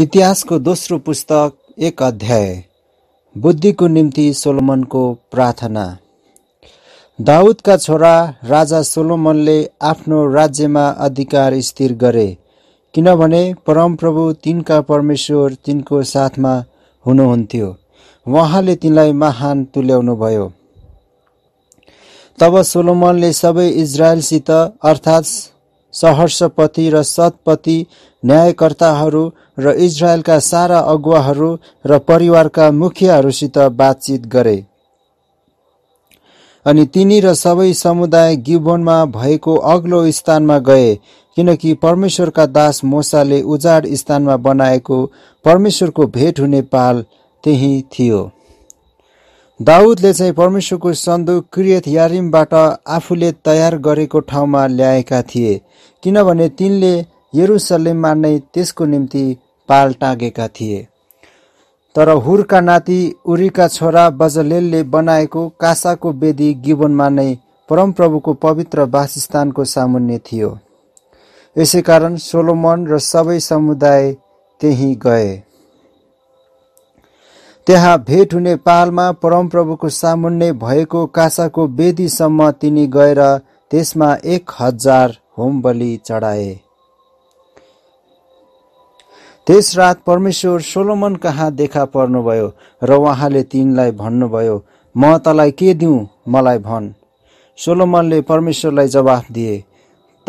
इतिहासको दोस्रो पुस्तक एक अध्याय बुद्धिको निम्ति सोलोमनको प्रार्थना दाउदका छोरा राजा सोलोमनले आफ्नो राज्यमा अधिकार स्थिर गरे किनभने परमप्रभु तिनका परमेश्वर तिनको साथमा हुनुहुन्थ्यो उहाँले तिनलाई महान भयो तब सोलोमनले सबै इजरायलसित अर्थात् सहर्षपति र सतपति न्यायकर्ताहरू र इजरायलका सारा अगुवाहरू र परिवारका मुखियाहरूसित बातचित गरे अनि तिनी र सबै समुदाय गिबोनमा भएको अग्लो स्थानमा गए किनकि परमेश्वरका दास मोसाले उजाड स्थानमा बनाएको परमेश्वरको भेट हुने पाल त्यही थियो दाउदले चाहिँ परमेश्वरको सन्दुक क्रियत यारिमबाट आफूले तयार गरेको ठाउँमा ल्याएका थिए किनभने तिनले यरुसलेममा नै त्यसको निम्ति पाल टाँगेका थिए तर हुरका नाति उरीका छोरा बजलेलले बनाएको कासाको वेदी गिबोनमा नै परमप्रभुको पवित्र वासस्थानको सामुन्ने थियो यसैकारण सोलोमन र सबै समुदाय त्यही गए त्यहाँ भेट हुने पालमा परमप्रभुको सामुन्ने भएको कासाको वेदीसम्म तिनी गएर त्यसमा एक हजार होम बलि चढाए त्यस रात परमेश्वर सोलोमन कहाँ देखा पर्नुभयो र उहाँले तिनलाई भन्नुभयो म तलाई के दिउँ मलाई भन् सोलोमनले परमेश्वरलाई जवाफ दिए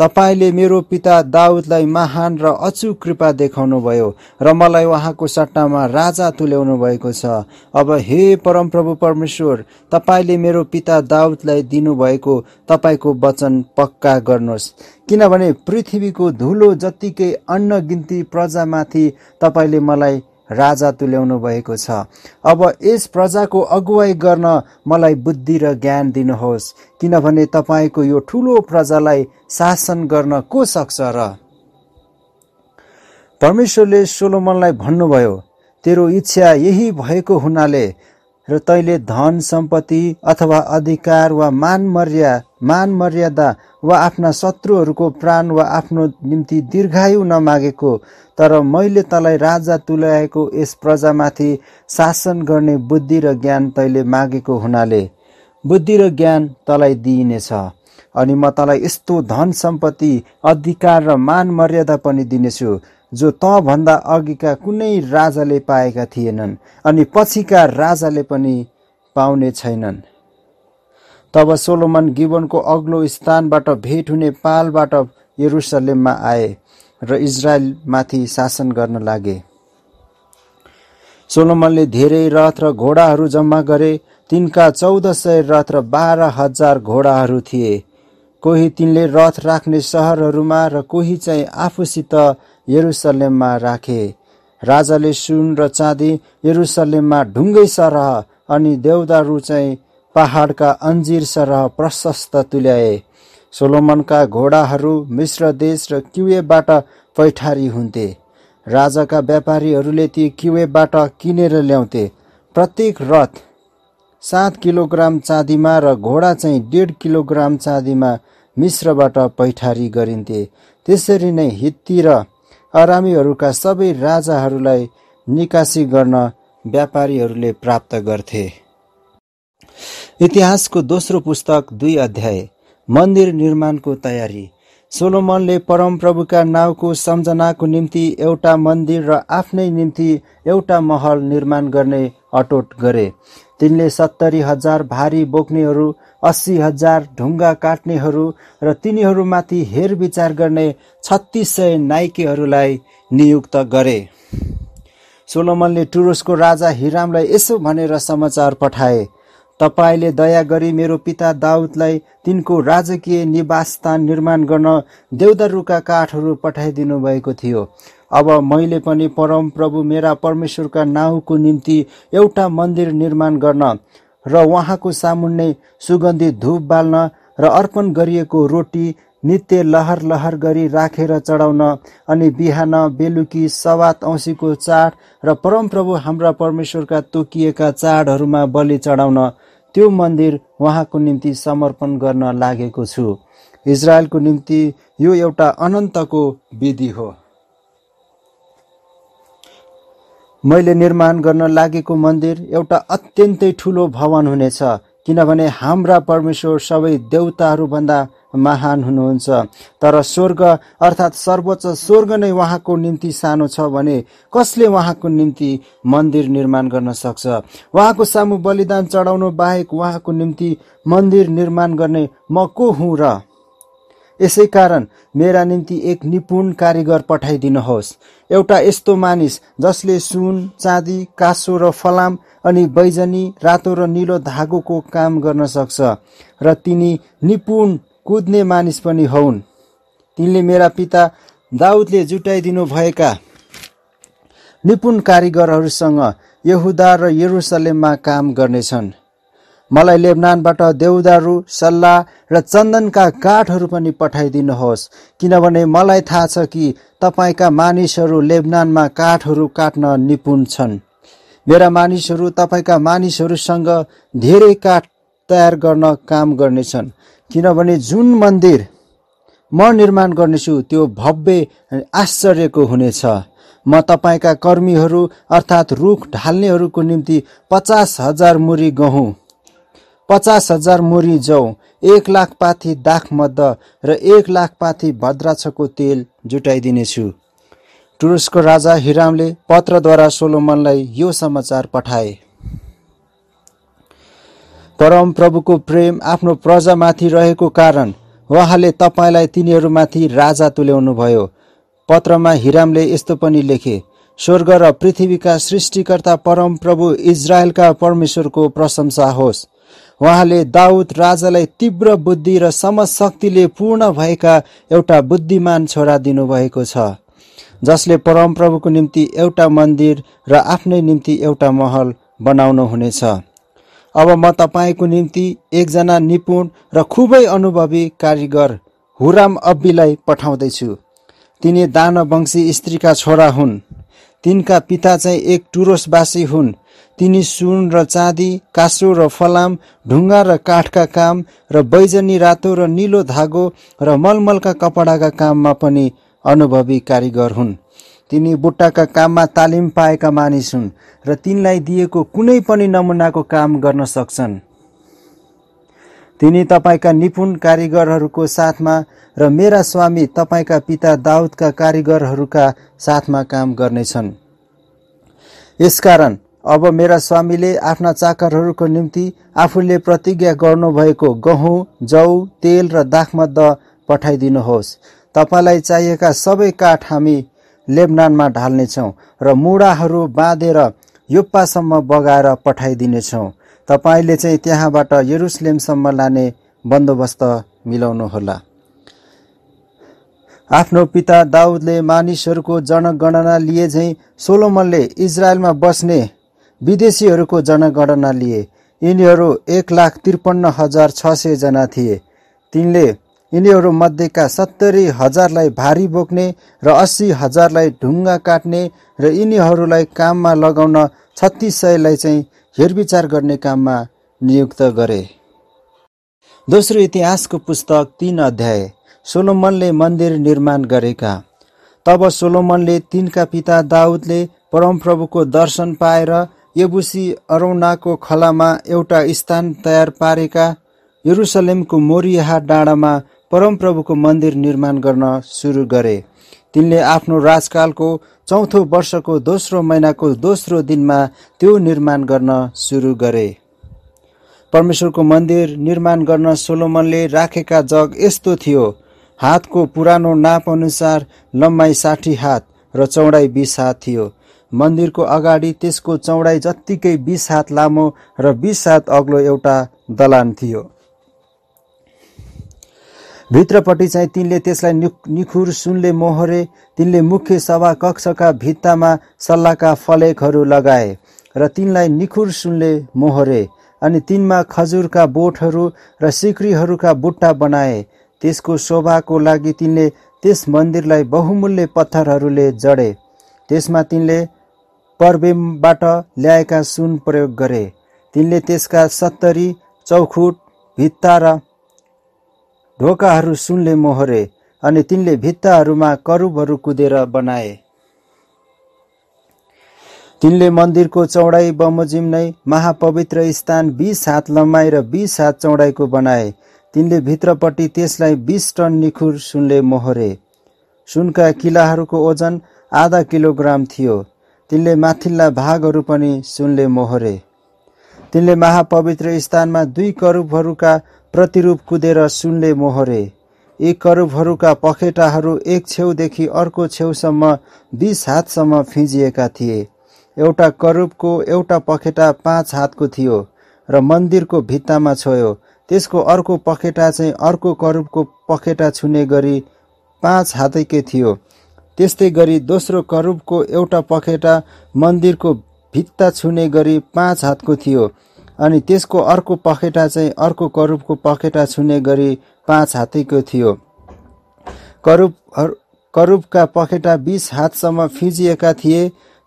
तपाईँले मेरो पिता दाउदलाई महान र अचुक कृपा देखाउनुभयो र मलाई उहाँको सट्टामा राजा तुल्याउनु भएको छ अब हे परमप्रभु परमेश्वर तपाईँले मेरो पिता दाउदलाई दिनुभएको तपाईँको वचन पक्का गर्नुहोस् किनभने पृथ्वीको धुलो जत्तिकै अन्न गिन्ती प्रजामाथि तपाईँले मलाई राजा तुल्याउनु भएको छ अब यस प्रजाको अगुवाई गर्न मलाई बुद्धि र ज्ञान दिनुहोस् किनभने तपाईँको यो ठुलो प्रजालाई शासन गर्न को सक्छ र परमेश्वरले सोलोमनलाई भन्नुभयो तेरो इच्छा यही भएको हुनाले र तैँले धन सम्पत्ति अथवा अधिकार वा मान मर्या मान मर्यादा वा आफ्ना शत्रुहरूको प्राण वा आफ्नो निम्ति दीर्घायु नमागेको तर मैले तँलाई राजा तुल्याएको यस प्रजामाथि शासन गर्ने बुद्धि र ज्ञान तैँले मागेको हुनाले बुद्धि र ज्ञान तँलाई दिइनेछ अनि म तँलाई यस्तो धन सम्पत्ति अधिकार र मान मर्यादा पनि दिनेछु जो तँभन्दा अघिका कुनै राजाले पाएका थिएनन् अनि पछिका राजाले पनि पाउने छैनन् तब सोलोमन गिबनको अग्लो स्थानबाट भेट हुने पालबाट यरुसलेममा आए र इजरायलमाथि शासन गर्न लागे सोलोमनले धेरै रथ र घोडाहरू जम्मा गरे तिनका चौध सय रथ र बाह्र हजार घोडाहरू थिए कोही तिनले रथ राख्ने सहरहरूमा र कोही चाहिँ आफूसित यरुसलेममा राखे राजाले सुन र चाँदी यरुसलेममा ढुङ्गै सरह अनि देउदारू चाहिँ पहाडका अन्जिर सरह प्रशस्त तुल्याए सोलोमनका घोडाहरू मिश्र देश र क्युएबाट पैठारी हुन्थे राजाका व्यापारीहरूले ती क्युएबाट किनेर ल्याउँथे प्रत्येक रथ सात किलोग्राम चाँदीमा र घोडा चाहिँ डेढ किलोग्राम चाँदीमा मिश्रबाट पैठारी गरिन्थे त्यसरी नै हित्ती र अरामीहरूका सबै राजाहरूलाई निकासी गर्न व्यापारीहरूले प्राप्त गर्थे इतिहासको दोस्रो पुस्तक दुई अध्याय मन्दिर निर्माणको तयारी सोलोमनले परमप्रभुका नाउँको सम्झनाको निम्ति एउटा मन्दिर र आफ्नै निम्ति एउटा महल निर्माण गर्ने अटोट गरे तिनले सत्तरी हजार भारी बोक्नेहरू अस्सी हजार ढुङ्गा काट्नेहरू र तिनीहरूमाथि हेरविचार गर्ने छत्तिस सय नाइकेहरूलाई नियुक्त गरे सोलोमनले टुरुसको राजा हिरामलाई यसो भनेर समाचार पठाए तपाईँले दया गरी मेरो पिता दाउदलाई तिनको राजकीय निवासस्थान निर्माण गर्न देउदारुका काठहरू पठाइदिनु भएको थियो अब मैले पनि परमप्रभु मेरा परमेश्वरका नाउको निम्ति एउटा मन्दिर निर्माण गर्न र उहाँको सामुन्ने सुगन्धित धुप बाल्न र अर्पण गरिएको रोटी नित्य लहर लहर गरी राखेर चढाउन अनि बिहान बेलुकी सवात औँसीको चाड र परमप्रभु हाम्रा परमेश्वरका तोकिएका चाडहरूमा बलि चढाउन त्यो मन्दिर उहाँको निम्ति समर्पण गर्न लागेको छु इजरायलको निम्ति यो एउटा अनन्तको विधि हो मैले निर्माण गर्न लागेको मन्दिर एउटा अत्यन्तै ठुलो भवन हुनेछ किनभने हाम्रा परमेश्वर सबै देउताहरूभन्दा महान हुनुहुन्छ तर स्वर्ग अर्थात् सर्वोच्च स्वर्ग नै उहाँको निम्ति सानो छ भने कसले उहाँको निम्ति मन्दिर निर्माण गर्न सक्छ उहाँको सामु बलिदान चढाउनु बाहेक उहाँको निम्ति मन्दिर निर्माण गर्ने म को हुँ र यसै कारण मेरा निम्ति एक निपुण कारिगर पठाइदिनुहोस् एउटा यस्तो मानिस जसले सुन चाँदी कासो र फलाम अनि बैजनी रातो र निलो धागोको काम गर्न सक्छ र तिनी निपुण कुद्ने मानिस पनि हौन् तिनले मेरा पिता दाउदले जुटाइदिनु भएका निपुण कारिगरहरूसँग यहुदा र यरुसलेममा काम गर्नेछन् मलाई लेबनानबाट देउदारू सल्लाह र चन्दनका काठहरू पनि पठाइदिनुहोस् किनभने मलाई थाहा छ कि तपाईँका मानिसहरू लेबनानमा काठहरू काट्न निपुण छन् मेरा मानिसहरू तपाईँका मानिसहरूसँग धेरै काठ तयार गर्न काम गर्नेछन् किनभने जुन मन्दिर म निर्माण गर्नेछु त्यो भव्य आश्चर्यको हुनेछ म तपाईँका कर्मीहरू अर्थात् रुख ढाल्नेहरूको निम्ति पचास हजार मुरी गहुँ पचास हजार मुरी जौ एक लाख पाथी दाख मद र एक लाख पाथी भद्राछको तेल जुटाइदिनेछु टुरुसको राजा हिरामले पत्रद्वारा सोलोमनलाई यो समाचार पठाए परम प्रभुको प्रेम आफ्नो प्रजामाथि रहेको कारण उहाँले तपाईँलाई तिनीहरूमाथि राजा तुल्याउनु भयो पत्रमा हिरामले यस्तो पनि लेखे स्वर्ग र पृथ्वीका सृष्टिकर्ता परमप्रभु इजरायलका परमेश्वरको प्रशंसा होस् उहाँले दाउद राजालाई तीव्र बुद्धि र समशक्तिले पूर्ण भएका एउटा बुद्धिमान छोरा दिनुभएको छ जसले परमप्रभुको निम्ति एउटा मन्दिर र आफ्नै निम्ति एउटा महल बनाउनु हुनेछ अब म तपाईँको निम्ति एकजना निपुण र खुबै अनुभवी कारिगर हुराम अब्बीलाई पठाउँदैछु तिनी दानवंशी स्त्रीका छोरा हुन् तिनका पिता चाहिँ एक टुरोसवासी हुन् तिनी सुन र चाँदी कासो र फलाम ढुङ्गा र काठका काम र बैजनी रातो र निलो धागो र मलमलका कपडाका काममा पनि अनुभवी कारिगर हुन् तिनी बुट्टाका काममा तालिम पाएका मानिस हुन् र तिनलाई दिएको कुनै पनि नमुनाको काम गर्न सक्छन् तिनी तपाईँका निपुण कारिगरहरूको साथमा र मेरा स्वामी तपाईँका पिता दाउदका कारिगरहरूका साथमा काम गर्नेछन् यसकारण अब मेरा स्वामीले आफ्ना चाकरहरूको निम्ति आफूले प्रतिज्ञा गर्नुभएको गहुँ जौ तेल र दाखमद पठाइदिनुहोस् तपाईँलाई चाहिएका सबै काठ हामी लेबनानमा ढाल्नेछौँ र मुढाहरू बाँधेर युप्पासम्म बगाएर पठाइदिनेछौँ तपाईँले चाहिँ त्यहाँबाट यरुसलेमसम्म लाने बन्दोबस्त मिलाउनुहोला आफ्नो पिता दाउदले मानिसहरूको जनगणना लिए झैँ सोलोमनले इजरायलमा बस्ने विदेशीहरूको जनगणना लिए यिनीहरू एक लाख त्रिपन्न हजार छ सयजना थिए तिनले यिनीहरूमध्येका सत्तरी हजारलाई भारी बोक्ने र अस्सी हजारलाई ढुङ्गा काट्ने र यिनीहरूलाई काममा लगाउन छत्तिस सयलाई चाहिँ हेरविचार गर्ने काममा नियुक्त गरे दोस्रो इतिहासको पुस्तक तिन अध्याय सोलोमनले मन्दिर निर्माण गरेका तब सोलोमनले तिनका पिता दाउदले परमप्रभुको दर्शन पाएर यबुसी अरौनाको खलामा एउटा स्थान तयार पारेका यरुसलेमको मोरियाहा डाँडामा परमप्रभुको मन्दिर निर्माण गर्न सुरु गरे तिनले आफ्नो राजकालको चौथो वर्षको दोस्रो महिनाको दोस्रो दिनमा त्यो निर्माण गर्न सुरु गरे परमेश्वरको मन्दिर निर्माण गर्न सोलोमनले राखेका जग यस्तो थियो हातको पुरानो नाप अनुसार लम्बाइ साठी हात र चौडाइ बिस हात थियो मन्दिरको अगाडि त्यसको चौडाइ जत्तिकै बिस हात लामो र बिस हात अग्लो एउटा दलान थियो भित्रपट्टि चाहिँ तिनले त्यसलाई निखुर सुनले मोहरे तिनले मुख्य सभा कक्षका भित्तामा सल्लाहका फलेकहरू लगाए र तिनलाई निखुर सुनले मोहरे अनि तिनमा खजुरका बोटहरू र सिक्रीहरूका बुट्टा बनाए त्यसको शोभाको लागि तिनले त्यस मन्दिरलाई बहुमूल्य पत्थरहरूले जडे त्यसमा तिनले पर्वेमबाट ल्याएका सुन प्रयोग गरे तिनले त्यसका सत्तरी चौखुट भित्ता र ढोकाहरू सुनले मोहरे अनि तिनले भित्ताहरूमा करुबहरू कुदेर बनाए तिनले मन्दिरको चौडाइ बमोजिम नै महापवित्र स्थान बिस हात लम्बाइ र बिस हात चौडाइको बनाए तिनले भित्रपट्टि त्यसलाई बिस टन निखुर सुनले मोहरे सुनका किलाहरूको ओजन आधा किलोग्राम थियो तिनले माथिल्ला भागहरू पनि सुनले मोहरे तिनले महापवित्र स्थानमा दुई करूपहरूका प्रतिरूप कुदेर सुनले मोहरे यी करूपहरूका पखेटाहरू एक छेउदेखि अर्को छेउसम्म बिस हातसम्म फिजिएका थिए एउटा करूपको एउटा पखेटा पाँच हातको थियो र मन्दिरको भित्तामा छोयो त्यसको अर्को पखेटा चाहिँ अर्को करूपको पखेटा छुने गरी पाँच हातैकै थियो त्यस्तै गरी दोस्रो करुपको एउटा पखेटा मन्दिरको भित्ता छुने गरी पाँच हातको थियो अनि त्यसको अर्को पखेटा चाहिँ अर्को करूपको पखेटा छुने गरी पाँच हातैको थियो करूपहरू करूपका पखेटा बिस हातसम्म फिजिएका थिए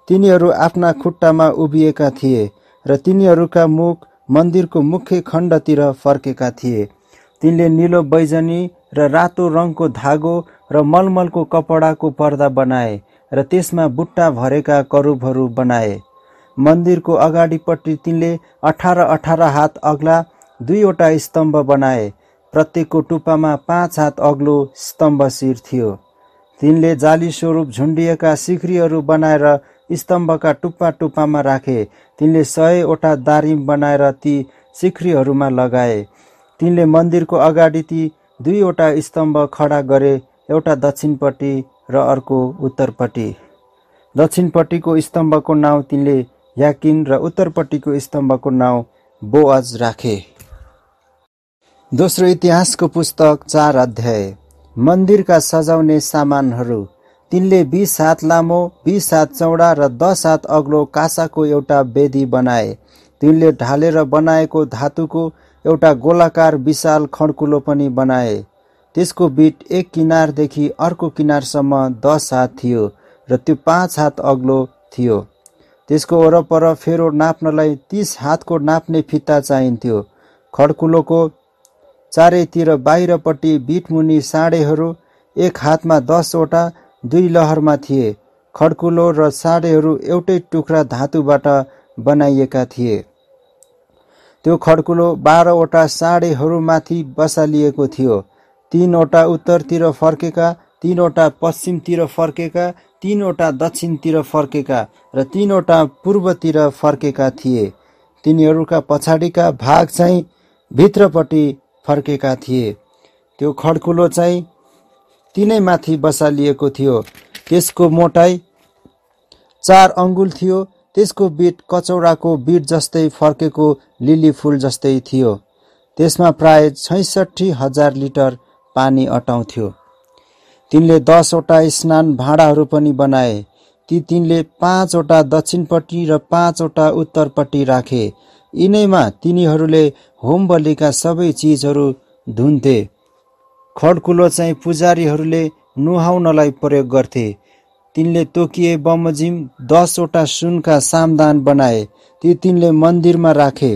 तिनीहरू आफ्ना खुट्टामा उभिएका थिए र तिनीहरूका मुख मन्दिरको मुख्य खण्डतिर फर्केका थिए तिनले निलो बैजनी र रातो रङको धागो र मलमलको कपडाको पर्दा बनाए र त्यसमा बुट्टा भरेका करुबहरू बनाए मन्दिरको अगाडिपट्टि तिनले अठार अठार हात अग्ला दुईवटा स्तम्भ बनाए प्रत्येकको टुप्पामा पाँच हात अग्लो स्तम्भ शिर थियो तिनले जाली स्वरूप झुन्डिएका सिख्रीहरू बनाएर स्तम्भका टुप्पा टुप्पामा राखे तिनले सयवटा दारिम बनाएर ती सिख्रीहरूमा लगाए तिनले मन्दिरको अगाडि ती दुईवटा स्तम्भ खडा गरे एउटा दक्षिणपट्टि र अर्को उत्तरपट्टि दक्षिणपट्टिको स्तम्भको नाउँ तिनले याकिन र उत्तरपट्टिको स्तम्भको नाउँ बोआज राखे दोस्रो इतिहासको पुस्तक चार अध्याय मन्दिरका सजाउने सामानहरू तिनले बिस हात लामो बिस हात चौडा र दस हात अग्लो कासाको एउटा वेदी बनाए तिनले ढालेर बनाएको धातुको एउटा गोलाकार विशाल खड्कुलो पनि बनाए त्यसको बिट एक किनारदेखि अर्को किनारसम्म दस हात थियो र त्यो पाँच हात अग्लो थियो त्यसको वरपर फेरो नाप्नलाई तिस हातको नाप्ने फिता चाहिन्थ्यो खड्कुलोको चारैतिर बाहिरपट्टि बिटमुनि साँडेहरू एक हातमा दसवटा दुई लहरमा थिए खड्कुलो र साँडेहरू एउटै टुक्रा धातुबाट बनाइएका थिए त्यो खड्कुलो बाह्रवटा साँडेहरूमाथि बसालिएको थियो तिनवटा उत्तरतिर फर्केका तिनवटा पश्चिमतिर फर्केका तिनवटा दक्षिणतिर फर्केका र तिनवटा पूर्वतिर फर्केका थिए तिनीहरूका पछाडिका भाग चाहिँ भित्रपट्टि फर्केका थिए त्यो खड्कुलो चाहिँ तिनैमाथि बसालिएको थियो त्यसको मोटाइ चार अङ्गुल थियो त्यसको बिट कचौडाको बिट जस्तै फर्केको लिली फुल जस्तै थियो त्यसमा प्राय छैसठी हजार लिटर पानी अटाउँथ्यो तिनले दसवटा स्नान भाँडाहरू पनि बनाए ती तिनले पाँचवटा दक्षिणपट्टि र पाँचवटा उत्तरपट्टि राखे यिनैमा तिनीहरूले होम बलिका सबै चिजहरू धुन्थे खड्कुलो चाहिँ पुजारीहरूले नुहाउनलाई प्रयोग गर्थे तिनले तोकिए बमोजिम दसवटा सुनका सामदान बनाए ती तिनले मन्दिरमा राखे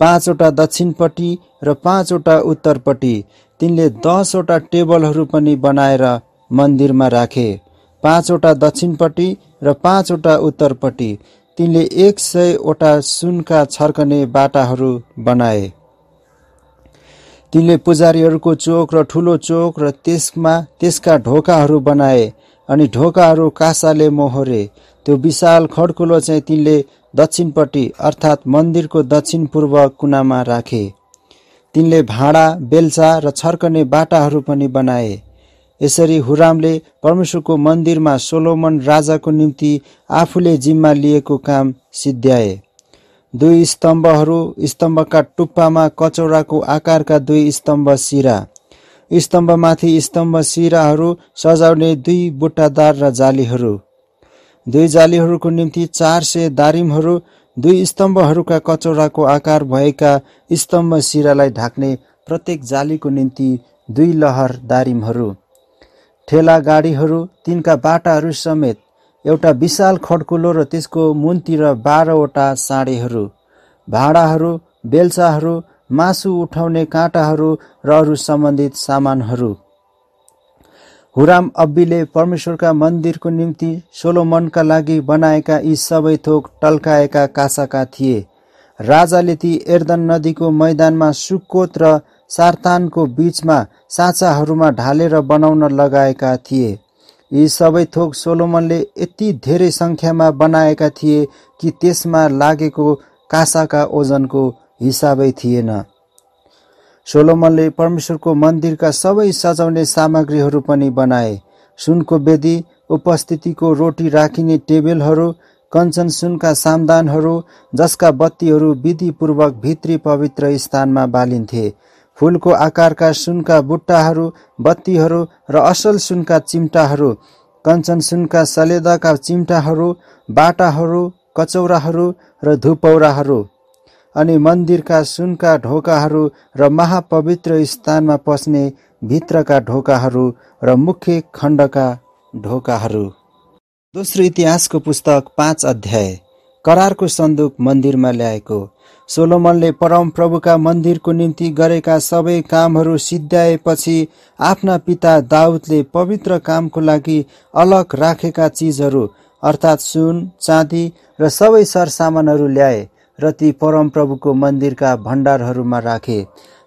पाँचवटा दक्षिणपट्टि र पाँचवटा उत्तरपट्टि तिनले दसवटा टेबलहरू पनि बनाएर मन्दिरमा राखे पाँचवटा दक्षिणपट्टि र पाँचवटा उत्तरपट्टि तिनले एक सयवटा सुनका छर्कने बाटाहरू बनाए तिनले पुजारीहरूको चोक र ठुलो चोक र त्यसमा त्यसका ढोकाहरू बनाए अनि ढोकाहरू कासाले मोहोरे त्यो विशाल खड्कुलो चाहिँ तिनले दक्षिणपट्टि अर्थात् मन्दिरको दक्षिण पूर्व कुनामा राखे तिनले भाँडा बेल्चा र छर्कने बाटाहरू पनि बनाए यसरी हुरामले परमेश्वरको मन्दिरमा सोलोमन राजाको निम्ति आफूले जिम्मा लिएको काम सिद्ध्याए दुई स्तम्भहरू स्तम्भका टुप्पामा कचौराको आकारका दुई स्तम्भ सिरा स्तम्भमाथि स्तम्भ सिराहरू सजाउने दुई बुट्टादार र जालीहरू दुई जालीहरूको निम्ति चार सय दारिमहरू दुई स्तम्भहरूका कचौडाको आकार भएका स्तम्भ सिरालाई ढाक्ने प्रत्येक जालीको निम्ति दुई लहर दारिमहरू ठेला गाडीहरू तिनका बाटाहरू समेत एउटा विशाल खड्कुलो र त्यसको मुनतिर बाह्रवटा साँडेहरू भाँडाहरू बेलसाहरू मासु उठाउने काँटाहरू र अरू सम्बन्धित सामानहरू हुराम अब्बीले परमेश्वरका मन्दिरको निम्ति सोलोमनका लागि बनाएका यी सबै थोक टल्काएका कासाका थिए राजाले ती एर्दन नदीको मैदानमा सुकोत र सार्तानको बीचमा साँचाहरूमा ढालेर बनाउन लगाएका थिए यी सबै थोक सोलोमनले यति धेरै सङ्ख्यामा बनाएका थिए कि त्यसमा लागेको कासाका ओजनको हिसाबै थिएन सोलोमनले परमेश्वरको मन्दिरका सबै सजाउने सामग्रीहरू पनि बनाए सुनको वेदी उपस्थितिको रोटी राखिने टेबलहरू कञ्चन सुनका सामदानहरू जसका बत्तीहरू विधिपूर्वक भित्री पवित्र स्थानमा बालिन्थे फुलको आकारका सुनका बुट्टाहरू बत्तीहरू र असल सुनका चिम्टाहरू कञ्चन सुनका सलेदाका चिम्टाहरू बाटाहरू कचौराहरू र धुपौराहरू अनि मन्दिरका सुनका ढोकाहरू र महापवित्र स्थानमा पस्ने भित्रका ढोकाहरू र मुख्य खण्डका ढोकाहरू दोस्रो इतिहासको पुस्तक पाँच अध्याय करारको सन्दुक मन्दिरमा ल्याएको सोलोमनले परमप्रभुका मन्दिरको निम्ति गरेका सबै कामहरू सिद्ध्याएपछि आफ्ना पिता दाउदले पवित्र कामको लागि अलग राखेका चिजहरू अर्थात् सुन चाँदी र सबै सरसामानहरू ल्याए र ती परमप्रभुको मन्दिरका भण्डारहरूमा राखे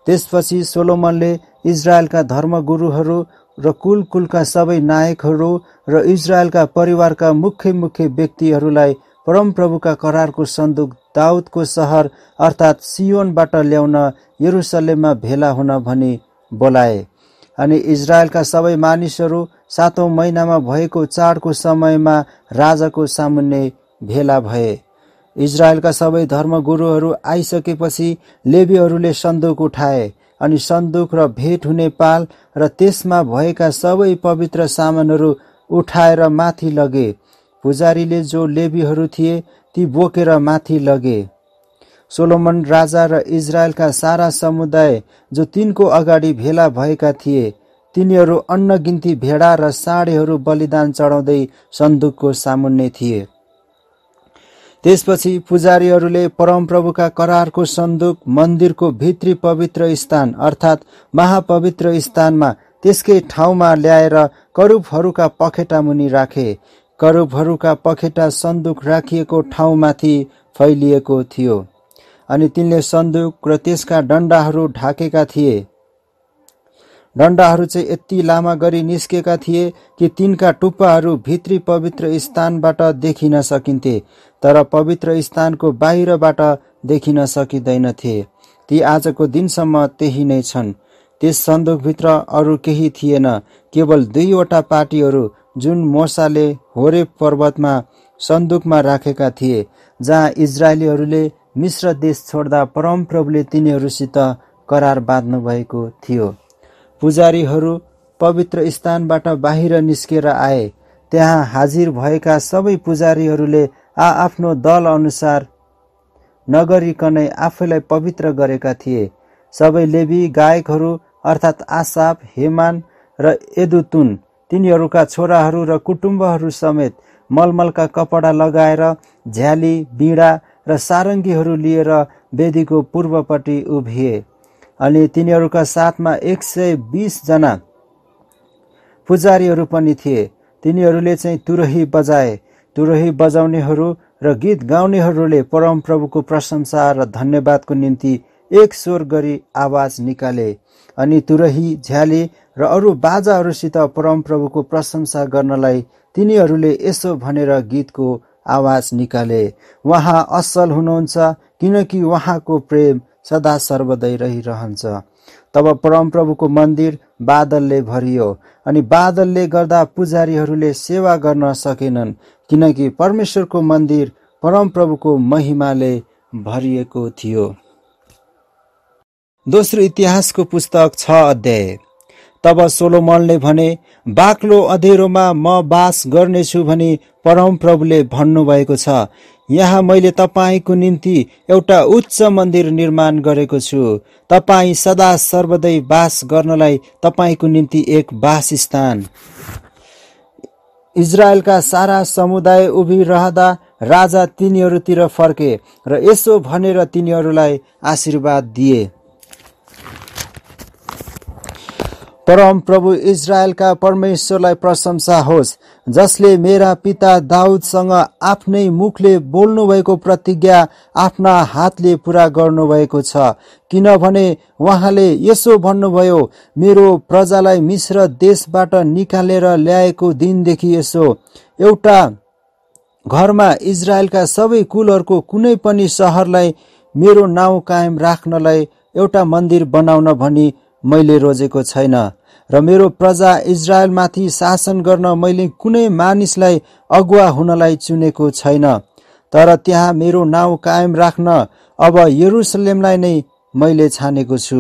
त्यसपछि सोलोमनले इजरायलका धर्मगुरुहरू र कुल कुलका सबै नायकहरू र इजरायलका परिवारका मुख्य मुख्य व्यक्तिहरूलाई परमप्रभुका करारको सन्दुक दाउदको सहर अर्थात् सियोनबाट ल्याउन यरुसलेममा भेला हुन भनी बोलाए अनि इजरायलका सबै मानिसहरू सातौँ महिनामा भएको चाडको समयमा राजाको सामुन्ने भेला भए इजरायलका सबै धर्मगुरुहरू आइसकेपछि लेबीहरूले सन्दुक उठाए अनि सन्दुक र भेट हुने पाल र त्यसमा भएका सबै पवित्र सामानहरू उठाएर माथि लगे पुजारीले जो लेबीहरू थिए ती बोकेर माथि लगे सोलोमन राजा र इजरायलका सारा समुदाय जो तिनको अगाडि भेला भएका थिए तिनीहरू अन्नगिन्ती भेडा र साँडेहरू बलिदान चढाउँदै सन्दुकको सामुन्ने थिए त्यसपछि पुजारीहरूले परमप्रभुका करारको सन्दुक मन्दिरको भित्री पवित्र स्थान अर्थात् महापवित्र स्थानमा त्यसकै ठाउँमा ल्याएर करूपहरूका पखेटा मुनि राखे करूपहरूका पखेटा सन्दुक राखिएको ठाउँमाथि फैलिएको थियो अनि तिनले सन्दुक र त्यसका डन्डाहरू ढाकेका थिए डण्डाहरू चाहिँ यति लामा गरी निस्केका थिए कि तिनका टुप्पाहरू भित्री पवित्र स्थानबाट देखिन सकिन्थे तर पवित्र स्थानको बाहिरबाट देखिन सकिँदैनथे ती आजको दिनसम्म त्यही नै छन् त्यस सन्दुकभित्र अरू केही थिएन केवल दुईवटा पार्टीहरू जुन मोर्साले होरे पर्वतमा सन्दुकमा राखेका थिए जहाँ इजरायलीहरूले मिश्र देश छोड्दा परमप्रभुले तिनीहरूसित करार बाँध्नु भएको थियो पुजारीहरू पवित्र स्थानबाट बाहिर निस्केर आए त्यहाँ हाजिर भएका सबै पुजारीहरूले आआफ्नो दल अनुसार नगरिकनै आफैलाई पवित्र गरेका थिए सबै लेबी गायकहरू अर्थात् आसाफ हेमान र एदुतुन तिनीहरूका छोराहरू र कुटुम्बहरू समेत मलमलका कपडा लगाएर झ्याली बिँडा र सारङ्गीहरू लिएर वेदीको पूर्वपट्टि उभिए अनि तिनीहरूका साथमा एक सय बिसजना पुजारीहरू पनि थिए तिनीहरूले चाहिँ तुरही बजाए तुरही बजाउनेहरू र गीत गाउनेहरूले परमप्रभुको प्रशंसा र धन्यवादको निम्ति एक स्वर गरी आवाज निकाले अनि तुरही झ्याले र अरू बाजाहरूसित परमप्रभुको प्रशंसा गर्नलाई तिनीहरूले यसो भनेर गीतको आवाज निकाले उहाँ असल हुनुहुन्छ किनकि उहाँको प्रेम सदा सर्वदै रहिरहन्छ तब परमप्रभुको मन्दिर बादलले भरियो अनि बादलले गर्दा पुजारीहरूले सेवा गर्न सकेनन् किनकि परमेश्वरको मन्दिर परमप्रभुको महिमाले भरिएको थियो दोस्रो इतिहासको पुस्तक छ अध्याय तब सोलोमनले भने बाक्लो अधेरोमा म बास गर्नेछु भनी परमप्रभुले भन्नुभएको छ यहाँ मैले तपाईँको निम्ति एउटा उच्च मन्दिर निर्माण गरेको छु तपाईँ सदा सर्वदै बास गर्नलाई तपाईँको निम्ति एक वासस्थान इजरायलका सारा समुदाय उभिरहँदा राजा तिनीहरूतिर फर्के र यसो भनेर तिनीहरूलाई आशीर्वाद दिए परम प्रभु इजरायलका परमेश्वरलाई प्रशंसा होस् जसले मेरा पिता दाउदसँग आफ्नै मुखले बोल्नुभएको प्रतिज्ञा आफ्ना हातले पुरा गर्नुभएको छ किनभने उहाँले यसो भन्नुभयो मेरो प्रजालाई मिश्र देशबाट निकालेर ल्याएको दिनदेखि यसो एउटा घरमा इजरायलका सबै कुलहरूको कुनै पनि सहरलाई मेरो नाउँ कायम राख्नलाई एउटा मन्दिर बनाउन भनी मैले रोजेको छैन र मेरो प्रजा इजरायलमाथि शासन गर्न मैले कुनै मानिसलाई अगुवा हुनलाई चुनेको छैन तर त्यहाँ मेरो नाउँ कायम राख्न अब यरुसलेमलाई नै मैले छानेको छु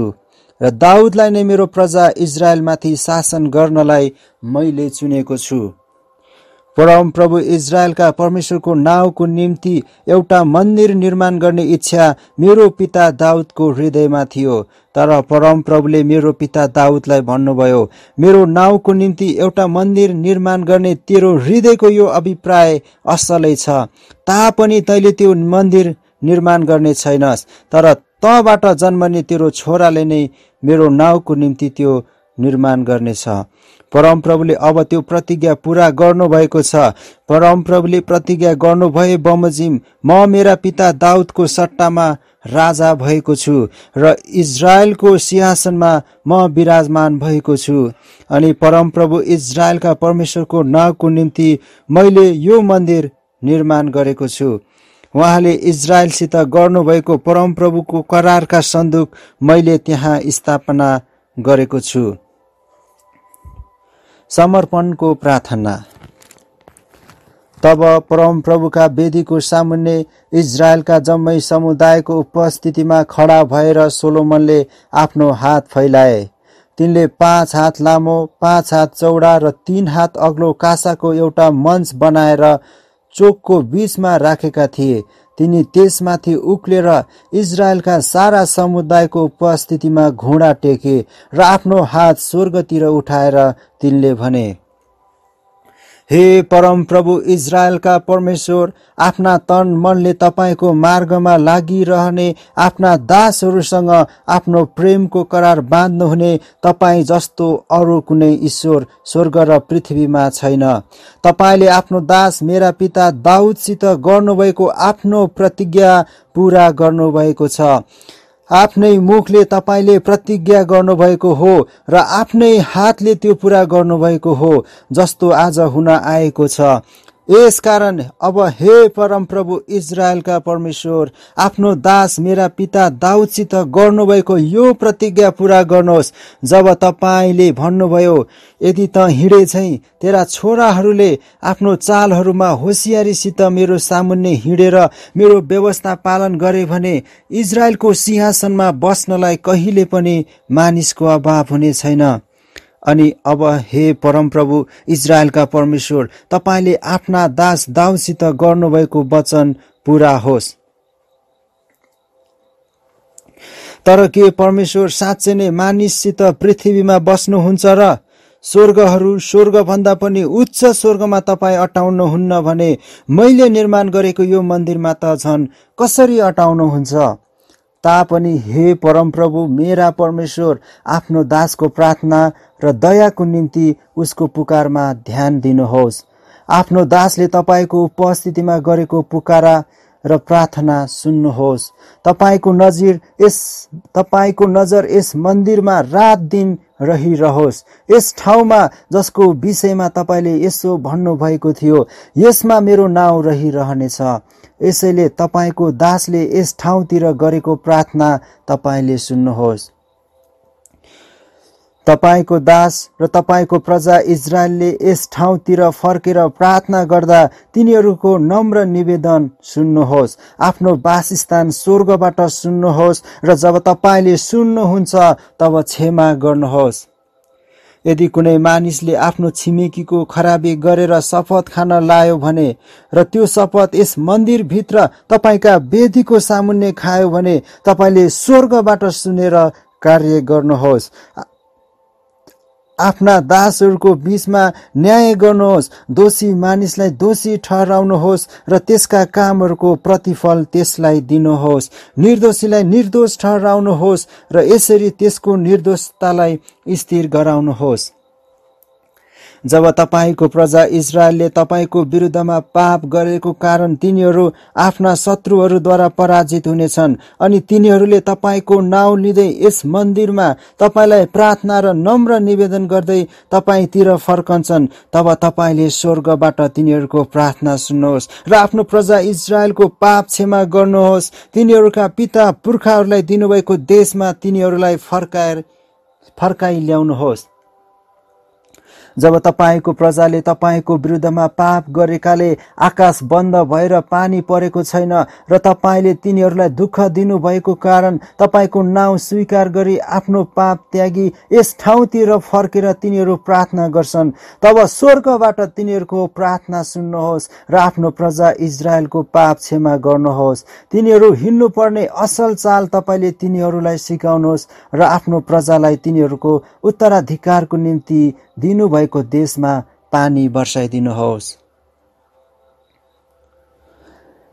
र दाउदलाई नै मेरो प्रजा इजरायलमाथि शासन गर्नलाई मैले चुनेको छु परम प्रभु इजरायलका परमेश्वरको नाउँको निम्ति एउटा मन्दिर निर्माण गर्ने इच्छा मेरो पिता दाउदको हृदयमा थियो तर परम प्रभुले मेरो पिता दाउदलाई भन्नुभयो मेरो नाउँको निम्ति एउटा मन्दिर निर्माण गर्ने तेरो हृदयको यो अभिप्राय असलै छ तापनि तैँले त्यो मन्दिर निर्माण गर्ने छैनस् तर तँबाट जन्मने तेरो छोराले नै मेरो नाउँको निम्ति त्यो निर्माण गर्नेछ परमप्रभुले अब त्यो प्रतिज्ञा पूरा गर्नुभएको छ परमप्रभुले प्रतिज्ञा गर्नुभए बमोजिम म मेरा पिता दाउदको सट्टामा राजा भएको छु र इजरायलको सिंहासनमा म विराजमान भएको छु अनि परमप्रभु इजरायलका परमेश्वरको नाउँको निम्ति मैले यो मन्दिर निर्माण गरेको छु उहाँले इजरायलसित गर्नुभएको परमप्रभुको करारका सन्दुक मैले त्यहाँ स्थापना गरेको छु समर्पणको प्रार्थना तब प्रभुका वेदीको सामुन्ने इजरायलका जम्मै समुदायको उपस्थितिमा खडा भएर सोलोमनले आफ्नो हात फैलाए तिनले पाँच हात लामो पाँच हात चौडा र तिन हात अग्लो कासाको एउटा मञ्च बनाएर चोकको बीचमा राखेका थिए तिनी त्यसमाथि उक्लेर इजरायलका सारा समुदायको उपस्थितिमा घुँडा टेके र आफ्नो हात स्वर्गतिर उठाएर तिनले भने हे परम प्रभु इजरायलका परमेश्वर आफ्ना तन मनले तपाईँको मार्गमा लागिरहने आफ्ना दासहरूसँग आफ्नो प्रेमको करार बाँध्नुहुने तपाईँ जस्तो अरू कुनै ईश्वर स्वर्ग र पृथ्वीमा छैन तपाईँले आफ्नो दास मेरा पिता दाउदसित गर्नुभएको आफ्नो प्रतिज्ञा पुरा गर्नुभएको छ आफ्नै मुखले तपाईँले प्रतिज्ञा गर्नुभएको हो र आफ्नै हातले त्यो पुरा गर्नुभएको हो जस्तो आज हुन आएको छ यसकारण अब हे परमप्रभु इजरायलका परमेश्वर आफ्नो दास मेरा पिता दाउदसित गर्नुभएको यो प्रतिज्ञा पुरा गर्नुहोस् जब तपाईँले भन्नुभयो यदि त हिँडे चाहिँ तेरा छोराहरूले आफ्नो चालहरूमा होसियारीसित मेरो सामुन्ने हिँडेर मेरो व्यवस्था पालन गरे भने इजरायलको सिंहासनमा बस्नलाई कहिले पनि मानिसको अभाव हुने छैन अनि अब हे परमप्रभु इजरायलका परमेश्वर तपाईँले आफ्ना दास दाउसित गर्नुभएको वचन पुरा होस् तर के परमेश्वर साँच्चै नै मानिससित पृथ्वीमा बस्नुहुन्छ र स्वर्गहरू स्वर्गभन्दा पनि उच्च स्वर्गमा तपाईँ अटाउनुहुन्न भने मैले निर्माण गरेको यो मन्दिरमा त झन् कसरी अटाउनुहुन्छ तापनि हे परमप्रभु मेरा परमेश्वर आफ्नो दासको प्रार्थना र दयाको निम्ति उसको पुकारमा ध्यान दिनुहोस् आफ्नो दासले तपाईँको उपस्थितिमा गरेको पुकारा र प्रार्थना सुन्नुहोस् तपाईँको नजिर यस तपाईँको नजर यस मन्दिरमा रात दिन रहिरहोस् यस ठाउँमा जसको विषयमा तपाईँले यसो भन्नुभएको थियो यसमा मेरो नाउँ रहिरहनेछ यसैले तपाईँको दासले यस ठाउँतिर गरेको प्रार्थना तपाईँले सुन्नुहोस् तपाईँको दास र तपाईँको प्रजा इजरायलले यस ठाउँतिर फर्केर प्रार्थना गर्दा तिनीहरूको नम्र निवेदन सुन्नुहोस् आफ्नो वासस्थान स्वर्गबाट सुन्नुहोस् र जब तपाईँले सुन्नुहुन्छ तब क्षमा गर्नुहोस् यदि कुनै मानिसले आफ्नो छिमेकीको खराबी गरेर शपथ खान लायो भने र त्यो शपथ यस मन्दिरभित्र तपाईँका वेदीको सामुन्ने खायो भने तपाईँले स्वर्गबाट सुनेर कार्य गर्नुहोस् आफ्ना दासहरूको बिचमा न्याय गर्नुहोस् दोषी मानिसलाई दोषी ठहराउनुहोस् र त्यसका कामहरूको प्रतिफल त्यसलाई दिनुहोस् निर्दोषीलाई निर्दोष ठहराउनुहोस् र यसरी त्यसको निर्दोषतालाई स्थिर गराउनुहोस् जब तपाईँको प्रजा इजरायलले तपाईँको विरुद्धमा पाप गरेको कारण तिनीहरू आफ्ना शत्रुहरूद्वारा पराजित हुनेछन् अनि तिनीहरूले तपाईँको नाउँ लिँदै यस मन्दिरमा तपाईँलाई प्रार्थना र नम्र निवेदन गर्दै तपाईँतिर फर्कन्छन् तब तपाईँले स्वर्गबाट तिनीहरूको प्रार्थना सुन्नुहोस् र आफ्नो प्रजा इजरायलको पाप क्षमा गर्नुहोस् तिनीहरूका पिता पुर्खाहरूलाई दिनुभएको देशमा तिनीहरूलाई फर्काएर फर्काइ ल्याउनुहोस् जब तपाईँको प्रजाले तपाईँको विरुद्धमा पाप गरेकाले आकाश बन्द भएर पानी परेको छैन र तपाईँले तिनीहरूलाई दुःख दिनुभएको कारण तपाईँको नाउँ स्वीकार गरी आफ्नो पाप त्यागी यस ठाउँतिर फर्केर तिनीहरू प्रार्थना गर्छन् तब स्वर्गबाट तिनीहरूको प्रार्थना सुन्नुहोस् र आफ्नो प्रजा इजरायलको पाप क्षमा गर्नुहोस् तिनीहरू हिँड्नुपर्ने असल चाल तपाईँले तिनीहरूलाई सिकाउनुहोस् र आफ्नो प्रजालाई तिनीहरूको उत्तराधिकारको निम्ति दिनुभएको देशमा पानी बर्साइदिनुहोस् ।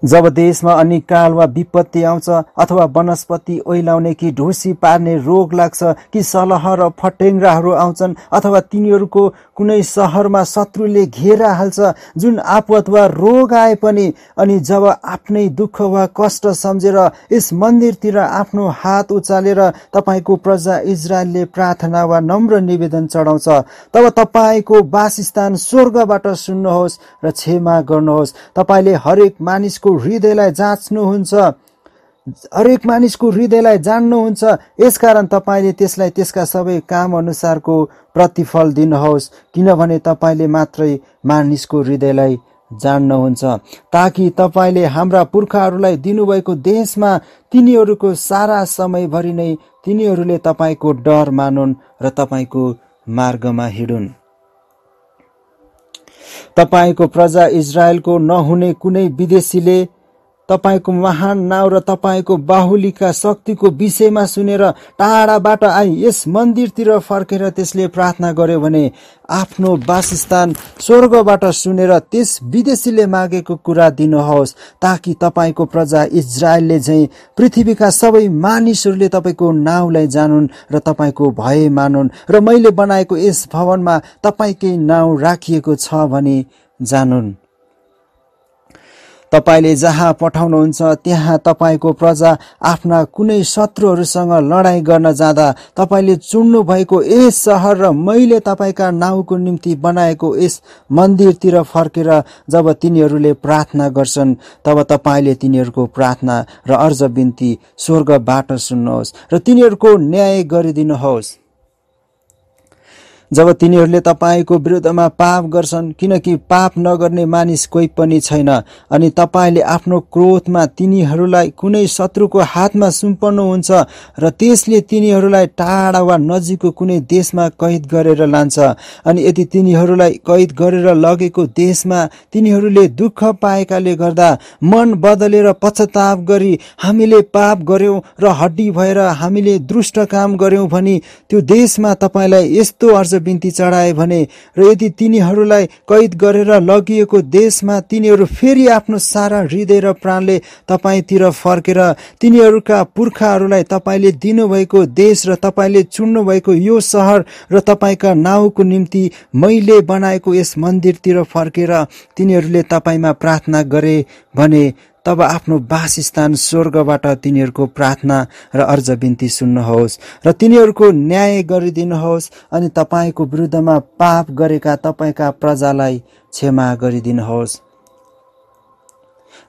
जब देशमा अनि काल वा विपत्ति आउँछ अथवा वनस्पति ओइलाउने कि ढुसी पार्ने रोग लाग्छ कि सलह र फटेङ्ग्राहरू आउँछन् अथवा तिनीहरूको कुनै सहरमा शत्रुले घेरा हाल्छ जुन आपत वा रोग आए पनि अनि जब आफ्नै दुःख वा कष्ट सम्झेर यस मन्दिरतिर आफ्नो हात उचालेर तपाईँको प्रजा इजरायलले प्रार्थना वा नम्र निवेदन चढाउँछ तब तपाईँको वासस्थान स्वर्गबाट सुन्नुहोस् र क्षमा गर्नुहोस् तपाईँले हरेक मानिसको मानिसको हृदयलाई जाँच्नुहुन्छ हरेक मानिसको हृदयलाई जान्नुहुन्छ यसकारण तपाईँले त्यसलाई त्यसका सबै काम अनुसारको प्रतिफल दिनुहोस् किनभने तपाईँले मात्रै मानिसको हृदयलाई जान्नुहुन्छ ताकि तपाईँले हाम्रा पुर्खाहरूलाई दिनुभएको देशमा तिनीहरूको सारा समयभरि नै तिनीहरूले तपाईँको डर मानुन् र तपाईँको मार्गमा हिँडुन् तपाईँको प्रजा इजरायलको नहुने कुनै विदेशीले तपाईँको महान नाउ र तपाईँको बाहुलीका शक्तिको विषयमा सुनेर टाढाबाट आई यस मन्दिरतिर फर्केर त्यसले प्रार्थना गर्यो भने आफ्नो वासस्थान स्वर्गबाट सुनेर त्यस विदेशीले मागेको कुरा दिनुहोस् ताकि तपाईँको प्रजा इजरायलले झैँ पृथ्वीका सबै मानिसहरूले तपाईँको नाउँलाई जानुन् र तपाईँको भय मानुन् र मैले बनाएको यस भवनमा तपाईँकै नाउँ राखिएको छ भने जानुन् तपाईँले जहाँ पठाउनुहुन्छ त्यहाँ तपाईँको प्रजा आफ्ना कुनै शत्रुहरूसँग लडाइँ गर्न जाँदा तपाईँले चुन्नु भएको यस सहर र मैले तपाईँका नाउँको निम्ति बनाएको यस मन्दिरतिर फर्केर जब तिनीहरूले प्रार्थना गर्छन् तब तपाईँले तिनीहरूको प्रार्थना र अर्ज बिन्ती स्वर्गबाट सुन्नुहोस् र तिनीहरूको न्याय गरिदिनुहोस् जब तिनीहरूले तपाईँको विरुद्धमा पाप गर्छन् किनकि पाप नगर्ने मानिस कोही पनि छैन अनि तपाईँले आफ्नो क्रोधमा तिनीहरूलाई कुनै शत्रुको हातमा सुम्पन्नुहुन्छ र त्यसले तिनीहरूलाई टाढा वा नजिकको कुनै देशमा कैद गरेर लान्छ अनि यदि तिनीहरूलाई कैद गरेर लगेको देशमा तिनीहरूले दुःख पाएकाले गर्दा मन बदलेर पश्चाताप गरी हामीले पाप गऱ्यौँ र हड्डी भएर हामीले दुष्ट काम गऱ्यौँ भने त्यो देशमा तपाईँलाई यस्तो अर्ज बिन्ती चढाए भने र यदि तिनीहरूलाई कैद गरेर लगिएको देशमा तिनीहरू फेरि आफ्नो सारा हृदय र प्राणले तपाईँतिर फर्केर तिनीहरूका पुर्खाहरूलाई तपाईँले दिनुभएको देश र तपाईँले चुन्नुभएको यो सहर र तपाईँका नाउँको निम्ति मैले बनाएको यस मन्दिरतिर फर्केर तिनीहरूले तपाईँमा प्रार्थना गरे भने तब आफ्नो वासस्थान स्वर्गबाट तिनीहरूको प्रार्थना र अर्जबिन्ती सुन्नुहोस् र तिनीहरूको न्याय गरिदिनुहोस् अनि तपाईँको विरुद्धमा पाप गरेका तपाईँका प्रजालाई क्षमा गरिदिनुहोस्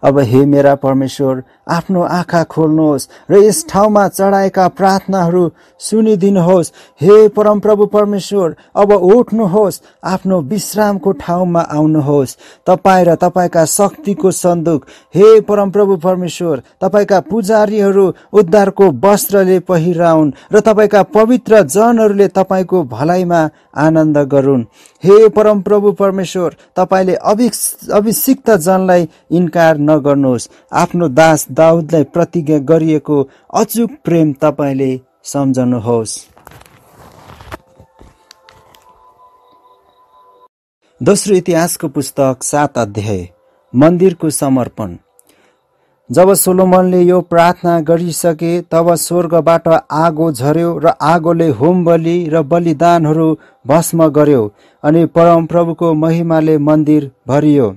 अब हे मेरा परमेश्वर आफ्नो आँखा खोल्नुहोस् र यस ठाउँमा चढाएका प्रार्थनाहरू सुनिदिनुहोस् हे परमप्रभु परमेश्वर अब उठ्नुहोस् आफ्नो विश्रामको ठाउँमा आउनुहोस् तपाईँ र तपाईँका शक्तिको सन्दुक हे परमप्रभु परमेश्वर तपाईँका पुजारीहरू उद्धारको वस्त्रले पहिराउन् र तपाईँका पवित्र जनहरूले तपाईँको भलाइमा आनन्द गरून् हे परमप्रभु परमेश्वर तपाईँले अभि अभिषिक्त जनलाई इन्कार नगर्नुहोस् आफ्नो दास दाउदलाई प्रतिज्ञा गरिएको अचुक प्रेम तपाईँले सम्झनुहोस् दोस्रो इतिहासको पुस्तक सात अध्याय मन्दिरको समर्पण जब सोलोमनले यो प्रार्थना गरिसके तब स्वर्गबाट आगो झर्यो र आगोले होम बलि र बलिदानहरू भस्म गर्यो अनि परमप्रभुको महिमाले मन्दिर भरियो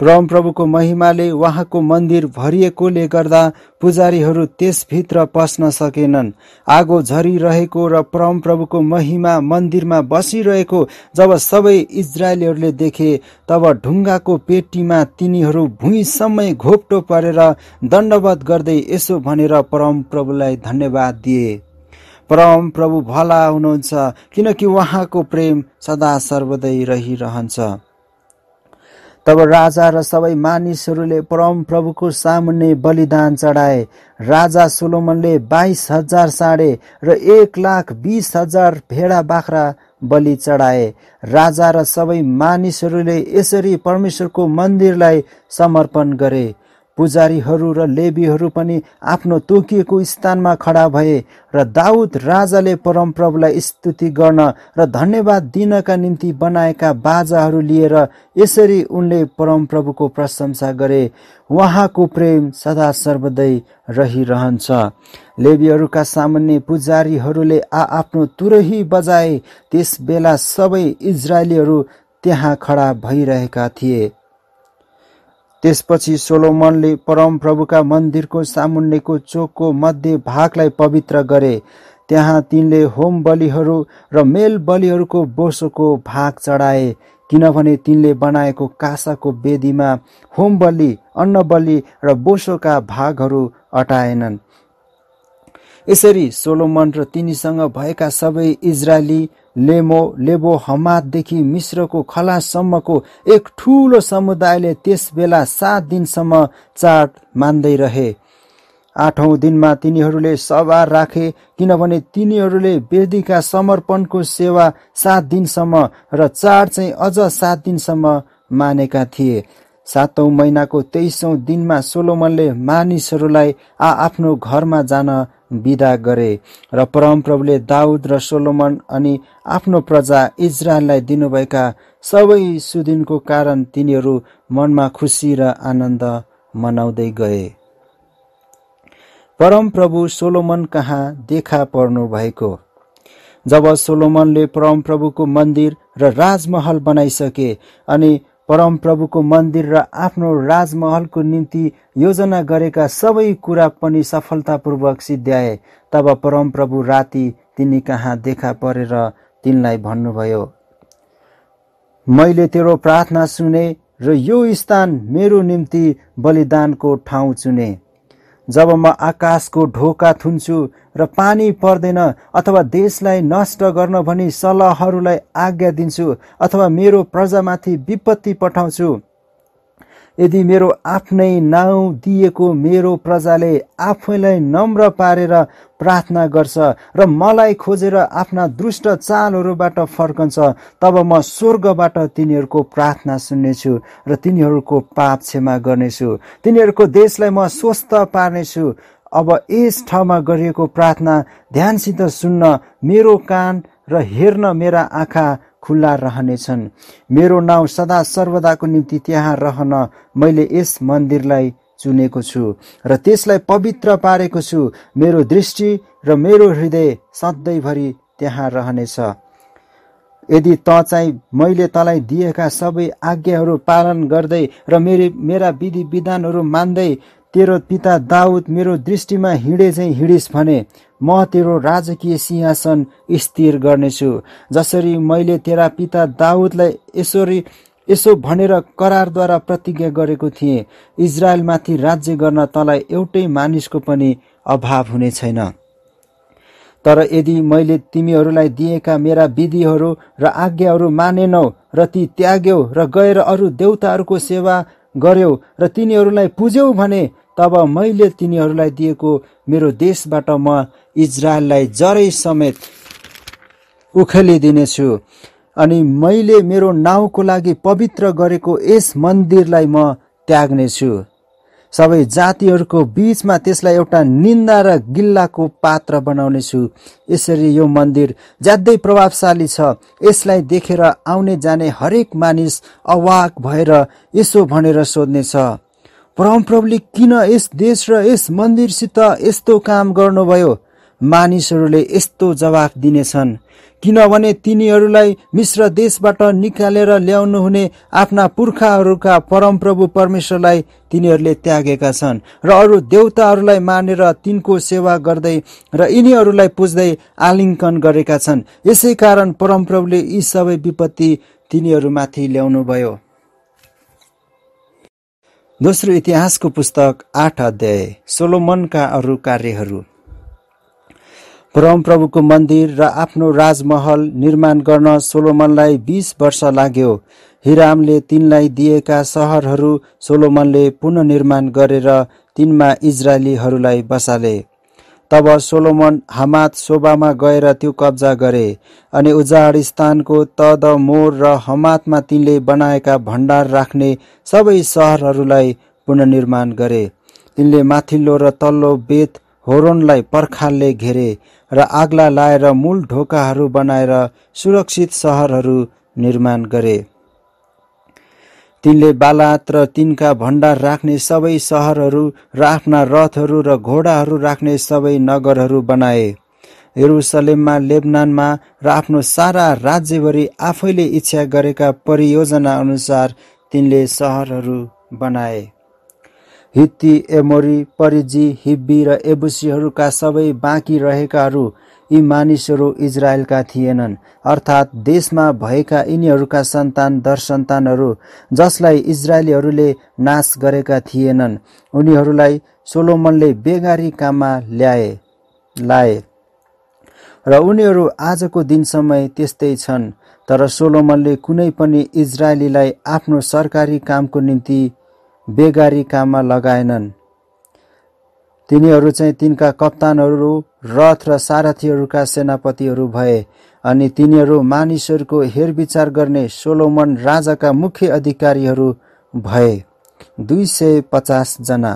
परमप्रभुको महिमाले उहाँको मन्दिर भरिएकोले गर्दा पुजारीहरू त्यसभित्र पस्न सकेनन् आगो झरिरहेको र परमप्रभुको महिमा मन्दिरमा बसिरहेको जब सबै इजरायलीहरूले देखे तब ढुङ्गाको पेटीमा तिनीहरू भुइँसम्मै घोप्टो परेर दण्डवत गर्दै यसो भनेर परमप्रभुलाई धन्यवाद दिए परम प्रभु भला हुनुहुन्छ किनकि उहाँको प्रेम सदा सर्वदै रहिरहन्छ तब राजा र सबै मानिसहरूले परम प्रभुको सामुन्ने बलिदान चढाए राजा सुलोमनले बाइस हजार साढे र एक लाख बिस हजार भेडा बाख्रा बलि चढाए राजा र सबै मानिसहरूले यसरी परमेश्वरको मन्दिरलाई समर्पण गरे पुजारीहरू र लेबीहरू पनि आफ्नो तोकिएको स्थानमा खडा भए र दाउद राजाले परमप्रभुलाई स्तुति गर्न र धन्यवाद दिनका निम्ति बनाएका बाजाहरू लिएर यसरी उनले परमप्रभुको प्रशंसा गरे उहाँको प्रेम सदा सर्वदै रहिरहन्छ लेबीहरूका सामान्य पुजारीहरूले आ आफ्नो तुरही बजाए त्यस बेला सबै इजरायलीहरू त्यहाँ खडा भइरहेका थिए त्यसपछि सोलोमनले परमप्रभुका मन्दिरको सामुन्नेको चोकको मध्य भागलाई पवित्र गरे त्यहाँ तिनले होम बलिहरू र मेल बलिहरूको बोसोको भाग चढाए किनभने तिनले बनाएको कासाको वेदीमा होम बलि अन्न बलि र बोसोका भागहरू अटाएनन् यसरी सोलोमन र तिनीसँग भएका सबै इजरायली लेमो लेबो हमादेखि मिश्रको खलासम्मको एक ठूलो समुदायले त्यस बेला सात दिनसम्म चाड मान्दै रहे आठौँ दिनमा तिनीहरूले सभा राखे किनभने तिनीहरूले वेदीका समर्पणको सेवा सात दिनसम्म र चाड चाहिँ अझ सात दिनसम्म मानेका थिए सातौँ महिनाको तेइसौँ दिनमा सोलोमनले मानिसहरूलाई आ आफ्नो घरमा जान विदा गरे र परमप्रभुले दाउद र सोलोमन अनि आफ्नो प्रजा इजरायललाई दिनुभएका सबै सुदिनको कारण तिनीहरू मनमा खुसी र आनन्द मनाउँदै गए परमप्रभु सोलोमन कहाँ देखा पर्नु भएको जब सोलोमनले परमप्रभुको मन्दिर र राजमहल बनाइसके अनि परमप्रभुको मन्दिर र आफ्नो राजमहलको निम्ति योजना गरेका सबै कुरा पनि सफलतापूर्वक सिद्ध्याए तब परमप्रभु राति तिनी कहाँ देखा परेर तिनलाई भन्नुभयो मैले तेरो प्रार्थना सुने र यो स्थान मेरो निम्ति बलिदानको ठाउँ चुने जब म आकाशको ढोका थुन्छु र पानी पर्दैन अथवा देशलाई नष्ट गर्न भनी सल्लाहहरूलाई आज्ञा दिन्छु अथवा मेरो प्रजामाथि विपत्ति पठाउँछु यदि मेरो आफ्नै नाउँ दिएको मेरो प्रजाले आफैलाई नम्र पारेर प्रार्थना गर्छ र मलाई खोजेर आफ्ना दुष्ट चालहरूबाट फर्कन्छ तब म स्वर्गबाट तिनीहरूको प्रार्थना सुन्नेछु र तिनीहरूको पाप क्षमा गर्नेछु तिनीहरूको देशलाई म स्वस्थ पार्नेछु अब यस ठाउँमा गरिएको प्रार्थना ध्यानसित सुन्न मेरो कान र हेर्न मेरा आँखा खुल्ला रहनेछन् मेरो नाउँ सदा सर्वदाको निम्ति त्यहाँ रहन मैले यस मन्दिरलाई चुनेको छु र त्यसलाई पवित्र पारेको छु मेरो दृष्टि र मेरो हृदय सधैँभरि त्यहाँ रहनेछ यदि त चाहिँ मैले तँलाई दिएका सबै आज्ञाहरू पालन गर्दै र मेरो मेरा विधि विधानहरू मान्दै तेरो पिता दाउद मेरो दृष्टिमा हिँडे चाहिँ हिँडिस् भने म तेरो राजकीय सिंहासन स्थिर गर्नेछु जसरी मैले तेरा पिता दाउदलाई यसरी यसो भनेर करारद्वारा प्रतिज्ञा गरेको थिएँ इजरायलमाथि राज्य गर्न तँलाई एउटै मानिसको पनि अभाव हुने छैन तर यदि मैले तिमीहरूलाई दिएका मेरा विधिहरू र आज्ञाहरू मानेनौ र ती त्याग्यौ र गएर अरू देउताहरूको सेवा गर्यौ र तिनीहरूलाई पुज्यौ भने तब मैले तिनीहरूलाई दिएको मेरो देशबाट म इजरायललाई जरै समेत उखेलिदिनेछु अनि मैले मेरो नाउँको लागि पवित्र गरेको यस मन्दिरलाई म त्याग्नेछु सबै जातिहरूको बिचमा त्यसलाई एउटा निन्दा र गिल्लाको पात्र बनाउनेछु यसरी यो मन्दिर ज्यादै प्रभावशाली छ यसलाई देखेर आउने जाने हरेक मानिस अवाक भएर यसो भनेर सोध्नेछ परमप्रभुले किन यस देश र यस मन्दिरसित यस्तो काम गर्नुभयो मानिसहरूले यस्तो जवाफ दिनेछन् किनभने तिनीहरूलाई मिश्र देशबाट निकालेर ल्याउनुहुने आफ्ना पुर्खाहरूका परमप्रभु परमेश्वरलाई तिनीहरूले त्यागेका छन् र अरू देवताहरूलाई मानेर तिनको सेवा गर्दै र यिनीहरूलाई पुज्दै आलिङ्कन गरेका छन् यसै कारण परमप्रभुले यी सबै विपत्ति तिनीहरूमाथि ल्याउनुभयो दोस्रो इतिहासको पुस्तक आठ अध्याय सोलोमनका अरू कार्यहरू परमप्रभुको मन्दिर र आफ्नो राजमहल निर्माण गर्न सोलोमनलाई बिस वर्ष लाग्यो हिरामले तिनलाई दिएका सहरहरू सोलोमनले पुनर्निर्माण गरेर तिनमा इजरायलीहरूलाई बसाले तब सोलोमन हामात शोभामा गएर त्यो कब्जा गरे अनि तद मोर र हमातमा तिनले बनाएका भण्डार राख्ने सबै सहरहरूलाई पुनर्निर्माण गरे तिनले माथिल्लो र तल्लो बेत होरोनलाई पर्खालले घेरे र आग्ला लाएर मूल ढोकाहरू बनाएर सुरक्षित सहरहरू निर्माण गरे तिनले बालात र तिनका भण्डार राख्ने सबै सहरहरू र आफ्ना रथहरू र घोडाहरू राख्ने सबै नगरहरू बनाए हेरुसलेममा लेबनानमा र आफ्नो सारा राज्यभरि आफैले इच्छा गरेका परियोजना अनुसार तिनले सहरहरू बनाए हित्ती एमोरी परिजी हिब्बी र एबुसीहरूका सबै बाँकी रहेकाहरू यी मानिसहरू इजरायलका थिएनन् अर्थात् देशमा भएका यिनीहरूका सन्तान दर सन्तानहरू जसलाई इजरायलीहरूले नाश गरेका थिएनन् उनीहरूलाई सोलोमनले बेगारी काममा ल्याए लाए र उनीहरू आजको दिनसम्म त्यस्तै छन् तर सोलोमनले कुनै पनि इजरायलीलाई आफ्नो सरकारी कामको निम्ति बेगारी काममा लगाएनन् तिनीहरू चाहिँ तिनका कप्तानहरू रथ र सारथीहरूका सेनापतिहरू भए अनि तिनीहरू मानिसहरूको हेरविचार गर्ने सोलोमन राजाका मुख्य अधिकारीहरू भए दुई सय पचासजना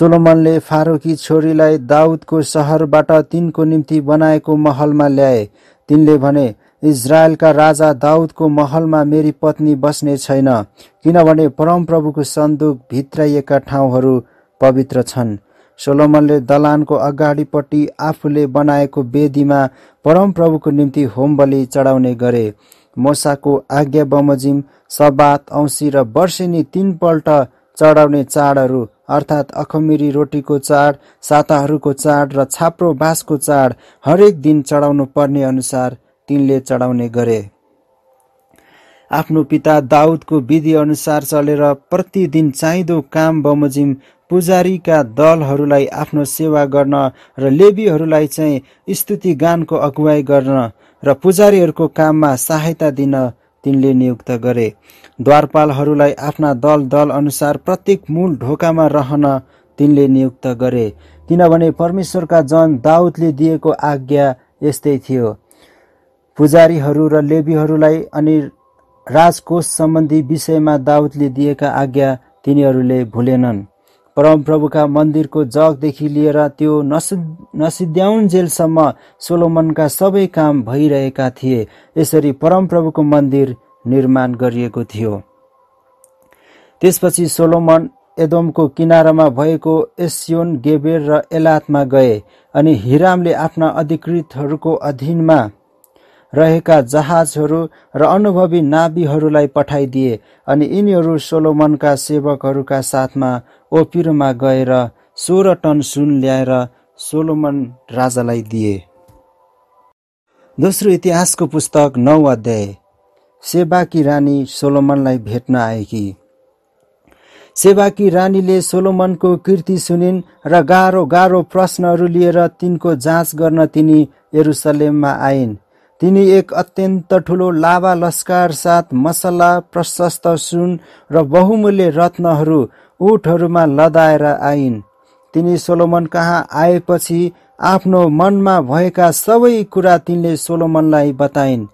सोलोमनले फारोकी छोरीलाई दाउदको सहरबाट तिनको निम्ति बनाएको महलमा ल्याए तिनले भने इजरायलका राजा दाउदको महलमा मेरी पत्नी बस्ने छैन किनभने परमप्रभुको सन्दुक भित्राइएका ठाउँहरू पवित्र छन् सोलोमनले दलानको अगाडिपट्टि आफूले बनाएको वेदीमा परमप्रभुको निम्ति होम चढाउने गरे मोसाको आज्ञा बमोजिम सबात औँसी र वर्षेनी तिनपल्ट चढाउने चाडहरू अर्थात् अखमिरी रोटीको चाड साताहरूको चाड र छाप्रो बाँसको चाड हरेक दिन चढाउनु पर्ने अनुसार तिनले चढाउने गरे आफ्नो पिता दाउदको विधि अनुसार चलेर प्रतिदिन चाहिँदो काम बमोजिम पुजारीका दलहरूलाई आफ्नो सेवा गर्न र लेबीहरूलाई चाहिँ स्तुति गानको अगुवाई गर्न र पुजारीहरूको काममा सहायता दिन तिनले नियुक्त गरे द्वारपालहरूलाई आफ्ना दल दल अनुसार प्रत्येक मूल ढोकामा रहन तिनले नियुक्त गरे किनभने परमेश्वरका जन दाउदले दिएको आज्ञा यस्तै थियो पुजारीहरू र लेबीहरूलाई अनि राजकोष सम्बन्धी विषयमा दाउदले दिएका आज्ञा तिनीहरूले भुलेनन् परमप्रभुका मन्दिरको जगदेखि लिएर त्यो नसि नसिद्याउन जेलसम्म सोलोमनका सबै काम भइरहेका थिए यसरी परमप्रभुको मन्दिर निर्माण गरिएको थियो त्यसपछि सोलोमन एदोमको किनारामा भएको एसियोन गेबेर र एलातमा गए अनि हिरामले आफ्ना अधिकृतहरूको अधीनमा रहेका जहाजहरू र अनुभवी नाभिहरूलाई पठाइदिए अनि यिनीहरू सोलोमनका सेवकहरूका साथमा ओफिरमा गएर सोह्र टन सुन ल्याएर सोलोमन राजालाई दिए दोस्रो इतिहासको पुस्तक नौ अध्याय सेवाकी रानी सोलोमनलाई भेट्न आएकी सेवाकी रानीले सोलोमनको कीर्ति सुनिन् र गाह्रो गाह्रो प्रश्नहरू लिएर तिनको जाँच गर्न तिनी एरुसलेममा आइन् तिनी एक अत्यन्त ठुलो लाभा लस्कार साथ मसला प्रशस्त सुन र बहुमूल्य रत्नहरू उठहरूमा लदाएर आइन् तिनी सोलोमन कहाँ आएपछि आफ्नो मनमा भएका सबै कुरा तिनले सोलोमनलाई बताइन्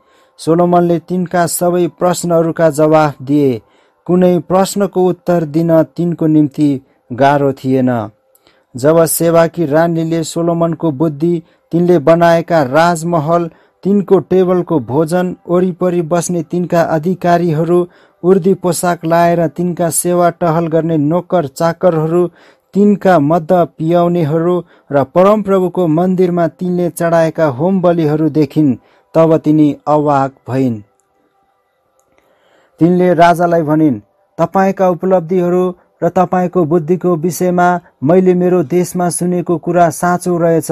सोलोमनले तिनका सबै प्रश्नहरूका जवाफ दिए कुनै प्रश्नको उत्तर दिन तिनको निम्ति गाह्रो थिएन जब सेवाकी रानीले सोलोमनको बुद्धि तिनले बनाएका राजमहल तिनको टेबलको भोजन वरिपरि बस्ने तिनका अधिकारीहरू उर्दी पोसाक लाएर तिनका सेवा टहल गर्ने नोकर चाकरहरू तिनका मद पियाउनेहरू र परमप्रभुको मन्दिरमा तिनले चढाएका होम बलिहरू देखिन् तब तिनी अवाक भइन् तिनले राजालाई भनिन् तपाईँका उपलब्धिहरू र तपाईँको बुद्धिको विषयमा मैले मेरो देशमा सुनेको कुरा साँचो रहेछ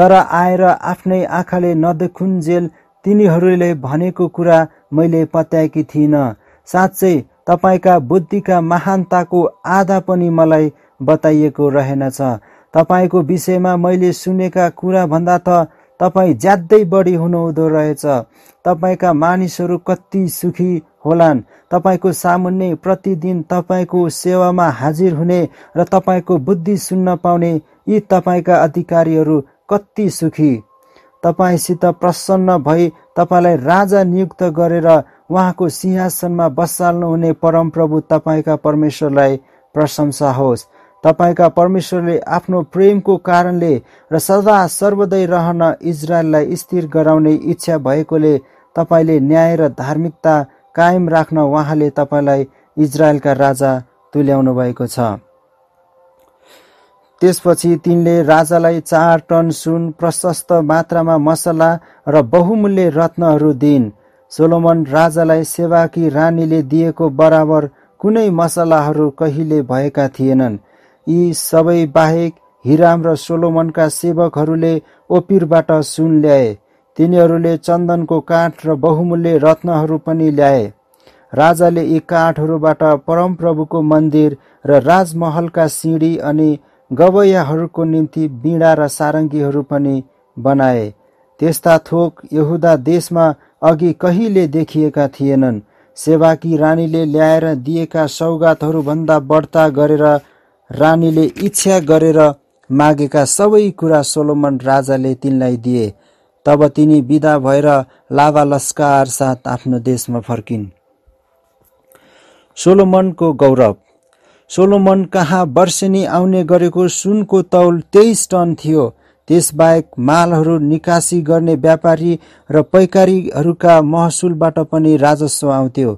तर आएर आफ्नै आँखाले नदेखुन्जेल तिनीहरूले भनेको कुरा मैले पत्याएकी थिइनँ साँच्चै तपाईँका बुद्धिका महानताको आधा पनि मलाई बताइएको रहेनछ तपाईँको विषयमा मैले सुनेका कुरा भन्दा त तपाईँ ज्यादै बढी हुनुहुँदो रहेछ तपाईँका मानिसहरू कति सुखी होलान् तपाईँको सामुन्ने प्रतिदिन तपाईँको सेवामा हाजिर हुने र तपाईँको बुद्धि सुन्न पाउने यी तपाईँका अधिकारीहरू कति सुखी तपाईँसित प्रसन्न भई तपाईँलाई राजा नियुक्त गरेर उहाँको सिंहासनमा बसाल्नुहुने परमप्रभु तपाईँका परमेश्वरलाई प्रशंसा होस् तपाईँका परमेश्वरले आफ्नो प्रेमको कारणले र सदा सर्वदै रहन इजरायललाई स्थिर गराउने इच्छा भएकोले तपाईँले न्याय र धार्मिकता कायम राख्न उहाँले तपाईँलाई इजरायलका राजा तुल्याउनु भएको छ त्यसपछि तिनले राजालाई चार टन सुन प्रशस्त मात्रामा मसला र बहुमूल्य रत्नहरू दिइन् सोलोमन राजालाई सेवाकी रानीले दिएको बराबर कुनै मसलाहरू कहिले भएका थिएनन् यी सबै बाहेक हिराम र सोलोमनका सेवकहरूले ओपिरबाट सुन ल्याए तिनीहरूले चन्दनको काठ र बहुमूल्य रत्नहरू पनि ल्याए राजाले यी काठहरूबाट परमप्रभुको मन्दिर र राजमहलका सिँढी अनि गवैयाहरूको निम्ति बिँडा र सारङ्गीहरू पनि बनाए त्यस्ता थोक यहुदा देशमा अघि कहिले देखिएका थिएनन् सेवाकी रानीले ल्याएर दिएका सौगातहरूभन्दा बढ्ता गरेर रानीले इच्छा गरेर मागेका सबै कुरा सोलोमन राजाले तिनलाई दिए तब तिनी विदा भएर लाभा लस्कार साथ आफ्नो देशमा फर्किन् सोलोमनको गौरव सोलोमन कहाँ वर्षेनी आउने गरेको सुनको तौल तेइस टन थियो त्यसबाहेक मालहरू निकासी गर्ने व्यापारी र पैकारीहरूका महसुलबाट पनि राजस्व आउँथ्यो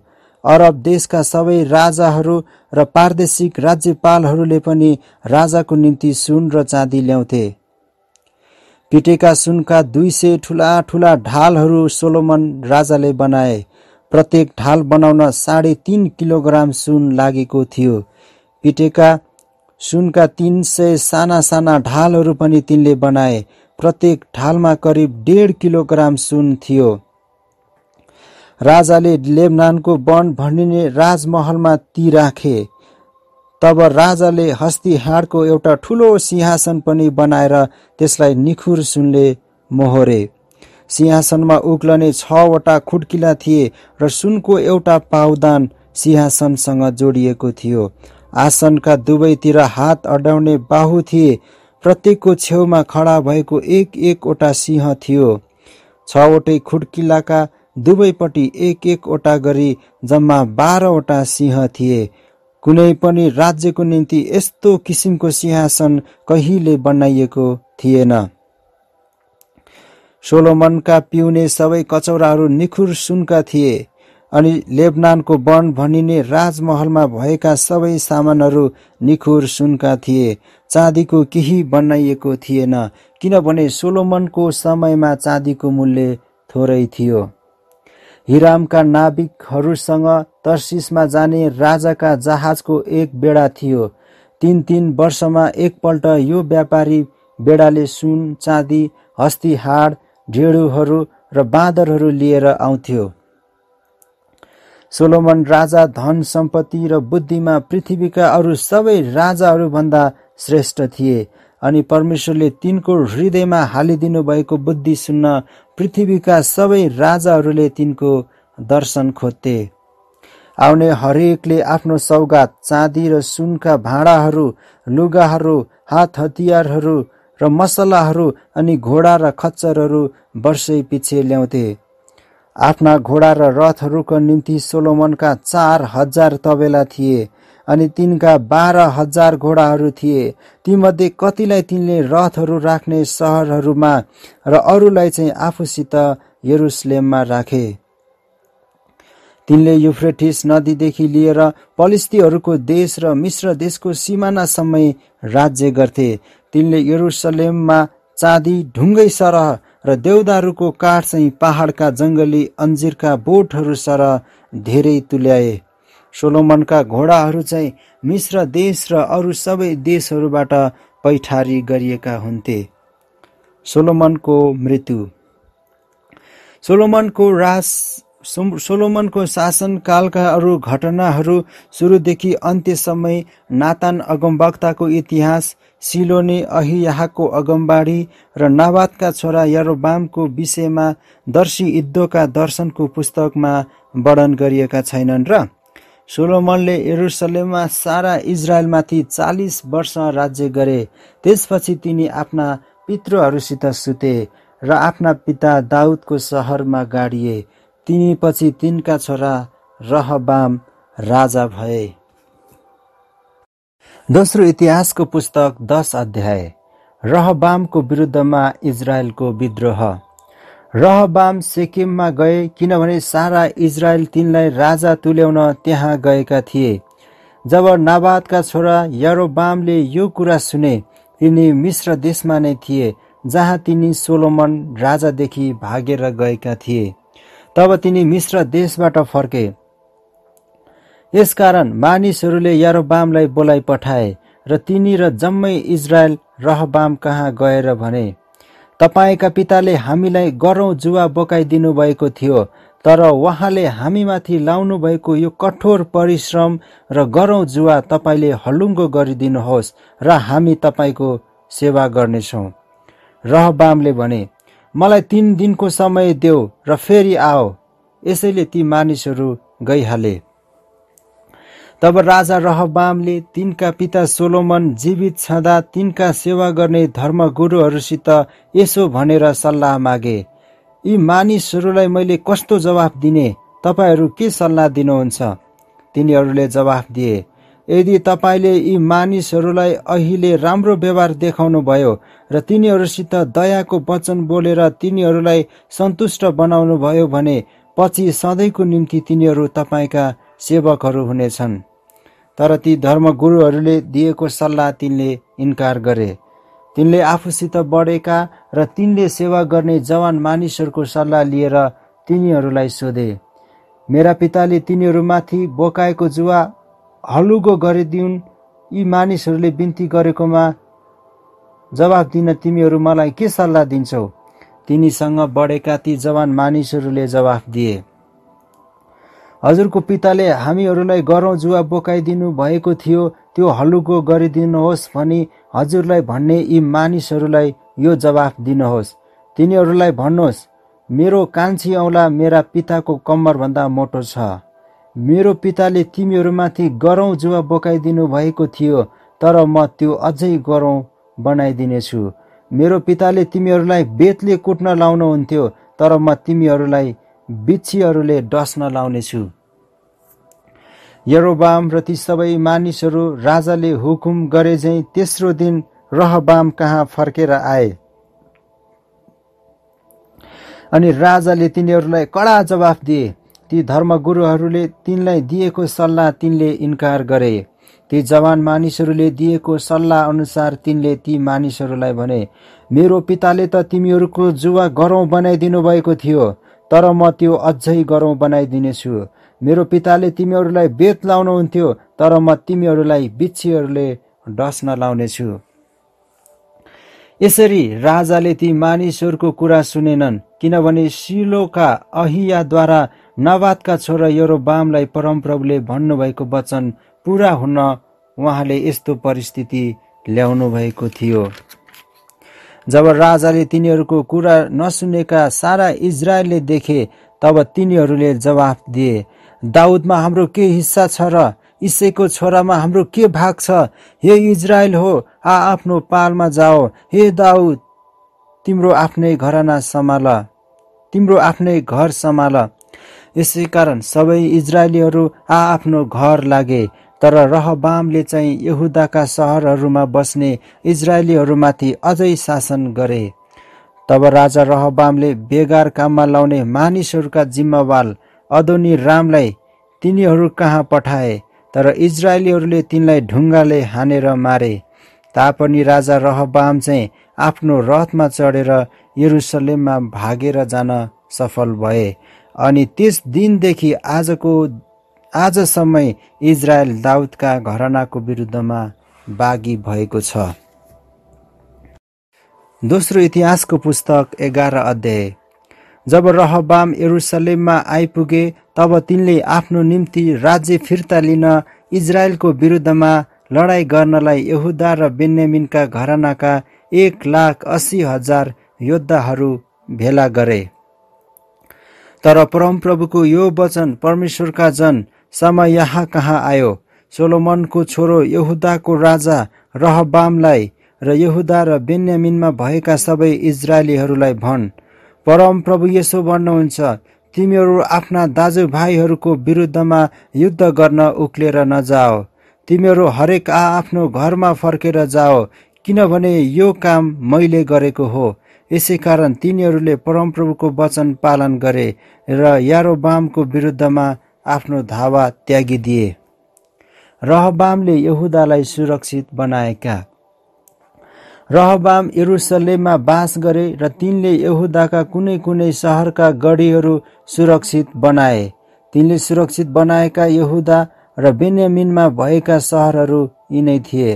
अरब देशका सबै राजाहरू र पारदेशिक राज्यपालहरूले पनि राजाको निम्ति सुन र चाँदी ल्याउँथे पिटेका सुनका दुई सय ठुला ठुला ढालहरू सोलोमन राजाले बनाए प्रत्येक ढाल बनाउन साढे तिन किलोग्राम सुन लागेको थियो पिटेका सुनका तिन सय साना साना ढालहरू पनि तिनले बनाए प्रत्येक ढालमा करिब डेढ किलोग्राम सुन थियो राजाले लेबनानको वन भनिने राजमहलमा ती राखे तब राजाले हस्ती एउटा ठुलो सिंहासन पनि बनाएर त्यसलाई निखुर सुनले मोहोरे सिंहासनमा उक्लने छवटा खुड्किला थिए र सुनको एउटा पाउदान सिंहासनसँग जोडिएको थियो आसनका दुवैतिर हात अडाउने बाहु थिए प्रत्येकको छेउमा खडा भएको एक एकवटा सिंह थियो छवटै खुड्किलाका दुवैपट्टि एक एकवटा गरी जम्मा बाह्रवटा सिंह थिए कुनै पनि राज्यको निम्ति यस्तो किसिमको सिंहासन कहिले बनाइएको थिएन सोलोमनका पिउने सबै कचौराहरू निखुर सुनका थिए अनि लेबनानको वन भनिने राजमहलमा भएका सबै सामानहरू निखुर सुनका थिए चाँदीको केही बनाइएको थिएन किनभने सोलोमनको समयमा चाँदीको मूल्य थोरै थियो हिरामका नाविकहरूसँग तर्सिसमा जाने राजाका जहाजको एक बेडा थियो तिन तिन वर्षमा एकपल्ट यो व्यापारी बेडाले सुन चाँदी हस्ती हाड ढेँडुहरू र बाँदरहरू लिएर आउँथ्यो सोलोमन राजा धन सम्पत्ति र बुद्धिमा पृथ्वीका अरू सबै राजाहरूभन्दा श्रेष्ठ थिए अनि परमेश्वरले तिनको हृदयमा हालिदिनु भएको बुद्धि सुन्न पृथ्वीका सबै राजाहरूले तिनको दर्शन खोज्थे आउने हरेकले आफ्नो सौगात चाँदी र सुनका भाँडाहरू लुगाहरू हात हतियारहरू र मसलाहरू अनि घोडा र खच्चरहरू वर्षै पछि ल्याउँथे आफ्ना घोडा र रथहरूको निम्ति सोलोमनका चार हजार तबेला थिए अनि तिनका बाह्र हजार घोडाहरू थिए तीमध्ये कतिलाई तिनले रथहरू राख्ने सहरहरूमा र अरूलाई चाहिँ आफूसित यरुसलेममा राखे तिनले युफ्रेटिस नदीदेखि लिएर पलिस्तीहरूको देश र मिश्र देशको सिमानासम्म राज्य गर्थे तिनले यरुसलेममा चाँदी ढुङ्गै सरह र देउदारूको काठ चाहिँ पहाडका जङ्गली अन्जिरका सर धेरै तुल्याए सोलोमनका घोडाहरू चाहिँ मिश्र देश र अरू सबै देशहरूबाट पैठारी गरिएका हुन्थे सोलोमनको मृत्यु सोलोमनको रास सोलोमनको शासनकालका अरू घटनाहरू सुरुदेखि अन्त्यसम्म नातान अगमवक्ताको इतिहास सिलोनी यहाँको अगमबाडी र नावादका छोरा यरोबामको विषयमा दर्शी इद्दोका दर्शनको पुस्तकमा वर्णन गरिएका छैनन् र सोलोमनले यरुसलेममा सारा इजरायलमाथि चालिस वर्ष राज्य गरे त्यसपछि तिनी आफ्ना पितृहरूसित सुते र आफ्ना पिता दाउदको सहरमा गाडिए तिनी पछि तिनका छोरा रहबाम राजा भए दोस्रो इतिहासको पुस्तक दस अध्याय रहबामको विरुद्धमा इजरायलको विद्रोह रहबाम सिक्किममा गए किनभने सारा इजरायल तिनलाई राजा तुल्याउन त्यहाँ गएका थिए जब नाबादका छोरा यरोबामले यो कुरा सुने तिनी मिश्र देशमा नै थिए जहाँ तिनी सोलोमन राजादेखि भागेर गएका थिए तब तिनी मिश्र देशबाट फर्के यसकारण मानिसहरूले यरोबामलाई बोलाइ पठाए र तिनी र जम्मै इजरायल रहबाम कहाँ गएर भने तपाईँका पिताले हामीलाई गरौँ जुवा बोकाइदिनु भएको थियो तर उहाँले हामीमाथि लाउनु भएको यो कठोर परिश्रम र गरौँ जुवा तपाईँले हलुङ्गो गरिदिनुहोस् र हामी तपाईँको सेवा गर्नेछौँ रहबामले भने मलाई तिन दिनको समय देऊ र फेरि आओ यसैले ती मानिसहरू गइहाले तब राजा रहबामले तिनका पिता सोलोमन जीवित छँदा तिनका सेवा गर्ने धर्मगुरुहरूसित यसो भनेर सल्लाह मागे यी मानिसहरूलाई मैले कस्तो जवाफ दिने तपाईँहरू के सल्लाह दिनुहुन्छ तिनीहरूले जवाफ दिए यदि तपाईँले यी मानिसहरूलाई अहिले राम्रो व्यवहार देखाउनुभयो र तिनीहरूसित दयाको वचन बोलेर तिनीहरूलाई सन्तुष्ट बनाउनुभयो भने पछि सधैँको निम्ति तिनीहरू तपाईँका सेवकहरू हुनेछन् तर ती धर्मगुरुहरूले दिएको सल्लाह तिनले इन्कार गरे तिनले आफूसित बढेका र तिनले सेवा गर्ने जवान मानिसहरूको सल्लाह लिएर तिनीहरूलाई सोधे मेरा पिताले तिनीहरूमाथि बोकाएको जुवा हलुगो गरिदिउन् यी मानिसहरूले बिन्ती गरेकोमा जवाब दिन तिमीहरू मलाई के सल्लाह दिन्छौ तिनीसँग बढेका ती जवान मानिसहरूले जवाफ दिए हजुरको पिताले हामीहरूलाई गरौँ जुवा बोकाइदिनु भएको थियो त्यो हलुको गरिदिनुहोस् भनी हजुरलाई भन्ने यी मानिसहरूलाई यो जवाफ दिनुहोस् तिनीहरूलाई भन्नुहोस् मेरो कान्छी औँला मेरा पिताको कम्मरभन्दा मोटो छ मेरो पिताले तिमीहरूमाथि गरौँ जुवा बोकाइदिनु भएको थियो तर म त्यो अझै गरौँ बनाइदिनेछु मेरो पिताले तिमीहरूलाई बेतले कुट्न लाउनुहुन्थ्यो तर म तिमीहरूलाई बिच्छीहरूले डस्न लाउनेछु यरोबाम र ती सबै मानिसहरू राजाले हुकुम गरे गरेझैँ तेस्रो दिन रहबाम कहाँ फर्केर आए अनि राजाले तिनीहरूलाई कडा जवाफ दिए ती धर्मगुरुहरूले तिनलाई दिएको सल्लाह तिनले इन्कार गरे ती जवान मानिसहरूले दिएको सल्लाह अनुसार तिनले ती मानिसहरूलाई भने मेरो पिताले त तिमीहरूको जुवा गरौँ बनाइदिनु भएको थियो तर म त्यो अझै गरौँ बनाइदिनेछु मेरो पिताले तिमीहरूलाई बेत लाउनुहुन्थ्यो तर म तिमीहरूलाई बिच्छीहरूले डस्न लाउनेछु यसरी राजाले ती मानिसहरूको कुरा सुनेनन् किनभने सिलोका अहियाद्वारा नवातका छोरा बामलाई परमप्रभुले भन्नुभएको वचन पुरा हुन उहाँले यस्तो परिस्थिति ल्याउनु भएको थियो जब राजाले तिनीहरूको कुरा नसुनेका सारा इजरायलले देखे तब तिनीहरूले जवाफ दिए दाउदमा हाम्रो के हिस्सा छ र इसैको छोरामा हाम्रो के भाग छ हे इजरायल हो आ आफ्नो पालमा जाओ हे दाउद तिम्रो आफ्नै घरना सम्हाल तिम्रो आफ्नै घर सम्हाल यसै कारण सबै इजरायलीहरू आ आफ्नो घर लागे तर रहबामले चाहिँ यहुदाका सहरहरूमा बस्ने इजरायलीहरूमाथि अझै शासन गरे तब राजा रहबामले बेगार काममा लाउने मानिसहरूका जिम्मावाल अदोनी रामलाई तिनीहरू कहाँ पठाए तर इजरायलीहरूले तिनलाई ढुङ्गाले हानेर मारे तापनि राजा रहबाम चाहिँ आफ्नो रथमा चढेर यरुसलेममा भागेर जान सफल भए अनि त्यस दिनदेखि आजको आजसम्मै इजरायल दाउदका घरानाको विरुद्धमा बागी भएको छ दोस्रो इतिहासको पुस्तक एघार अध्याय जब रहबाम यरुसलेममा आइपुगे तब तिनले आफ्नो निम्ति राज्य फिर्ता लिन इजरायलको विरुद्धमा लडाईँ गर्नलाई यहुदा र बेन्यामिनका घरानाका एक लाख अस्सी हजार योद्धाहरू भेला गरे तर परमप्रभुको यो वचन परमेश्वरका जन समय यहाँ कहाँ आयो सोलोमनको छोरो यहुदाको राजा रहबामलाई र यहुदा र बेन्यामिनमा भएका सबै इजरायलीहरूलाई भन् परमप्रभु प्रभु यसो भन्नुहुन्छ तिमीहरू आफ्ना दाजुभाइहरूको विरुद्धमा युद्ध गर्न उक्लेर नजाओ तिमीहरू हरेक आ आफ्नो घरमा फर्केर जाओ किनभने यो काम मैले गरेको हो यसै कारण तिनीहरूले परमप्रभुको वचन पालन गरे र यारोबामको विरुद्धमा आफ्नो धावा त्यागिदिए रहबामले यहुदालाई सुरक्षित बनाएका रहबाम यरुसलेममा बास गरे र तिनले यहुदाका कुनै कुनै सहरका गढीहरू सुरक्षित बनाए तिनले सुरक्षित बनाएका यहुदा र बेन्यामिनमा भएका सहरहरू यिनै थिए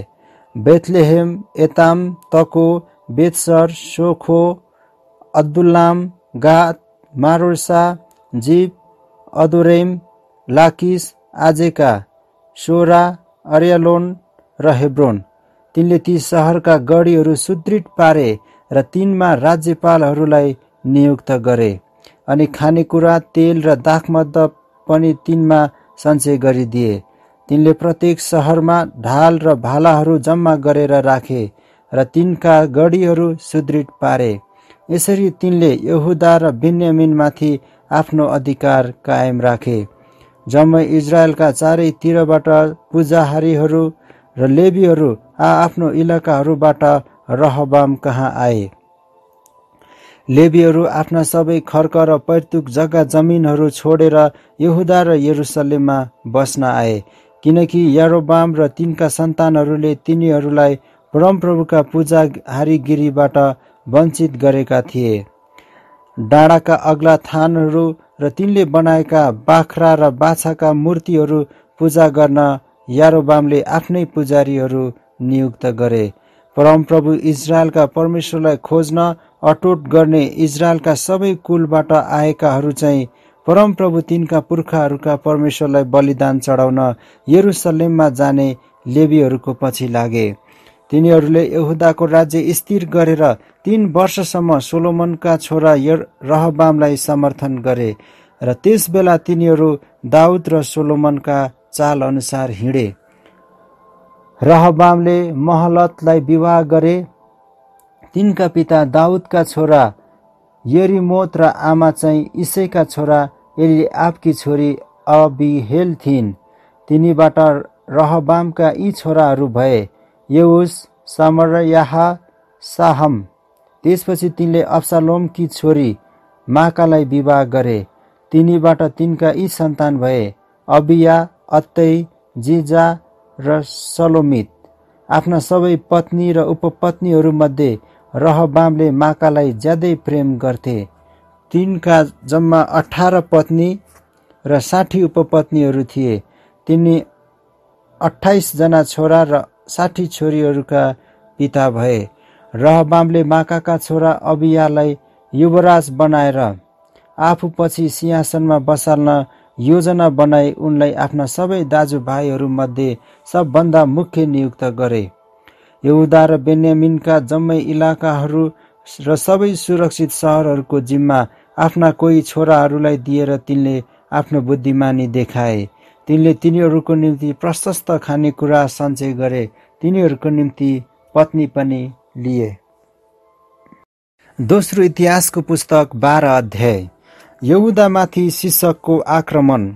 बेथलेहेम एताम तको बेतसर सोखो अब्दुल्लाम गात मारोसा जीप अदुरेम लाकिस आजेका सोरा अर्यालोन र हेब्रोन तिनले ती सहरका गढीहरू सुदृढ पारे र तिनमा राज्यपालहरूलाई नियुक्त गरे अनि खानेकुरा तेल र दाखमद पनि तिनमा सञ्चय गरिदिए तिनले प्रत्येक सहरमा ढाल र भालाहरू जम्मा गरेर राखे र तिनका गढीहरू सुदृढ पारे यसरी तिनले यहुदा र बिन्यामिनमाथि आफ्नो अधिकार कायम राखे जम्मै इजरायलका चारैतिरबाट पूजाहारीहरू र लेबीहरू आआफ्नो इलाकाहरूबाट रहबाम कहाँ आए लेबीहरू आफ्ना सबै खर्क र पैतुक जग्गा जमिनहरू छोडेर यहुदा र यरुसलेममा बस्न आए किनकि यारोबाम र तिनका सन्तानहरूले तिनीहरूलाई परमप्रभुका पूजाहारीगिरीबाट वञ्चित गरेका थिए डाँडाका अग्ला थानहरू र तिनले बनाएका बाख्रा र बाछाका मूर्तिहरू पूजा गर्न यारोबामले आफ्नै पुजारीहरू नियुक्त गरे परमप्रभु इजरायलका परमेश्वरलाई खोज्न अटोट गर्ने इजरायलका सबै कुलबाट आएकाहरू चाहिँ परमप्रभु तिनका पुर्खाहरूका परमेश्वरलाई बलिदान चढाउन यरुसलेममा जाने लेबीहरूको पछि लागे तिनीहरूले यहुदाको राज्य स्थिर गरेर तीन वर्षसम्म सोलोमनका छोरा रहबामलाई समर्थन गरे र त्यसबेला तिनीहरू दाउद र सोलोमनका चाल अनुसार हिँडे रहबामले महलतलाई विवाह गरे तिनका पिता दाउदका छोरा यरिमोत र आमा चाहिँ इसैका छोरा आपकी छोरी अबिहेल थिइन् तिनीबाट रहबामका यी छोराहरू भए येउस समरयाह साहम त्यसपछि तिनले अप्सालोमकी छोरी माकालाई विवाह गरे तिनीबाट तिनका यी सन्तान भए अबिया अत्तै जिजा र सलोमित आफ्ना सबै पत्नी र उपपत्नीहरूमध्ये रहबामले माकालाई ज्यादै प्रेम गर्थे तिनका जम्मा अठार पत्नी र साठी उपपत्नीहरू थिए तिनी अठाइसजना छोरा र साठी छोरीहरूका पिता भए रहबामले माकाका छोरा अबियालाई युवराज बनाएर आफू पछि सिंहासनमा बसाल्न योजना बनाई उनलाई आफ्ना सबै दाजुभाइहरूमध्ये सबभन्दा मुख्य नियुक्त गरे यहुदा र बेन्यामिनका जम्मै इलाकाहरू र सबै सुरक्षित सहरहरूको जिम्मा आफ्ना कोही छोराहरूलाई दिएर तिनले आफ्नो बुद्धिमानी देखाए तिनले तिनीहरूको निम्ति प्रशस्त खानेकुरा सञ्चय गरे तिनीहरूको निम्ति पत्नी पनि लिए दोस्रो इतिहासको पुस्तक बाह्र अध्याय यहुदामाथि शीर्षकको आक्रमण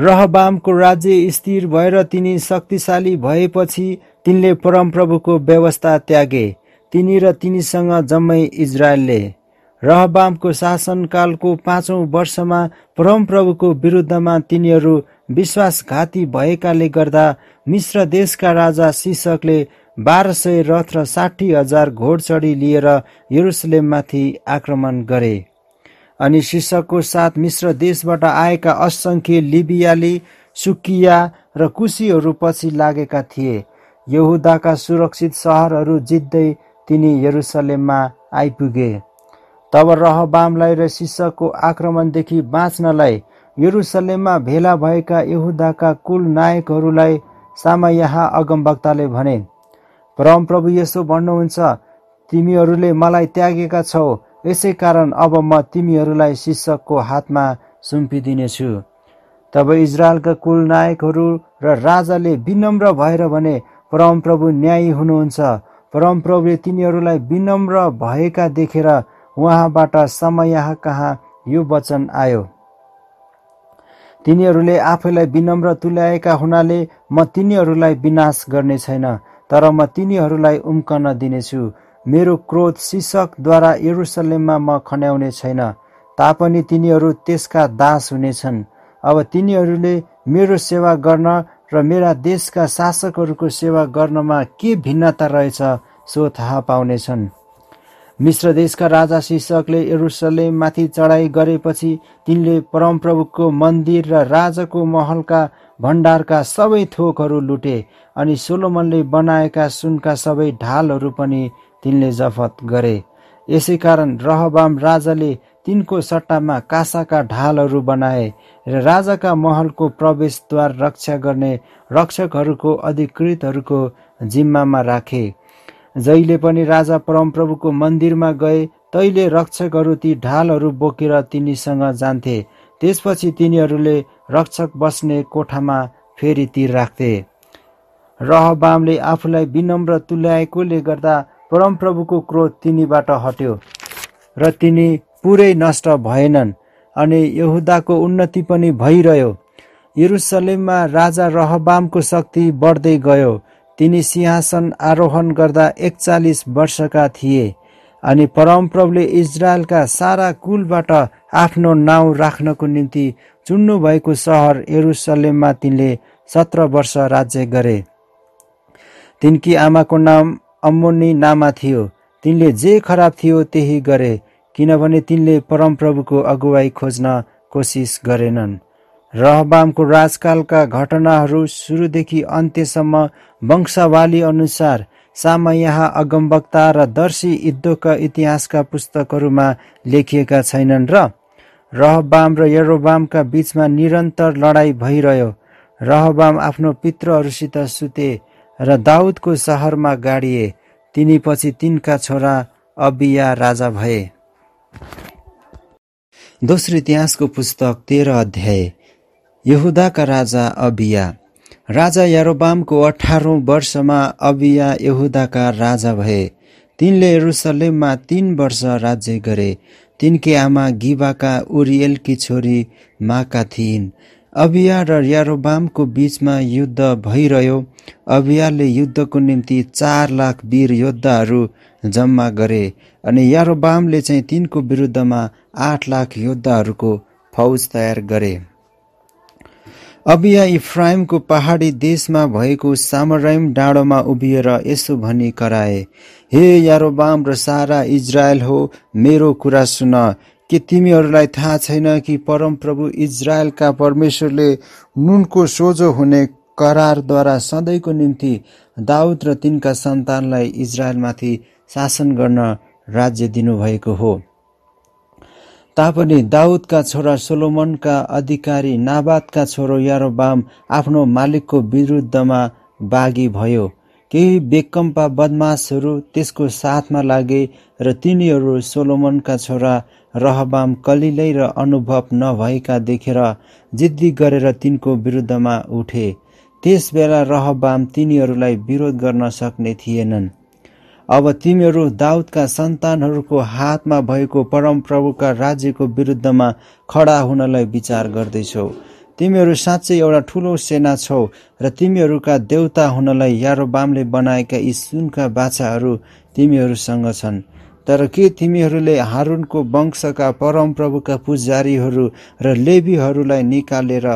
रहबामको राज्य स्थिर भएर तिनी शक्तिशाली भएपछि तिनले परमप्रभुको व्यवस्था त्यागे तिनी र तिनीसँग जम्मै इजरायलले रहबामको शासनकालको पाँचौँ वर्षमा परमप्रभुको विरुद्धमा तिनीहरू विश्वासघाती भएकाले गर्दा मिश्र देशका राजा शीर्षकले बाह्र सय रथ र साठी हजार घोडचडी लिएर युरुसलेममाथि आक्रमण गरे अनि शीर्षकको साथ मिश्र देशबाट आएका असङ्ख्य लिबियाली सुकिया र कुसीहरू पछि लागेका थिए यहुदाका सुरक्षित सहरहरू जित्दै तिनी यरुसलेममा आइपुगे तब रहबामलाई र शिष्यको आक्रमणदेखि बाँच्नलाई यरुसलेममा भेला भएका यहुदाका कुल नायकहरूलाई सामयाहा अगमवक्ताले भने परमप्रभु यसो भन्नुहुन्छ तिमीहरूले मलाई त्यागेका छौ यसै कारण अब म तिमीहरूलाई शिक्षकको हातमा सुम्पिदिनेछु तब इजरायलका कुल नायकहरू र राजाले विनम्र भएर भने परमप्रभु न्यायी हुनुहुन्छ परमप्रभुले तिनीहरूलाई विनम्र भएका देखेर उहाँबाट समय कहाँ यो वचन आयो तिनीहरूले आफैलाई विनम्र तुल्याएका हुनाले म तिनीहरूलाई विनाश गर्ने छैन तर म तिनीहरूलाई उम्कन दिनेछु मेरो क्रोध शीर्षकद्वारा यरुसलेममा म खन्याउने छैन तापनि तिनीहरू त्यसका दास हुनेछन् अब तिनीहरूले मेरो सेवा गर्न र मेरा देशका शासकहरूको सेवा गर्नमा के भिन्नता रहेछ सो थाहा पाउनेछन् मिश्र देशका राजा शीर्षकले यरुसलेममाथि चढाइ गरेपछि तिनले परमप्रभुको मन्दिर र राजाको महलका भण्डारका सबै थोकहरू लुटे अनि सोलोमनले बनाएका सुनका सबै ढालहरू पनि तिनले जफत गरे यसैकारण रहबाम राजाले तिनको सट्टामा कासाका ढालहरू बनाए र राजाका महलको प्रवेशद्वार रक्षा गर्ने रक्षकहरूको अधिकृतहरूको जिम्मामा राखे जहिले पनि राजा परमप्रभुको मन्दिरमा गए तैले रक्षकहरू ती ढालहरू बोकेर तिनीसँग जान्थे त्यसपछि तिनीहरूले रक्षक बस्ने कोठामा फेरि तिर राख्थे रहबामले आफूलाई विनम्र तुल्याएकोले गर्दा परमप्रभुको क्रोध तिनीबाट हट्यो र तिनी पुरै नष्ट भएनन् अनि यहुदाको उन्नति पनि भइरह्यो यरुसलेममा राजा रहबामको शक्ति बढ्दै गयो तिनी सिंहासन आरोहण गर्दा एकचालिस वर्षका थिए अनि परमप्रभुले इजरायलका सारा कुलबाट आफ्नो नाउँ राख्नको निम्ति चुन्नुभएको सहर एरुसलेममा तिनले सत्र वर्ष राज्य गरे तिनकी आमाको नाम अम्मोनी नामा थियो तिनले जे खराब थियो त्यही गरे किनभने तिनले परमप्रभुको अगुवाई खोज्न कोसिस गरेनन् रहबामको राजकालका घटनाहरू सुरुदेखि अन्त्यसम्म वंशावली अनुसार सामयाह अगमवक्ता र दर्शी इद्दोका इतिहासका पुस्तकहरूमा लेखिएका छैनन् र रहबाम र यरोबामका बिचमा निरन्तर लडाईँ भइरह्यो रहबाम आफ्नो पित्रहरूसित सुते र दाउदको सहरमा गाडिए तिनी पछि तिनका छोरा अबिया राजा भए दोस्रो इतिहासको पुस्तक तेह्र अध्याय यहुदाका राजा अबिया राजा यारोबामको अठारौँ वर्षमा अबिया यहुदाका राजा भए तिनले रुसलेममा तीन वर्ष राज्य गरे तिनकी आमा गिबाका उरियलकी छोरी माका थिइन् अबिया र यारोबामको बिचमा युद्ध भइरह्यो अबियाले युद्धको निम्ति चार लाख वीर योद्धाहरू जम्मा गरे अनि यारोबामले चाहिँ तिनको विरुद्धमा आठ लाख योद्धाहरूको फौज तयार गरे अबिया इफ्राइमको पहाडी देशमा भएको सामराइम डाँडोमा उभिएर यसो भनी कराए हे यारोबाम र सारा इजरायल हो मेरो कुरा सुन के तिमीहरूलाई थाहा छैन कि परमप्रभु इजरायलका परमेश्वरले नुनको सोझो हुने करारद्वारा सधैँको निम्ति दाउद र तिनका सन्तानलाई इजरायलमाथि शासन गर्न राज्य दिनुभएको हो तापनि दाउदका छोरा सोलोमनका अधिकारी नाबादका छोरो यारोबाम आफ्नो मालिकको विरुद्धमा बागी भयो केही बेकम्पा बदमासहरू त्यसको साथमा लागे र तिनीहरू सोलोमनका छोरा रहबाम कलिलै र अनुभव नभएका देखेर जिद्दी गरेर तिनको विरुद्धमा उठे त्यसबेला रहबाम तिनीहरूलाई विरोध गर्न सक्ने थिएनन् अब तिमीहरू दाउदका सन्तानहरूको हातमा भएको परमप्रभुका राज्यको विरुद्धमा खडा हुनलाई विचार गर्दैछौ तिमीहरू साँच्चै एउटा ठुलो सेना छौ र तिमीहरूका देउता हुनलाई यारोबामले बनाएका यी सुनका बाछाहरू तिमीहरूसँग छन् तर के तिमीहरूले हारुनको वंशका परमप्रभुका पुजारीहरू र लेबीहरूलाई निकालेर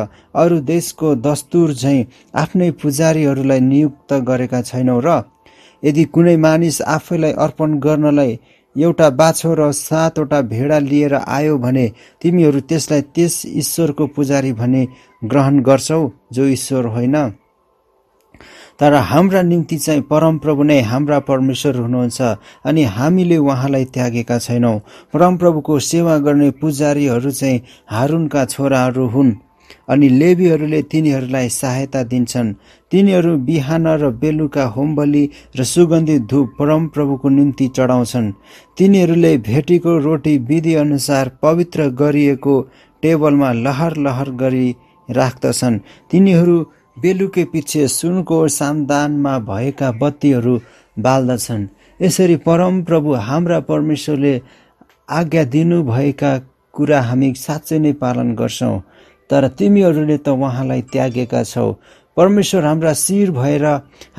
अरू देशको दस्तुर झैँ आफ्नै पुजारीहरूलाई नियुक्त गरेका छैनौ र यदि कुनै मानिस आफैलाई अर्पण गर्नलाई एउटा बाछो र सातवटा भेडा लिएर आयो भने तिमीहरू त्यसलाई त्यस ईश्वरको पुजारी भने ग्रहण गर्छौ जो ईश्वर होइन तर हाम्रा निम्ति चाहिँ परमप्रभु नै हाम्रा परमेश्वर हुनुहुन्छ अनि हामीले उहाँलाई त्यागेका छैनौँ परमप्रभुको सेवा गर्ने पुजारीहरू चाहिँ हारुनका छोराहरू हुन् अनि लेबीहरूले तिनीहरूलाई सहायता दिन्छन् तिनीहरू बिहान र बेलुका होमबली र सुगन्धित धूप परमप्रभुको निम्ति चढाउँछन् तिनीहरूले भेटीको रोटी विधि अनुसार पवित्र गरिएको टेबलमा लहर लहर गरी राख्दछन् तिनीहरू बेलुकै पछि सुनको सामदानमा भएका बत्तीहरू बाल्दछन् यसरी परमप्रभु हाम्रा परमेश्वरले आज्ञा दिनुभएका कुरा हामी साँच्चै नै पालन गर्छौँ तर तिमीहरूले त उहाँलाई त्यागेका छौ परमेश्वर हाम्रा शिर भएर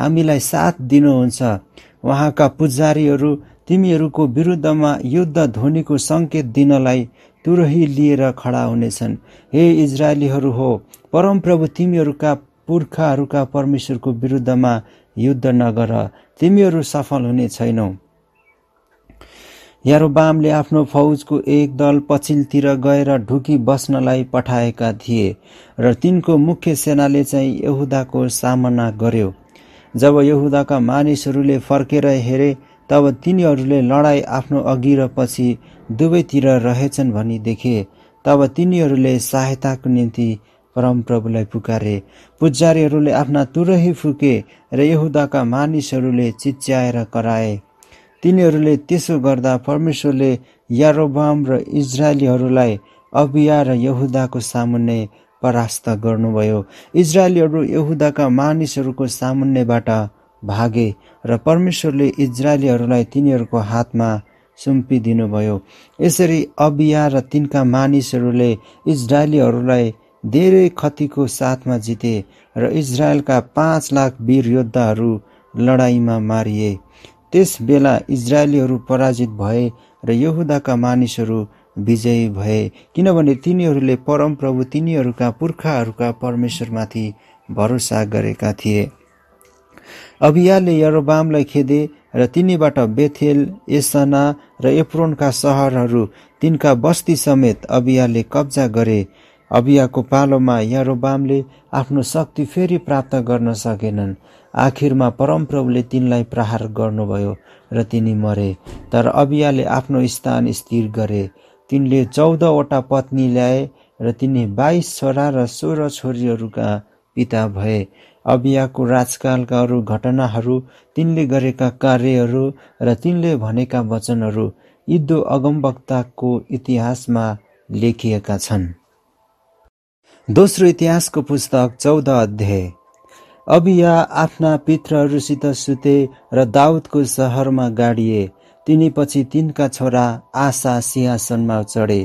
हामीलाई साथ दिनुहुन्छ उहाँका पुजारीहरू तिमीहरूको विरुद्धमा युद्ध ध्वनिको सङ्केत दिनलाई तुरही लिएर खडा हुनेछन् हे इजरायलीहरू हो परमप्रभु तिमीहरूका पुर्खाहरूका परमेश्वरको विरुद्धमा युद्ध नगर तिमीहरू सफल हुने छैनौ यारोबामले आफ्नो फौजको एक दल पछिल्लोतिर गएर ढुकी बस्नलाई पठाएका थिए र तिनको मुख्य सेनाले चाहिँ यहुदाको सामना गर्यो जब यहुदाका मानिसहरूले फर्केर हेरे तब तिनीहरूले लडाईँ आफ्नो अघि र पछि दुवैतिर रहेछन् भनी देखे तब तिनीहरूले सहायताको निम्ति परमप्रभुलाई पुकारे पुजारीहरूले आफ्ना तुरही फुके र यहुदाका मानिसहरूले चिच्याएर कराए तिनीहरूले त्यसो गर्दा परमेश्वरले यारोबाम र इजरायलीहरूलाई अबिया र यहुदाको सामुन्ने परास्त गर्नुभयो इजरायलीहरू यहुदाका मानिसहरूको सामुन्नेबाट भागे र परमेश्वरले इजरायलीहरूलाई तिनीहरूको हातमा सुम्पिदिनुभयो यसरी अबिया र तिनका मानिसहरूले इजरायलीहरूलाई धेरै खतिको साथमा जिते र इजरायलका पाँच लाख वीर योद्धाहरू लडाइँमा मारिए त्यस बेला इजरायलीहरू पराजित भए र यहुदाका मानिसहरू विजयी भए किनभने तिनीहरूले परमप्रभु तिनीहरूका पुर्खाहरूका परमेश्वरमाथि भरोसा गरेका थिए अभियाले यरोबामलाई खेदे र तिनीबाट बेथेल एसना र एप्रोनका सहरहरू तिनका बस्ती समेत अभियाले कब्जा गरे अभियाको पालोमा यरोबामले आफ्नो शक्ति फेरि प्राप्त गर्न सकेनन् आखिरमा परमप्रभुले तिनलाई प्रहार गर्नुभयो र तिनी मरे तर अबियाले आफ्नो स्थान स्थिर गरे तिनले चौधवटा पत्नी ल्याए र तिनी बाइस छोरा र सोह्र छोरीहरूका पिता भए अबियाको राजकालका अरू घटनाहरू तिनले गरेका कार्यहरू र तिनले भनेका वचनहरू इद्दो अगमवक्ताको इतिहासमा लेखिएका छन् दोस्रो इतिहासको पुस्तक चौध अध्याय अबिया आफ्ना पित्रहरूसित सुते र दाउदको सहरमा गाडिए तिनी पछि तिनका छोरा आशा सिंहासनमा चढे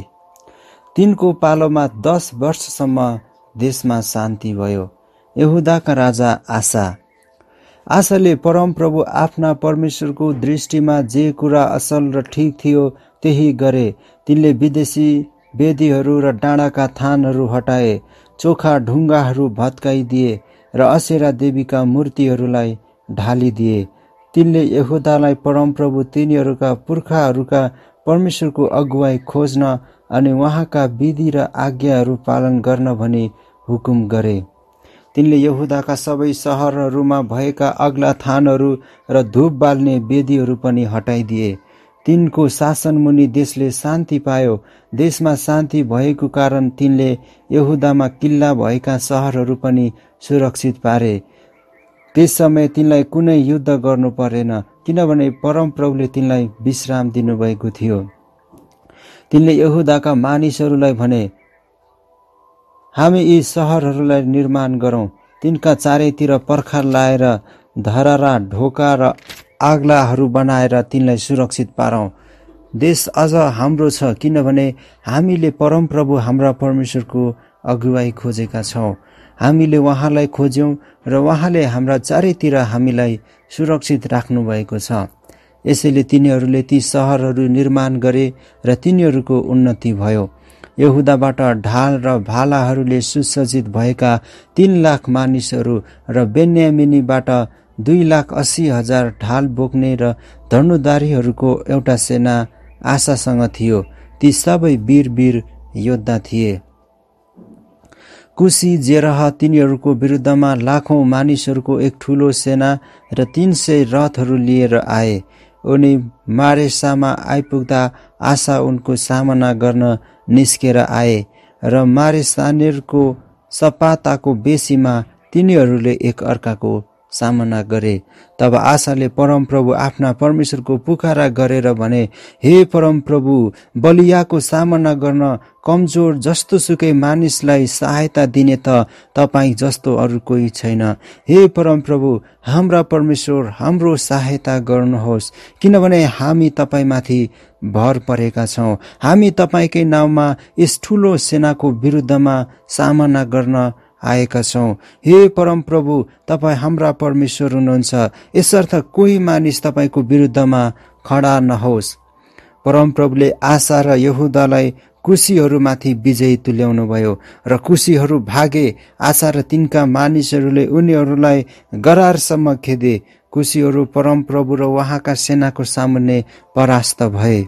तिनको पालोमा दस वर्षसम्म देशमा शान्ति भयो यहुदाका राजा आशा आशाले परमप्रभु आफ्ना परमेश्वरको दृष्टिमा जे कुरा असल र ठिक थियो त्यही गरे तिनले विदेशी वेदीहरू र डाँडाका थानहरू हटाए चोखा ढुङ्गाहरू भत्काइदिए र असेरा देवीका मूर्तिहरूलाई ढालिदिए तिनले यहुदालाई परमप्रभु तिनीहरूका पुर्खाहरूका परमेश्वरको अगुवाई खोज्न अनि उहाँका विधि र आज्ञाहरू पालन गर्न भनी हुकुम गरे तिनले यहुदाका सबै सहरहरूमा भएका अग्ला थानहरू र धुप बाल्ने वेदीहरू पनि हटाइदिए तिनको शासनमुनि देशले शान्ति पायो देशमा शान्ति भएको कारण तिनले यहुदामा किल्ला भएका सहरहरू पनि सुरक्षित पारे त्यस समय तिनलाई कुनै युद्ध गर्नु परेन किनभने परमप्रभुले तिनलाई विश्राम दिनुभएको थियो तिनले यहुदाका मानिसहरूलाई भने हामी यी सहरहरूलाई निर्माण गरौँ तिनका चारैतिर पर्खाल लाएर धरारा ढोका र आग्लाहरू बनाएर तिनलाई सुरक्षित पारौँ देश अझ हाम्रो छ किनभने हामीले परमप्रभु हाम्रा परमेश्वरको अगुवाई खोजेका छौँ हामीले उहाँलाई खोज्यौँ र उहाँले हाम्रा चारैतिर हामीलाई सुरक्षित राख्नुभएको छ यसैले तिनीहरूले ती सहरहरू निर्माण गरे र तिनीहरूको उन्नति भयो यहुदाबाट ढाल र भालाहरूले सुसज्जित भएका तिन लाख मानिसहरू र बेन्यामिनीबाट दुई लाख अस्सी हजार ढाल बोक्ने र धनुधारीहरूको एउटा सेना आशासँग थियो ती सबै वीर वीर योद्धा थिए कुशी जेरह तिनीहरूको विरुद्धमा लाखौँ मानिसहरूको एक ठुलो सेना र तिन सय रथहरू लिएर आए उनी मारेसामा आइपुग्दा आशा उनको सामना गर्न निस्केर आए र मारेसानेरको सपाताको बेसीमा तिनीहरूले एक अर्काको सामना गरे तब आशाले परमप्रभु आफ्ना परमेश्वरको पुकारा गरेर भने हे परमप्रभु बलियाको सामना गर्न कमजोर जस्तो सुकै मानिसलाई सहायता दिने त तपाईँ जस्तो अरू कोही छैन हे परमप्रभु हाम्रा परमेश्वर हाम्रो सहायता गर्नुहोस् किनभने हामी तपाईँमाथि भर परेका छौँ हामी तपाईँकै नाउँमा यस ठुलो सेनाको विरुद्धमा सामना गर्न आएका छौँ हे परमप्रभु तपाईँ हाम्रा परमेश्वर हुनुहुन्छ यसर्थ कोही मानिस तपाईँको विरुद्धमा खडा नहोस् परमप्रभुले आशा र यहुदालाई कुसीहरूमाथि विजयी तुल्याउनुभयो र कुसीहरू भागे आशा र तिनका मानिसहरूले उनीहरूलाई गरारसम्म खेदे कुसीहरू परमप्रभु र उहाँका सेनाको सामुन्ने परास्त भए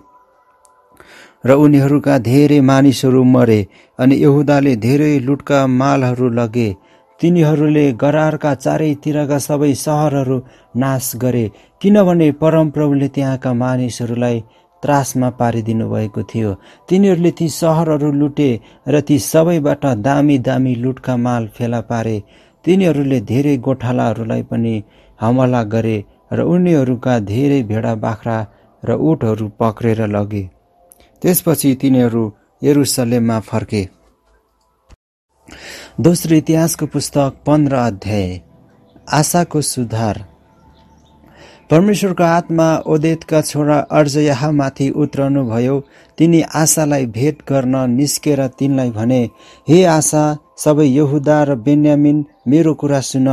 र उनीहरूका धेरै मानिसहरू मरे अनि यहुदाले धेरै लुटका मालहरू लगे तिनीहरूले गरारका चारैतिरका सबै सहरहरू नाश गरे किनभने परमप्रभुले त्यहाँका मानिसहरूलाई त्रासमा पारिदिनु भएको थियो तिनीहरूले ती सहरहरू लुटे र ती सबैबाट दामी दामी लुटका माल फेला पारे तिनीहरूले धेरै गोठालाहरूलाई पनि हमला गरे र उनीहरूका धेरै भेडा बाख्रा र उठहरू पक्रेर लगे त्यसपछि तिनीहरू यरुसलेममा फर्के दोस्रो इतिहासको पुस्तक पन्ध्र अध्याय आशाको सुधार परमेश्वरको आत्मा ओदेतका छोरा अर्जयाहामाथि उत्रनुभयो तिनी आशालाई भेट गर्न निस्केर तिनलाई भने हे आशा सबै यहुदा र बेन्यामिन मेरो कुरा सुन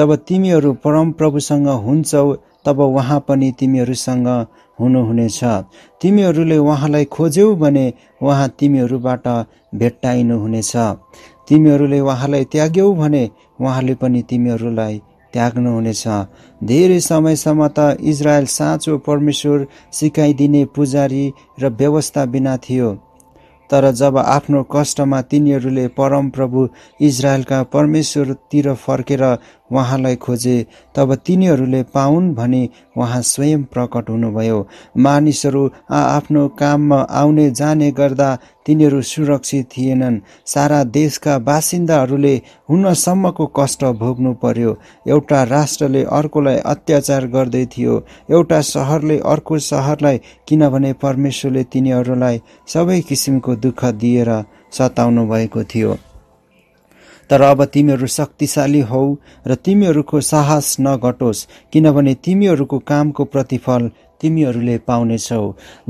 जब तिमीहरू परमप्रभुसँग हुन्छौ तब उहाँ पनि तिमीहरूसँग हुनुहुनेछ तिमीहरूले उहाँलाई खोज्यौ भने उहाँ तिमीहरूबाट भेट्टाइनुहुनेछ तिमीहरूले उहाँलाई त्याग्यौ भने उहाँले पनि तिमीहरूलाई त्याग्नुहुनेछ धेरै समयसम्म त इजरायल साँचो परमेश्वर सिकाइदिने पुजारी र व्यवस्था बिना थियो तर जब आफ्नो कष्टमा तिनीहरूले परमप्रभु इजरायलका परमेश्वरतिर फर्केर उहाँलाई खोजे तब तिनीहरूले पाउन् भने उहाँ स्वयं प्रकट हुनुभयो मानिसहरू आफ्नो काममा आउने जाने गर्दा तिनीहरू सुरक्षित थिएनन् सारा देशका बासिन्दाहरूले हुनसम्मको कष्ट भोग्नु पर्यो एउटा राष्ट्रले अर्कोलाई अत्याचार गर्दै थियो एउटा सहरले अर्को सहरलाई किनभने परमेश्वरले तिनीहरूलाई सबै किसिमको दुःख दिएर सताउनु भएको थियो तर अब तिमीहरू शक्तिशाली हौ र तिमीहरूको साहस नघटोस् किनभने तिमीहरूको कामको प्रतिफल तिमीहरूले पाउनेछौ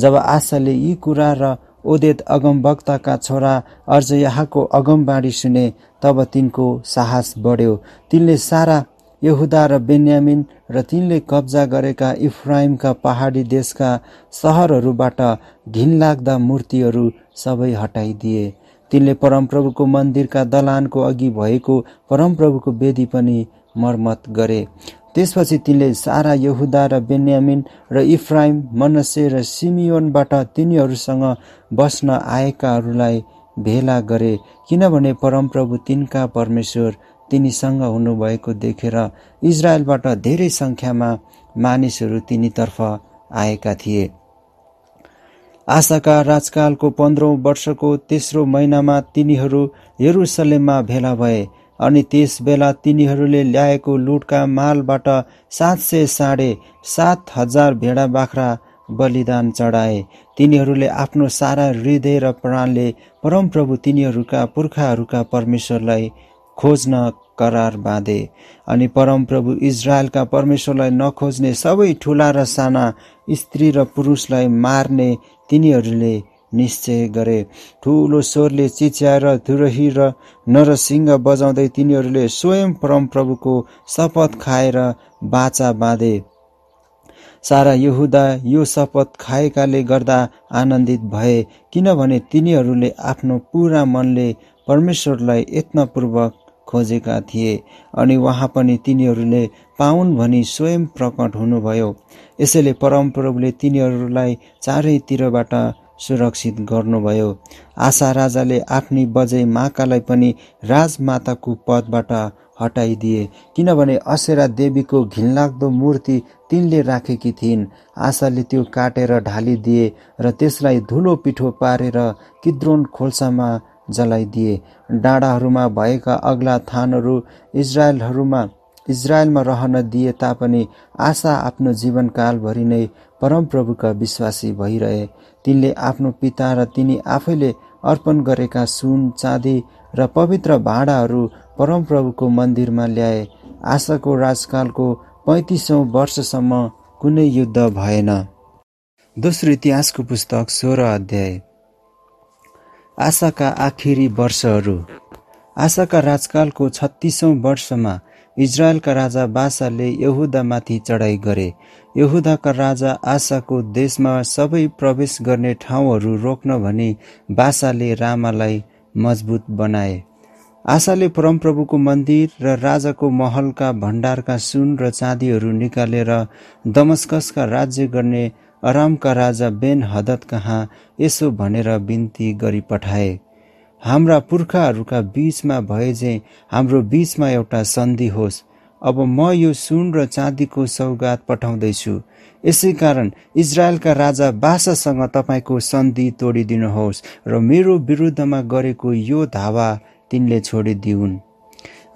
जब आशाले यी कुरा र ओदेत अगमवक्ताका छोरा अर्जयाहाको अगमबाडी सुने तब तिनको साहस बढ्यो तिनले सारा यहुदा र बेन्यामिन र तिनले कब्जा गरेका इफ्राइमका पहाडी देशका सहरहरूबाट घिनलाग्दा मूर्तिहरू सबै हटाइदिए तिनले परमप्रभुको मन्दिरका दलानको अघि भएको परमप्रभुको वेदी पनि मर्मत गरे त्यसपछि तिनले सारा यहुदा र बेन्यामिन र इफ्राइम मनसे र सिमियोनबाट तिनीहरूसँग बस्न आएकाहरूलाई भेला गरे किनभने परमप्रभु तिनका परमेश्वर तिनीसँग हुनुभएको देखेर इजरायलबाट धेरै सङ्ख्यामा मानिसहरू तिनीतर्फ आएका थिए आशाका राजकालको पन्ध्रौँ वर्षको तेस्रो महिनामा तिनीहरू यरुसलेममा भेला भए अनि त्यस बेला तिनीहरूले ल्याएको लुटका मालबाट सात सय साढे सात हजार भेडा बाख्रा बलिदान चढाए तिनीहरूले आफ्नो सारा हृदय र प्राणले परमप्रभु तिनीहरूका पुर्खाहरूका परमेश्वरलाई खोज्न करार बाँधे अनि परमप्रभु इजरायलका परमेश्वरलाई नखोज्ने सबै ठुला र साना स्त्री र पुरुषलाई मार्ने तिनीहरूले निश्चय गरे ठुलो स्वरले चिच्याएर धुरही र नरसिंह बजाउँदै तिनीहरूले स्वयं परमप्रभुको शपथ खाएर बाचा बाँधे सारा यहुदा यो शपथ खाएकाले गर्दा आनन्दित भए किनभने तिनीहरूले आफ्नो पुरा मनले परमेश्वरलाई यत्नपूर्वक खोजेका थिए अनि उहाँ पनि तिनीहरूले पाउन् भनी स्वयं प्रकट हुनुभयो यसैले परमप्रभुले तिनीहरूलाई चारैतिरबाट सुरक्षित गर्नुभयो आशा राजाले आफ्नै बजै माकालाई पनि राजमाताको पदबाट हटाइदिए किनभने असेरा देवीको घिनलाग्दो मूर्ति तिनले राखेकी थिइन् आशाले त्यो काटेर ढालिदिए र त्यसलाई धुलो पिठो पारेर किद्रोन खोल्सामा जलाइदिए डाँडाहरूमा भएका अग्ला थानहरू इजरायलहरूमा इजरायलमा रहन दिए तापनि आशा आफ्नो जीवनकालभरि नै परमप्रभुका विश्वासी भइरहे तिनले आफ्नो पिता र तिनी आफैले अर्पण गरेका सुन चाँदी र पवित्र भाँडाहरू परमप्रभुको मन्दिरमा ल्याए आशाको राजकालको पैँतिसौँ वर्षसम्म कुनै युद्ध भएन दोस्रो इतिहासको पुस्तक सोह्र अध्याय आशाका आखिरी वर्षहरू आशाका राजकालको छत्तिसौँ वर्षमा इजरायलका राजा बासाले यहुदामाथि चढाइ गरे यहुदाका राजा आशाको देशमा सबै प्रवेश गर्ने ठाउँहरू रोक्न भने बासाले रामालाई मजबुत बनाए आशाले परमप्रभुको मन्दिर र राजाको महलका भण्डारका सुन र चाँदीहरू निकालेर दमस्कसका राज्य गर्ने अरामका राजा बेन हदत कहाँ यसो भनेर बिन्ती गरी पठाए हाम्रा पुर्खाहरूका बिचमा भए जे हाम्रो बिचमा एउटा सन्धि होस् अब म यो सुन र चाँदीको सौगात पठाउँदैछु यसै कारण इजरायलका राजा बासासँग तपाईँको सन्धि तोडिदिनुहोस् र मेरो विरुद्धमा गरेको यो धावा तिनले छोडिदिउन्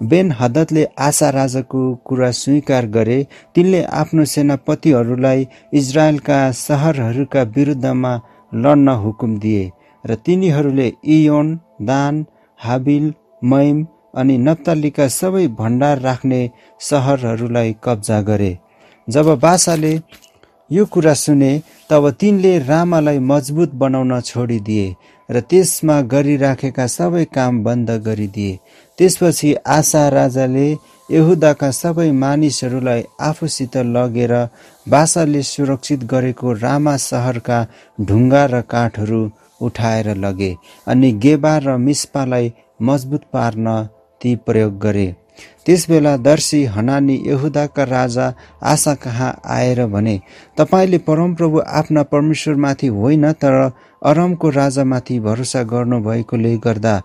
बेन हदतले आशा राजाको कुरा स्वीकार गरे तिनले आफ्नो सेनापतिहरूलाई इजरायलका सहरहरूका विरुद्धमा लड्न हुकुम दिए र तिनीहरूले इयोन दान हाबिल मैम अनि नत्तालीका सबै भण्डार राख्ने सहरहरूलाई कब्जा गरे जब बासाले यो कुरा सुने तब तिनले रामालाई मजबुत बनाउन छोडिदिए र त्यसमा गरिराखेका सबै काम बन्द गरिदिए त्यसपछि आसा राजाले यहुदाका सबै मानिसहरूलाई आफूसित लगेर बासाले सुरक्षित गरेको रामा सहरका ढुङ्गा र काठहरू उठाएर लगे अनि गेबा र मिस्पालाई मजबुत पार्न ती प्रयोग गरे त्यसबेला दर्शी हनानी यहुदाका राजा आशा कहाँ आएर भने तपाईँले परमप्रभु आफ्ना परमेश्वरमाथि होइन तर अरमको राजामाथि भरोसा गर्नुभएकोले गर्दा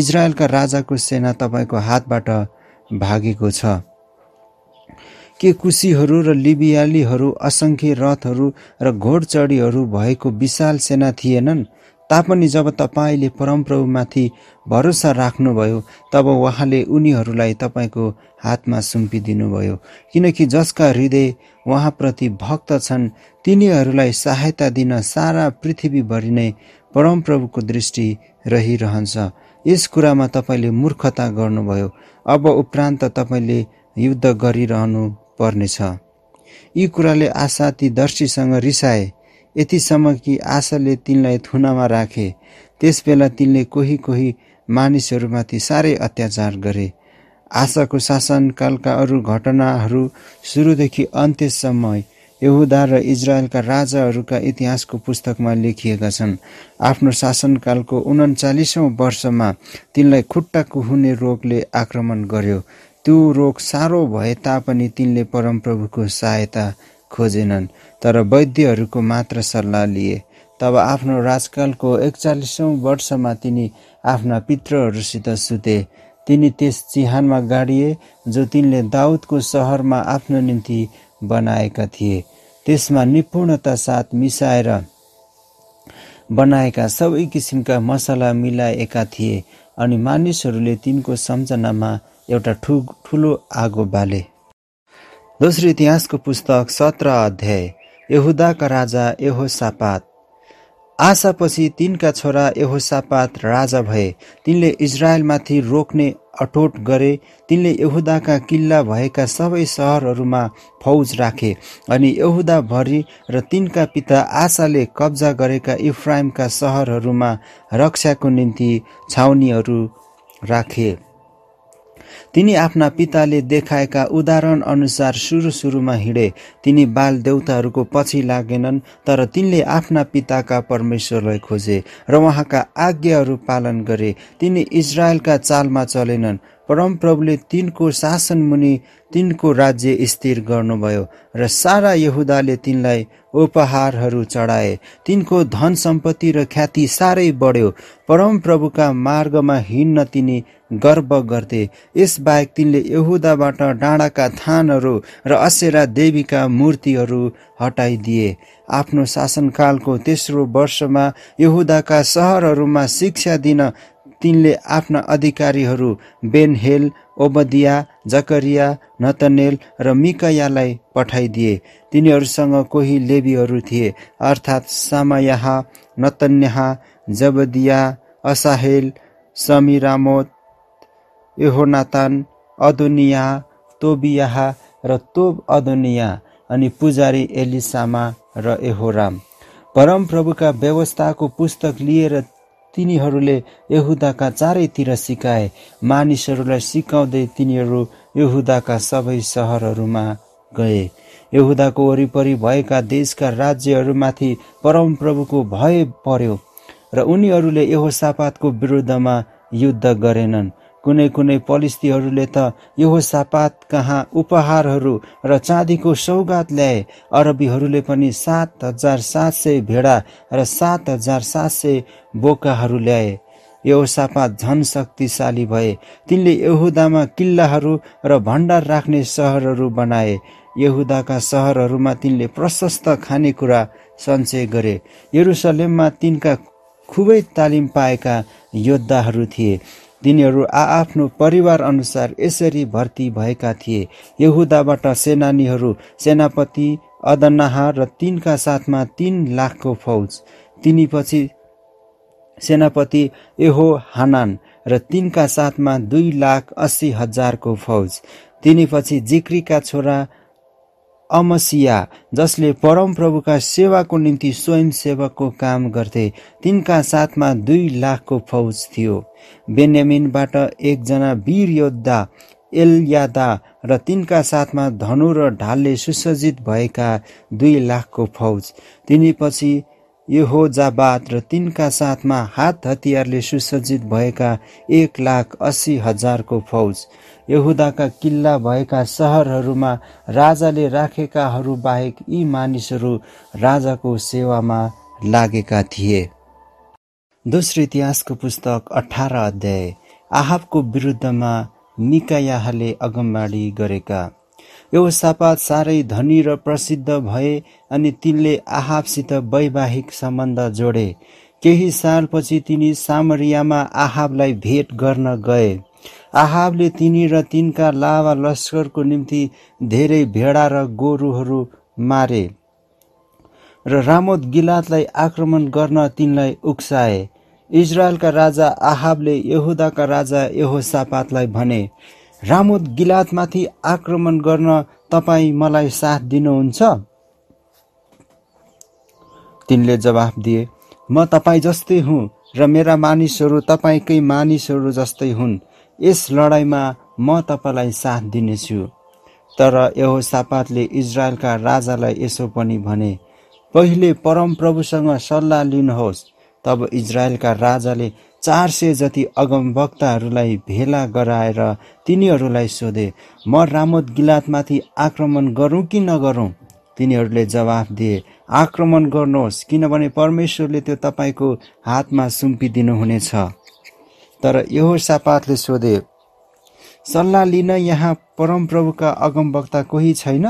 इजरायलका राजाको सेना तपाईँको हातबाट भागेको छ के कुशीहरू र लिबियालीहरू असङ्ख्य रथहरू र घोडचडीहरू भएको विशाल सेना थिएनन् तापनि जब तपाईँले परमप्रभुमाथि भरोसा राख्नुभयो तब उहाँले उनीहरूलाई तपाईँको हातमा सुम्पिदिनुभयो किनकि जसका हृदय उहाँप्रति भक्त छन् तिनीहरूलाई सहायता दिन सारा पृथ्वीभरि नै परमप्रभुको दृष्टि रहिरहन्छ यस कुरामा तपाईँले मूर्खता गर्नुभयो अब उपरान्त तपाईँले युद्ध गरिरहनु पर्नेछ यी कुराले आशा ती दर्शीसँग रिसाए यतिसम्म कि आशाले तिनलाई थुनामा राखे त्यसबेला तिनले कोही कोही मानिसहरूमाथि साह्रै अत्याचार गरे आशाको शासनकालका अरू घटनाहरू सुरुदेखि अन्त्यसम्म यहुदा र इजरायलका राजाहरूका इतिहासको पुस्तकमा लेखिएका छन् आफ्नो शासनकालको उन्चालिसौँ वर्षमा तिनलाई खुट्टा कुहुने रोगले आक्रमण गर्यो त्यो रोग साह्रो भए तापनि तिनले परमप्रभुको सहायता खोजेनन् तर वैद्यहरूको मात्र सल्लाह लिए तब आफ्नो राजकालको एकचालिसौँ वर्षमा तिनी आफ्ना पित्रहरूसित सुते तिनी त्यस चिहानमा गाडिए जो तिनले दाउदको सहरमा आफ्नो निम्ति बनाएका थिए त्यसमा निपुणता साथ मिसाएर बनाएका सबै किसिमका मसला मिलाएका थिए अनि मानिसहरूले तिनको सम्झनामा एउटा ठु ठुलो आगो बाले दोस्रो इतिहासको पुस्तक सत्र अध्याय यहुदाका राजा यहोसापात आशापछि तिनका छोरा यहोसापात राजा भए तिनले इजरायलमाथि रोक्ने अठोट गरे तिनले यहुदाका किल्ला भएका सबै सहरहरूमा फौज राखे अनि यहुदाभरि र तिनका पिता आशाले कब्जा गरेका इफ्राइमका सहरहरूमा रक्षाको निम्ति छाउनीहरू राखे तिनी आफ्ना पिताले देखाएका उदाहरण अनुसार सुरु सुरुमा हिँडे तिनी बाल देउताहरूको पछि लागेनन् तर तिनले आफ्ना पिताका परमेश्वरलाई खोजे र उहाँका आज्ञाहरू पालन गरे तिनी इजरायलका चालमा चलेनन् परमप्रभुले तिनको शासनमुनि तिनको राज्य स्थिर गर्नुभयो र सारा यहुदाले तिनलाई उपहारहरू चढाए तिनको धन सम्पत्ति र ख्याति साह्रै बढ्यो परमप्रभुका मार्गमा हिँड्न तिनी गर्व गर्थे यसबाहेक तिनले यहुदाबाट डाँडाका थानहरू र असेरा देवीका मूर्तिहरू हटाइदिए आफ्नो शासनकालको तेस्रो वर्षमा यहुदाका सहरहरूमा शिक्षा दिन तिनले आफ्ना अधिकारीहरू बेनहेल ओबदिया जकरिया नतनेल र मिकयालाई पठाइदिए तिनीहरूसँग कोही लेबीहरू थिए अर्थात् Shemaiah, Nethaniah Zebadiah Asahel Shemiramoth Jehonathan Adonijah Tobijah र तोब अदोनिया अनि पुजारी एलिसामा र एहोराम परमप्रभुका व्यवस्थाको पुस्तक लिएर तिनीहरूले यहुदाका चारैतिर सिकाए मानिसहरूलाई सिकाउँदै तिनीहरू यहुदाका सबै सहरहरूमा गए यहुदाको वरिपरि भएका देशका राज्यहरूमाथि परमप्रभुको भय पर्यो र उनीहरूले यहोसापातको विरुद्धमा युद्ध गरेनन् कुनै कुनै पलिस्थीहरूले त यहोसापात कहाँ उपहारहरू र चाँदीको सौगात ल्याए अरबीहरूले पनि सात हजार सात सय भेडा र सात हजार सात सय बोकाहरू ल्याए यहोसापात झन शक्तिशाली भए तिनले यहुदामा किल्लाहरू र भण्डार राख्ने सहरहरू बनाए यहुदाका सहरहरूमा तिनले प्रशस्त खानेकुरा सञ्चय गरे यरुसलेममा तिनका खुबै तालिम पाएका योद्धाहरू थिए तिनीहरू आआफ्नो अनुसार यसरी भर्ती भएका थिए यहुदाबाट सेनानीहरू सेनापति अदनाहा र तिनका साथमा तिन लाखको फौज तिनीपछि सेनापति एहो हानान र तिनका साथमा दुई लाख अस्सी हजारको फौज तिनीपछि जिक्रीका छोरा अमसिया जसले परमप्रभुका सेवाको निम्ति स्वयंसेवकको काम गर्थे तिनका साथमा दुई लाखको फौज थियो बेन्यामिनबाट एकजना वीर योद्धा एलयादा र तिनका साथमा धनु र ढालले सुसज्जित भएका दुई लाखको फौज तिनीपछि यहोजाबाद र तिनका साथमा हात हतियारले सुसज्जित भएका एक लाख अस्सी हजारको फौज यहुदाका किल्ला भएका सहरहरूमा राजाले राखेकाहरू बाहेक यी मानिसहरू राजाको सेवामा लागेका थिए दोस्रो इतिहासको पुस्तक अठार अध्याय आहाबको विरुद्धमा निकायाहले अगमबाडी गरेका व्यवस्थापात साह्रै धनी र प्रसिद्ध भए अनि तिनले आहाबसित वैवाहिक सम्बन्ध जोडे केही सालपछि तिनी सामरियामा आहाबलाई भेट गर्न गए आहाबले तिनी र तिनका लावा लस्करको निम्ति धेरै भेडा र गोरुहरू मारे र रामोद गिलातलाई आक्रमण गर्न तिनलाई उक्साए इजरायलका राजा आहाबले यहुदाका राजा यहोसापातलाई भने रामोद गिलातमाथि आक्रमण गर्न तपाईँ मलाई साथ दिनुहुन्छ तिनले जवाफ दिए म तपाईँ जस्तै हुँ र मेरा मानिसहरू तपाईँकै मानिसहरू जस्तै हुन् यस लडाइँमा म तपाईँलाई साथ दिनेछु तर यहो सापातले इजरायलका राजालाई यसो पनि भने पहिले परमप्रभुसँग सल्लाह लिनुहोस् तब इजरायलका राजाले चार सय जति अगमवक्ताहरूलाई भेला गराएर तिनीहरूलाई सोधे म रामोद गिलातमाथि आक्रमण गरौँ कि नगरौँ तिनीहरूले जवाफ दिए आक्रमण गर्नुहोस् किनभने परमेश्वरले त्यो तपाईँको हातमा सुम्पिदिनुहुनेछ तर यो सापातले सोधे सल्लाह लिन यहाँ परमप्रभुका अगमवक्ता कोही छैन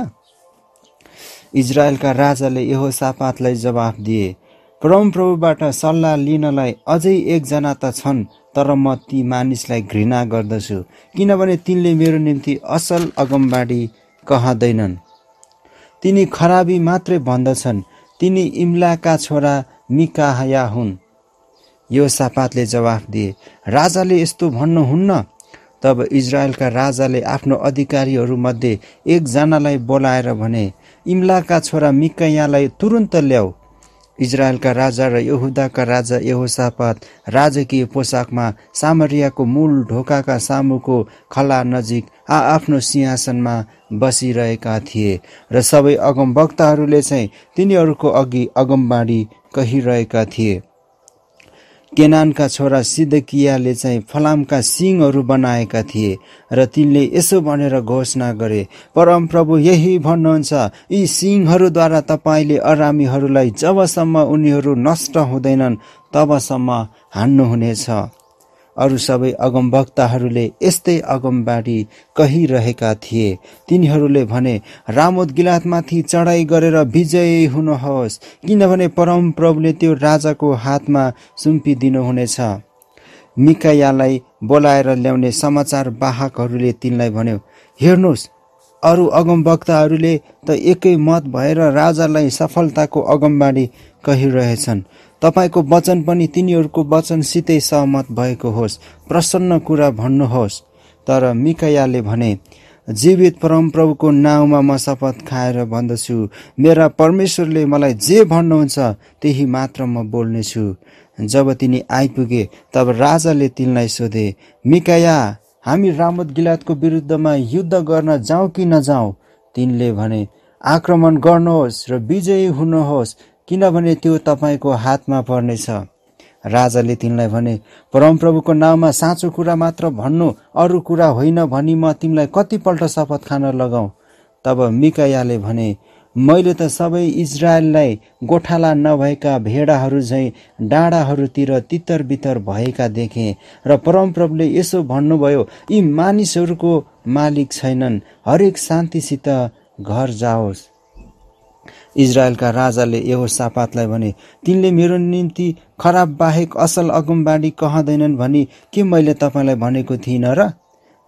इजरायलका राजाले यो सापातलाई जवाफ दिए प्रभुबाट सल्लाह लिनलाई अझै एकजना त छन् तर म ती मानिसलाई घृणा गर्दछु किनभने तिनले मेरो निम्ति असल अगमबाडी कहाँदैनन् तिनी खराबी मात्रै भन्दछन् तिनी इम्लाका छोरा मिकाहया हुन् यो सापातले जवाफ दिए राजाले यस्तो भन्नुहुन्न तब इजरायलका राजाले आफ्नो अधिकारीहरूमध्ये एकजनालाई बोलाएर भने इम्लाका छोरा मिकायालाई तुरुन्त ल्याऊ इजरायलका राजा र यहुदाका राजा यहोसापात राजकीय पोसाकमा सामरियाको मूल ढोकाका सामुको खला नजिक आफ्नो सिंहासनमा बसिरहेका थिए र सबै अगमवक्ताहरूले चाहिँ तिनीहरूको अघि अगमबाडी कहिरहेका थिए केनानका छोरा सिद्धकियाले चाहिँ फलामका सिंहहरू बनाएका थिए र तिनले यसो भनेर घोषणा गरे परमप्रभु यही भन्नुहुन्छ यी सिंहहरूद्वारा तपाईँले अरामीहरूलाई जबसम्म उनीहरू नष्ट हुँदैनन् तबसम्म हान्नुहुनेछ अरू सबै अगमवक्ताहरूले यस्तै अगमबाडी कहिरहेका थिए तिनीहरूले भने रामोद गिलातमाथि चढाई गरेर विजय हुनुहोस् किनभने परमप्रभुले त्यो राजाको हातमा सुम्पिदिनुहुनेछ मिकायालाई बोलाएर ल्याउने समाचार वाहकहरूले तिनलाई भन्यो हेर्नुहोस् अरू अगमवक्ताहरूले त एकै मत भएर राजालाई सफलताको अगमबाडी कहिरहेछन् तपाईँको वचन पनि तिनीहरूको वचनसितै सहमत भएको होस् प्रसन्न कुरा भन्नुहोस् तर मिकयाले भने जीवित परमप्रभुको नाउँमा म शपथ खाएर भन्दछु मेरा परमेश्वरले मलाई जे भन्नुहुन्छ त्यही मात्र म बोल्नेछु जब तिनी आइपुगे तब राजाले तिनलाई सोधे मिकाया हामी रामद गिलातको विरुद्धमा युद्ध गर्न जाउँ कि नजाउँ तिनले भने आक्रमण गर्नुहोस् र विजयी हुनुहोस् किनभने त्यो तपाईँको हातमा पर्नेछ राजाले तिमीलाई भने परमप्रभुको नाउँमा साँचो कुरा मात्र भन्नु अरू कुरा होइन भनी म तिमीलाई कतिपल्ट शपथ खान लगाऊ तब मिकायाले भने मैले त सबै इजरायललाई गोठाला नभएका भेडाहरू झैँ डाँडाहरूतिर तितर बितर भएका देखेँ र परमप्रभुले यसो भन्नुभयो यी मानिसहरूको मालिक छैनन् हरेक शान्तिसित घर जाओस् इजरायलका राजाले यहोसापातलाई भने तिनले मेरो निम्ति खराब बाहेक असल अगुम्बाडी कहाँदैनन् भनी के मैले तपाईँलाई भनेको थिइनँ र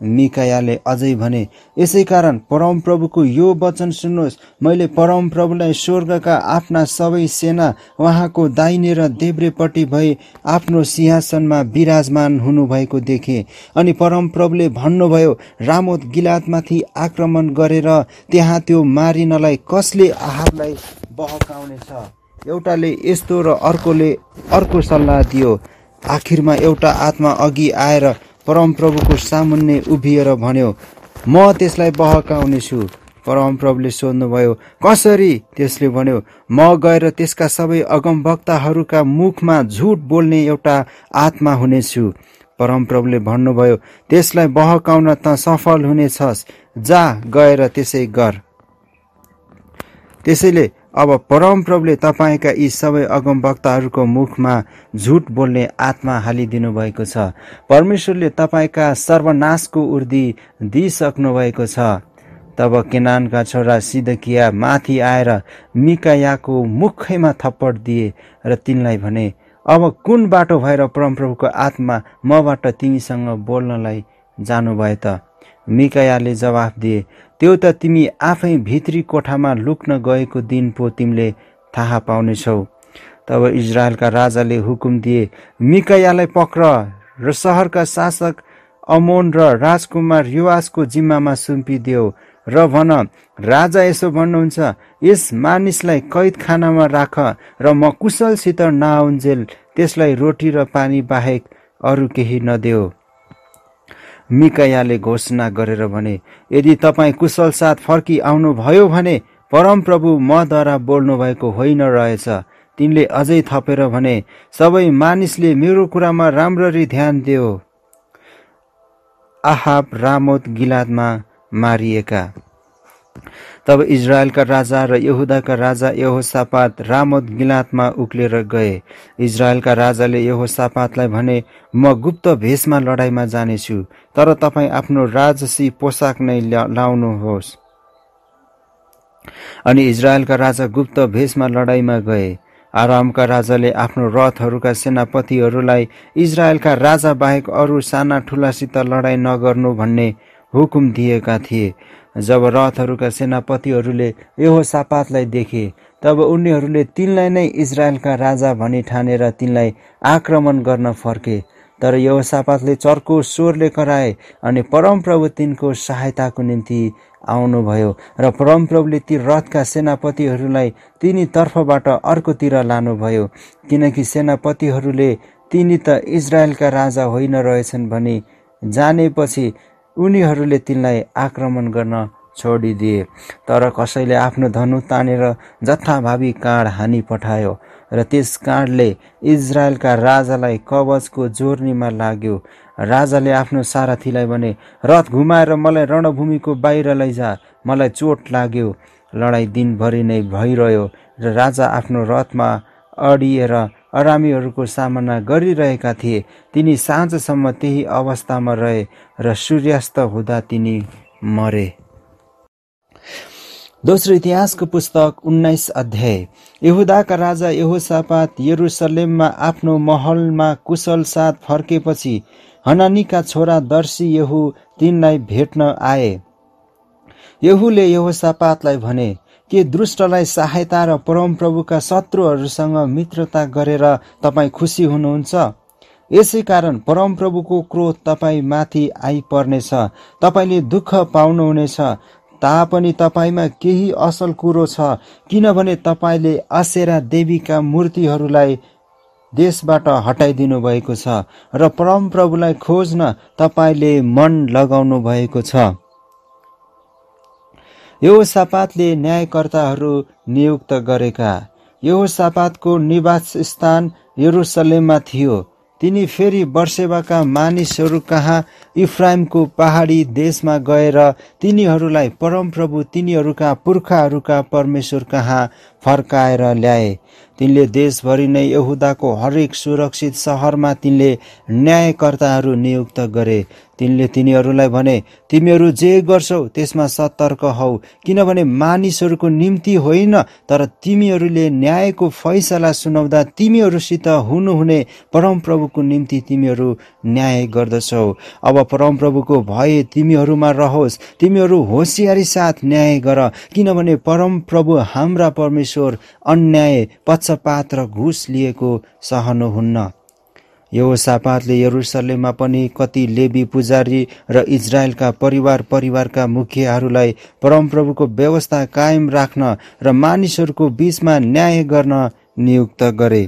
मिकायाले अझै भने यसै कारण परमप्रभुको यो वचन सुन्नुहोस् मैले परमप्रभुलाई स्वर्गका आफ्ना सबै सेना उहाँको दाहिने र देब्रेपट्टि भई आफ्नो सिंहासनमा विराजमान हुनुभएको देखे अनि परमप्रभुले भन्नुभयो रामोत गिलातमाथि आक्रमण गरेर त्यहाँ त्यो मारिनलाई कसले आहारलाई बहकाउनेछ एउटाले यस्तो र अर्कोले अर्को सल्लाह दियो आखिरमा एउटा आत्मा अघि आएर परमप्रभुको सामुन्ने उभिएर भन्यो म त्यसलाई बहकाउनेछु परमप्रभुले सोध्नुभयो कसरी त्यसले भन्यो म गएर त्यसका सबै वक्ताहरूका मुखमा झुट बोल्ने एउटा आत्मा हुनेछु परमप्रभुले भन्नुभयो त्यसलाई बहकाउन त सफल हुनेछस् जा गएर त्यसै गर त्यसैले अब परमप्रभुले तपाईँका यी सबै अगमवक्ताहरूको मुखमा झुट बोल्ने आत्मा हालिदिनु भएको छ परमेश्वरले तपाईँका सर्वनाशको उर्दी दिइसक्नु भएको छ तब केनानका छोरा सिद्धकिया माथि आएर मिकायाको मुखैमा थप्पड दिए र तिनलाई भने अब कुन बाटो भएर परमप्रभुको आत्मा मबाट तिमीसँग बोल्नलाई जानुभयो त मिकायाले जवाफ दिए त्यो त तिमी आफै भित्री कोठामा लुक्न गएको दिन पो तिमीले थाहा पाउनेछौ तब इजरायलका राजाले हुकुम दिए मिकयालाई पक्र र सहरका शासक अमोन र राजकुमार युवासको जिम्मामा सुम्पिदेऊ र भन राजा यसो भन्नुहुन्छ यस मानिसलाई कैदखानामा राख र म कुशलसित नआउन्जेल त्यसलाई रोटी र पानी बाहेक अरू केही नदेऊ मिकयाले घोषणा गरेर भने यदि तपाईँ कुशल साथ फर्किआउनुभयो भने परमप्रभु मद्वारा बोल्नुभएको होइन रहेछ तिनले अझै थपेर भने सबै मानिसले मेरो कुरामा राम्ररी ध्यान दियो आहाब रामोत गिलादमा मारिएका तब इजरायलका राजा र यहुदाका राजा यहोसापात रामोद गिलातमा उक्लेर गए इजरायलका राजाले यहोसापातलाई भने म गुप्त भेषमा लडाइँमा जानेछु तर तपाईँ आफ्नो राजसी पोसाक नै लाउनुहोस् अनि इजरायलका राजा गुप्त भेषमा लडाइँमा गए आरामका राजाले आफ्नो रथहरूका सेनापतिहरूलाई इजरायलका राजा बाहेक अरू साना ठुलासित लडाइँ नगर्नु भन्ने हुकुम दिएका थिए जब रथहरूका सेनापतिहरूले यो सापातलाई देखे तब उनीहरूले तिनलाई नै इजरायलका राजा भनी ठानेर तिनलाई आक्रमण गर्न फर्के तर यो यहोसापातले चर्को स्वरले कराए अनि परमप्रभु तिनको सहायताको निम्ति आउनुभयो र परमप्रभुले ती रथका सेनापतिहरूलाई तिनी तर्फबाट अर्कोतिर लानुभयो किनकि सेनापतिहरूले तिनी त इजरायलका राजा होइन रहेछन् भने जानेपछि उनीहरूले तिनलाई आक्रमण गर्न छोडिदिए तर कसैले आफ्नो धनु तानेर जथाभावी काँड हानि पठायो र त्यस काँडले इजरायलका राजालाई कवचको जोर्नीमा लाग्यो राजाले आफ्नो सारथीलाई भने रथ घुमाएर मलाई रणभूमिको बाहिर लैजा मलाई चोट लाग्यो लडाइँ दिनभरि नै भइरह्यो र राजा आफ्नो रथमा अडिएर अरामीहरूको सामना गरिरहेका थिए तिनी साँझसम्म त्यही अवस्थामा रहे र सूर्यास्त हुँदा तिनी मरे दोस्रो इतिहासको पुस्तक उन्नाइस अध्याय यहुदाका राजा यहोसापात यरुसलेममा आफ्नो महलमा कुशल साथ फर्केपछि हनानीका छोरा दर्शी यहु तिनलाई भेट्न आए यहुले यहोसापातलाई भने के दुष्टलाई सहायता र परमप्रभुका शत्रुहरूसँग मित्रता गरेर तपाईँ खुसी हुनुहुन्छ यसै कारण परमप्रभुको क्रोध तपाईँमाथि आइपर्नेछ तपाईँले दुःख पाउनुहुनेछ तापनि तपाईँमा केही असल कुरो छ किनभने तपाईँले असेरा देवीका मूर्तिहरूलाई देशबाट हटाइदिनु भएको छ र परमप्रभुलाई खोज्न तपाईँले मन लगाउनु भएको छ यो सापातले न्यायकर्ताहरू नियुक्त गरेका यो सापातको निवास स्थान यरुसलेममा थियो तिनी फेरि वर्षेवाका मानिसहरू कहाँ इफ्राइमको पहाडी देशमा गएर तिनीहरूलाई परमप्रभु तिनीहरूका पुर्खाहरूका परमेश्वर कहाँ फर्काएर ल्याए तिनले देशभरि नै यहुदाको हरेक सुरक्षित सहरमा तिनले न्यायकर्ताहरू नियुक्त गरे तिनले तिनीहरूलाई भने तिमीहरू जे गर्छौ त्यसमा सतर्क हौ किनभने मानिसहरूको निम्ति होइन तर तिमीहरूले न्यायको फैसला सुनाउँदा तिमीहरूसित हुनुहुने परमप्रभुको निम्ति तिमीहरू न्याय गर्दछौ अब परमप्रभुको भय तिमीहरूमा रहोस् तिमीहरू होसियारी साथ न्याय गर किनभने परमप्रभु हाम्रा परमेश्वर ईश्वर अन्याय पक्षपात र घुस लिएको सहनुहुन्न यहोसापातले यरुसलेमा पनि कति लेबी पुजारी र इजरायलका परिवार परिवारका मुखियाहरूलाई परमप्रभुको व्यवस्था कायम राख्न र मानिसहरूको बीचमा न्याय गर्न नियुक्त गरे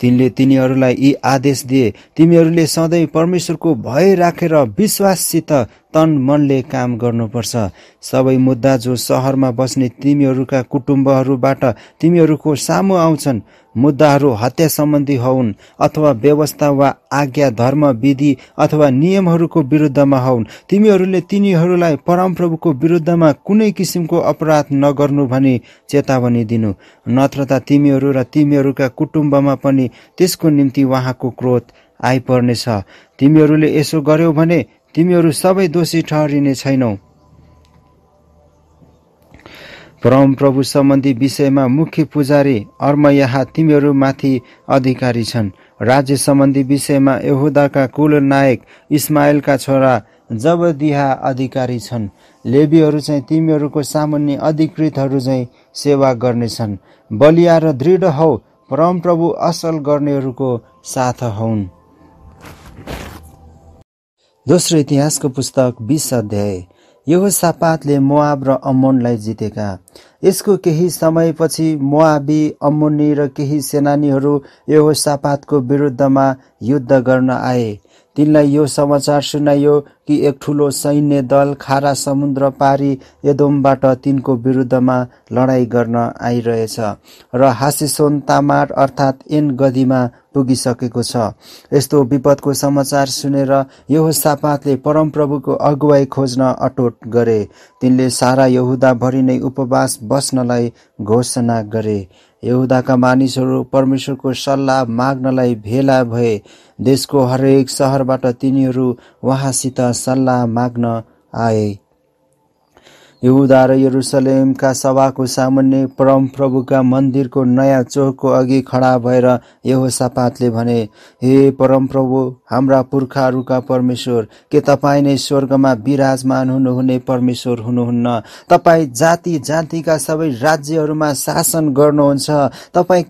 तिनले तिनीहरूलाई यी आदेश दिए तिमीहरूले सधैँ परमेश्वरको भय राखेर विश्वाससित तन मनले काम गर्नुपर्छ सबै मुद्दा जो सहरमा बस्ने तिमीहरूका कुटुम्बहरूबाट तिमीहरूको सामु आउँछन् मुद्दाहरू हत्या सम्बन्धी हौन् अथवा व्यवस्था वा आज्ञा धर्म विधि अथवा नियमहरूको विरुद्धमा हौन् तिमीहरूले तिनीहरूलाई परमप्रभुको विरुद्धमा कुनै किसिमको अपराध नगर्नु भनी चेतावनी दिनु नत्र त तिमीहरू र तिमीहरूका कुटुम्बमा पनि त्यसको निम्ति उहाँको क्रोध आइपर्नेछ तिमीहरूले यसो गर्यौ भने तिमीहरू सबै दोषी ठहरिने छैनौ परमप्रभु सम्बन्धी विषयमा मुख्य पुजारी अर्मयाहा तिमीहरूमाथि अधिकारी छन् राज्य सम्बन्धी विषयमा यहुदाका कुल नायक छोरा जब अधिकारी छन् लेबीहरू चाहिँ तिमीहरूको सामान्य अधिकृतहरू चाहिँ सेवा गर्नेछन् बलिया र दृढ हौ परमप्रभु असल गर्नेहरूको साथ हौन् दोस्रो इतिहासको पुस्तक बिस अध्याय यहोसापातले मोआब र अमोनलाई जितेका यसको केही समयपछि मोआबी अम्मोनी र केही सेनानीहरू यहोसापातको विरुद्धमा युद्ध गर्न आए तिनलाई यो समाचार सुनाइयो कि एक ठुलो सैन्य दल खारा समुद्र पारी यदोमबाट तिनको विरुद्धमा लडाईँ गर्न आइरहेछ र हासिसोन तामार अर्थात् एन गदीमा पुगिसकेको छ यस्तो विपदको समाचार सुनेर यो परमप्रभुको अगुवाई खोज्न अटोट गरे तिनले सारा यहुदाभरि नै उपवास बस्नलाई घोषणा गरे यहुदाका मानिसहरू परमेश्वरको सल्लाह माग्नलाई भेला भए देशको हरेक सहरबाट तिनीहरू उहाँसित सल्लाह माग्न आए युदा र यरुसलेमका सभाको सामान्य प्रभुका मन्दिरको नयाँ चोकको अघि खडा भएर यहोसापातले भने हे परमप्रभु हाम्रा पुर्खाहरूका परमेश्वर के तपाईँ नै स्वर्गमा विराजमान हुनुहुने परमेश्वर हुनुहुन्न तपाईँ जाति जातिका सबै राज्यहरूमा शासन गर्नुहुन्छ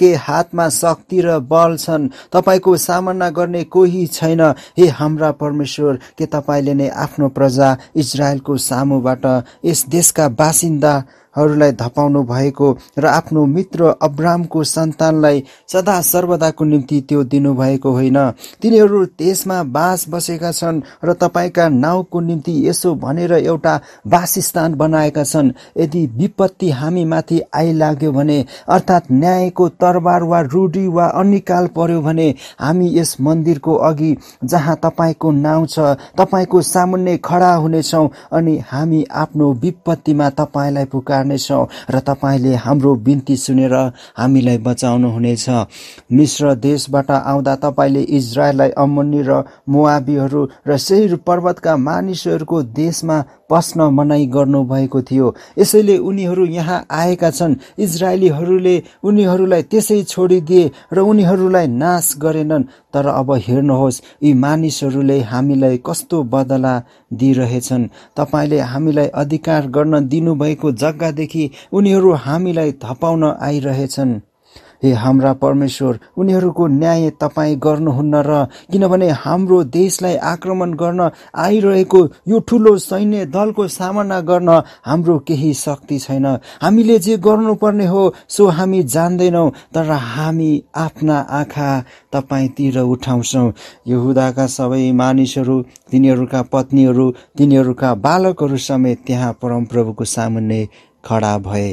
के हातमा शक्ति र बल छन् तपाईँको सामना गर्ने कोही छैन हे हाम्रा परमेश्वर के तपाईँले नै आफ्नो प्रजा इजरायलको सामुबाट यस pesca, basinda da हरूलाई धपाउनु भएको र आफ्नो मित्र अब्रामको सन्तानलाई सदा सर्वदाको निम्ति त्यो दिनुभएको होइन तिनीहरू त्यसमा बास बसेका छन् र तपाईँका नाउँको निम्ति यसो भनेर एउटा वासस्थान बनाएका छन् यदि विपत्ति हामीमाथि आइलाग्यो भने अर्थात् न्यायको तरबार वा रूढी वा अनिकाल पर्यो भने हामी यस मन्दिरको अघि जहाँ तपाईँको नाउँ छ तपाईँको सामुन्ने खडा हुनेछौँ अनि हामी आफ्नो विपत्तिमा तपाईँलाई पुकार सार्नेछौँ र तपाईँले हाम्रो बिन्ती सुनेर हामीलाई बचाउनुहुनेछ मिश्र देशबाट आउँदा तपाईँले इजरायललाई अमन्य र मुआबीहरू र सेहिर पर्वतका मानिसहरूको देशमा पस्न मनाई गर्नुभएको थियो यसैले उनीहरू यहाँ आएका छन् इजरायलीहरूले उनीहरूलाई त्यसै छोडिदिए र उनीहरूलाई नाश गरेनन् तर अब हेर्नुहोस् यी मानिसहरूले हामीलाई कस्तो बदला दिइरहेछन् तपाईँले हामीलाई अधिकार गर्न दिनुभएको जग्गादेखि उनीहरू हामीलाई थपाउन आइरहेछन् हे हाम्रा परमेश्वर उनीहरूको न्याय तपाईँ गर्नुहुन्न र किनभने हाम्रो देशलाई आक्रमण गर्न आइरहेको यो ठुलो सैन्य दलको सामना गर्न हाम्रो केही शक्ति छैन हामीले जे गर्नुपर्ने हो सो हामी जान्दैनौँ तर हामी आफ्ना आँखा तपाईँतिर उठाउँछौँ यहुदाका सबै मानिसहरू तिनीहरूका पत्नीहरू तिनीहरूका बालकहरू समेत त्यहाँ परमप्रभुको सामुन्ने खडा भए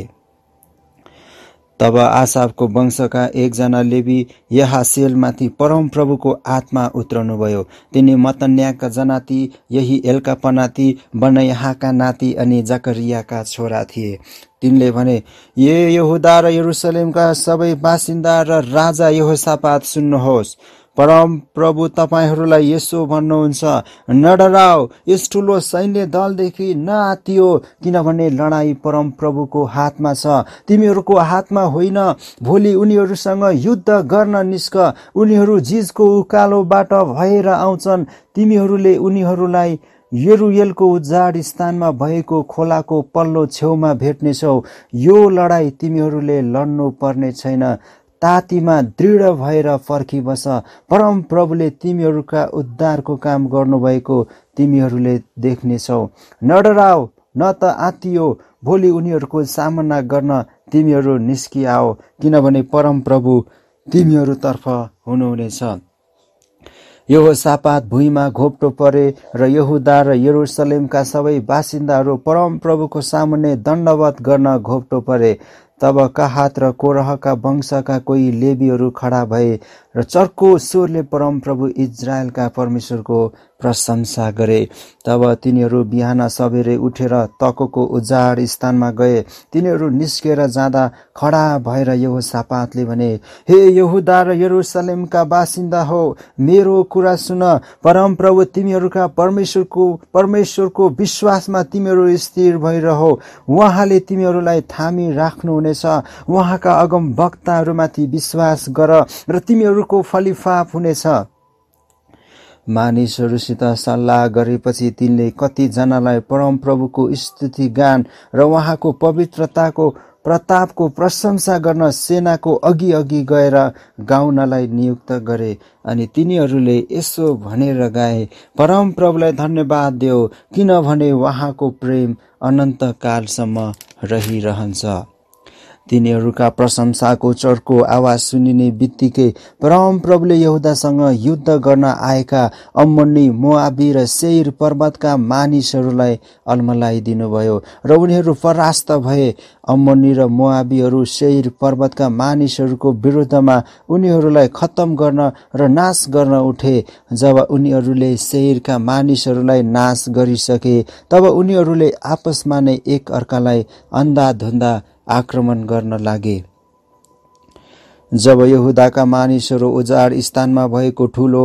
तब आसाफको वंशका एकजना लेबी परम परमप्रभुको आत्मा उत्रनुभयो तिनी मतन्याका जनाति यही एल्का पनाति बनयाहाका नाति अनि जकरियाका छोरा थिए तिनले भने ए यहुदा र यरुसलेमका सबै बासिन्दा र राजा यहोसापात सुन्नुहोस् परम प्रभु तपाईँहरूलाई यसो भन्नुहुन्छ नडराओ यस ठुलो सैन्य दलदेखि नआतियो किनभने लडाई परम प्रभुको हातमा छ तिमीहरूको हातमा होइन भोलि उनीहरूसँग युद्ध गर्न निस्क उनीहरू जिजको उकालोबाट भएर आउँछन् तिमीहरूले उनीहरूलाई यरुयलको उजाड स्थानमा भएको खोलाको पल्लो छेउमा भेट्नेछौ यो लडाईँ तिमीहरूले लड्नु पर्ने छैन तातीमा दृढ भएर फर्किबस प्रभुले तिमीहरूका उद्धारको काम गर्नुभएको तिमीहरूले देख्नेछौ नडराओ न त आतियो भोलि उनीहरूको सामना गर्न तिमीहरू निस्किआओ किनभने परम प्रभु तिमीहरूतर्फ हुनुहुनेछ यो सापात भुइँमा घोप्टो परे र यहुदा र यरुसलेमका सबै बासिन्दाहरू परमप्रभुको सामुन्ने दण्डवत गर्न घोप्टो परे तब कहात र कोरहका वंशका कोही लेबीहरू खडा भए र चर्को स्वरले परमप्रभु इजरायलका परमेश्वरको प्रशंसा गरे तब तिनीहरू बिहान सबेरै उठेर तकको उजाड स्थानमा गए तिनीहरू निस्केर जाँदा खडा भएर यो सापातले भने हे यहुदा र यरुसलेमका बासिन्दा हो मेरो कुरा सुन परमप्रभु तिमीहरूका परमेश्वरको परमेश्वरको विश्वासमा तिमीहरू स्थिर भइरहो उहाँले तिमीहरूलाई थामी राख्नुहुनेछ उहाँका अगम वक्ताहरूमाथि विश्वास गर र तिमीहरूको फलिफाप हुनेछ मानिसहरूसित सल्लाह गरेपछि तिनले कतिजनालाई परमप्रभुको गान र उहाँको पवित्रताको प्रतापको प्रशंसा गर्न सेनाको अघि अघि गएर गाउनलाई नियुक्त गरे अनि तिनीहरूले यसो भनेर गाए परमप्रभुलाई धन्यवाद दियो किनभने उहाँको प्रेम अनन्तकालसम्म रहिरहन्छ तिनीहरूका प्रशंसाको चर्को आवाज सुनिने बित्तिकै परमप्रभुले यहुदासँग युद्ध गर्न आएका अम्मनी मोआबी र शेर पर्वतका मानिसहरूलाई अल्मलाइदिनुभयो र उनीहरू परास्त भए अम्मनी र मोआबीहरू शेर पर्वतका मानिसहरूको विरुद्धमा उनीहरूलाई खत्तम गर्न र नाश गर्न उठे जब उनीहरूले शेरका मानिसहरूलाई नाश गरिसके तब उनीहरूले आपसमा नै एक अर्कालाई अन्धाधुन्दा आक्रमण गर्न लागे जब यहुदाका मानिसहरू उजाड स्थानमा भएको ठुलो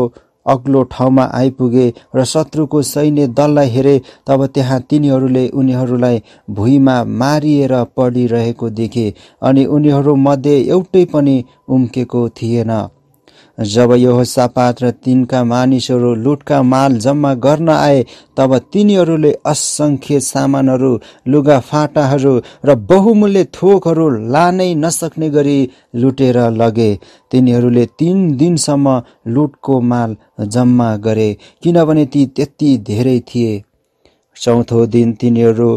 अग्लो ठाउँमा आइपुगे र शत्रुको सैन्य दललाई हेरे तब त्यहाँ तिनीहरूले उनीहरूलाई भुइँमा मारिएर पढिरहेको देखे अनि उनीहरूमध्ये एउटै पनि उम्केको थिएन जब यो सापात र तिनका मानिसहरू लुटका माल जम्मा गर्न आए तब तिनीहरूले असङ्ख्य सामानहरू फाटाहरू र बहुमूल्य थोकहरू लानै नसक्ने गरी लुटेर लगे तिनीहरूले तिन दिनसम्म लुटको माल जम्मा गरे किनभने ती त्यति धेरै थिए चौथो दिन तिनीहरू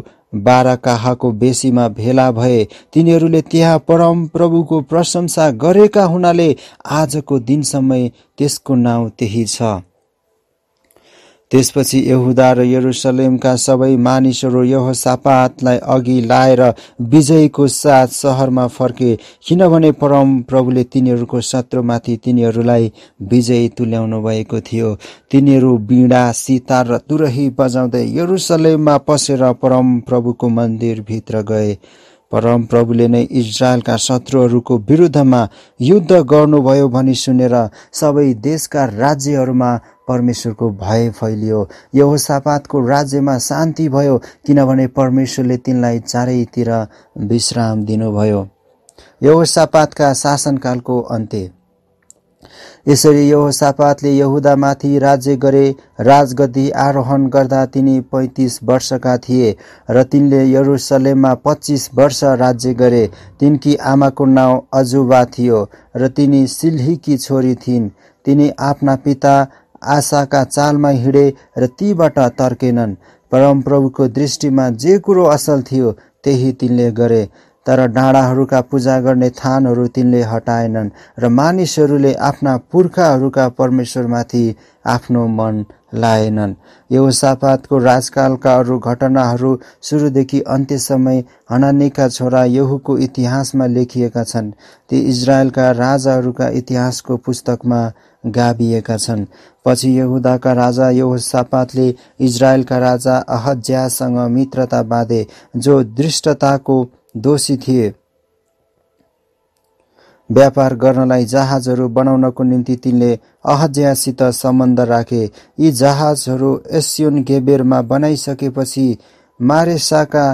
काहाको बेसीमा भेला भए तिनीहरूले त्यहाँ परम प्रभुको प्रशंसा गरेका हुनाले आजको दिनसम्म त्यसको नाउँ त्यही छ त्यसपछि यहुदा र यरुसलेमका सबै मानिसहरू सापातलाई अघि लाएर विजयको साथ सहरमा फर्के किनभने परम प्रभुले तिनीहरूको शत्रुमाथि तिनीहरूलाई विजय तुल्याउनु भएको थियो तिनीहरू बिँडा सितार र तुरही बजाउँदै यरुसलेममा पसेर परम प्रभुको मन्दिरभित्र गए परम प्रभुले नै इजरायलका शत्रुहरूको विरुद्धमा युद्ध गर्नुभयो भनी सुनेर सबै देशका राज्यहरूमा परमेश्वरको भय फैलियो यहोसापातको राज्यमा शान्ति भयो किनभने परमेश्वरले तिनलाई चारैतिर विश्राम दिनुभयो यहोसापातका शासनकालको अन्त्य यसरी यहोसापातले यहुदामाथि राज्य गरे राजगद्दी आरोहण गर्दा तिनी पैँतिस वर्षका थिए र तिनले यरुसलेममा पच्चिस वर्ष राज्य गरे तिनकी आमाको नाउँ अजुबा थियो र तिनी सिल्हीकी छोरी थिइन् तिनी आफ्ना पिता आशाका चालमा हिँडे र तीबाट तर्केनन् परमप्रभुको दृष्टिमा जे कुरो असल थियो त्यही तिनले गरे तर डाँडाहरूका पूजा गर्ने थानहरू तिनले हटाएनन् र मानिसहरूले आफ्ना पुर्खाहरूका परमेश्वरमाथि आफ्नो मन लाएनन् यहोसापातको राजकालका अरू घटनाहरू सुरुदेखि अन्त्यसम्म हनानीका छोरा यहुको इतिहासमा लेखिएका छन् ती इजरायलका राजाहरूका इतिहासको पुस्तकमा गाभिएका छन् पछि यहुदाका राजा यहोसापातले इजरायलका राजा अहज्यासँग मित्रता बाँधे जो दृष्टताको दोषी थिए व्यापार गर्नलाई जहाजहरू बनाउनको निम्ति तिनले अहज्यासित सम्बन्ध राखे यी जहाजहरू एसियोन गेबेरमा बनाइसकेपछि मारेसाका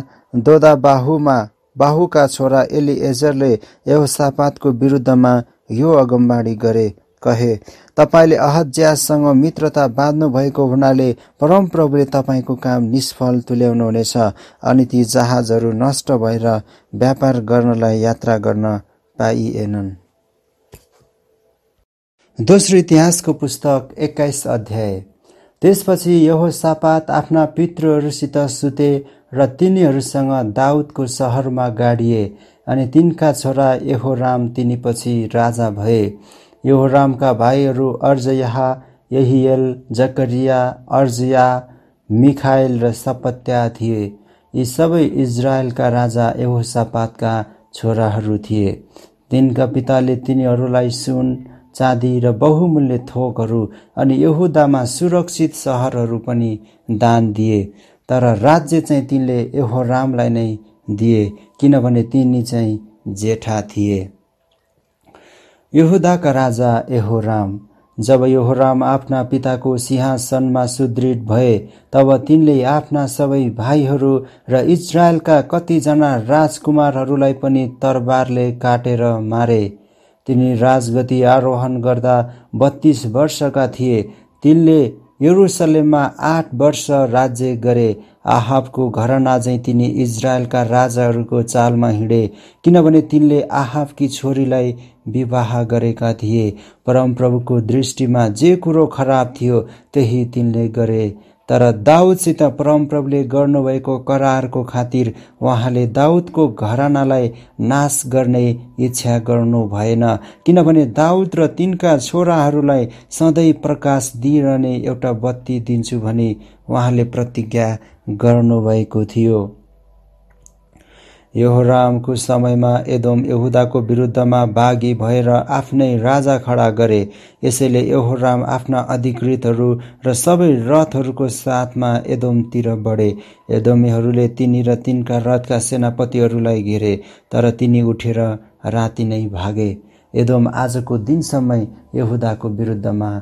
दोदाबाहुमा बाहुका छोरा एलिएजरले यहोसापातको विरुद्धमा यो अगमबाडी गरे कहे तपाईँले अहज्यासँग मित्रता बाँध्नु भएको हुनाले परमप्रभुले तपाईँको काम निष्फल तुल्याउनुहुनेछ अनि ती जहाजहरू नष्ट भएर व्यापार गर्नलाई यात्रा गर्न पाइएनन् दोस्रो इतिहासको पुस्तक एक्काइस अध्याय त्यसपछि यहो सापात आफ्ना पितृहरूसित सुते र तिनीहरूसँग दाउदको सहरमा गाडिए अनि तिनका छोरा यहोराम तिनीपछि राजा भए यहोरामका भाइहरू अर्जयाहा यहियल जकरिया अर्जिया मिखाइल र सपत्या थिए यी सबै इजरायलका राजा यहोसापातका छोराहरू थिए तिनका पिताले तिनीहरूलाई सुन चाँदी र बहुमूल्य थोकहरू अनि यहुदामा सुरक्षित सहरहरू पनि दान दिए तर राज्य चाहिँ तिनले यहोरामलाई नै दिए किनभने तिनी चाहिँ जेठा थिए यहुदाका राजा एहोराम जब यहोराम आफ्ना पिताको सिंहासनमा सुदृढ भए तब तिनले आफ्ना सबै भाइहरू र इजरायलका कतिजना राजकुमारहरूलाई पनि तरबारले काटेर मारे तिनी राजगति आरोहण गर्दा बत्तीस वर्षका थिए तिनले यरुसलेममा आठ वर्ष राज्य गरे आहाबको घरनाजै तिनी इजरायलका राजाहरूको चालमा हिँडे किनभने तिनले आहाबकी छोरीलाई विवाह गरेका थिए परमप्रभुको दृष्टिमा जे कुरो खराब थियो त्यही तिनले गरे तर दाउदसित परमप्रभुले गर्नुभएको करारको खातिर उहाँले दाउदको घरानालाई नाश गर्ने इच्छा गर्नु भएन किनभने दाउद र तिनका छोराहरूलाई सधैँ प्रकाश दिइरहने एउटा बत्ती दिन्छु भने उहाँले प्रतिज्ञा गर्नुभएको थियो यहोरामको समयमा एदोम यहुदाको विरुद्धमा बाघी भएर आफ्नै राजा खडा गरे यसैले यहोराम आफ्ना अधिकृतहरू र सबै रथहरूको साथमा एदोमतिर बढे एदोमीहरूले तिनी र तिनका रथका सेनापतिहरूलाई घेरे तर तिनी उठेर राति नै भागे एदोम आजको दिनसम्म यहुदाको विरुद्धमा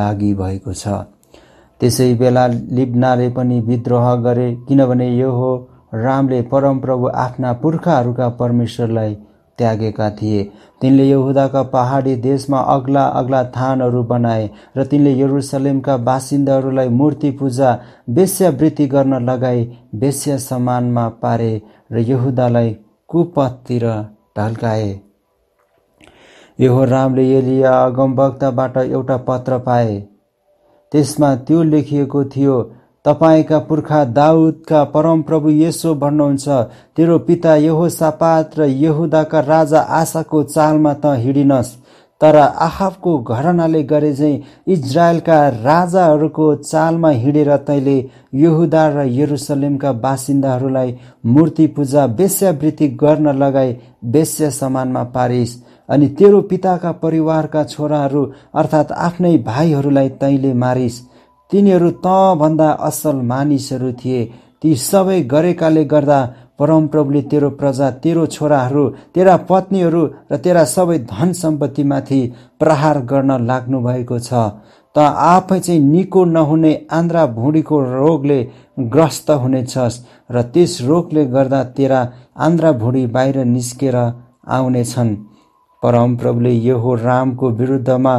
बाघी भएको छ त्यसै बेला लिब्नाले पनि विद्रोह गरे किनभने यो हो रामले परमप्रभु आफ्ना पुर्खाहरूका परमेश्वरलाई त्यागेका थिए तिनले यहुदाका पहाडी देशमा अग्ला अग्ला थानहरू बनाए र तिनले यरुसलेमका बासिन्दाहरूलाई मूर्ति पूजा वेश्यावृत्ति गर्न लगाई वेश्य समानमा पारे र यहुदालाई कुपथतिर ढल्काए रामले एलिया अगमवक्ताबाट एउटा पत्र पाए त्यसमा त्यो लेखिएको थियो तपाईँका पुर्खा दाउदका परमप्रभु यसो भन्नुहुन्छ तेरो पिता यहो सापात र यहुदाका राजा आशाको चालमा त हिँडिनस् तर आहाबको घरनाले गरे चाहिँ इजरायलका राजाहरूको चालमा हिँडेर तैँले यहुदा र यरुसलेमका बासिन्दाहरूलाई मूर्ति पूजा वेश्यावृत्ति गर्न लगाई वेश्य समानमा पारिस् अनि तेरो पिताका परिवारका छोराहरू अर्थात् आफ्नै भाइहरूलाई तैँले मारिस् तिनीहरू भन्दा असल मानिसहरू थिए ती सबै गरेकाले गर्दा परमप्रभुले तेरो प्रजा तेरो छोराहरू तेरा पत्नीहरू र तेरा सबै धन सम्पत्तिमाथि प्रहार गर्न लाग्नुभएको छ त आफै चाहिँ निको नहुने आन्द्रा भुँडीको रोगले ग्रस्त हुनेछस् र त्यस रोगले गर्दा तेरा आन्द्रा भुँडी बाहिर निस्केर आउनेछन् परमप्रभुले यो रामको विरुद्धमा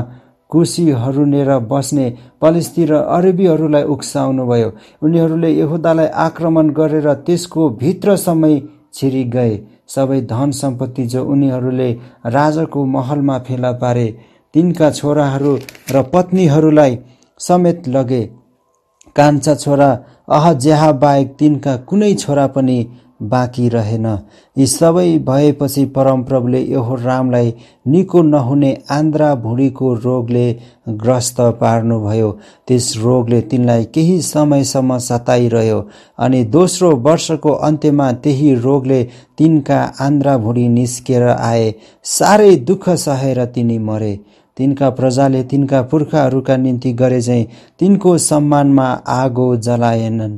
कुशी हरुनेर बस्ने पलिस्ती र अरबीहरूलाई उक्साउनुभयो उनीहरूले यहुदालाई आक्रमण गरेर त्यसको समय छिरि गए सबै धन सम्पत्ति जो उनीहरूले राजाको महलमा फेला पारे तिनका छोराहरू र पत्नीहरूलाई समेत लगे कान्छा छोरा अहज्याहा बाहेक तिनका कुनै छोरा पनि बाँकी रहेन यी सबै भएपछि परमप्रभुले यो रामलाई निको नहुने आन्द्रा भुँडीको रोगले ग्रस्त पार्नुभयो त्यस रोगले तिनलाई केही समयसम्म सताइरह्यो अनि दोस्रो वर्षको अन्त्यमा त्यही रोगले तिनका आन्द्रा भुँडी निस्केर आए साह्रै दुःख सहेर तिनी मरे तिनका प्रजाले तिनका पुर्खाहरूका निम्ति गरे झैँ तिनको सम्मानमा आगो जलाएनन्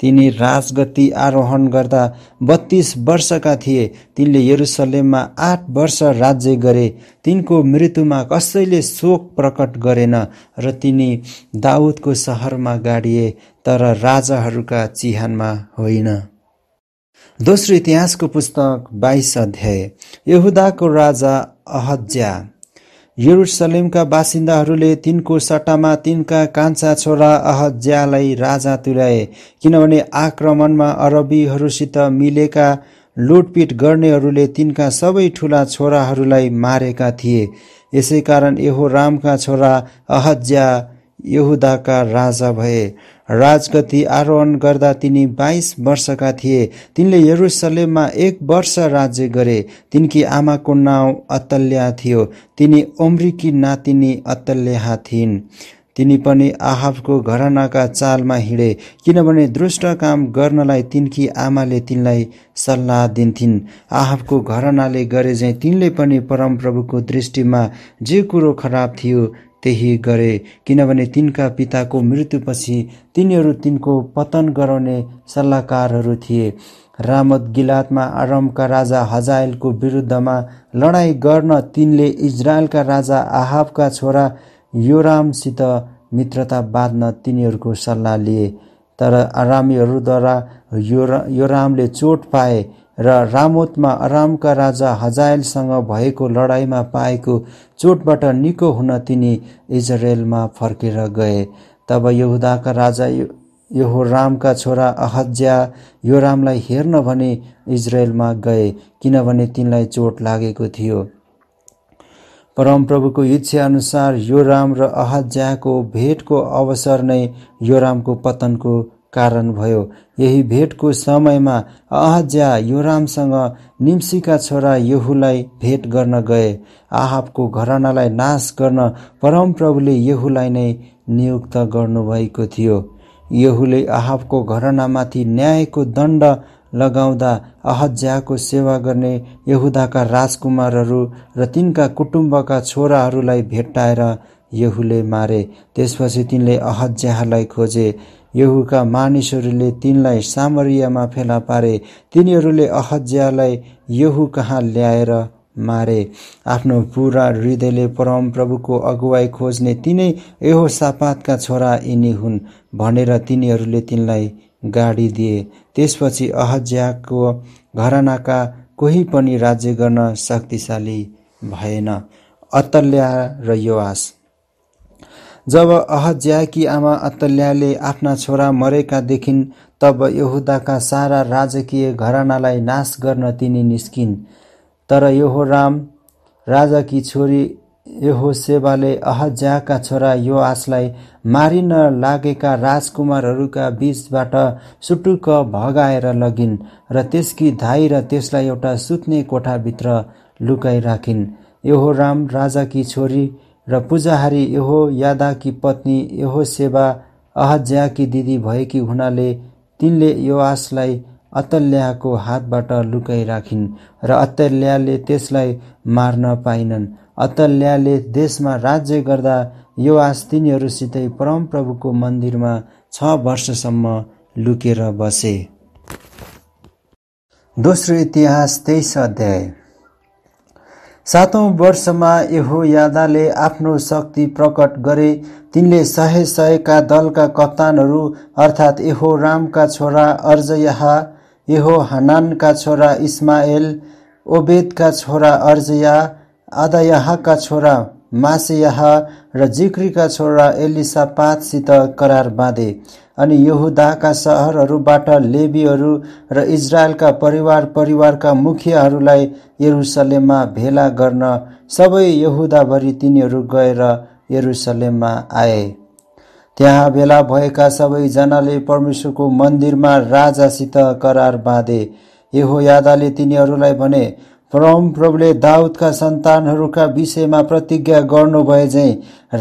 तिनी राजगति आरोहण गर्दा बत्तीस वर्षका थिए तिनले यरुसलेममा आठ वर्ष राज्य गरे तिनको मृत्युमा कसैले शोक प्रकट गरेन र तिनी दाउदको सहरमा गाडिए तर राजाहरूका चिहानमा होइन दोस्रो इतिहासको पुस्तक बाइस अध्याय यहुदाको राजा अहज्या यरुसलेमका बासिन्दाहरूले तिनको सट्टामा तिनका कान्छा छोरा अहज्यालाई राजा तुल्याए किनभने आक्रमणमा अरबीहरूसित मिलेका लुटपिट गर्नेहरूले तिनका सबै ठुला छोराहरूलाई मारेका थिए यसैकारण रामका छोरा अहज्या यहुदाका राजा भए राजगति आरोहण गर्दा तिनी बाइस वर्षका थिए तिनले यरुसलेममा एक वर्ष राज्य गरे तिनकी आमाको नाउँ अतल्या थियो तिनी ओम्रिकी नातिनी अतल्याहा थिइन् तिनी पनि आहाबको घरानाका चालमा हिँडे किनभने दुष्ट काम गर्नलाई तिनकी आमाले तिनलाई सल्लाह दिन्थिन् आहाबको घरानाले गरे झैँ तिनले पनि परमप्रभुको दृष्टिमा जे कुरो खराब थियो त्यही गरे किनभने तिनका पिताको मृत्युपछि तिनीहरू तिनको पतन गराउने सल्लाहकारहरू थिए रामत गिलातमा आरमका राजा हजायलको विरुद्धमा लडाईँ गर्न तिनले इजरायलका राजा आहाबका छोरा योरामसित मित्रता बाँध्न तिनीहरूको सल्लाह लिए तर आरामीहरूद्वारा योरा योरामले चोट पाए र रामोतमा अरामका राजा हजायलसँग भएको लडाइँमा पाएको चोटबाट निको हुन तिनी इजरायलमा फर्केर गए तब यहुदाका राजा यो रामका छोरा अहज्या योरामलाई हेर्न भने इजरायलमा गए किनभने तिनलाई चोट लागेको थियो परमप्रभुको इच्छा इच्छाअनुसार राम र अहज्याको भेटको अवसर नै यो रामको पतनको कारण भयो यही भेटको समयमा अहज्या योरामसँग निम्सीका छोरा यहुलाई भेट गर्न गए आहापको घरानालाई नाश गर्न परमप्रभुले यहुलाई नै नियुक्त गर्नुभएको थियो यहुले आहाबको घरनामाथि न्यायको दण्ड लगाउँदा अहज्याको सेवा गर्ने यहुदाका राजकुमारहरू र तिनका कुटुम्बका छोराहरूलाई भेट्टाएर यहुले मारे त्यसपछि तिनले अहज्याहरूलाई खोजे यहुका मानिसहरूले तिनलाई सामरियामा फेला पारे तिनीहरूले अहज्यालाई यहु कहाँ ल्याएर मारे आफ्नो पुरा हृदयले परमप्रभुको अगुवाई खोज्ने तिनै यहो सापातका छोरा यिनी हुन् भनेर तिनीहरूले तिनलाई गाडी दिए त्यसपछि अहज्याको घरानाका कोही पनि राज्य गर्न शक्तिशाली भएन अतल्या र योआस जब अहज्याकी आमा अतल्याले आफ्ना छोरा मरेका देखिन् तब यहुदाका सारा राजकीय घरानालाई नाश गर्न तिनी निस्किन् तर राम राजाकी छोरी यहो सेवाले अहज्याका छोरा यो आसलाई मारिन लागेका राजकुमारहरूका बीचबाट सुटुक्क भगाएर लगिन् र त्यसकी धाई र त्यसलाई एउटा सुत्ने कोठाभित्र लुकाइराखिन् राम राजाकी छोरी र पूजाहारी यहो यादाकी पत्नी यहो सेवा अहज्याकी दिदी भएकी हुनाले तिनले योआसलाई अतल्याको हातबाट लुकाइराखिन् र अतल्याले त्यसलाई मार्न पाइनन् अतल्याले देशमा राज्य गर्दा योआस तिनीहरूसितै परमप्रभुको मन्दिरमा छ वर्षसम्म लुकेर बसे दोस्रो इतिहास तेइस अध्याय सातौँ वर्षमा यहोयादाले आफ्नो शक्ति प्रकट गरे तिनले सय सयका दलका कप्तानहरू अर्थात् रामका छोरा अर्जयाहा यहो हनानका छोरा इस्माएल ओबेदका छोरा अर्जया आदायाहाका छोरा मासेयाह र जिक्रीका छोरा पातसित करार बाँधे अनि यहुदाका सहरहरूबाट लेबीहरू र इजरायलका परिवार परिवारका मुखियाहरूलाई यरुसलेममा भेला गर्न सबै यहुदाभरि तिनीहरू गएर यरुसलेममा आए त्यहाँ भेला भएका सबैजनाले परमेश्वरको मन्दिरमा राजासित करार बाँधे यहो यादाले तिनीहरूलाई भने परम प्रभुले दाउदका सन्तानहरूका विषयमा प्रतिज्ञा गर्नुभए झैँ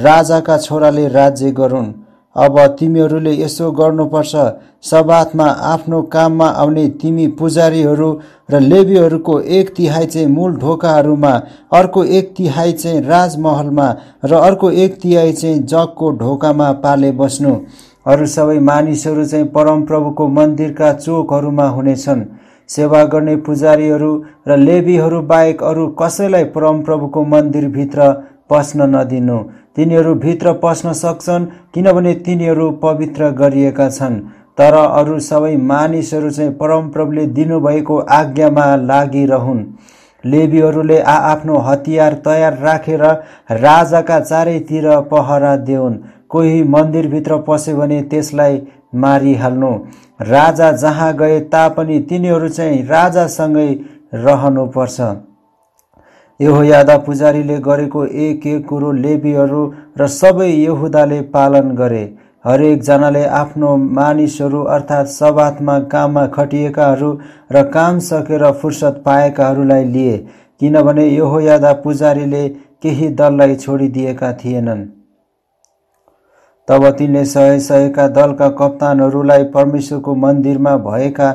राजाका छोराले राज्य गरून् अब तिमीहरूले यसो गर्नुपर्छ सबातमा आफ्नो काममा आउने तिमी पुजारीहरू र लेबीहरूको एक तिहाई चाहिँ मूल ढोकाहरूमा अर्को एक तिहाई चाहिँ राजमहलमा र अर्को एक तिहाई चाहिँ जगको ढोकामा पाले बस्नु अरू सबै मानिसहरू चाहिँ परमप्रभुको मन्दिरका चोकहरूमा हुनेछन् सेवा गर्ने पुजारीहरू र लेबीहरू बाहेक अरू कसैलाई परमप्रभुको मन्दिरभित्र पस्न नदिनु तिनीहरू भित्र पस्न सक्छन् किनभने तिनीहरू पवित्र गरिएका छन् तर अरू सबै मानिसहरू चाहिँ परमप्रभुले दिनुभएको आज्ञामा लागिरहन् लेबीहरूले आआफ्नो हतियार तयार राखेर रा, राजाका चारैतिर पहरा देऊन् कोही मन्दिरभित्र पस्यो भने त्यसलाई मारिहाल्नु राजा जहाँ गए तापनि तिनीहरू चाहिँ राजासँगै रहनुपर्छ यहोयादा पुजारीले गरेको एक एक कुरो लेबीहरू र सबै यहुदाले पालन गरे हरेकजनाले आफ्नो मानिसहरू अर्थात् सबातमा काममा खटिएकाहरू र काम सकेर फुर्सद पाएकाहरूलाई लिए किनभने यहोयादा पुजारीले केही दललाई छोडिदिएका थिएनन् तब तिनले सय सयका दलका कप्तानहरूलाई परमेश्वरको मन्दिरमा भएका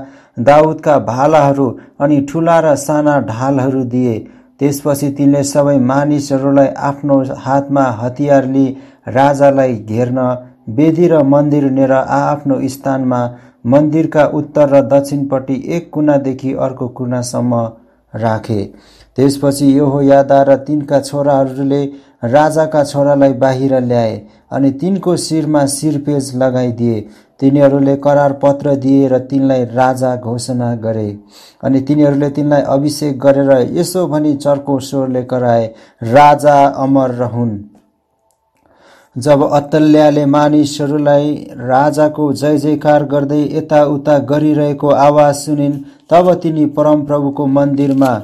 दाउदका भालाहरू अनि ठुला र साना ढालहरू दिए त्यसपछि तिनले सबै मानिसहरूलाई आफ्नो हातमा हतियार लिई राजालाई घेर्न वेदी र मन्दिर लिएर आआफ्नो स्थानमा मन्दिरका उत्तर र दक्षिणपट्टि एक कुनादेखि अर्को कुनासम्म राखे त्यसपछि यो यादा र तिनका छोराहरूले राजाका छोरालाई बाहिर ल्याए अनि तिनको शिरमा शिरपेज लगाइदिए तिनीहरूले करारपत्र पत्र दिए र तिनलाई राजा घोषणा गरे अनि तिनीहरूले तिनलाई अभिषेक गरेर यसो भनी चर्को स्वरले कराए राजा अमर रहन् जब अतल्याले मानिसहरूलाई राजाको जय जयकार गर्दै यताउता गरिरहेको आवाज सुनिन् तब तिनी परमप्रभुको मन्दिरमा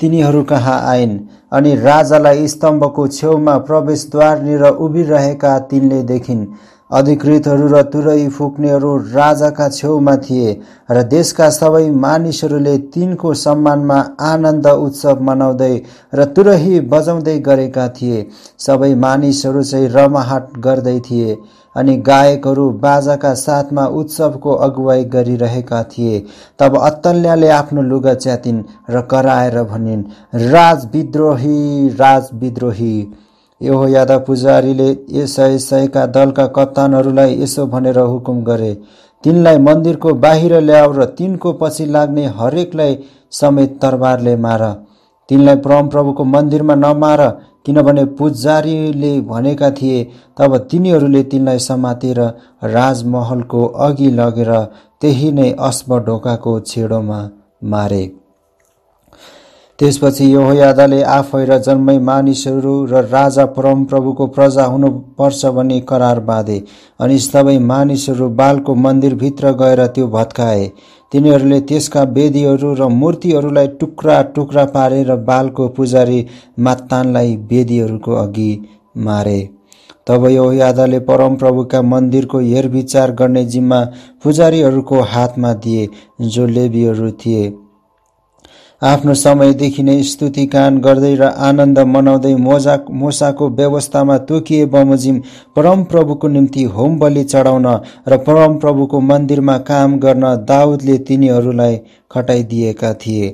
तिनीहरू कहाँ आइन् अनि राजालाई स्तम्भको छेउमा प्रवेशद्वारनिर उभिरहेका तिनले देखिन् अधिकृतहरू र तुरै फुक्नेहरू राजाका छेउमा थिए र देशका सबै मानिसहरूले तिनको सम्मानमा आनन्द उत्सव मनाउँदै र तुरही बजाउँदै गरेका थिए सबै मानिसहरू चाहिँ रमाहाट गर्दै थिए अनि गायकहरू बाजाका साथमा उत्सवको अगुवाई गरिरहेका थिए तब अत्तल्याले आफ्नो लुगा च्यातिन् र कराएर भनिन् राज विद्रोही राज विद्रोही यो यादव पुजारीले यसय सयका दलका कप्तानहरूलाई यसो भनेर हुकुम गरे तिनलाई मन्दिरको बाहिर ल्याऊ र तिनको पछि लाग्ने हरेकलाई समेत तरबारले मार तिनलाई परमप्रभुको मन्दिरमा नमार किनभने पुजारीले भनेका थिए तब तिनीहरूले तिनलाई समातेर राजमहलको अघि लगेर त्यही नै अस्प ढोकाको छेडोमा मारे त्यसपछि यहोयादाले आफै र जन्मै मानिसहरू र राजा परमप्रभुको प्रजा हुनुपर्छ भन्ने करार बाँधे अनि सबै मानिसहरू बालको मन्दिरभित्र गएर त्यो भत्काए तिनीहरूले त्यसका वेदीहरू र मूर्तिहरूलाई टुक्रा टुक्रा पारे र बालको पुजारी मातानलाई वेदीहरूको अघि मारे तब योयादाले परमप्रभुका मन्दिरको हेरविचार गर्ने जिम्मा पुजारीहरूको हातमा दिए जो लेबीहरू थिए आफ्नो समयदेखि नै स्तुति कान गर्दै र आनन्द मनाउँदै मोजा मोसाको व्यवस्थामा तोकिए बमोजिम परमप्रभुको निम्ति होम बलि चढाउन र परमप्रभुको मन्दिरमा काम गर्न दाउदले तिनीहरूलाई खटाइदिएका थिए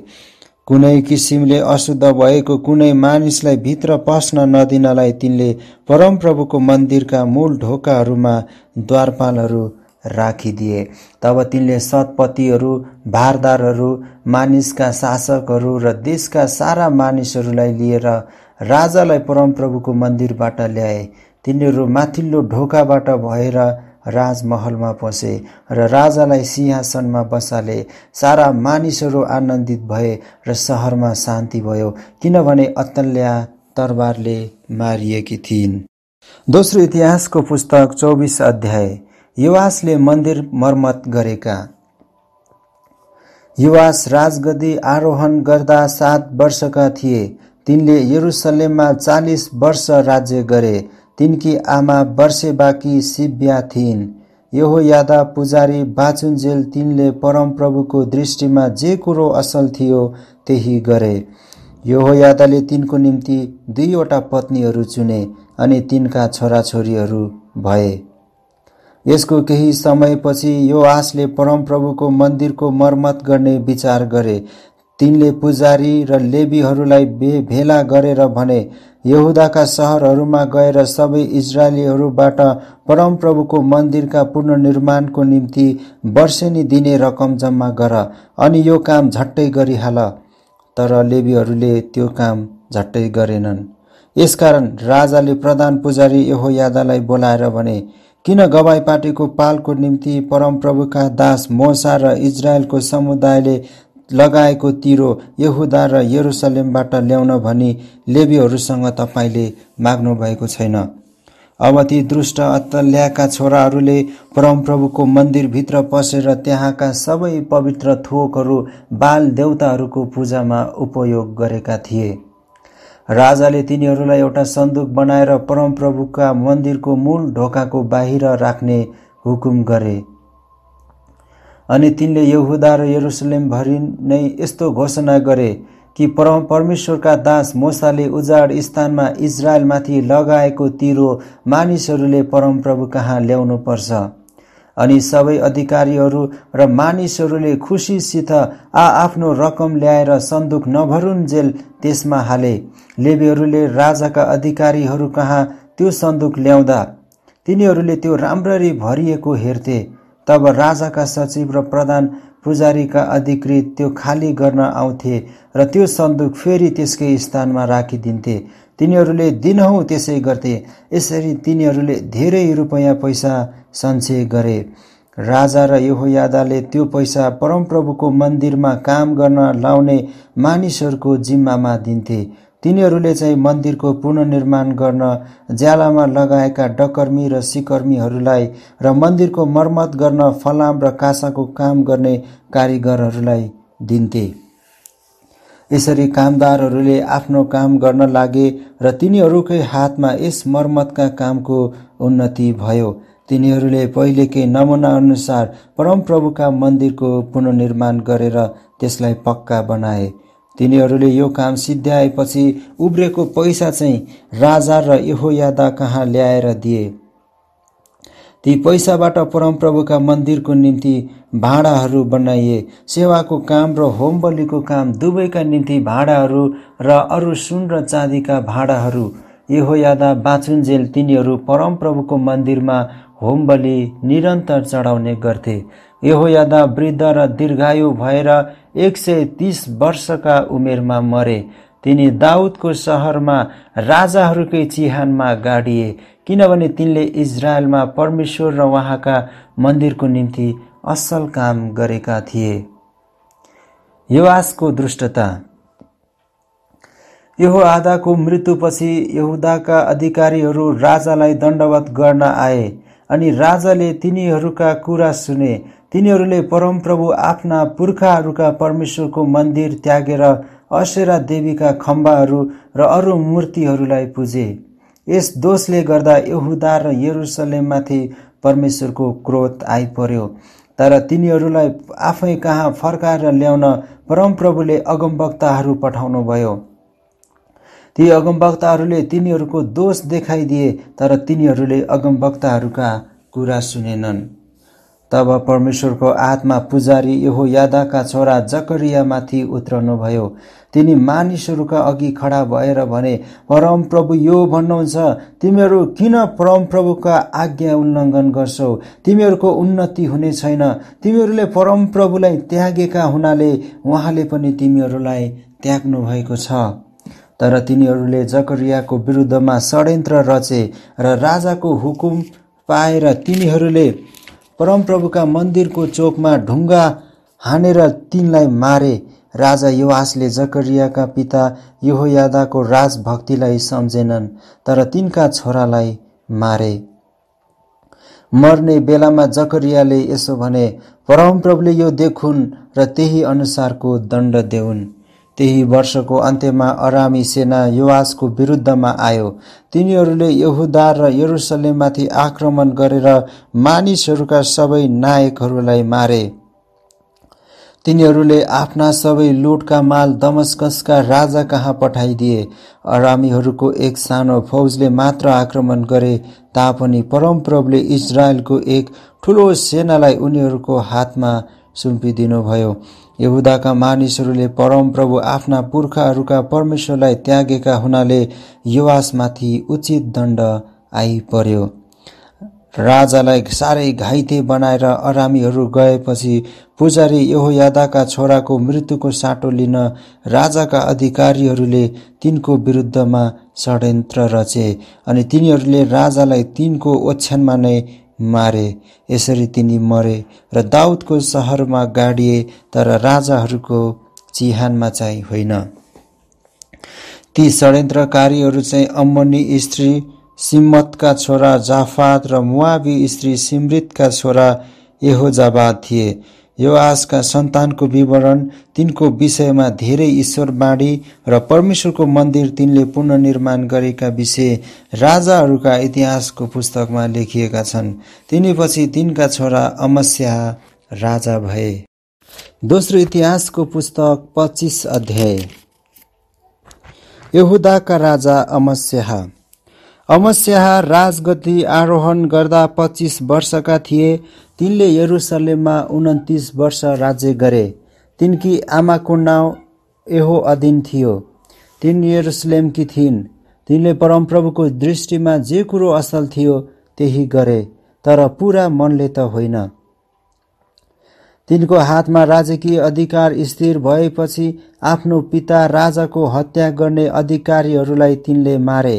कुनै किसिमले अशुद्ध भएको कुनै मानिसलाई भित्र पस्न नदिनलाई तिनले परमप्रभुको मन्दिरका मूल ढोकाहरूमा द्वारपालहरू राखिदिए तब तिनले सतपतिहरू भारदारहरू मानिसका शासकहरू र देशका सारा मानिसहरूलाई लिएर राजालाई परमप्रभुको मन्दिरबाट ल्याए तिनीहरू माथिल्लो ढोकाबाट भएर राजमहलमा पसे र राजालाई सिंहासनमा बसाले सारा मानिसहरू आनन्दित भए र सहरमा शान्ति भयो किनभने अतल्या तरबारले मारिएकी थिइन् दोस्रो इतिहासको पुस्तक चौबिस अध्याय युवासले मन्दिर मर्मत गरेका युवास राजगदी आरोहण गर्दा सात वर्षका थिए तिनले यरुसलेममा चालिस वर्ष राज्य गरे तिनकी आमा वर्षेबाकी सिब्या थिइन् यहो यादा पुजारी बाचुन्जेल तिनले परमप्रभुको दृष्टिमा जे कुरो असल थियो त्यही गरे यादाले तिनको निम्ति दुईवटा पत्नीहरू चुने अनि तिनका छोराछोरीहरू भए यसको केही समयपछि यो आसले परमप्रभुको मन्दिरको मर्मत गर्ने विचार गरे तिनले पुजारी र लेबीहरूलाई बे भेला गरेर भने यहुदाका सहरहरूमा गएर सबै इजरायलीहरूबाट परमप्रभुको मन्दिरका पुनर्निर्माणको निम्ति वर्षेनी दिने रकम जम्मा गर अनि यो काम झट्टै गरिहाल तर लेबीहरूले त्यो काम झट्टै गरेनन् यसकारण राजाले प्रधान पुजारी यादालाई बोलाएर भने किन पार्टीको पालको निम्ति परमप्रभुका दास मोसा र इजरायलको समुदायले लगाएको तिरो यहुदा र यरुसलेमबाट ल्याउन भनी लेबीहरूसँग तपाईँले माग्नुभएको छैन अब ती दुष्ट अत्तल्याका छोराहरूले परमप्रभुको मन्दिरभित्र पसेर त्यहाँका सबै पवित्र थोकहरू बाल देउताहरूको पूजामा उपयोग गरेका थिए राजाले तिनीहरूलाई एउटा सन्दुक बनाएर परमप्रभुका मन्दिरको मूल ढोकाको बाहिर राख्ने हुकुम गरे अनि तिनले यहुदा र यरुसलेमभरि नै यस्तो घोषणा गरे कि परम परमेश्वरका दास मोसाले उजाड स्थानमा इजरायलमाथि लगाएको तिरो मानिसहरूले परमप्रभु कहाँ ल्याउनुपर्छ अनि सबै अधिकारीहरू र मानिसहरूले खुसीसित आआफ्नो रकम ल्याएर सन्दुक नभरुन् जेल त्यसमा हाले लेबीहरूले राजाका अधिकारीहरू कहाँ त्यो सन्दुक ल्याउँदा तिनीहरूले त्यो राम्ररी भरिएको हेर्थे तब राजाका सचिव र प्रधान पुजारीका अधिकृत त्यो खाली गर्न आउँथे र त्यो सन्दुक फेरि त्यसकै स्थानमा राखिदिन्थे तिनीहरूले दिनहुँ त्यसै गर्थे यसरी तिनीहरूले धेरै रुपियाँ पैसा सञ्चय गरे राजा र यहोयादाले त्यो पैसा परमप्रभुको मन्दिरमा काम गर्न लाउने मानिसहरूको जिम्मामा दिन्थे तिनीहरूले चाहिँ मन्दिरको पुननिर्माण गर्न ज्यालामा लगाएका डकर्मी र सिकर्मीहरूलाई र मन्दिरको मर्मत गर्न फलाम र कासाको काम गर्ने कारिगरहरूलाई दिन्थे यसरी कामदारहरूले आफ्नो काम गर्न लागे र तिनीहरूकै हातमा यस मर्मतका कामको उन्नति भयो तिनीहरूले पहिलेकै नमुना अनुसार परमप्रभुका मन्दिरको पुननिर्माण गरेर त्यसलाई पक्का बनाए तिनीहरूले यो काम सिद्ध्याएपछि उब्रेको पैसा चाहिँ राजा र यहोयादा कहाँ ल्याएर दिए ती पैसाबाट परमप्रभुका मन्दिरको निम्ति भाँडाहरू बनाइए सेवाको काम र होम बलिको काम दुवैका निम्ति भाँडाहरू र अरू सुन र चाँदीका भाँडाहरू यहोयादा बाचुन्जेल तिनीहरू परमप्रभुको मन्दिरमा होम बलि निरन्तर चढाउने गर्थे यहोयादा वृद्ध र दीर्घायु भएर एक सय तिस वर्षका उमेरमा मरे तिनी दाउदको सहरमा राजाहरूकै चिहानमा गाडिए किनभने तिनले इजरायलमा परमेश्वर र उहाँका मन्दिरको निम्ति असल काम गरेका थिए युवासको दृष्टता यहोआदाको मृत्युपछि यहुदाका अधिकारीहरू राजालाई दण्डवत गर्न आए अनि राजाले तिनीहरूका कुरा सुने तिनीहरूले परमप्रभु आफ्ना पुर्खाहरूका परमेश्वरको मन्दिर त्यागेर असेरा देवीका खम्बाहरू र अरू मूर्तिहरूलाई पुजे यस दोषले गर्दा यहुदा र यरुसलेममाथि परमेश्वरको क्रोध आइपऱ्यो तर तिनीहरूलाई आफै कहाँ फर्काएर ल्याउन परमप्रभुले अगमवक्ताहरू पठाउनुभयो ती अगमवक्ताहरूले तिनीहरूको दोष देखाइदिए तर तिनीहरूले अगमवक्ताहरूका कुरा सुनेनन् तब परमेश्वरको आत्मा पुजारी यहो यादाका छोरा जकरियामाथि उत्रनुभयो तिनी मानिसहरूका अघि खडा भएर भने परमप्रभु यो भन्नुहुन्छ तिमीहरू किन परमप्रभुका आज्ञा उल्लङ्घन गर्छौ तिमीहरूको उन्नति हुने छैन तिमीहरूले परमप्रभुलाई त्यागेका हुनाले उहाँले पनि तिमीहरूलाई त्याग्नु भएको छ तर तिनीहरूले जकरियाको विरुद्धमा षड्यन्त्र रचे र राजाको हुकुम पाएर तिनीहरूले परमप्रभुका मन्दिरको चोकमा ढुङ्गा हानेर तिनलाई मारे राजा युवासले जकरियाका पिता युहोयादाको राजभक्तिलाई सम्झेनन् तर तिनका छोरालाई मारे मर्ने बेलामा जकरियाले यसो भने परमप्रभुले यो देखुन् र त्यही अनुसारको दण्ड देउन् त्यही वर्षको अन्त्यमा अरामी सेना युवासको विरुद्धमा आयो तिनीहरूले यहुदार र यरुसलेममाथि आक्रमण गरेर मानिसहरूका सबै नायकहरूलाई मारे तिनीहरूले आफ्ना सबै लुटका माल दमस्कसका राजा कहाँ पठाइदिए अरामीहरूको एक सानो फौजले मात्र आक्रमण गरे तापनि परमप्रभुले इजरायलको एक ठुलो सेनालाई उनीहरूको हातमा सुम्पिदिनुभयो यहुदाका मानिसहरूले परमप्रभु आफ्ना पुर्खाहरूका परमेश्वरलाई त्यागेका हुनाले युवासमाथि उचित दण्ड आइपर्यो राजालाई साह्रै घाइते बनाएर अरामीहरू गएपछि पुजारी यहोयादाका छोराको मृत्युको साटो लिन राजाका अधिकारीहरूले तिनको विरुद्धमा षड्यन्त्र रचे अनि तिनीहरूले राजालाई तिनको ओछ्यानमा नै मारे यसरी तिनी मरे र दाउदको सहरमा गाडिए तर राजाहरूको चिहानमा चाहिँ होइन ती षड्यन्त्रकारीहरू चाहिँ अम्मनी स्त्री सिम्मतका छोरा जाफात र मुआबी स्त्री सिमृतका छोरा यहोजाबाद थिए योआसका सन्तानको विवरण तिनको विषयमा धेरै ईश्वर ईश्वरवाणी र परमेश्वरको मन्दिर तिनले पुनर्निर्माण गरेका विषय राजाहरूका इतिहासको पुस्तकमा लेखिएका छन् तिनीपछि तिनका छोरा अमस्या राजा भए दोस्रो इतिहासको पुस्तक पच्चिस अध्याय यहुदाका राजा अमस्याहा अमस्याहा राजगति आरोहण गर्दा पच्चिस वर्षका थिए तिनले यरुसलेममा उन्तिस वर्ष राज्य गरे तिनकी आमाको नाउँ एहो अधीन थियो तिन यरुसलेमकी थिइन् तिनले परमप्रभुको दृष्टिमा जे कुरो असल थियो त्यही गरे तर पुरा मनले त होइन तिनको हातमा राजकीय अधिकार स्थिर भएपछि आफ्नो पिता राजाको हत्या गर्ने अधिकारीहरूलाई तिनले मारे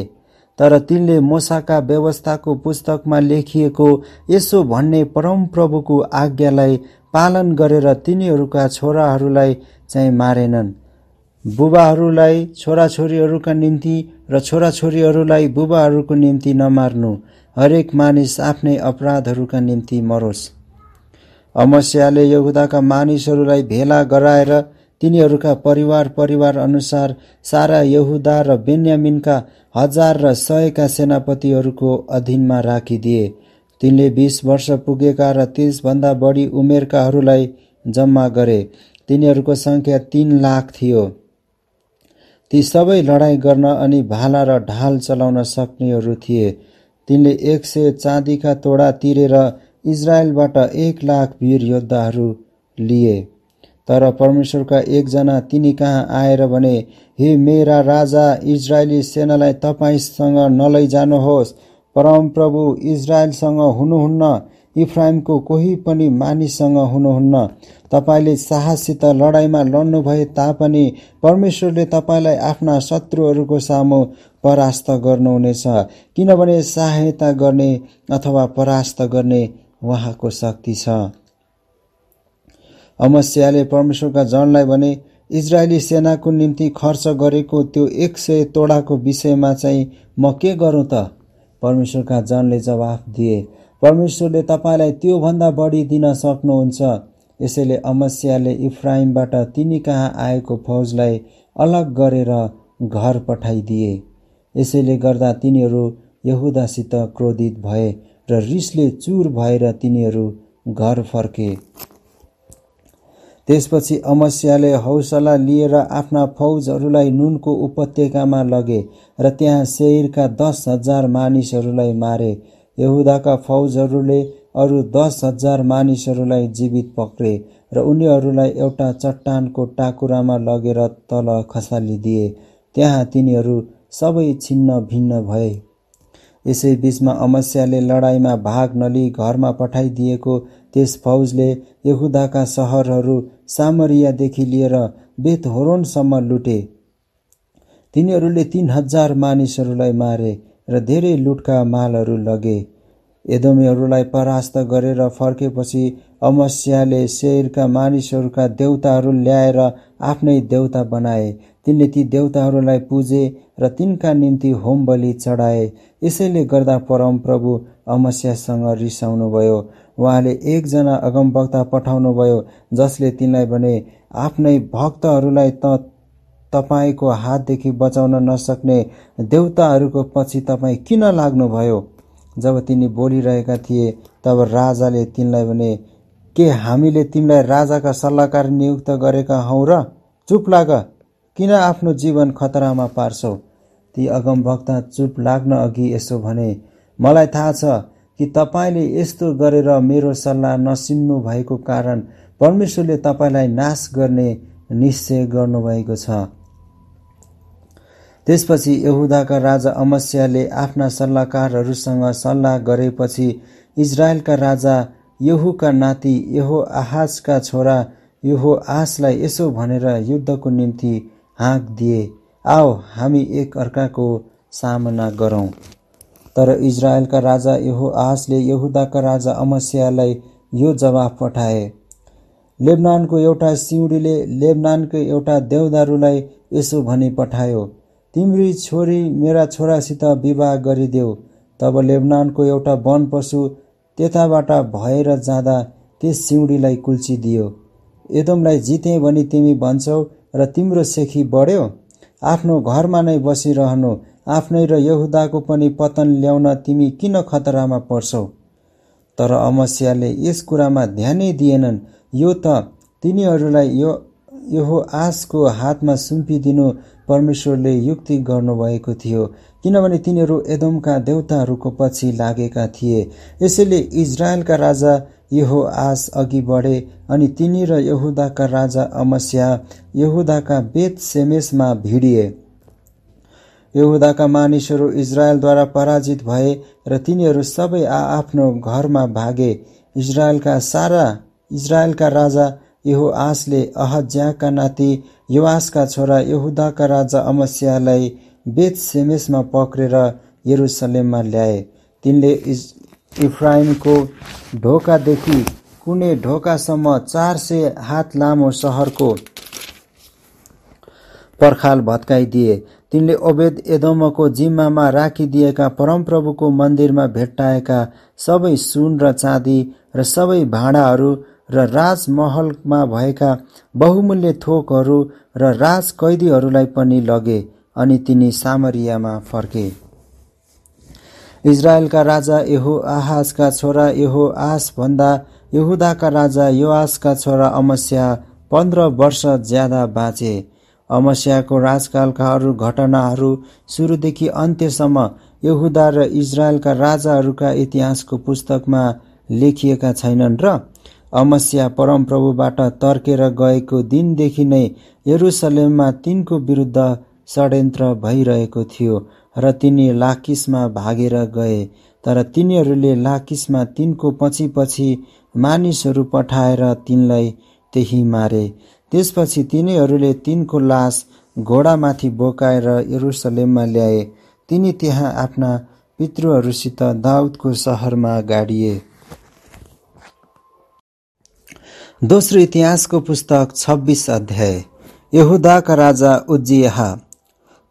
तर तिनले मोसाका व्यवस्थाको पुस्तकमा लेखिएको यसो भन्ने परमप्रभुको आज्ञालाई पालन गरेर तिनीहरूका छोराहरूलाई चाहिँ मारेनन् बुबाहरूलाई छोराछोरीहरूका निम्ति र छोराछोरीहरूलाई बुबाहरूको निम्ति नमार्नु हरेक मानिस आफ्नै अपराधहरूका निम्ति मरोस् अमस्याले यहुदाका मानिसहरूलाई भेला गराएर तिनीहरूका परिवार परिवार अनुसार सारा यहुदा र बेन्यामिनका हजार र सयका सेनापतिहरूको अधीनमा राखिदिए तिनले बिस वर्ष पुगेका र तिसभन्दा बढी उमेरकाहरूलाई जम्मा गरे तिनीहरूको सङ्ख्या तिन लाख थियो ती सबै लडाइँ गर्न अनि भाला र ढाल चलाउन सक्नेहरू थिए तिनले एक सय चाँदीका तोडा तिरेर इजरायलबाट एक लाख वीर योद्धाहरू लिए तर परमेश्वरका एकजना तिनी कहाँ आएर भने हे मेरा राजा इजरायली सेनालाई तपाईँसँग नलैजानुहोस् परमप्रभु इजरायलसँग हुनुहुन्न इफ्राइमको कोही पनि मानिससँग हुनुहुन्न तपाईँले साहससित लडाइँमा भए तापनि परमेश्वरले तपाईँलाई आफ्ना शत्रुहरूको सामु परास्त गर्नुहुनेछ किनभने सहायता गर्ने अथवा परास्त गर्ने उहाँको शक्ति छ अमस्याले परमेश्वरका जनलाई भने इजरायली सेनाको निम्ति खर्च गरेको त्यो एक सय तोडाको विषयमा चाहिँ म के गरौँ त परमेश्वरका जनले जवाफ दिए परमेश्वरले तपाईँलाई त्योभन्दा बढी दिन सक्नुहुन्छ यसैले अमस्याले इफ्राइमबाट तिनी कहाँ आएको फौजलाई अलग गरेर घर पठाइदिए यसैले गर्दा तिनीहरू यहुदासित क्रोधित भए र रिसले चुर भएर तिनीहरू घर फर्के त्यसपछि अमस्याले हौसला लिएर आफ्ना फौजहरूलाई नुनको उपत्यकामा लगे र त्यहाँ शेरका दस हजार मानिसहरूलाई मारे यहुदाका फौजहरूले अरू दस हजार मानिसहरूलाई जीवित पक्रे र उनीहरूलाई एउटा चट्टानको टाकुरामा लगेर तल खसालिदिए त्यहाँ तिनीहरू सबै छिन्न भिन्न भए यसै बीचमा अमस्याले लडाईँमा भाग नलिई घरमा पठाइदिएको त्यस फौजले यहुदाका सहरहरू सामरियादेखि लिएर बेथहोरोनसम्म लुटे तिनीहरूले तिन हजार मानिसहरूलाई मारे र धेरै लुटका मालहरू लगे एदोमीहरूलाई परास्त गरेर फर्केपछि अमस्याले शेरका मानिसहरूका देउताहरू ल्याएर आफ्नै देउता बनाए तिनले ती देवताहरूलाई पुजे र तिनका निम्ति होम बलि चढाए यसैले गर्दा परमप्रभु अमस्यासँग रिसाउनुभयो उहाँले एकजना अगमवक्ता पठाउनुभयो जसले तिनलाई भने आफ्नै भक्तहरूलाई त तपाईँको हातदेखि बचाउन नसक्ने देवताहरूको पछि तपाईँ किन लाग्नुभयो जब तिनी बोलिरहेका थिए तब राजाले तिनलाई भने के हामीले तिमीलाई राजाका सल्लाहकार नियुक्त गरेका हौ र चुप लाग किन आफ्नो जीवन खतरामा पार्छौ ती अगम भक्त चुप लाग्न अघि यसो भने मलाई थाहा छ कि तपाईँले यस्तो गरेर मेरो सल्लाह नसिन्नु भएको कारण परमेश्वरले तपाईँलाई नाश गर्ने निश्चय गर्नुभएको छ त्यसपछि यहुदाका राजा अमस्याले आफ्ना सल्लाहकारहरूसँग सल्लाह गरेपछि इजरायलका राजा यहुका नाति यहो आहाजका छोरा यहो आसलाई यसो भनेर युद्धको निम्ति हाँक दिए आओ हामी एक अर्काको सामना गरौँ तर इजरायलका राजा यहो आहासले यहुदाका राजा अमस्यालाई यो जवाफ पठाए लेबनानको एउटा सिउँडीले लेबनानको एउटा देउदारूलाई यसो भनी पठायो तिम्री छोरी मेरा छोरासित विवाह गरिदेऊ तब लेबनानको एउटा वन पशु त्यताबाट भएर जाँदा त्यस सिउँडीलाई कुल्ची दियो एदमलाई जितेँ भने तिमी भन्छौ र तिम्रो सेखी बढ्यो आफ्नो घरमा नै बसिरहनु आफ्नै र यहुदाको पनि पतन ल्याउन तिमी किन खतरामा पर्छौ तर अमस्याले यस कुरामा ध्यानै दिएनन् यो त तिनीहरूलाई यो यो आसको हातमा सुम्पिदिनु परमेश्वरले युक्ति गर्नुभएको थियो किनभने तिनीहरू एदोमका देउताहरूको पछि लागेका थिए यसैले इजरायलका राजा यहो आस अघि बढे अनि तिनी र यहुदाका राजा अमस्या यहुदाका बेत सेमेसमा भिडिए यहुदाका मानिसहरू इजरायलद्वारा पराजित भए र तिनीहरू सबै आआफ्नो घरमा भागे इजरायलका सारा इजरायलका राजा यहो आसले अहज्याका नाति युवासका छोरा यहुदाका राजा अमस्यालाई बेत सेमेसमा पक्रेर यरुसलेममा ल्याए तिनले इफ्राइमको ढोकादेखि कुने ढोकासम्म चार सय हात लामो सहरको पर्खाल भत्काइदिए तिनले ओबेद एदमको जिम्मामा राखिदिएका परमप्रभुको मन्दिरमा भेट्टाएका सबै सुन र चाँदी र सबै भाँडाहरू र राजमहलमा भएका बहुमूल्य थोकहरू र राज पनि लगे अनि तिनी सामरियामा फर्के इजरायलका राजा यहो आहाजका छोरा यहो आस भन्दा यहुदाका राजा योआसका छोरा अमस्या पन्ध्र वर्ष ज्यादा बाँचे अमस्याको राजकालका अरू घटनाहरू सुरुदेखि अन्त्यसम्म यहुदा र इजरायलका राजाहरूका इतिहासको पुस्तकमा लेखिएका छैनन् र अमस्या परमप्रभुबाट तर्केर गएको दिनदेखि नै यरुसलेममा तिनको विरुद्ध षड्यन्त्र भइरहेको थियो र तिनी लाकिसमा भागेर गए तर तिनीहरूले लाकिसमा तिनको पछि पछि मानिसहरू पठाएर तिनलाई त्यही मारे त्यसपछि तिनीहरूले तिनको लास घोडामाथि बोकाएर यरुसलेममा ल्याए तिनी त्यहाँ आफ्ना पितृहरूसित दाउदको सहरमा गाडिए दोस्रो इतिहासको पुस्तक छब्बिस अध्याय यहुदाका राजा उज्जिया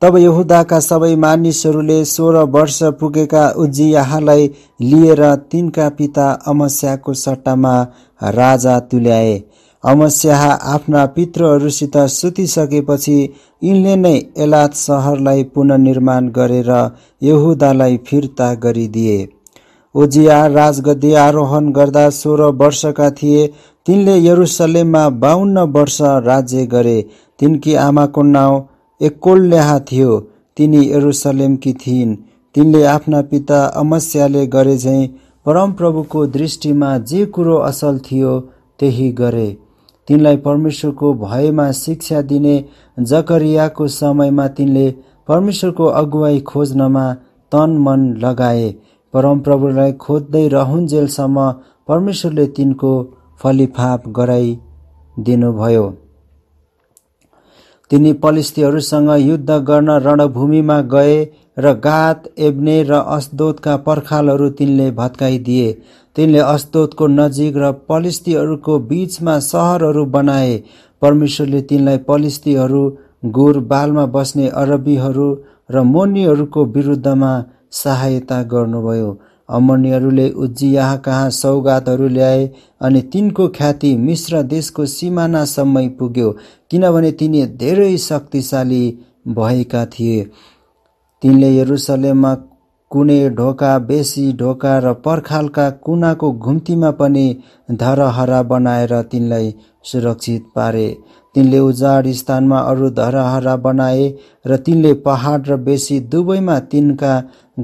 तब यहुदाका सबै मानिसहरूले सोह्र वर्ष पुगेका उज्जियाहालाई लिएर तिनका पिता अमस्याको सट्टामा राजा तुल्याए अमस्याह आफ्ना पितृहरूसित सुतिसकेपछि यिनले नै एलात सहरलाई पुननिर्माण गरेर यहुदालाई फिर्ता गरिदिए ओजिया राजगद्दी आरोहण गर्दा सोह्र वर्षका थिए तिनले यरुसलेममा बाहन्न वर्ष राज्य गरे तिनकी आमाको नाउँ एकोल्याहा थियो तिनी एरुसलेमकी थिइन् तिनले आफ्ना पिता अमस्याले गरे झैँ परमप्रभुको दृष्टिमा जे कुरो असल थियो त्यही गरे तिनलाई परमेश्वरको भयमा शिक्षा दिने जकरियाको समयमा तिनले परमेश्वरको अगुवाई खोज्नमा तन मन लगाए परमप्रभुलाई खोज्दै रहन्जेलसम्म परमेश्वरले तिनको फलिफाप गराइदिनुभयो तिनी पलिस्तीहरूसँग युद्ध गर्न रणभूमिमा गए र गात एब्ने र अस्दोतका पर्खालहरू तिनले भत्काइदिए तिनले अस्दोतको नजिक र पलिस्तीहरूको बीचमा सहरहरू बनाए परमेश्वरले तिनलाई पलिस्तीहरू गुर बालमा बस्ने अरबीहरू र मोनीहरूको विरुद्धमा सहायता गर्नुभयो अमोनियहरूले कहाँ सौगातहरू ल्याए अनि तिनको ख्याति मिश्र देशको सिमानासम्मै पुग्यो किनभने तिनी धेरै शक्तिशाली भएका थिए तिनले यरुसलेममा कुनै ढोका बेसी ढोका र पर्खालका कुनाको घुम्तीमा पनि धरहरा बनाएर तिनलाई सुरक्षित पारे तिनले उजाड स्थानमा अरू धराहरा बनाए र तिनले पहाड र बेसी दुवैमा तिनका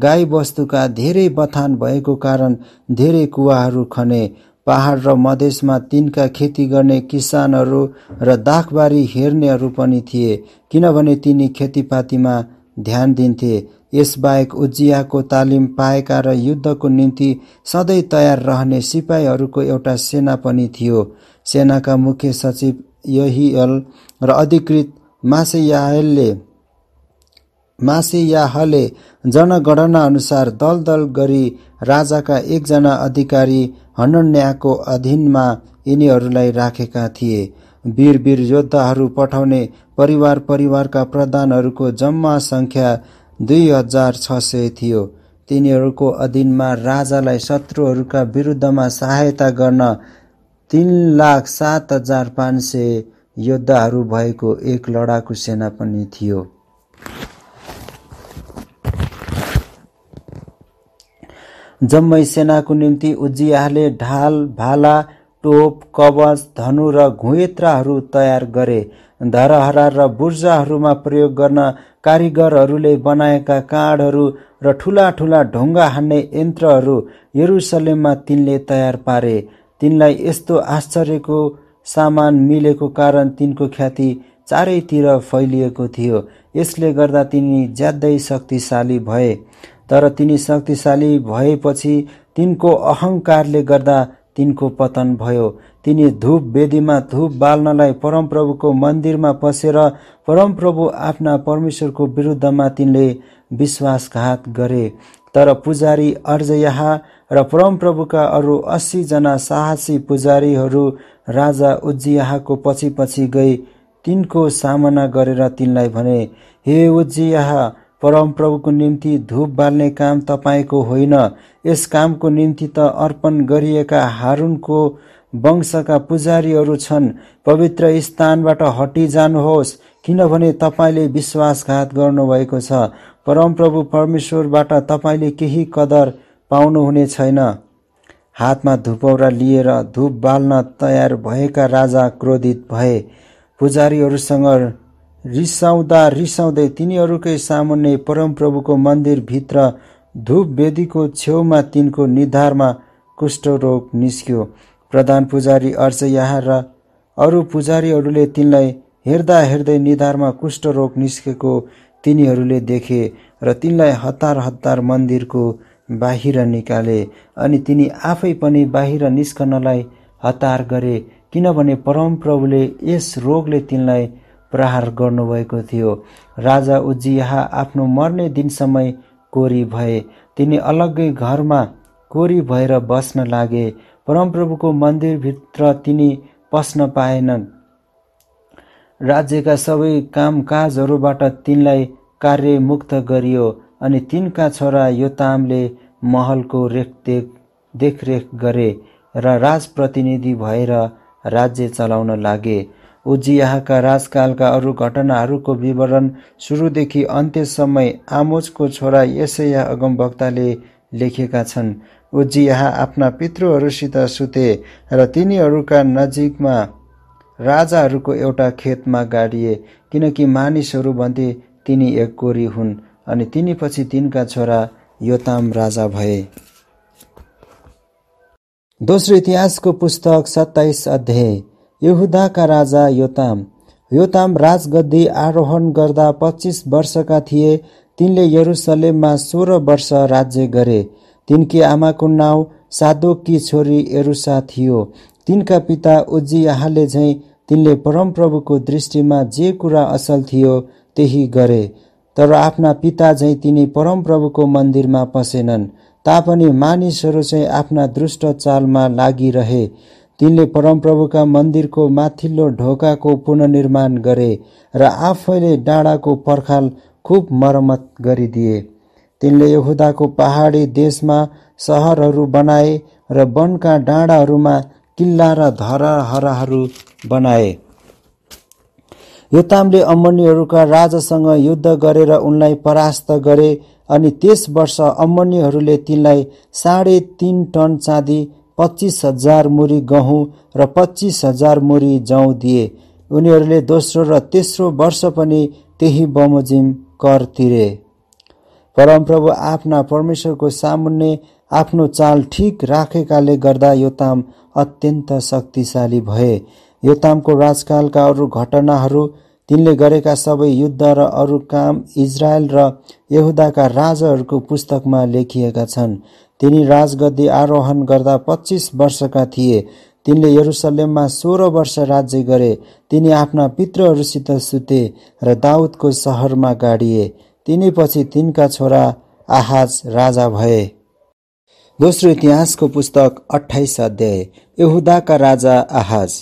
गाई वस्तुका धेरै बथान भएको कारण धेरै कुवाहरू खने पहाड र मधेसमा तिनका खेती गर्ने किसानहरू र दाखबारी हेर्नेहरू पनि थिए किनभने तिनी खेतीपातीमा ध्यान दिन्थे यसबाहेक उजियाको तालिम पाएका र युद्धको निम्ति सधैँ तयार रहने सिपाहीहरूको एउटा सेना पनि थियो सेनाका मुख्य सचिव यहियल र अधिकृत मासेयाहलले मासेयाहले जनगणना दल दल गरी राजाका एकजना अधिकारी हनन्याको अधीनमा यिनीहरूलाई राखेका थिए वीर वीर योद्धाहरू पठाउने परिवार परिवारका प्रधानहरूको जम्मा सङ्ख्या दुई हजार छ सय थियो तिनीहरूको अधीनमा राजालाई शत्रुहरूका विरुद्धमा सहायता गर्न तीन लाख सात हजार पाँच सय योद्धाहरू भएको एक लडाकु सेना पनि थियो जम्मै सेनाको निम्ति उजियाले ढाल भाला टोप कवच धनु र घुएत्राहरू तयार गरे धरहरा र बुर्जाहरूमा प्रयोग गर्न कारिगरहरूले बनाएका काँडहरू र ठुला ठुला ढुङ्गा हान्ने यन्त्रहरू यरुसलेममा तिनले तयार पारे तिनलाई यस्तो आश्चर्यको सामान मिलेको कारण तिनको ख्याति चारैतिर फैलिएको थियो यसले गर्दा तिनी ज्यादै शक्तिशाली भए तर तिनी शक्तिशाली भएपछि तिनको अहङ्कारले गर्दा तिनको पतन भयो तिनी धुप वेदीमा धुप बाल्नलाई परमप्रभुको मन्दिरमा पसेर परमप्रभु आफ्ना परमेश्वरको विरुद्धमा तिनले विश्वासघात गरे तर पुजारी अर्जयाहा र परमप्रभुका अरू अस्सीजना साहसी पुजारीहरू राजा उज्जियाहाको पछि पछि गई तिनको सामना गरेर तिनलाई भने हे उज्जियाहा परमप्रभुको निम्ति धुप बाल्ने काम तपाईँको होइन यस कामको निम्ति त अर्पण गरिएका हारुनको वंशका पुजारीहरू छन् पवित्र स्थानबाट हटिजानुहोस् किनभने तपाईँले विश्वासघात गर्नुभएको छ परमप्रभु परमेश्वरबाट तपाईँले केही कदर पाउनुहुने छैन हातमा धुपौरा लिएर धुप बाल्न तयार भएका राजा क्रोधित भए पुजारीहरूसँग रिसाउँदा रिसाउँदै तिनीहरूकै सामुन्ने परमप्रभुको मन्दिरभित्र धुप वेदीको छेउमा तिनको निधारमा कुष्ठरोग निस्क्यो प्रधान पुजारी अर्चयाह र अरू पुजारीहरूले तिनलाई हेर्दा हेर्दै निधारमा कुष्ठरोग निस्केको तिनीहरूले देखे र तिनलाई हतार हतार मन्दिरको बाहिर निकाले अनि तिनी आफै पनि बाहिर निस्कनलाई हतार गरे किनभने परमप्रभुले यस रोगले तिनलाई प्रहार गर्नुभएको थियो राजा उज्जिहा आफ्नो मर्ने दिनसम्म कोरी भए तिनी अलग्गै घरमा कोरी भएर बस्न लागे परमप्रभुको मन्दिरभित्र तिनी पस्न पाएनन् राज्यका सबै कामकाजहरूबाट तिनलाई कार्यमुक्त गरियो अनि तिनका छोरा योतामले महलको रेखदेख देखरेख गरे र राजप्रतिनिधि भएर राज्य चलाउन लागे उजियाहका राजकालका अरू घटनाहरूको विवरण सुरुदेखि अन्त्यसम्म आमोजको छोरा यसैया अगमवक्ताले लेखेका छन् उजियाहा आफ्ना पितृहरूसित सुते र तिनीहरूका नजिकमा राजाहरूको एउटा खेतमा गाडिए किनकि मानिसहरू भन्थे तिनी एक कोरी हुन् अनि तिनीपछि तिनका छोरा योताम राजा भए दोस्रो इतिहासको पुस्तक सत्ताइस अध्याय यहुदाका राजा योताम योताम राजगद्दी आरोहण गर्दा पच्चिस वर्षका थिए तिनले यरुसलेममा सोह्र वर्ष राज्य गरे तिनकी आमाको नाउँ सादोकी छोरी एरुसा थियो तिनका पिता उज्जियाहाले झैँ तिनले परमप्रभुको दृष्टिमा जे कुरा असल थियो त्यही गरे तर आफ्ना पिता झैँ तिनी परमप्रभुको मन्दिरमा पसेनन् तापनि मानिसहरू चाहिँ आफ्ना दुष्ट चालमा लागिरहे तिनले परमप्रभुका मन्दिरको माथिल्लो ढोकाको पुननिर्माण गरे र आफैले डाँडाको पर्खाल खुब मरम्मत गरिदिए तिनले यहुदाको पहाडी देशमा सहरहरू बनाए र वनका डाँडाहरूमा किल्ला र धराहराहरू बनाए योतामले अम्मनीहरूका राजासँग युद्ध गरेर उनलाई परास्त गरे अनि त्यस वर्ष अम्मनीहरूले तिनलाई साढे तिन टन चाँदी पच्चिस हजार मुरी गहुँ र पच्चिस हजार मुरी जौँ दिए उनीहरूले दोस्रो र तेस्रो वर्ष पनि त्यही बमोजिम कर तिरे परमप्रभु आफ्ना परमेश्वरको सामुन्ने आफ्नो चाल ठिक राखेकाले गर्दा यो ताम अत्यन्त शक्तिशाली भए योतामको राजकालका अरू घटनाहरू तिनले गरेका सबै युद्ध र अरू काम इजरायल र यहुदाका राजाहरूको पुस्तकमा लेखिएका छन् तिनी राजगद्दी आरोहण गर्दा पच्चिस वर्षका थिए तिनले यरुसलेममा सोह्र वर्ष राज्य गरे तिनी आफ्ना पितृहरूसित सुते र दाउदको सहरमा गाडिए तिनी पछि तिनका छोरा आहाज राजा भए दोस्रो इतिहासको पुस्तक अठाइस अध्याय यहुदाका राजा आहाज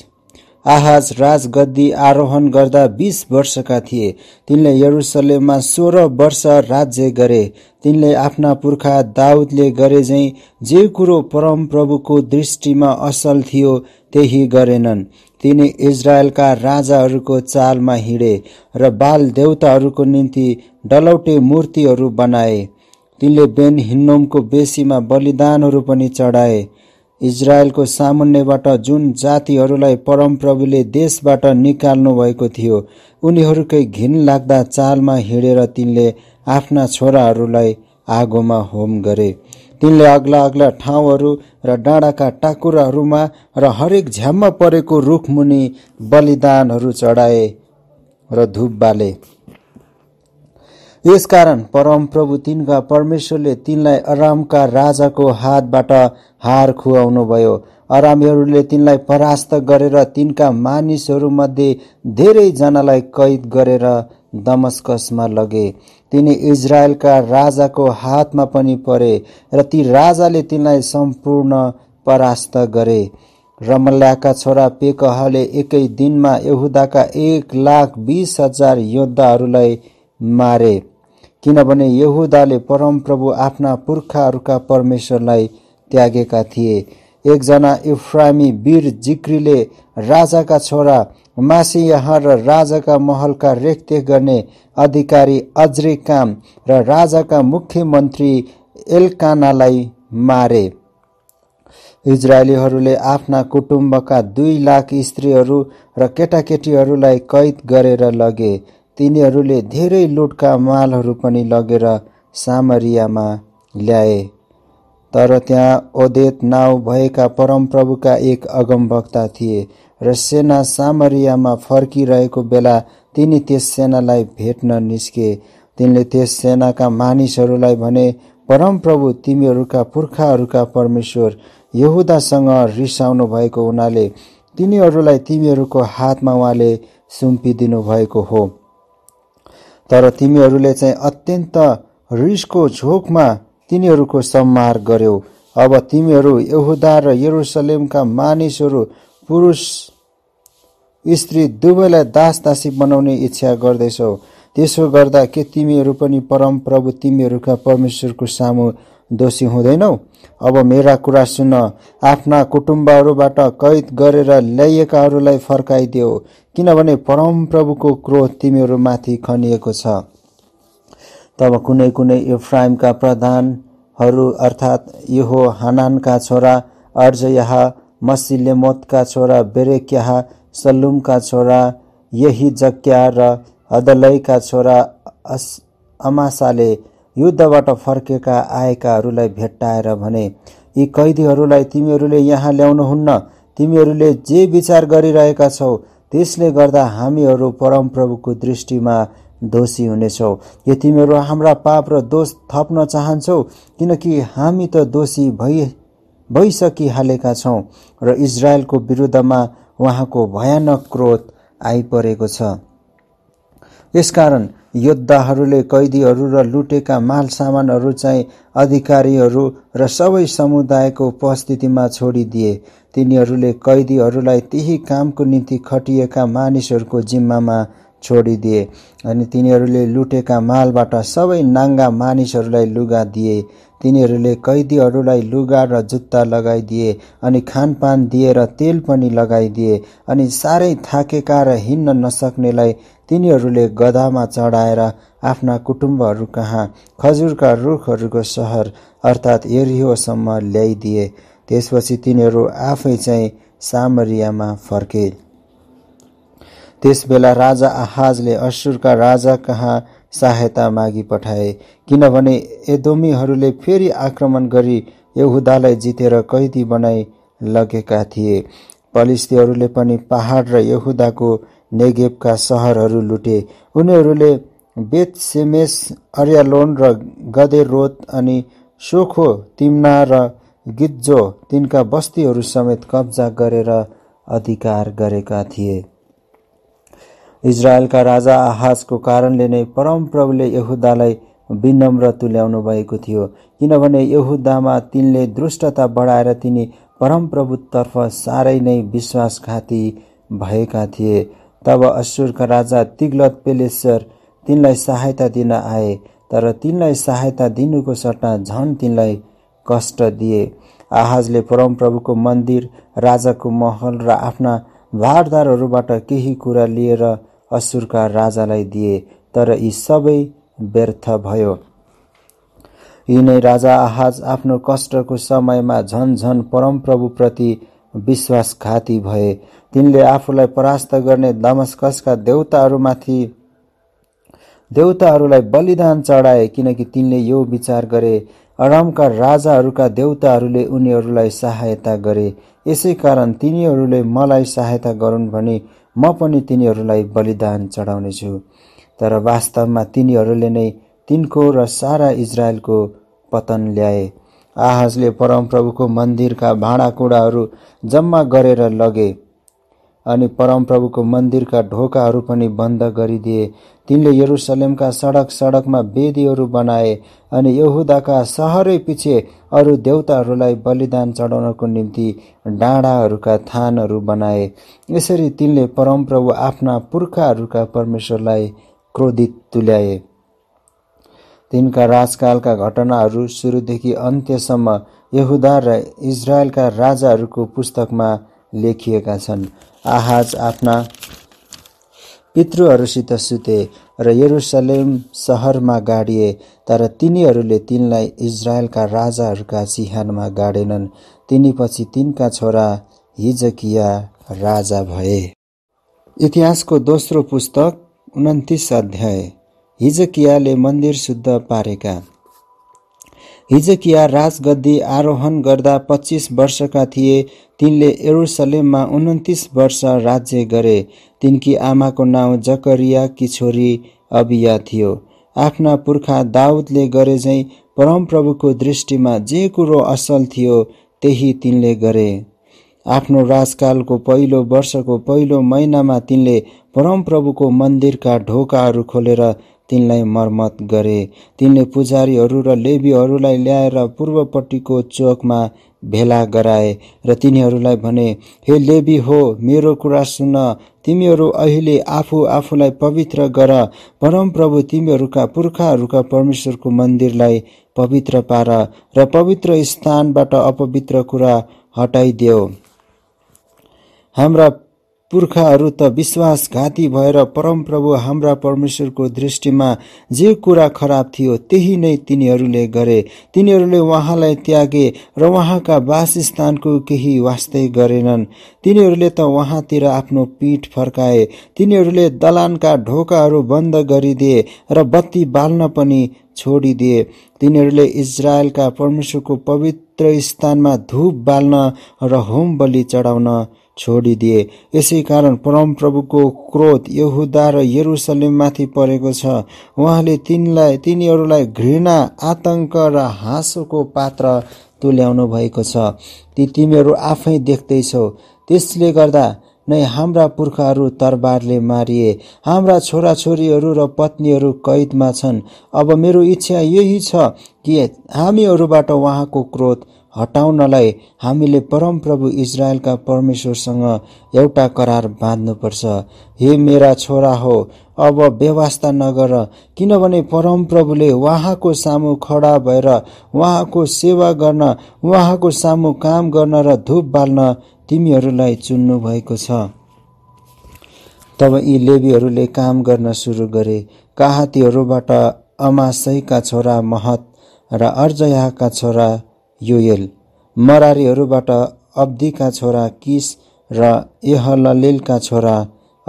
आहाज राजगद्दी आरोहण गर्दा बिस वर्षका थिए तिनले यरुसलेममा सोह्र वर्ष राज्य गरे तिनले आफ्ना पुर्खा दाउदले गरेझै जे कुरो परमप्रभुको दृष्टिमा असल थियो त्यही गरेनन् तिनी इजरायलका राजाहरूको चालमा हिँडे र बाल देउताहरूको निम्ति डलौटे मूर्तिहरू बनाए तिनले बेन हिन्नोमको बेसीमा बलिदानहरू पनि चढाए इजरायलको सामुन्नेबाट जुन जातिहरूलाई परमप्रभुले देशबाट निकाल्नु भएको थियो उनीहरूकै घिन लाग्दा चालमा हिँडेर तिनले आफ्ना छोराहरूलाई आगोमा होम गरे तिनले अग्ला अग्ला ठाउँहरू र डाँडाका टाकुराहरूमा र हरेक झ्याम्मा परेको रुखमुनि बलिदानहरू चढाए र धुप बाले यसकारण परमप्रभु तिनका परमेश्वरले तिनलाई अरामका राजाको हातबाट हार खुवाउनुभयो अरामीहरूले तिनलाई परास्त गरेर तिनका मानिसहरूमध्ये धेरैजनालाई कैद गरेर दमस्कसमा लगे तिनी इजरायलका राजाको हातमा पनि परे र ती राजाले तिनलाई सम्पूर्ण परास्त गरे रमल्याका छोरा पेकहले एकै दिनमा यहुदाका एक लाख बिस हजार योद्धाहरूलाई मारे किनभने यहुदाले परमप्रभु आफ्ना पुर्खाहरूका परमेश्वरलाई त्यागेका थिए एकजना इफ्रामी वीर जिक्रीले राजाका छोरा मासियाहाँ र राजाका महलका रेखदेख गर्ने अधिकारी अज्रे काम र राजाका मुख्यमन्त्री एल्कानालाई मारे इजरायलीहरूले आफ्ना कुटुम्बका दुई लाख स्त्रीहरू र केटाकेटीहरूलाई कैद गरेर लगे तिनीहरूले धेरै लुटका मालहरू पनि लगेर सामरियामा ल्याए तर त्यहाँ ओदेत नाउँ भएका परमप्रभुका एक अगमभक्ता थिए र सेना सामरियामा फर्किरहेको बेला तिनी त्यस सेनालाई भेट्न निस्के तिनले त्यस सेनाका मानिसहरूलाई भने परमप्रभु तिमीहरूका पुर्खाहरूका परमेश्वर यहुदासँग रिसाउनु भएको हुनाले तिनीहरूलाई तिमीहरूको हातमा उहाँले सुम्पिदिनु भएको हो तर तिमीहरूले चाहिँ अत्यन्त रिसको झोकमा तिनीहरूको सम्हार गर्यौ अब तिमीहरू यहुदा र यरुसलेमका मानिसहरू पुरुष स्त्री दुवैलाई दास दासी बनाउने इच्छा गर्दैछौ त्यसो गर्दा के तिमीहरू पनि परमप्रभु तिमीहरूका परमेश्वरको सामु दोषी हुँदैनौ अब मेरा कुरा सुन्न आफ्ना कुटुम्बहरूबाट कैद गरेर ल्याइएकाहरूलाई फर्काइदियो किनभने परमप्रभुको क्रोध तिमीहरूमाथि खनिएको छ तब कुनै कुनै इफ्राइमका प्रधानहरू अर्थात् यो हनानका छोरा अर्जयाह मसिलेमोतका छोरा बेरेक्याह सल्लुमका छोरा यही जक्या र अदलैका छोरा अस अमासाले युद्धबाट फर्केका आएकाहरूलाई भेट्टाएर भने यी कैदीहरूलाई तिमीहरूले यहाँ ल्याउनुहुन्न तिमीहरूले जे विचार गरिरहेका छौ त्यसले गर्दा हामीहरू परमप्रभुको दृष्टिमा दोषी हुनेछौ यो तिमीहरू हाम्रा पाप र दोष थप्न चाहन्छौ किनकि हामी त दोषी भइ भइसकिहालेका छौँ र इजरायलको विरुद्धमा उहाँको भयानक क्रोध आइपरेको छ यसकारण योद्धाहरूले कैदीहरू र लुटेका माल सामानहरू चाहिँ अधिकारीहरू र सबै समुदायको उपस्थितिमा छोडिदिए तिनीहरूले कैदीहरूलाई त्यही कामको निम्ति खटिएका मानिसहरूको जिम्मामा छोडिदिए अनि तिनीहरूले लुटेका मालबाट सबै नाङ्गा मानिसहरूलाई लुगा दिए तिनीहरूले कैदीहरूलाई लुगा र जुत्ता लगाइदिए अनि खानपान दिएर तेल पनि लगाइदिए अनि साह्रै थाकेका र हिँड्न नसक्नेलाई तिनीहरूले गधामा चढाएर आफ्ना कुटुम्बहरू कहाँ खजुरका रुखहरूको सहर अर्थात् एरियोसम्म ल्याइदिए त्यसपछि तिनीहरू आफै चाहिँ सामरियामा फर्के त्यसबेला राजा आहाजले असुरका राजा कहाँ सहायता मागी पठाए किनभने एदोमीहरूले फेरि आक्रमण गरी यहुदालाई जितेर कैदी बनाई लगेका थिए पलिस्तीहरूले पनि पहाड र यहुदाको नेगेबका सहरहरू लुटे उनीहरूले बेतसेमेस अर्यालोन र गदेरोत अनि सोखो तिम्ना र गिज्जो तिनका बस्तीहरू समेत कब्जा गरेर अधिकार गरेका थिए इजरायलका राजा आहाजको कारणले नै परमप्रभुले यहुदालाई विनम्र तुल्याउनु भएको थियो किनभने यहुदामा तिनले दुष्टता बढाएर तिनी परमप्रभुतर्फ साह्रै नै विश्वासघाती भएका थिए तब असुरका राजा तिग्लत पेलेश्वर तिनलाई सहायता दिन आए तर तिनलाई सहायता दिनुको सट्टा झन् तिनलाई कष्ट दिए आहाजले परमप्रभुको मन्दिर राजाको महल र आफ्ना भारदारहरूबाट केही कुरा लिएर असुरका राजालाई दिए तर यी सबै व्यर्थ भयो यिनै राजा आहाज आफ्नो कष्टको समयमा झन झन परमप्रभुप्रति विश्वासघाती भए तिनले आफूलाई परास्त गर्ने दमस्कसका देउताहरूमाथि देउताहरूलाई बलिदान चढाए किनकि तिनले यो विचार गरे अरामका राजाहरूका देउताहरूले उनीहरूलाई सहायता गरे यसै कारण तिनीहरूले मलाई सहायता गरून् भने म पनि तिनीहरूलाई बलिदान चढाउनेछु तर वास्तवमा तिनीहरूले नै तिनको र सारा इजरायलको पतन ल्याए आहाजले परमप्रभुको मन्दिरका भाँडाकुँडाहरू जम्मा गरेर लगे अनि परमप्रभुको मन्दिरका ढोकाहरू पनि बन्द गरिदिए तिनले यरुसलेमका सडक सडकमा वेदीहरू बनाए अनि यहुदाका सहरै पछि अरू देउताहरूलाई बलिदान चढाउनको निम्ति डाँडाहरूका थानहरू बनाए यसरी तिनले परमप्रभु आफ्ना पुर्खाहरूका परमेश्वरलाई क्रोधित तुल्याए तिनका राजकालका घटनाहरू सुरुदेखि अन्त्यसम्म यहुदा र इजरायलका राजाहरूको पुस्तकमा लेखिएका छन् आहाज आफ्ना पितृहरूसित सुते र यरुसलेम सहरमा गाडिए तर तिनीहरूले तिनलाई इजरायलका राजाहरूका चिहानमा गाडेनन् तिनीपछि तिनका छोरा हिजकिया राजा भए इतिहासको दोस्रो पुस्तक उन्तिस अध्याय हिजकियाले मन्दिर शुद्ध पारेका हिजकिया राजगद्दी आरोहण गर्दा पच्चिस वर्षका थिए तिनले एरुसलेममा उन्तिस वर्ष राज्य गरे तिनकी आमाको नाउँ जकरियाकी छोरी अबिया थियो आफ्ना पुर्खा दाउदले गरे झैँ परमप्रभुको दृष्टिमा जे कुरो असल थियो त्यही तिनले गरे आफ्नो राजकालको पहिलो वर्षको पहिलो महिनामा तिनले परमप्रभुको मन्दिरका ढोकाहरू खोलेर तिनलाई मर्मत गरे तिनले पुजारीहरू र लेबीहरूलाई ल्याएर पूर्वपट्टिको चोकमा भेला गराए र तिनीहरूलाई भने हे लेबी हो मेरो कुरा सुन तिमीहरू अहिले आफू आफूलाई पवित्र गर परमप्रभु तिमीहरूका पुर्खाहरूका परमेश्वरको मन्दिरलाई पवित्र पार र पवित्र स्थानबाट अपवित्र कुरा हटाइदेऊ हाम्रा पुर्खाहरू त विश्वासघाती भएर परमप्रभु हाम्रा परमेश्वरको दृष्टिमा जे कुरा खराब थियो त्यही नै तिनीहरूले गरे तिनीहरूले उहाँलाई त्यागे र उहाँका वासस्थानको केही वास्तै गरेनन् तिनीहरूले त उहाँतिर आफ्नो पीठ फर्काए तिनीहरूले दलानका ढोकाहरू बन्द गरिदिए र बत्ती बाल्न पनि छोडिदिए तिनीहरूले इजरायलका परमेश्वरको पवित्र स्थानमा धुप बाल्न र होम बलि चढाउन छोडिदिए यसै कारण परमप्रभुको क्रोध यहुदा र यरुसलेममाथि परेको छ उहाँले तिनलाई तिनीहरूलाई घृणा आतंक र हाँसोको पात्र तुल्याउनु भएको छ ती तिमीहरू आफै देख्दैछौ त्यसले गर्दा नै हाम्रा पुर्खाहरू तरबारले मारिए हाम्रा छोराछोरीहरू र पत्नीहरू कैदमा छन् अब मेरो इच्छा यही छ कि हामीहरूबाट उहाँको क्रोध हटाउनलाई हामीले परमप्रभु इजरायलका परमेश्वरसँग एउटा करार बाँध्नुपर्छ हे मेरा छोरा हो अब व्यवस्था नगर किनभने परमप्रभुले उहाँको सामु खडा भएर उहाँको सेवा गर्न उहाँको सामु काम गर्न र धुप बाल्न तिमीहरूलाई चुन्नु भएको छ तब यी लेबीहरूले काम गर्न सुरु गरे काहातीहरूबाट अमासैका छोरा महत र अर्जयाका छोरा योएल मरारीहरूबाट अब्दीका छोरा किस र यहललेलका छोरा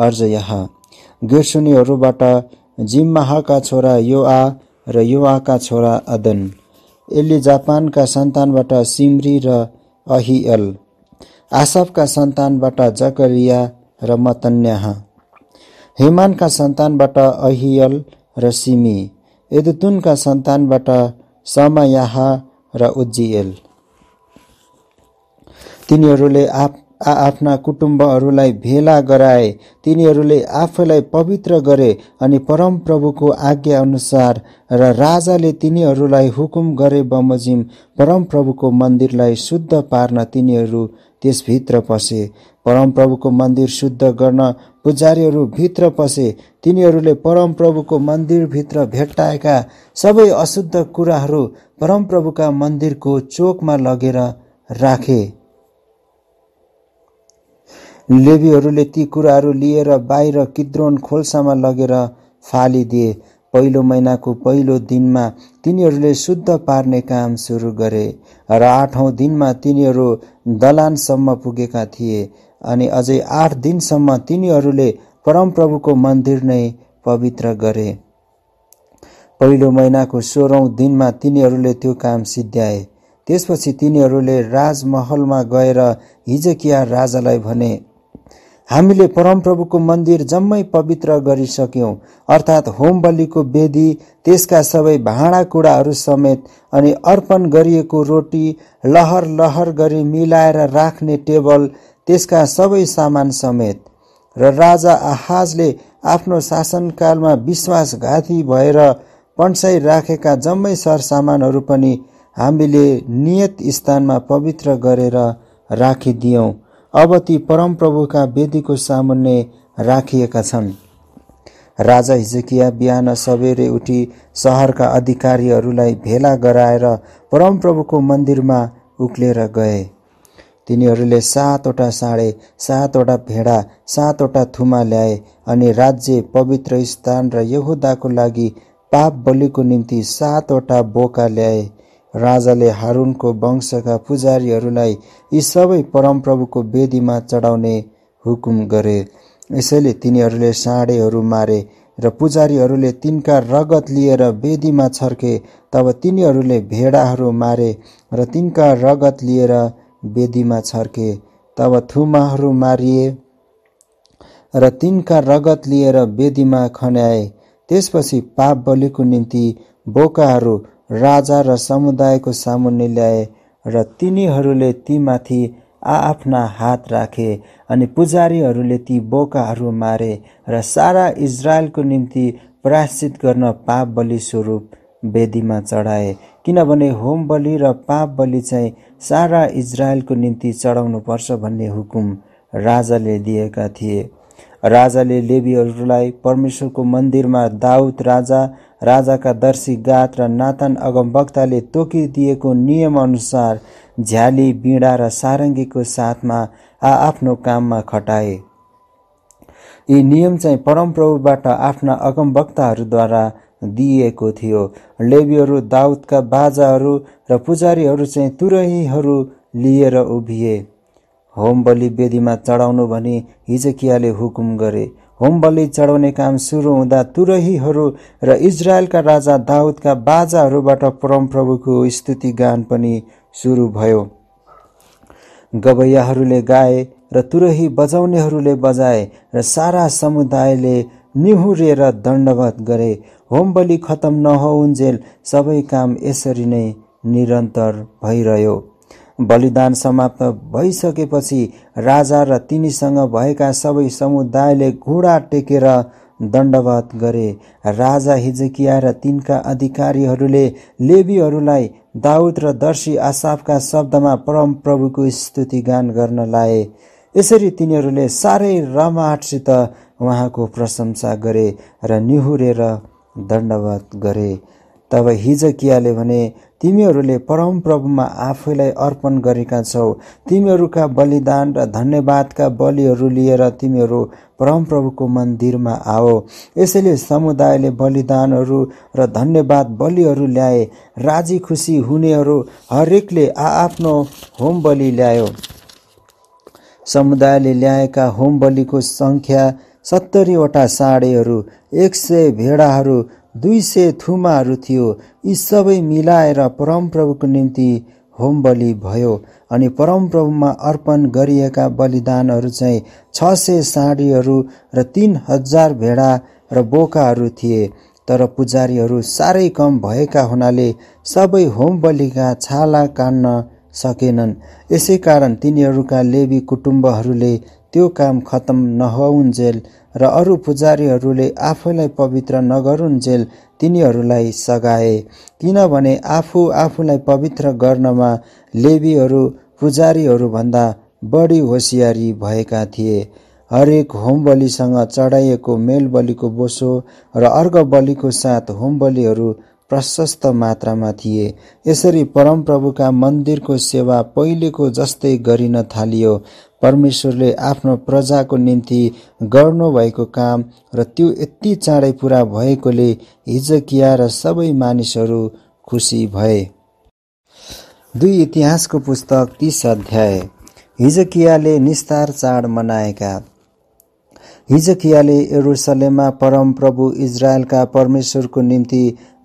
अर्जयाह गिर्सुनीहरूबाट जिम्माहका छोरा योआ र युवाका छोरा अदन एली जापानका सन्तानबाट सिम्री र अहियल आसफका सन्तानबाट जकरिया र मतन्याह हेमानका सन्तानबाट अहियल र सिमी यदुतुनका सन्तानबाट समयाह र उज्जिएल तिनीहरूले आफ आ आफ्ना कुटुम्बहरूलाई भेला गराए तिनीहरूले आफैलाई पवित्र गरे अनि परमप्रभुको आज्ञा अनुसार र राजाले तिनीहरूलाई हुकुम गरे बमोजिम परमप्रभुको मन्दिरलाई शुद्ध पार्न तिनीहरू त्यसभित्र पसे परमप्रभुको मन्दिर शुद्ध गर्न पुजारीहरू भित्र पसे तिनीहरूले परमप्रभुको मन्दिरभित्र भेट्टाएका सबै अशुद्ध कुराहरू परमप्रभुका मन्दिरको चोकमा लगेर राखे लेबीहरूले ती कुराहरू लिएर बाहिर किद्रोन खोल्सामा लगेर फालिदिए पहिलो महिनाको पहिलो दिनमा तिनीहरूले शुद्ध पार्ने काम सुरु गरे र आठौँ दिनमा तिनीहरू दलानसम्म पुगेका थिए अनि अझै आठ दिनसम्म तिनीहरूले परमप्रभुको मन्दिर नै पवित्र गरे पहिलो महिनाको सोह्रौँ दिनमा तिनीहरूले त्यो काम सिद्ध्याए त्यसपछि तिनीहरूले राजमहलमा गएर हिजकिया राजालाई भने हामीले परमप्रभुको मन्दिर जम्मै पवित्र गरिसक्यौँ अर्थात् होम बलिको वेदी त्यसका सबै भाँडाकुँडाहरू समेत अनि अर्पण गरिएको रोटी लहर लहर गरी मिलाएर राख्ने टेबल त्यसका सबै सामान समेत र राजा आहाजले आफ्नो शासनकालमा विश्वासघाती भएर पन्साई राखेका जम्मै सरसामानहरू पनि हामीले नियत स्थानमा पवित्र गरेर राखिदियौँ अब ती परमप्रभुका वेदीको सामुन्ने राखिएका छन् राजा हिजकिया बिहान सबेरे उठी सहरका अधिकारीहरूलाई भेला गराएर परमप्रभुको मन्दिरमा उक्लेर गए तिनीहरूले सातवटा साँडे सातवटा भेडा सातवटा थुमा ल्याए अनि राज्य पवित्र स्थान र यहुदाको लागि पाप बलिको निम्ति सातवटा बोका ल्याए राजाले हारुनको वंशका पुजारीहरूलाई यी सबै परमप्रभुको वेदीमा चढाउने हुकुम गरे यसैले तिनीहरूले साँडेहरू मारे र पुजारीहरूले तिनका रगत लिएर वेदीमा छर्के तब तिनीहरूले भेडाहरू मारे र तिनका रगत लिएर वेदीमा छर्के तब थुमाहरू मारिए र तिनका रगत लिएर वेदीमा खन्याए त्यसपछि पाप बलिको निम्ति बोकाहरू राजा र समुदायको सामुन्ने ल्याए र तिनीहरूले तीमाथि आआफ्ना हात राखे अनि पुजारीहरूले ती बोकाहरू मारे र सारा इजरायलको निम्ति प्रायश्चित गर्न पाप बलि स्वरूप वेदीमा चढाए किनभने होम बलि र पाप बलि चाहिँ सारा इजरायलको निम्ति चढाउनुपर्छ भन्ने हुकुम राजाले दिएका थिए राजाले लेबीहरूलाई परमेश्वरको मन्दिरमा दाउद राजा राजाका दर्शी गात र नातान अगमवक्ताले तोकिदिएको नियमअनुसार झ्याली बिँडा र सारङ्गीको साथमा आआफ्नो काममा खटाए यी नियम चाहिँ परमप्रभुबाट आफ्ना अगमवक्ताहरूद्वारा दिएको थियो लेबीहरू दाउदका बाजाहरू र पुजारीहरू चाहिँ तुरहीहरू लिएर उभिए होम बलि वेदीमा चढाउनु भनी हिजकियाले हुकुम गरे होम बलि चढाउने काम सुरु हुँदा तुरहीहरू र इजरायलका राजा दाउदका बाजाहरूबाट परमप्रभुको स्तुति गान पनि सुरु भयो गबैयाहरूले गाए र तुरही बजाउनेहरूले बजाए र सारा समुदायले निहुरेर दण्डवत गरे होम बलि खतम नहोउन्जेल सबै काम यसरी नै निरन्तर भइरह्यो बलिदान समाप्त भइसकेपछि राजा र तिनीसँग भएका सबै समुदायले घुँडा टेकेर दण्डवत गरे राजा हिजकिया र तिनका अधिकारीहरूले लेबीहरूलाई दाउद र दर्शी आसाफका शब्दमा परमप्रभुको स्तुतिगान गर्न लाए यसरी तिनीहरूले साह्रै रमाटसित उहाँको प्रशंसा गरे र निहुरेर दण्डवत गरे तब हिजकियाले भने तिमीहरूले परमप्रभुमा आफैलाई अर्पण गरेका छौ तिमीहरूका बलिदान र धन्यवादका बलिहरू लिएर तिमीहरू परमप्रभुको मन्दिरमा आओ यसैले समुदायले बलिदानहरू र धन्यवाद बलिहरू ल्याए राजी खुसी हुनेहरू हरेकले आआफ्नो होम बलि ल्यायो समुदायले ल्याएका होम बलिको सङ्ख्या सत्तरीवटा साडेहरू एक सय भेडाहरू दुई सय थुमाहरू थियो यी सबै मिलाएर परमप्रभुको निम्ति होम बलि भयो अनि परमप्रभुमा अर्पण गरिएका बलिदानहरू चाहिँ छ सय साडीहरू र तिन हजार भेडा र बोकाहरू थिए तर पुजारीहरू साह्रै कम भएका हुनाले सबै होम बलिका छाला कान्न सकेनन् यसै कारण तिनीहरूका लेबी कुटुम्बहरूले त्यो काम खतम जेल र अरू पुजारीहरूले आफैलाई पवित्र नगरुन्जेल तिनीहरूलाई सघाए किनभने आफू आफूलाई पवित्र गर्नमा लेबीहरू पुजारीहरूभन्दा बढी होसियारी भएका थिए हरेक होम बलिसँग चढाइएको मेल बलिको बोसो र अर्घ बलिको साथ होम बलिहरू प्रशस्त मात्रामा थिए यसरी परमप्रभुका मन्दिरको सेवा पहिलेको जस्तै गरिन थालियो परमेश्वरले आफ्नो प्रजाको निम्ति गर्नुभएको काम र त्यो यति चाँडै पुरा भएकोले हिजकिया र सबै मानिसहरू खुसी भए दुई इतिहासको पुस्तक तिस अध्याय हिजकियाले निस्तार चाड मनाएका हिजकियाले एरुसलेममा परमप्रभु इजरायलका परमेश्वरको निम्ति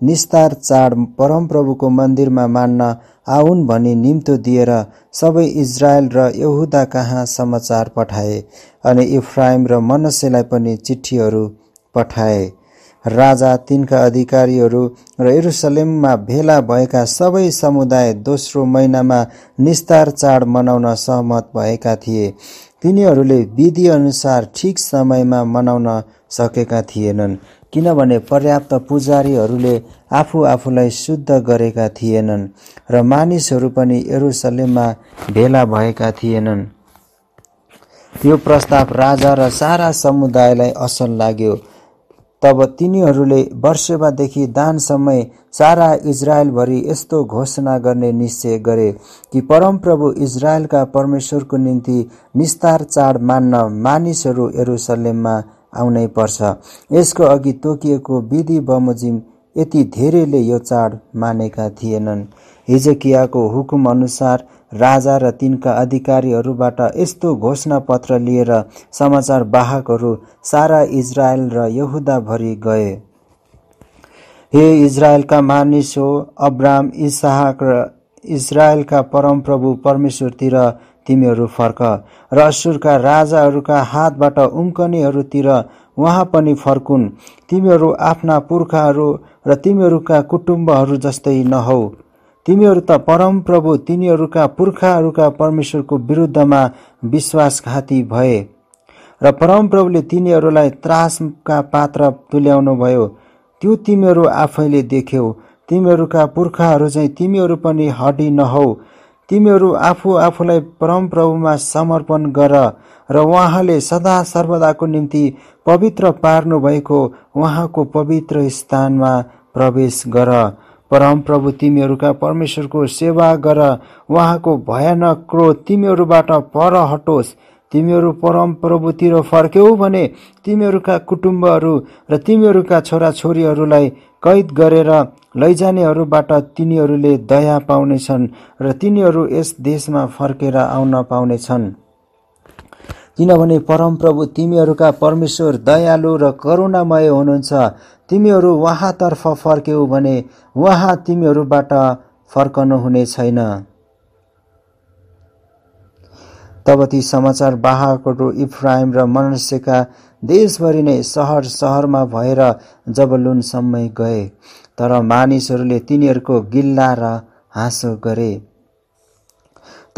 निस्तार चाड परमप्रभुको मन्दिरमा मान्न आउन् भनी निम्तो दिएर सबै इजरायल र यहुदा कहाँ समाचार पठाए अनि इफ्राइम र मनसेलाई पनि चिठीहरू पठाए राजा तिनका अधिकारीहरू र एरुसलेममा भेला भएका सबै समुदाय दोस्रो महिनामा निस्तार चाड मनाउन सहमत भएका थिए तिनीहरूले विधिअनुसार ठिक समयमा मनाउन सकेका थिएनन् किनभने पर्याप्त पुजारीहरूले आफू आफूलाई शुद्ध गरेका थिएनन् र मानिसहरू पनि एरुसलेममा भेला भएका थिएनन् यो प्रस्ताव राजा र सारा समुदायलाई असल लाग्यो तब तिनीहरूले वर्षेवादेखि दान समय सारा इजरायलभरि यस्तो घोषणा गर्ने निश्चय गरे कि परमप्रभु इजरायलका परमेश्वरको निम्ति निस्तार चाड मान्न मानिसहरू एरुसलेममा आउनै पर्छ यसको अघि तोकिएको विधि बमोजिम यति धेरैले यो चाड मानेका थिएनन् हिजकियाको हुकुम अनुसार राजा र तिनका अधिकारीहरूबाट यस्तो घोषणापत्र लिएर समाचार वाहकहरू सारा इजरायल र यहुदाभरि गए हे इजरायलका मानिस हो अब्राम इसाहक र इजरायलका परमप्रभु परमेश्वरतिर तिमीहरू फर्क र असुरका राजाहरूका हातबाट उम्कनेहरूतिर उहाँ पनि फर्कुन् तिमीहरू आफ्ना पुर्खाहरू र तिमीहरूका कुटुम्बहरू जस्तै नहौ तिमीहरू त परमप्रभु तिनीहरूका पुर्खाहरूका परमेश्वरको विरुद्धमा विश्वासघाती भए र परमप्रभुले तिनीहरूलाई त्रासका पात्र तुल्याउनु भयो त्यो तिमीहरू आफैले देख्यौ तिमीहरूका पुर्खाहरू चाहिँ तिमीहरू पनि हडी नहौ तिमीहरू आफू आफूलाई परमप्रभुमा समर्पण गर र उहाँले सदा सर्वदाको निम्ति पवित्र पार्नुभएको उहाँको पवित्र स्थानमा प्रवेश गर परमप्रभु तिमीहरूका परमेश्वरको सेवा गर उहाँको भयानक क्रोध तिमीहरूबाट पर हटोस् तिमीहरू परमप्रभुतिर फर्क्यौ भने तिमीहरूका कुटुम्बहरू र तिमीहरूका छोराछोरीहरूलाई कैद गरेर लैजानेहरूबाट तिनीहरूले दया पाउनेछन् र तिनीहरू यस देशमा फर्केर आउन पाउनेछन् किनभने परमप्रभु तिमीहरूका परमेश्वर दयालु र करुणामय हुनुहुन्छ तिमीहरू उहाँतर्फ फर्क्यौ भने उहाँ तिमीहरूबाट फर्कनु हुने छैन तब ती समाचार बाहकहरू इफ्राइम र मनसेका देशभरि नै सहर सहरमा भएर जबलुनसम्मै गए तर मानिसहरूले तिनीहरूको गिल्ला र हाँसो गरे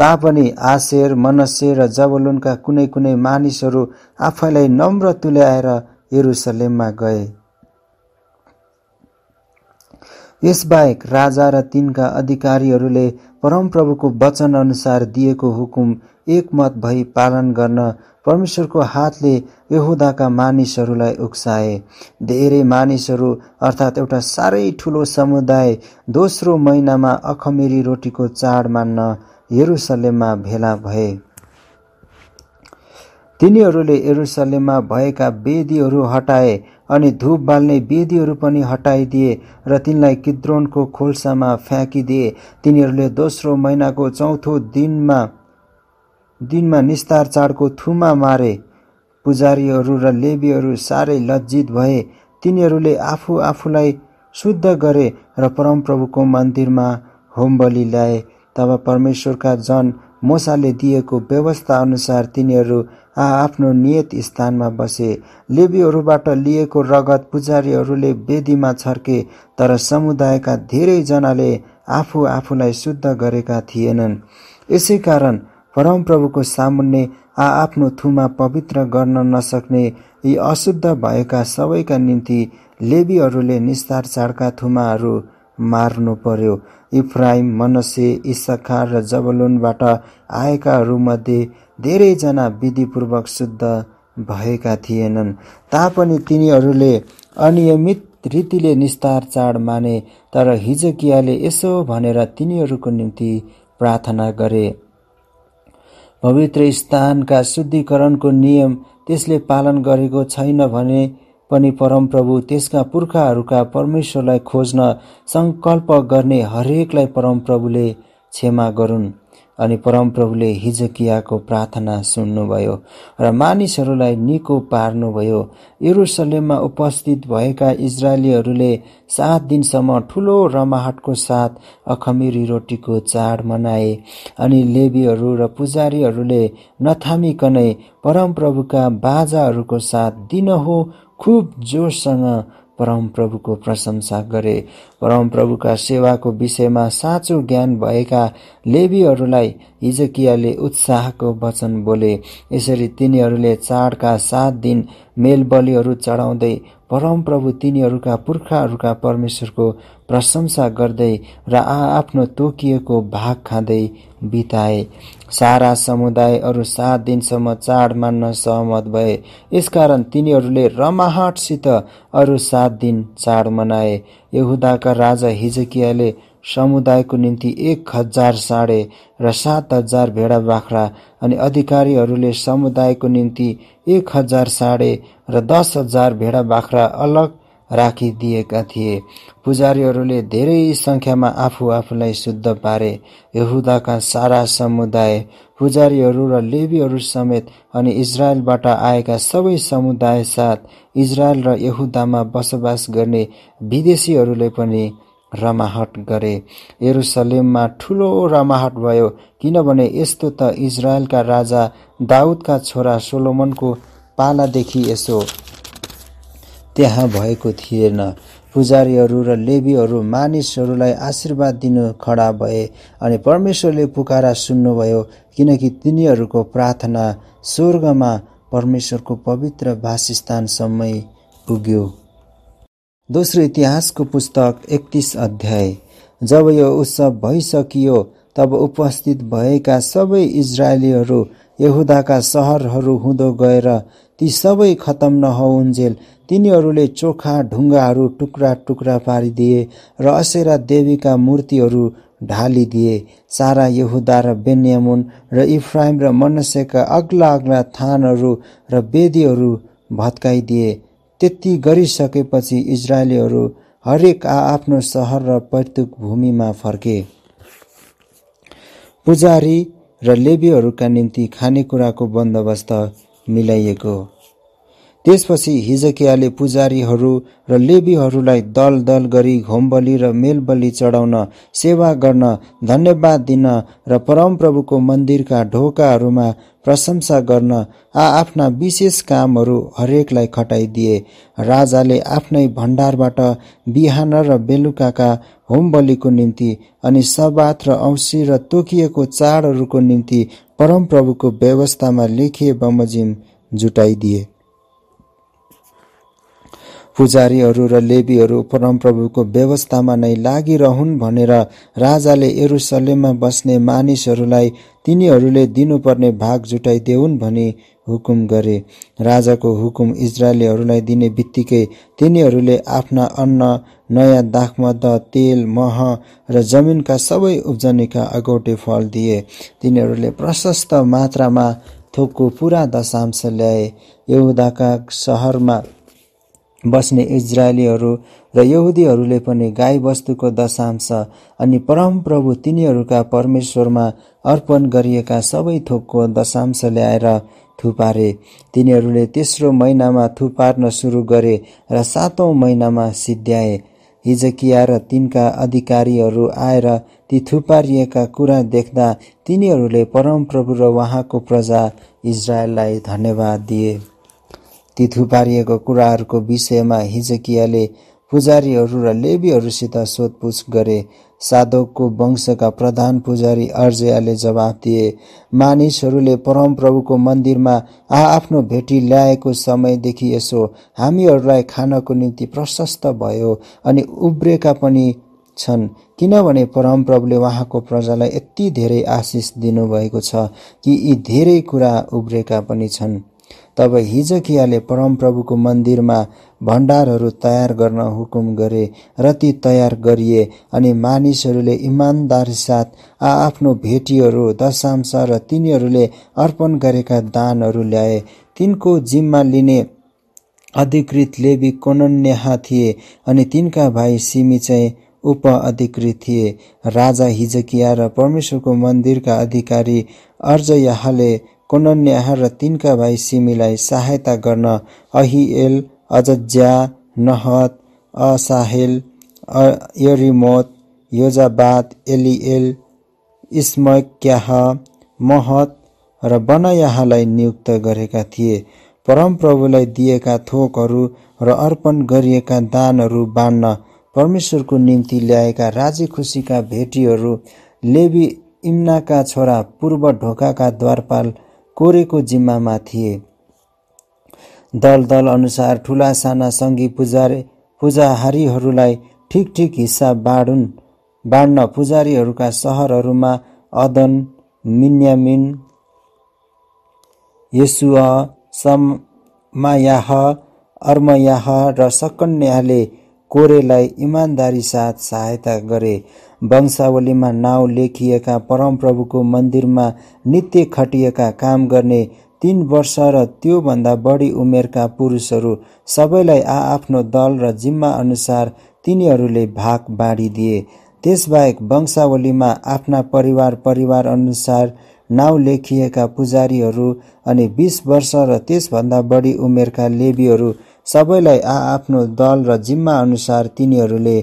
तापनि आशेर मनस्य र जबलुनका कुनै कुनै मानिसहरू आफैलाई नम्र तुल्याएर यरुसलेममा गए यसबाहेक राजा र तिनका अधिकारीहरूले परमप्रभुको अनुसार दिएको हुकुम एकमत भई पालन गर्न परमेश्वरको हातले यहुदाका मानिसहरूलाई उक्साए धेरै मानिसहरू अर्थात् एउटा साह्रै ठुलो समुदाय दोस्रो महिनामा अखमेरी रोटीको चाड मान्न यरुसलेममा भेला भए तिनीहरूले एरुसलेममा भएका वेदीहरू हटाए अनि धुप बाल्ने वेदीहरू पनि हटाइदिए र तिनलाई किद्रोनको खोल्सामा फ्याँकिदिए तिनीहरूले दोस्रो महिनाको चौथो दिनमा दिनमा निस्तार चाडको थुमा मारे पुजारीहरू र लेबीहरू साह्रै लज्जित भए तिनीहरूले आफू आफूलाई शुद्ध गरे र परमप्रभुको मन्दिरमा होमबली ल्याए तब परमेश्वरका जन मोसाले दिएको व्यवस्था अनुसार तिनीहरू आफ्नो नियत स्थानमा बसे लेबीहरूबाट लिएको रगत पुजारीहरूले वेदीमा छर्के तर समुदायका धेरैजनाले आफू आफूलाई शुद्ध गरेका थिएनन् यसै कारण परमप्रभुको सामुन्ने आआफ्नो थुमा पवित्र गर्न नसक्ने यी अशुद्ध भएका सबैका निम्ति लेबीहरूले निस्तार चाडका थुमाहरू मार्नु पर्यो इफ्राइम मनसे इसखार र जबलुनबाट आएकाहरूमध्ये धेरैजना विधिपूर्वक शुद्ध भएका थिएनन् तापनि तिनीहरूले अनियमित रीतिले निस्तार चाड माने तर हिजकियाले यसो भनेर तिनीहरूको निम्ति प्रार्थना गरे पवित्र स्थानका शुद्धिकरणको नियम त्यसले पालन गरेको छैन भने पनि परमप्रभु त्यसका पुर्खाहरूका परमेश्वरलाई खोज्न सङ्कल्प गर्ने हरेकलाई परमप्रभुले क्षमा गरून् अनि परमप्रभुले हिजकियाको प्रार्थना सुन्नुभयो र मानिसहरूलाई निको पार्नुभयो युरुसलेममा उपस्थित भएका इजरायलीहरूले सात दिनसम्म ठुलो रमाहटको साथ अखमिरी रोटीको चाड मनाए अनि लेबीहरू र पुजारीहरूले नथामिकनै परमप्रभुका बाजाहरूको साथ दिनहो खुब जोरसँग परमप्रभुको प्रशंसा गरे परमप्रभुका सेवाको विषयमा साँचो ज्ञान भएका लेबीहरूलाई हिजकियाले उत्साहको वचन बोले यसरी तिनीहरूले चाडका सात दिन मेलबलीहरू चढाउँदै परमप्रभु तिनीहरूका पुर्खाहरूका परमेश्वरको प्रशंसा गर्दै र आआफ्नो तोकिएको भाग खाँदै बिताए सारा समुदाय अरू सात दिनसम्म चाड मान्न सहमत भए यसकारण तिनीहरूले रमाहाटसित अरू सात दिन चाड मनाए यहुदाका राजा हिजकियाले समुदायको निम्ति एक हजार साँडे र सात हजार भेडा बाख्रा अनि अधिकारीहरूले समुदायको निम्ति एक हजार साँडे र दस हजार भेडा बाख्रा अलग राखिदिएका थिए पुजारीहरूले धेरै सङ्ख्यामा आफू आफूलाई शुद्ध पारे यहुदाका सारा समुदाय पुजारीहरू र लेबीहरू समेत अनि इजरायलबाट आएका सबै समुदाय साथ इजरायल र यहुदामा बसोबास गर्ने विदेशीहरूले पनि रमाहट गरे यरुसलेममा ठुलो रमाहट भयो किनभने यस्तो त इजरायलका राजा दाउदका छोरा सोलोमनको पालादेखि यसो त्यहाँ भएको थिएन पुजारीहरू र लेबीहरू मानिसहरूलाई आशीर्वाद दिनु खडा भए अनि परमेश्वरले पुकारा सुन्नुभयो किनकि तिनीहरूको प्रार्थना स्वर्गमा परमेश्वरको पवित्र वासस्थानसम्मै पुग्यो दोस्रो इतिहासको पुस्तक एकतिस अध्याय जब यो उत्सव भइसकियो तब उपस्थित भएका सबै इजरायलीहरू यहुदाका सहरहरू हुँदो गएर ती सबै खतम नहुन्जेल तिनीहरूले चोखा ढुङ्गाहरू टुक्रा टुक्रा पारिदिए र असेरा देवीका मूर्तिहरू ढालिदिए सारा यहुदा र बेन्यामुन र इफ्राइम र मनसेका अग्ला अग्ला थानहरू र वेदीहरू भत्काइदिए त्यति गरिसकेपछि इजरायलीहरू हरेक आआफ्नो सहर र पैतृक भूमिमा फर्के पुजारी र लेबीहरूका निम्ति खानेकुराको बन्दोबस्त मिलाइएको त्यसपछि हिजकियाले पुजारीहरू र लेबीहरूलाई दल दल गरी घोमबली र मेलबली चढाउन सेवा गर्न धन्यवाद दिन र परमप्रभुको मन्दिरका ढोकाहरूमा प्रशंसा गर्न आआफ्ना विशेष कामहरू हरेकलाई खटाइदिए राजाले आफ्नै भण्डारबाट बिहान र बेलुकाका होमबलीको निम्ति अनि सबात र औँसी र तोकिएको चाडहरूको निम्ति परमप्रभुको व्यवस्थामा लेखिए बमोजिम जुटाइदिए पुजारीहरू र लेबीहरू परमप्रभुको व्यवस्थामा नै लागिरहन् भनेर राजाले एरुसलेममा बस्ने मानिसहरूलाई तिनीहरूले दिनुपर्ने भाग जुटाइदेऊन् भनी हुकुम गरे राजाको हुकुम इजरायलीहरूलाई दिने बित्तिकै तिनीहरूले आफ्ना अन्न नयाँ दाखमद तेल मह र जमिनका सबै उब्जनीका अगौटे फल दिए तिनीहरूले प्रशस्त मात्रामा थोकको पुरा दशांश ल्याए यहुदाका सहरमा बस्ने इजरायलीहरू र यहुदीहरूले पनि गाईबस्तुको दशांश अनि परमप्रभु तिनीहरूका परमेश्वरमा अर्पण गरिएका सबै थोकको दशांश ल्याएर थुपारे तिनीहरूले तेस्रो महिनामा थुपार्न सुरु गरे र सातौँ महिनामा सिद्ध्याए हिजकिया र तिनका अधिकारीहरू आएर ती थुपारिएका कुरा देख्दा तिनीहरूले परमप्रभु र उहाँको प्रजा इजरायललाई धन्यवाद दिए तिथु पारिएको कुराहरूको विषयमा हिजकियाले पुजारीहरू र लेबीहरूसित सोधपुछ गरे साधकको वंशका प्रधान पुजारी अर्जयाले जवाफ दिए मानिसहरूले परमप्रभुको मन्दिरमा आफ्नो भेटी ल्याएको समयदेखि यसो हामीहरूलाई खानको निम्ति प्रशस्त भयो अनि उब्रेका पनि छन् किनभने परमप्रभुले उहाँको प्रजालाई यति धेरै आशिष दिनुभएको छ कि यी धेरै कुरा उब्रेका पनि छन् तब हिजकियाले परमप्रभुको मन्दिरमा भण्डारहरू तयार गर्न हुकुम गरे र ती तयार गरिए अनि मानिसहरूले इमान्दारी साथ आआफ्नो भेटीहरू दशांश र तिनीहरूले अर्पण गरेका दानहरू ल्याए तिनको जिम्मा लिने अधिकृत लेबी कोनन्याहा थिए अनि तिनका भाइ सिमी चाहिँ उप अधिकृत थिए राजा हिजकिया र परमेश्वरको मन्दिरका अधिकारी अर्जयाहले कोनन्याहा र तिनका भाइ सिमीलाई सहायता गर्न अहिएल अजज्या नहत असाहेल यरिमोत योजाबात एलिएल इस्मक्याह महत र बनयाहलाई नियुक्त गरेका थिए परमप्रभुलाई दिएका थोकहरू र अर्पण गरिएका दानहरू बाँड्न परमेश्वरको निम्ति ल्याएका राजी खुसीका भेटीहरू लेबी इम्नाका छोरा पूर्व ढोकाका द्वारपाल कोरेको जिम्मामा थिए दल दल अनुसार ठुला साना सङ्घी पुजारी पुजाहारीहरूलाई ठिक ठिक हिस्सा बाँडुन् बाँड्न पुजारीहरूका सहरहरूमा अदन मिन्यामिन यसुअ समायाह अर्मयाह र सकन्याले कोरेलाई इमान्दारी साथ सहायता गरे वंशावलीमा नाउँ लेखिएका परमप्रभुको मन्दिरमा नित्य खटिएका काम गर्ने तीन वर्ष र त्योभन्दा बढी उमेरका पुरुषहरू सबैलाई आआफ्नो दल र जिम्मा अनुसार तिनीहरूले भाग बाँडिदिए त्यसबाहेक वंशावलीमा आफ्ना परिवार परिवार अनुसार नाउँ लेखिएका पुजारीहरू अनि बिस वर्ष र त्यसभन्दा बढी उमेरका लेबीहरू सबैलाई आआफ्नो दल र जिम्मा अनुसार तिनीहरूले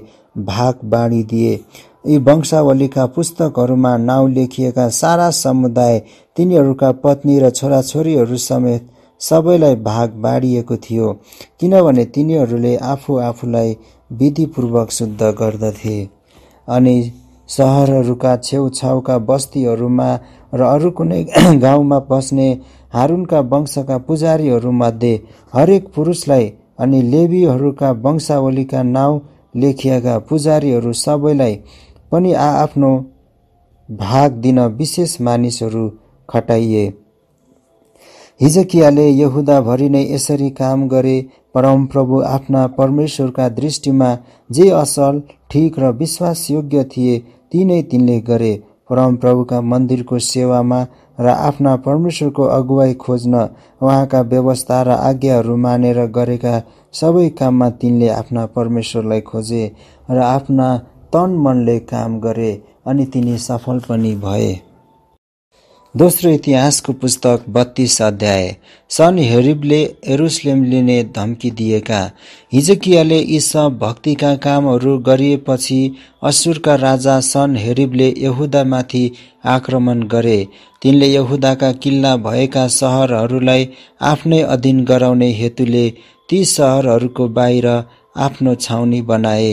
भाग बाँडिदिए यी वंशावलीका पुस्तकहरूमा नाउँ लेखिएका सारा समुदाय तिनीहरूका पत्नी र छोराछोरीहरू समेत सबैलाई भाग बाँडिएको थियो किनभने तिनीहरूले आफू आफूलाई विधिपूर्वक शुद्ध गर्दथे अनि सहरहरूका छेउछाउका बस्तीहरूमा र अरू कुनै गाउँमा बस्ने हारुनका वंशका पुजारीहरूमध्ये हरेक पुरुषलाई अनि लेबीहरूका वंशावलीका नाउँ लेखिएका पुजारीहरू सबैलाई पनि आआफ्नो भाग दिन विशेष मानिसहरू खटाइए हिजकियाले यहुदाभरि नै यसरी काम गरे परमप्रभु आफ्ना परमेश्वरका दृष्टिमा जे असल ठिक र विश्वासयोग्य थिए ती नै तिनले गरे परमप्रभुका मन्दिरको सेवामा र आफ्ना परमेश्वरको अगुवाई खोज्न उहाँका व्यवस्था र आज्ञाहरू मानेर गरेका सबै काममा तिनले आफ्ना परमेश्वरलाई खोजे र आफ्ना तन मनले काम गरे अनि तिनी सफल पनि भए दोस्रो इतिहासको पुस्तक बत्तीस अध्याय सन हेरिबले एरुसलेम लिने धम्की दिएका हिजकियाले यी सब भक्तिका कामहरू गरिएपछि असुरका राजा सन हेरिबले यहुदामाथि आक्रमण गरे तिनले यहुदाका किल्ला भएका सहरहरूलाई आफ्नै अधीन गराउने हेतुले ती सहरहरूको बाहिर आफ्नो छाउनी बनाए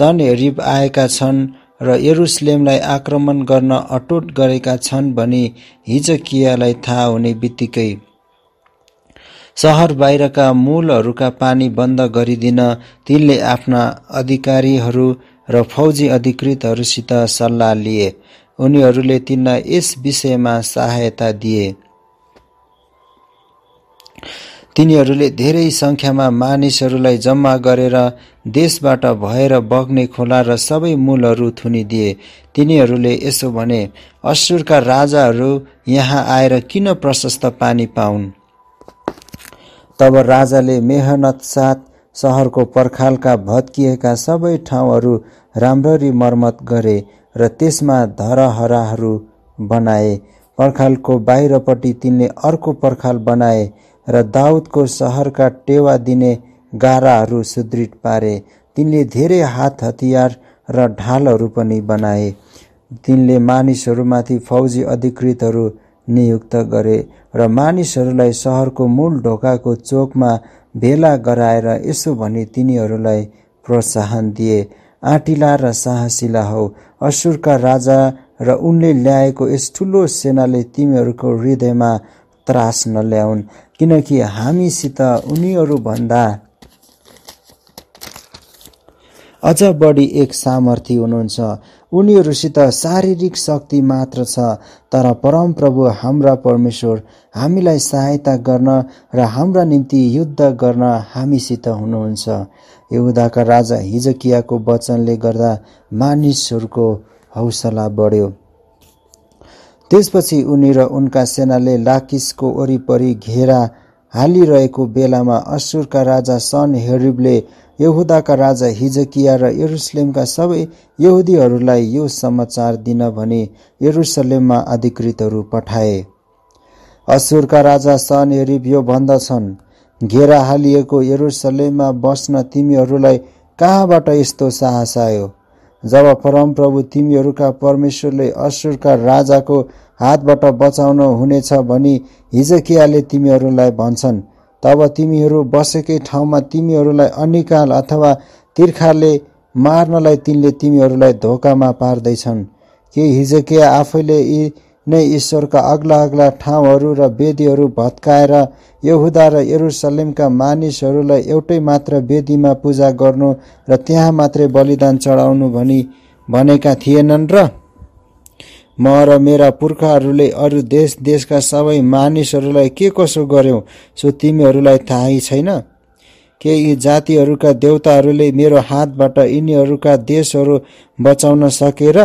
हेरिब आएका छन् र यरुसलेमलाई आक्रमण गर्न अटोट गरेका छन् भने हिजो कियालाई थाहा हुने बित्तिकै सहर बाहिरका मूलहरूका पानी बन्द गरिदिन तिनले आफ्ना अधिकारीहरू र फौजी अधिकृतहरूसित सल्लाह लिए उनीहरूले तिनलाई यस विषयमा सहायता दिए तिनीहरूले धेरै संख्यामा मानिसहरूलाई जम्मा गरेर देशबाट भएर बग्ने खोला र सबै मूलहरू थुनिदिए तिनीहरूले यसो भने असुरका राजाहरू यहाँ आएर किन प्रशस्त पानी पाउन् तब राजाले मेहनत साथ सहरको पर्खालका भत्किएका सबै ठाउँहरू राम्ररी मर्मत गरे र त्यसमा धरहराहरू बनाए पर्खालको बाहिरपट्टि तिनले अर्को पर्खाल बनाए र दाउदको सहरका टेवा दिने गाराहरू सुदृढ पारे तिनले धेरै हात हतियार र ढालहरू पनि बनाए तिनले मानिसहरूमाथि फौजी अधिकृतहरू नियुक्त गरे र मानिसहरूलाई सहरको मूल ढोकाको चोकमा भेला गराएर यसो भने तिनीहरूलाई प्रोत्साहन दिए आँटिला र साहसिला हौ असुरका राजा र उनले ल्याएको यस ठुलो सेनाले तिमीहरूको हृदयमा त्रास नल्याउन् किनकि हामीसित उनीहरूभन्दा अझ बढी एक सामर्थ्य हुनुहुन्छ उनीहरूसित शारीरिक शक्ति मात्र छ तर परमप्रभु हाम्रा परमेश्वर हामीलाई सहायता गर्न र हाम्रा निम्ति युद्ध गर्न हामीसित हुनुहुन्छ यहुदाका राजा हिजकियाको वचनले गर्दा मानिसहरूको हौसला बढ्यो त्यसपछि उनी र उनका सेनाले लाकिसको वरिपरि घेरा हालिरहेको बेलामा असुरका राजा सन हेरिबले यहुदाका राजा हिजकिया र यरुसलेमका सबै यहुदीहरूलाई यो समाचार दिन भने यरुसलेममा अधिकृतहरू पठाए असुरका राजा सन हेरिब यो भन्दछन् घेरा हालिएको यरुसलेममा बस्न तिमीहरूलाई कहाँबाट यस्तो साहस आयो जब परमप्रभु तिमीहरूका परमेश्वरले असुरका राजाको हातबाट बचाउन हुनेछ भनी हिजकियाले तिमीहरूलाई भन्छन् तब तिमीहरू बसेकै ठाउँमा तिमीहरूलाई अनिकाल अथवा तिर्खाले मार्नलाई तिनले तिमीहरूलाई धोकामा पार्दैछन् के हिजकिया आफैले यी नै ईश्वरका अग्ला अग्ला ठाउँहरू र वेदीहरू भत्काएर यहुदा र यरुसलिमका मानिसहरूलाई एउटै मात्र वेदीमा पूजा गर्नु र त्यहाँ मात्रै बलिदान चढाउनु भनी भनेका थिएनन् र म र मेरा पुर्खाहरूले अरू देश देशका सबै मानिसहरूलाई के कसो गर्यौँ सो तिमीहरूलाई थाहै छैन के यी जातिहरूका देवताहरूले मेरो हातबाट यिनीहरूका देशहरू बचाउन सकेर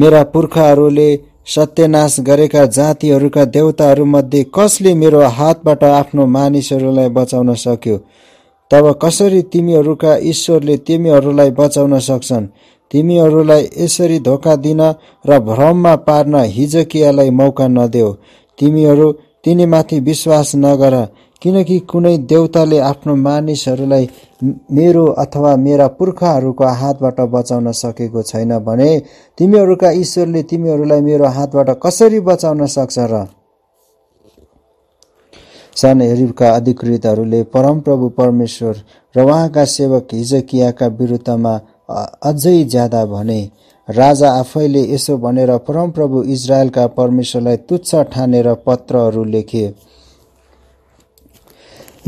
मेरा पुर्खाहरूले सत्यनाश गरेका जातिहरूका देवताहरूमध्ये कसले मेरो हातबाट आफ्नो मानिसहरूलाई बचाउन सक्यो तब कसरी तिमीहरूका ईश्वरले तिमीहरूलाई बचाउन सक्छन् तिमीहरूलाई यसरी धोका दिन र भ्रममा पार्न हिजकियालाई मौका नदेऊ तिमीहरू तिनीमाथि विश्वास नगर किनकि कुनै देउताले आफ्नो मानिसहरूलाई मेरो अथवा मेरा पुर्खाहरूको हातबाट बचाउन सकेको छैन भने तिमीहरूका ईश्वरले तिमीहरूलाई मेरो हातबाट कसरी बचाउन सक्छ र सान हेरिबका अधिकृतहरूले परमप्रभु परमेश्वर र उहाँका सेवक हिजकियाका विरुद्धमा अझै ज्यादा भने राजा आफैले यसो भनेर परमप्रभु इजरायलका परमेश्वरलाई तुच्छ ठानेर पत्रहरू लेखे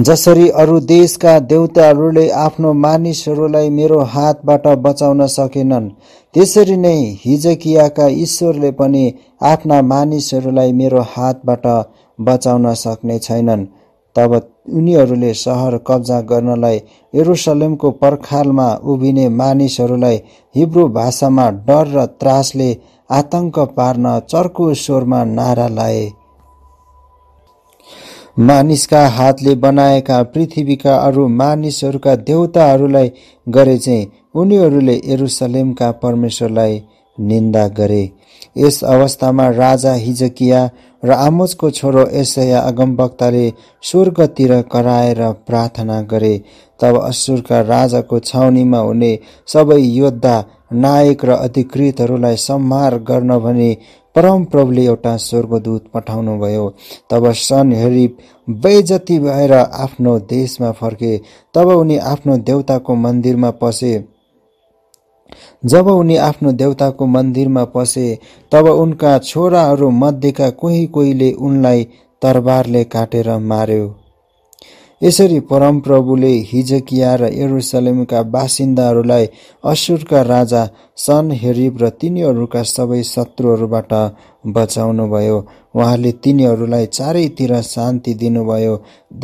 जसरी अरू देशका देउताहरूले आफ्नो मानिसहरूलाई मेरो हातबाट बचाउन सकेनन् त्यसरी नै हिजकियाका ईश्वरले पनि आफ्ना मानिसहरूलाई मेरो हातबाट बचाउन सक्ने छैनन् तब उनीहरूले सहर कब्जा गर्नलाई यरुसलेमको पर्खालमा उभिने मानिसहरूलाई हिब्रू भाषामा डर र त्रासले आतंक पार्न चर्को स्वरमा नारा लाए मानिसका हातले बनाएका पृथ्वीका अरू मानिसहरूका देउताहरूलाई गरे चाहिँ उनीहरूले एरुसलेमका परमेश्वरलाई निन्दा गरे यस अवस्थामा राजा हिजकिया र आमोजको छोरो एसया अगमवक्ताले स्वर्गतिर कराएर प्रार्थना गरे तब असुरका राजाको छाउनीमा हुने सबै योद्धा नायक र अधिकृतहरूलाई सम्हार गर्न भने परमप्रभुले एउटा स्वर्गदूत पठाउनुभयो तब सन हेरि बेजती भएर आफ्नो देशमा फर्के तब उनी आफ्नो देउताको मन्दिरमा पसे जब उनी आफ्नो देउताको मन्दिरमा पसे तब उनका छोराहरू मध्येका कोही कोहीले उनलाई तरबारले काटेर मार्यो यसरी परमप्रभुले हिजकिया र यरुसलेमका बासिन्दाहरूलाई असुरका राजा सन हेरिब र तिनीहरूका सबै शत्रुहरूबाट बचाउनुभयो उहाँले तिनीहरूलाई चारैतिर शान्ति दिनुभयो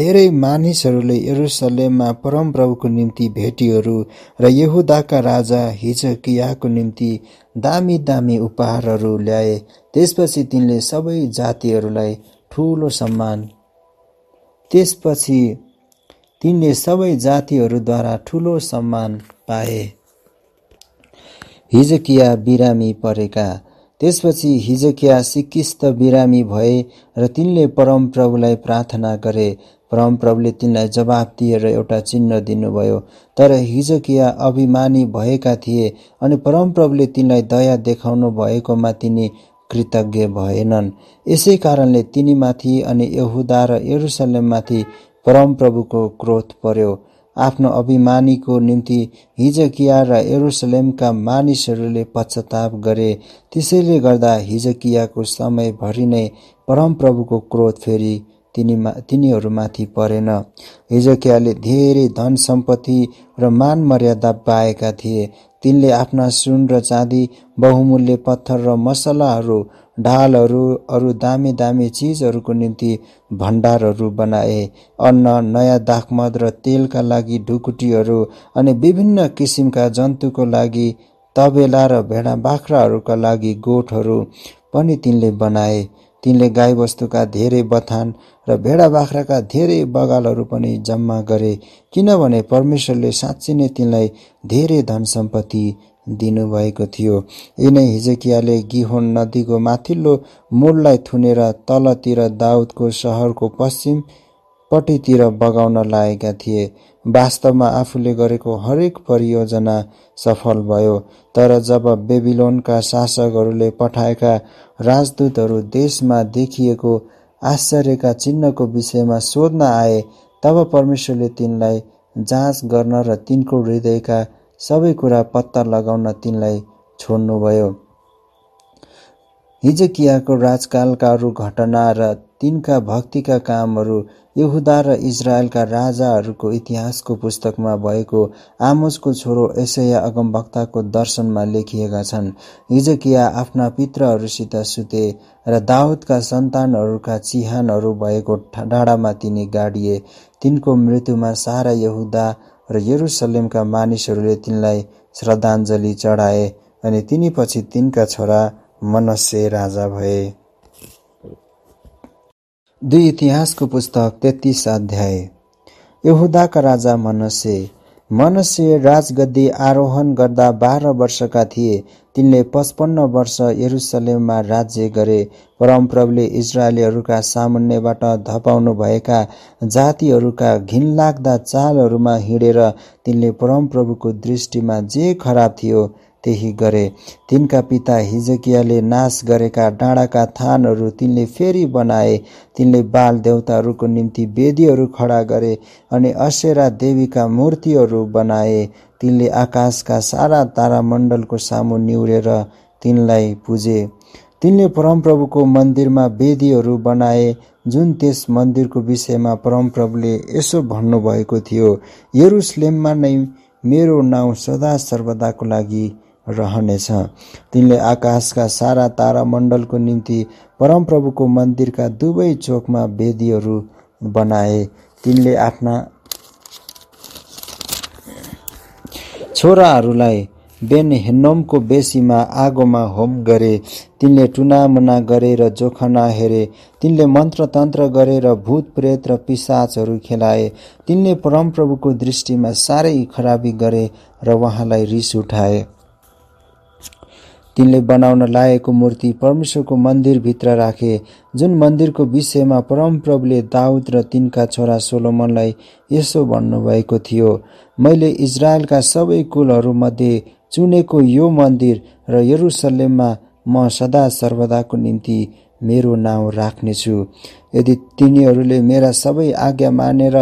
धेरै मानिसहरूले यरुसलेममा परमप्रभुको निम्ति भेटीहरू र यहुदाका राजा हिजकियाको निम्ति दामी दामी उपहारहरू ल्याए त्यसपछि तिनले सबै जातिहरूलाई ठुलो सम्मान त्यसपछि तिनले सबै जातिहरूद्वारा ठुलो सम्मान पाए हिजकिया बिरामी परेका त्यसपछि हिजकिया सिकिस्त बिरामी भए र तिनले परमप्रभुलाई प्रार्थना गरे परमप्रभुले तिनलाई जवाब दिएर एउटा चिन्ह दिनुभयो तर हिजकिया अभिमानी भएका थिए अनि परमप्रभुले तिनलाई दया देखाउनु भएकोमा तिनी कृतज्ञ भएनन् यसै कारणले तिनीमाथि अनि यहुदा र एरुसलेममाथि परमप्रभुको क्रोध पर्यो आफ्नो अभिमानीको निम्ति हिजकिया र एरोसलेमका मानिसहरूले पश्चाताप गरे त्यसैले गर्दा हिजकियाको समयभरि नै परमप्रभुको क्रोध फेरि तिनीमा तिनीहरूमाथि परेन हिजकियाले धेरै धन सम्पत्ति र मान मर्यादा पाएका थिए तिनले आफ्ना सुन र चाँदी बहुमूल्य पत्थर र मसलाहरू ढालहरू अरू दामी दामी चिजहरूको निम्ति भण्डारहरू बनाए अन्न नयाँ दाखमद र तेलका लागि ढुकुटीहरू अनि विभिन्न किसिमका जन्तुको लागि तबेला र भेडा बाख्राहरूका लागि गोठहरू पनि तिनले बनाए तिनले गाईबस्तुका धेरै बथान र भेडा बाख्राका धेरै बगालहरू पनि जम्मा गरे किनभने परमेश्वरले साँच्ची नै तिनलाई धेरै धन सम्पत्ति दिनुभएको थियो यिनै हिजकियाले गिहोन नदीको माथिल्लो मूललाई थुनेर तलतिर दाउदको सहरको पश्चिमपट्टितिर बगाउन लागेका थिए वास्तवमा आफूले गरेको हरेक परियोजना सफल भयो तर जब बेबिलोनका शासकहरूले पठाएका राजदूतहरू देशमा देखिएको आश्चर्यका चिन्हको विषयमा सोध्न आए तब परमेश्वरले तिनलाई जाँच गर्न र तिनको हृदयका सबै कुरा पत्ता लगाउन तिनलाई छोड्नुभयो हिजकियाको राजकालका अरू घटना र तिनका भक्तिका कामहरू यहुदा र इजरायलका राजाहरूको इतिहासको पुस्तकमा भएको आमोजको छोरो एसया अगमवक्ताको दर्शनमा लेखिएका छन् हिजकिया आफ्ना पित्रहरूसित सुते र दाउदका सन्तानहरूका चिहानहरू भएको डाँडामा तिनी गाडिए तिनको मृत्युमा सारा यहुदा र यरुसलेमका मानिसहरूले तिनलाई श्रद्धाञ्जली चढाए अनि पछि तिनका छोरा मनस्से राजा भए दुई इतिहासको पुस्तक तेत्तिस अध्याय यहुदाका राजा मनसे मनुष्य राजगद्दी आरोहण गर्दा बाह्र वर्षका थिए तिनले पचपन्न वर्ष यरुसलेममा राज्य गरे परमप्रभुले इजरायलीहरूका सामान्यबाट धपाउनुभएका जातिहरूका घिनलाग्दा चालहरूमा हिँडेर तिनले परमप्रभुको दृष्टिमा जे खराब थियो त्यही गरे तिनका पिता हिजकियाले नाश गरेका डाँडाका थानहरू तिनले फेरि बनाए तिनले बाल देवताहरूको निम्ति वेदीहरू खडा गरे अनि असेरा देवीका मूर्तिहरू बनाए तिनले आकाशका सारा तारामण्डलको सामु निहुरेर तिनलाई पुजे तिनले परमप्रभुको मन्दिरमा वेदीहरू बनाए जुन त्यस मन्दिरको विषयमा परमप्रभुले यसो भन्नुभएको थियो यरुसलेममा नै मेरो नाउँ सदा सर्वदाको लागि रहनेछ तिनले आकाशका सारा तारामण्डलको निम्ति परमप्रभुको मन्दिरका दुवै चोकमा वेदीहरू बनाए तिनले आफ्ना छोराहरूलाई बेन हेनमको बेसीमा आगोमा होम गरे तिनले टुनामुना गरेर जोखना हेरे तिनले मन्त्रतन्त्र गरेर भूत प्रेत र पिसाचहरू खेलाए तिनले परमप्रभुको दृष्टिमा साह्रै खराबी गरे र उहाँलाई रिस उठाए तिनले बनाउन लागेको मूर्ति परमेश्वरको मन्दिरभित्र राखे जुन मन्दिरको विषयमा परमप्रभुले दाउद र तिनका छोरा सोलोमनलाई यसो भन्नुभएको थियो मैले इजरायलका सबै कुलहरूमध्ये चुनेको यो मन्दिर र यरुसलेममा म सदा सर्वदाको निम्ति मेरो नाउँ राख्नेछु यदि तिनीहरूले मेरा सबै आज्ञा मानेर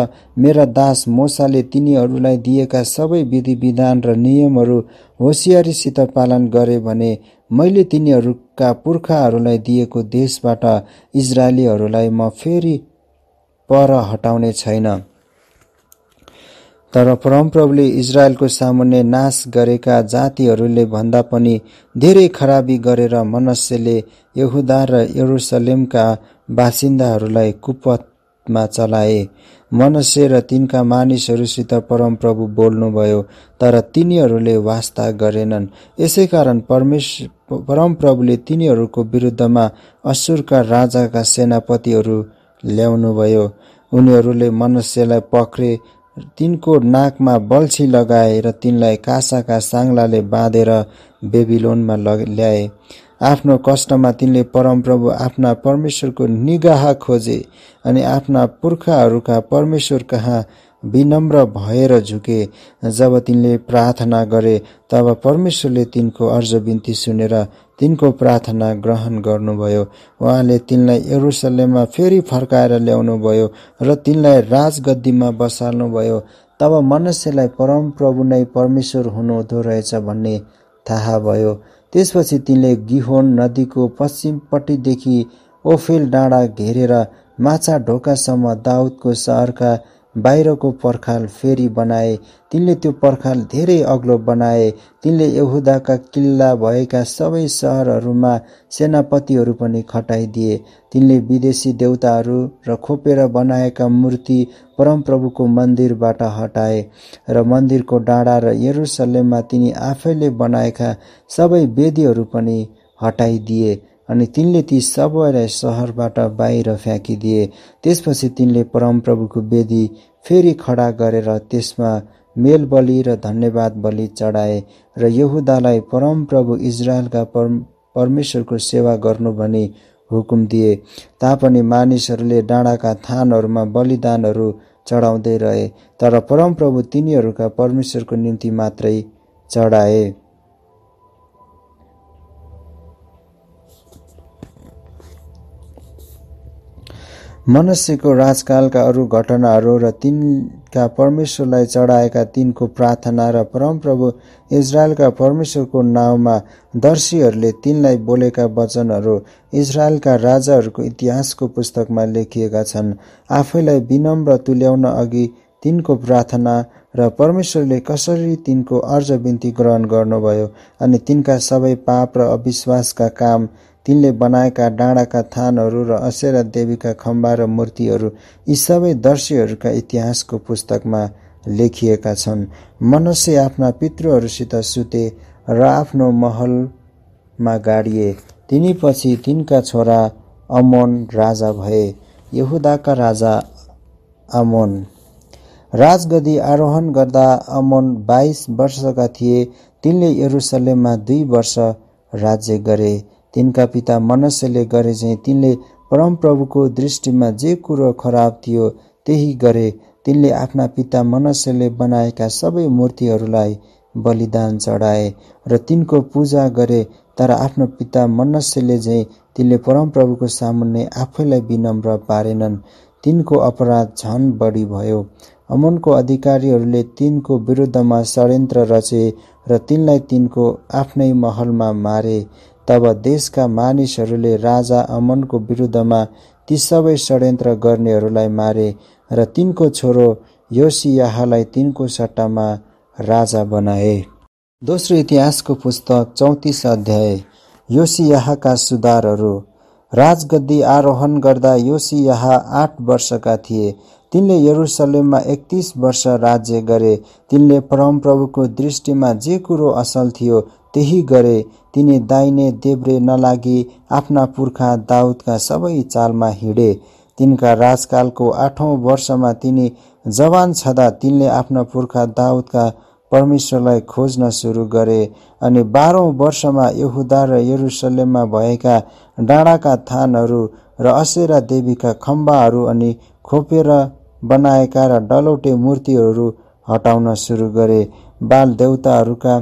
मेरा दास मोसाले तिनीहरूलाई दिएका सबै विधि विधान र नियमहरू होसियारीसित पालन गरे भने मैले तिनीहरूका पुर्खाहरूलाई दिएको देशबाट इजरायलीहरूलाई म फेरि पर हटाउने छैन तर परमप्रभुले इजरायलको सामान्य नाश गरेका जातिहरूले भन्दा पनि धेरै खराबी गरेर मनुष्यले यहुदा र यरुसलेमका बासिन्दाहरूलाई कुपथमा चलाए मनुष्य र तिनका मानिसहरूसित परमप्रभु बोल्नुभयो तर तिनीहरूले वास्ता गरेनन् यसै कारण परमेश परमप्रभुले तिनीहरूको विरुद्धमा असुरका राजाका सेनापतिहरू ल्याउनुभयो उनीहरूले मनुष्यलाई पक्रे तिनको नाकमा बल्छी लगाए र तिनलाई कासाका साङ्लाले बाँधेर बेबिलोनमा ल्याए आफ्नो कष्टमा तिनले परमप्रभु आफ्ना परमेश्वरको निगाह खोजे अनि आफ्ना पुर्खाहरूका परमेश्वर कहाँ विनम्र भएर झुके जब तिनले प्रार्थना गरे तब परमेश्वरले तिनको अर्ज बिन्ती सुनेर तिनको प्रार्थना ग्रहण गर्नुभयो उहाँले तिनलाई एरुसलेममा फेरि फर्काएर ल्याउनुभयो र तिनलाई राजगद्दीमा बसाल्नुभयो तब मनुष्यलाई परमप्रभु नै परमेश्वर हुनुहुँदो रहेछ भन्ने थाहा भयो त्यसपछि तिनले गिहोन नदीको पश्चिमपट्टिदेखि ओफेल डाँडा घेरेर माछा ढोकासम्म दाउदको सहरका बाहिरको पर्खाल फेरि बनाए तिनले त्यो पर्खाल धेरै अग्लो बनाए तिनले यहुदाका किल्ला भएका सबै सहरहरूमा सेनापतिहरू पनि खटाइदिए तिनले विदेशी देउताहरू र खोपेर बनाएका मूर्ति परमप्रभुको मन्दिरबाट हटाए र मन्दिरको डाँडा र यरुसलेममा तिनी आफैले बनाएका सबै वेदीहरू पनि हटाइदिए अनि तिनले ती सबैलाई सहरबाट बाहिर फ्याँकिदिए त्यसपछि तिनले परमप्रभुको वेदी फेरि खडा गरेर त्यसमा मेल बलि र धन्यवाद बलि चढाए र यहुदालाई परमप्रभु इजरायलका परम परमेश्वरको सेवा गर्नु भनी हुकुम दिए तापनि मानिसहरूले डाँडाका थानहरूमा बलिदानहरू चढाउँदै रहे तर परमप्रभु तिनीहरूका परमेश्वरको निम्ति मात्रै चढाए मनुष्यको राजकालका अरू घटनाहरू र तिनका परमेश्वरलाई चढाएका तिनको प्रार्थना र परमप्रभु इजरायलका परमेश्वरको नाउँमा दर्शीहरूले तिनलाई बोलेका वचनहरू इजरायलका राजाहरूको इतिहासको पुस्तकमा लेखिएका छन् आफैलाई विनम्र तुल्याउन अघि तिनको प्रार्थना र परमेश्वरले कसरी तिनको अर्जबिन्ती ग्रहण गर्नुभयो अनि तिनका सबै पाप र अविश्वासका काम तिनले बनाएका डाँडाका थानहरू र असेरा देवीका खम्बा र मूर्तिहरू यी सबै दर्शीहरूका इतिहासको पुस्तकमा लेखिएका छन् मनुष्य आफ्ना पितृहरूसित सुते र आफ्नो महलमा गाडिए तिनी पछि तिनका छोरा अमोन राजा भए यहुदाका राजा अमोन राजगदी आरोहण गर्दा अमोन बाइस वर्षका थिए तिनले यरुसलेममा दुई वर्ष राज्य गरे तिनका पिता मनस्यले गरे चाहिँ तिनले परमप्रभुको दृष्टिमा जे कुरो खराब थियो त्यही गरे तिनले आफ्ना पिता मनुष्यले बनाएका सबै मूर्तिहरूलाई बलिदान चढाए र तिनको पूजा गरे तर आफ्नो पिता मनुष्यले चाहिँ तिनले परमप्रभुको सामुन्ने आफैलाई विनम्र पारेनन् तिनको अपराध झन बढी भयो अमनको अधिकारीहरूले तिनको विरुद्धमा षड्यन्त्र रचे र तिनलाई तिनको आफ्नै महलमा मारे तब देशका मानिसहरूले राजा अमनको विरुद्धमा ती सबै षड्यन्त्र गर्नेहरूलाई मारे र तिनको छोरो योसियाहलाई तिनको सट्टामा राजा बनाए दोस्रो इतिहासको पुस्तक चौतिस अध्याय योसियाहका सुधारहरू राजगद्दी आरोहण गर्दा योसियाह आठ वर्षका थिए तिनले यरुसलेममा एकतिस वर्ष राज्य गरे तिनले परमप्रभुको दृष्टिमा जे कुरो असल थियो त्यही गरे तिनी दाइने देब्रे नलागी आफ्ना पुर्खा दाउदका सबै चालमा हिँडे तिनका राजकालको आठौँ वर्षमा तिनी जवान छँदा तिनले आफ्ना पुर्खा दाउदका परमेश्वरलाई खोज्न सुरु गरे अनि बाह्रौँ वर्षमा यहुदा र यरुसलेममा भएका डाँडाका थानहरू र असेरा देवीका खम्बाहरू अनि खोपेर बनाएका र डलौटे मूर्तिहरू हटाउन सुरु गरे बाल देवताहरूका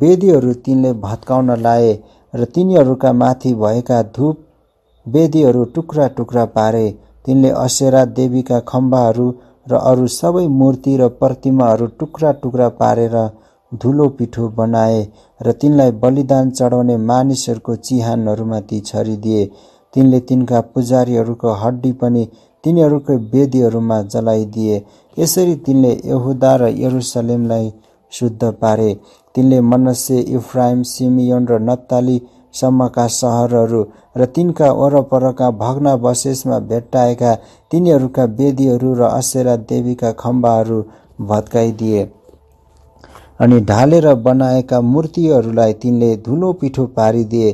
वेदीहरू तिनले भत्काउन लाए र तिनीहरूका माथि भएका धूप वेदीहरू टुक्रा टुक्रा पारे तिनले असेरा देवीका खम्बाहरू र अरू सबै मूर्ति र प्रतिमाहरू टुक्रा टुक्रा पारेर धुलो पिठो बनाए र तिनलाई बलिदान चढाउने मानिसहरूको चिहानहरूमा ती छरिदिए तिनले तिनका पुजारीहरूको हड्डी पनि तिनीहरूकै वेदीहरूमा जलाइदिए यसरी तिनले यहुदा र यरुसलेमलाई शुद्ध पारे तिनले मनसे इफ्राइम सिमियोन र सम्मका सहरहरू र तिनका वरपरका भग्नावशेषमा भेट्टाएका तिनीहरूका वेदीहरू र असेरा देवीका खम्बाहरू भत्काइदिए अनि ढालेर बनाएका मूर्तिहरूलाई तिनले धुलो पिठो पारिदिए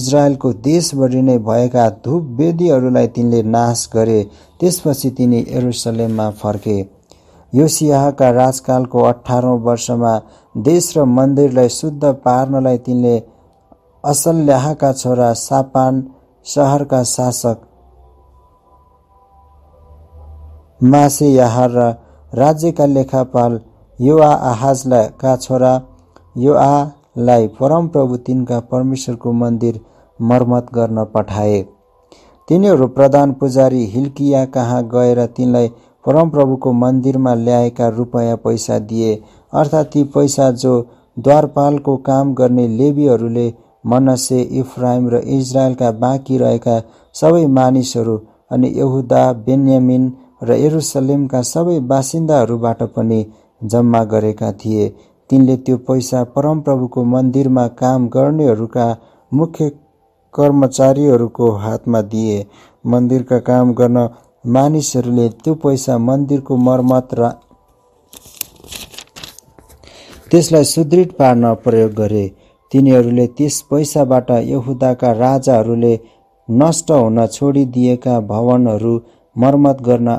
इजरायलको देशभरि नै भएका धुप वेदीहरूलाई तिनले नाश गरे त्यसपछि तिनी एरुसलेममा फर्के योसियाका राजकालको अठारौँ वर्षमा देश र मन्दिरलाई शुद्ध पार्नलाई तिनले असल्याहका छोरा सापान सहरका शासक मासेयाह र राज्यका लेखापाल युवा आहाजलाई छोरा युवालाई परमप्रभु तिनका परमेश्वरको मन्दिर मर्मत गर्न पठाए तिनीहरू प्रधान पुजारी हिल्किया कहाँ गएर तिनलाई परमप्रभुको मन्दिरमा ल्याएका रुपैयाँ पैसा दिए अर्थात् ती पैसा जो द्वारपालको काम गर्ने लेबीहरूले मनसे इफ्राइम र इजरायलका बाँकी रहेका सबै मानिसहरू अनि यहुदा बेन्यामिन र एरुसलेमका सबै बासिन्दाहरूबाट पनि जम्मा गरेका थिए तिनले त्यो पैसा परमप्रभुको मन्दिरमा काम गर्नेहरूका मुख्य कर्मचारीहरूको हातमा दिए मन्दिरका काम गर्न मानिसहरूले त्यो पैसा मन्दिरको मर्मत र त्यसलाई सुदृढ पार्न प्रयोग गरे तिनीहरूले त्यस पैसाबाट यहुदाका राजाहरूले नष्ट हुन छोडिदिएका भवनहरू मर्मत गर्न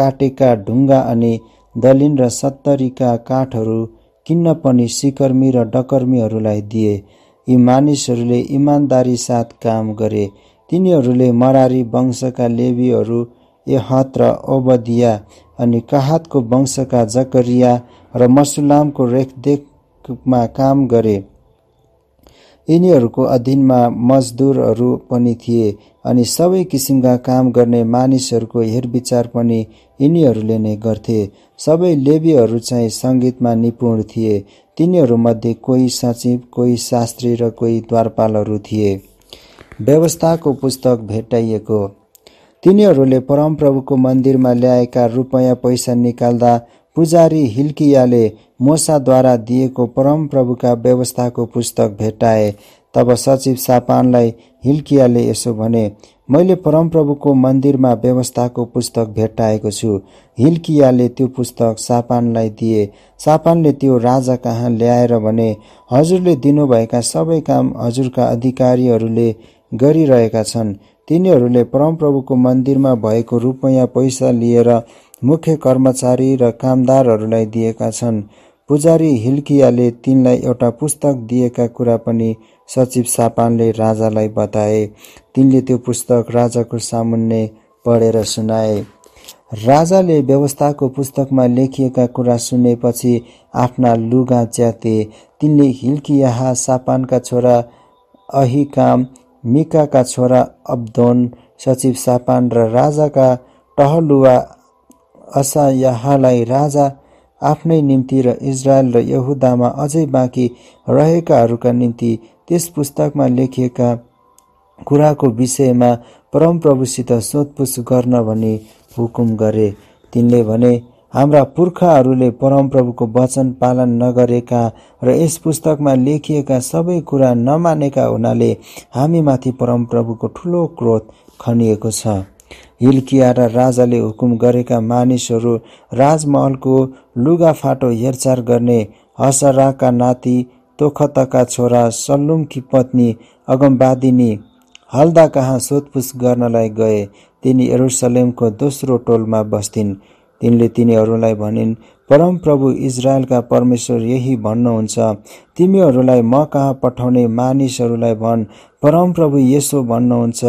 काटेका ढुङ्गा अनि दलिन र सत्तरीका काठहरू किन्न पनि सिकर्मी र डकर्मीहरूलाई दिए यी मानिसहरूले इमान्दारी साथ काम गरे तिनीहरूले मरारी वंशका लेबीहरू यहात्र र ओबदिया अनि काहातको वंशका जकरिया र मसुलामको रेखदेखमा काम गरे यिनीहरूको अधीनमा मजदुरहरू पनि थिए अनि सबै किसिमका काम गर्ने मानिसहरूको हेरविचार पनि यिनीहरूले नै गर्थे सबै लेबीहरू चाहिँ सङ्गीतमा निपुण थिए तिनीहरूमध्ये कोही सचिव कोही शास्त्री र कोही द्वारपालहरू थिए व्यवस्थाको पुस्तक भेटाइएको तिनीहरूले परमप्रभुको मन्दिरमा ल्याएका रुपियाँ पैसा निकाल्दा पुजारी हिल्कियाले मोसाद्वारा दिएको परमप्रभुका व्यवस्थाको पुस्तक भेट्टाए तब सचिव सापानलाई हिल्कियाले यसो भने मैले परमप्रभुको मन्दिरमा व्यवस्थाको पुस्तक भेट्टाएको छु हिल्कियाले त्यो पुस्तक सापानलाई दिए सापानले त्यो राजा कहाँ ल्याएर भने हजुरले दिनुभएका सबै काम हजुरका अधिकारीहरूले गरिरहेका छन् तिनीहरूले परमप्रभुको मन्दिरमा भएको रूपैयाँ पैसा लिएर मुख्य कर्मचारी र कामदारहरूलाई दिएका छन् पुजारी हिल्कियाले तिनलाई एउटा पुस्तक दिएका कुरा पनि सचिव सापानले राजालाई बताए तिनले त्यो पुस्तक राजाको सामुन्ने पढेर सुनाए राजाले व्यवस्थाको पुस्तकमा लेखिएका कुरा सुनेपछि आफ्ना लुगा च्याते तिनले हिल्कियाहा सापानका छोरा अहिकाम मिकाका छोरा अब्दोन सचिव सापान र राजाका टहलुवा असायाहालाई राजा आफ्नै निम्ति र इजरायल र यहुदामा अझै बाँकी रहेकाहरूका निम्ति त्यस पुस्तकमा लेखिएका कुराको विषयमा परमप्रभुसित सोधपुछ गर्न भनी हुकुम गरे तिनले भने हाम्रा पुर्खाहरूले परमप्रभुको वचन पालन नगरेका र यस पुस्तकमा लेखिएका सबै कुरा नमानेका हुनाले हामीमाथि परमप्रभुको ठुलो क्रोध खनिएको छ हिल्किया र राजाले हुकुम गरेका मानिसहरू राजमहलको लुगाफाटो हेरचाह गर्ने हसराका नाति तोखतका छोरा सल्लुङकी पत्नी अगमबादिनी हल्दा कहाँ सोधपुछ गर्नलाई गए तिनी एरुसलेमको दोस्रो टोलमा बस्थिन् तिनले तिनीहरूलाई भनिन् परमप्रभु इजरायलका परमेश्वर यही भन्नुहुन्छ तिमीहरूलाई म कहाँ पठाउने मानिसहरूलाई भन् परमप्रभु यसो भन्नुहुन्छ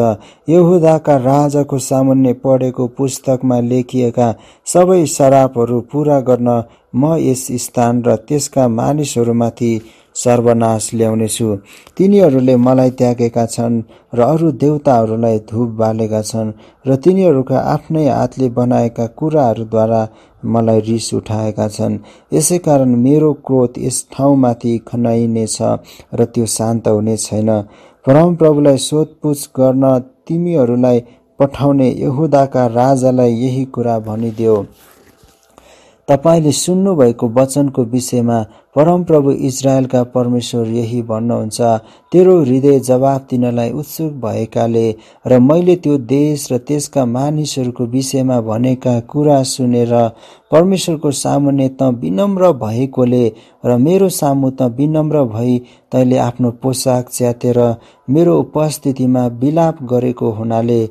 यहुदाका राजाको सामान्य पढेको पुस्तकमा लेखिएका सबै सरापहरू पुरा गर्न म यस स्थान र त्यसका मानिसहरूमाथि सर्वनाश ल्याउनेछु तिनीहरूले मलाई त्यागेका छन् र अरू देवताहरूलाई धुप बालेका छन् र तिनीहरूका आफ्नै हातले बनाएका कुराहरूद्वारा मलाई रिस उठाएका छन् यसै कारण मेरो क्रोध यस ठाउँमाथि खनाइनेछ र त्यो शान्त हुने छैन परमप्रभुलाई सोधपुछ गर्न तिमीहरूलाई पठाउने यहुदाका राजालाई यही कुरा भनिदियो तपाईँले सुन्नुभएको वचनको विषयमा परमप्रभु इजरायलका परमेश्वर यही भन्नुहुन्छ तेरो हृदय जवाफ दिनलाई उत्सुक भएकाले र मैले त्यो देश र त्यसका मानिसहरूको विषयमा भनेका कुरा सुनेर परमेश्वरको सामुन्ने त विनम्र भएकोले र मेरो सामु त विनम्र भई तैँले आफ्नो पोसाक च्यातेर मेरो उपस्थितिमा विलाप गरेको हुनाले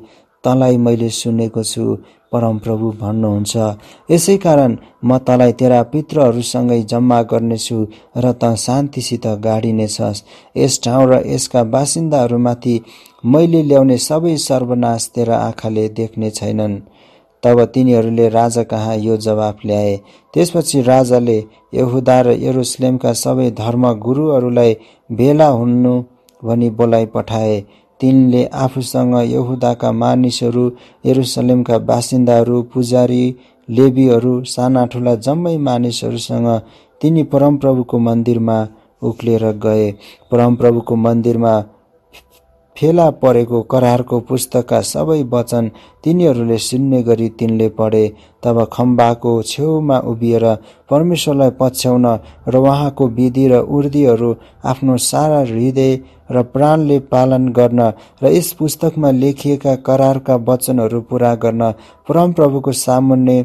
तँलाई मैले सुनेको छु परमप्रभु भन्नुहुन्छ यसै कारण म तँलाई तेरा पित्रहरूसँगै जम्मा गर्नेछु र त शान्तिसित गाडिनेछस् यस ठाउँ र यसका बासिन्दाहरूमाथि मैले ल्याउने सबै सर्वनाश तेरा आँखाले देख्ने छैनन् तब तिनीहरूले राजा कहाँ यो जवाफ ल्याए त्यसपछि राजाले यहुदा र यरुसलेमका सबै धर्म गुरुहरूलाई भेला हुन्नु भनी बोलाइ पठाए तिनले आफूसँग यहुदाका मानिसहरू यरुसलेमका बासिन्दाहरू पुजारी लेबीहरू साना ठुला जम्मै मानिसहरूसँग तिनी परमप्रभुको मन्दिरमा उक्लेर गए परमप्रभुको मन्दिरमा फेला परेको करारको पुस्तकका सबै वचन तिनीहरूले सुन्ने गरी तिनले पढे तब खम्बाको छेउमा उभिएर परमेश्वरलाई पछ्याउन र उहाँको विधि र उर्दीहरू आफ्नो सारा हृदय र प्राणले पालन गर्न र यस पुस्तकमा लेखिएका करारका वचनहरू पुरा गर्न परमप्रभुको सामुन्ने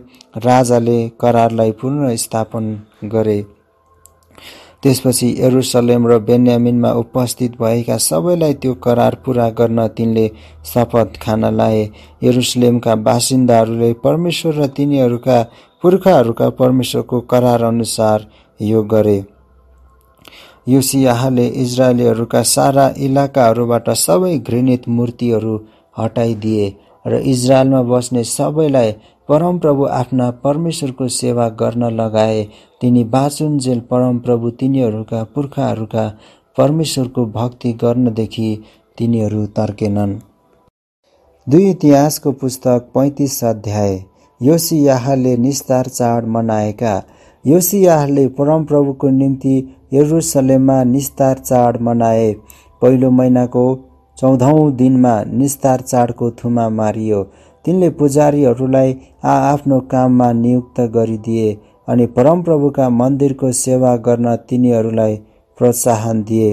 राजाले करारलाई पुनर्स्थापन गरे त्यसपछि एरुसलेम र बेन्यामिनमा उपस्थित भएका सबैलाई त्यो करार पुरा गर्न तिनले शपथ खान लाए एरुसलेमका बासिन्दाहरूले परमेश्वर र तिनीहरूका पुर्खाहरूका परमेश्वरको करार अनुसार यो गरे योसियाहले इजरायलीहरूका सारा इलाकाहरूबाट सबै घृणित मूर्तिहरू हटाइदिए र इजरायलमा बस्ने सबैलाई परमप्रभु आफ्ना परमेश्वरको सेवा गर्न लगाए तिनी बाचुन्जेल परमप्रभु तिनीहरूका पुर्खाहरूका परमेश्वरको भक्ति गर्नदेखि तिनीहरू तर्केनन् दुई इतिहासको पुस्तक पैँतिस अध्याय योसियाहले निस्तार चाड मनाएका योसियाहले परमप्रभुको निम्ति यरुसलेममा निस्तार चाड मनाए पहिलो महिनाको चौधौँ दिनमा निस्तार चाडको थुमा मारियो तिनले पुजारीहरूलाई आआफ्नो काममा नियुक्त गरिदिए अनि परमप्रभुका मन्दिरको सेवा गर्न तिनीहरूलाई प्रोत्साहन दिए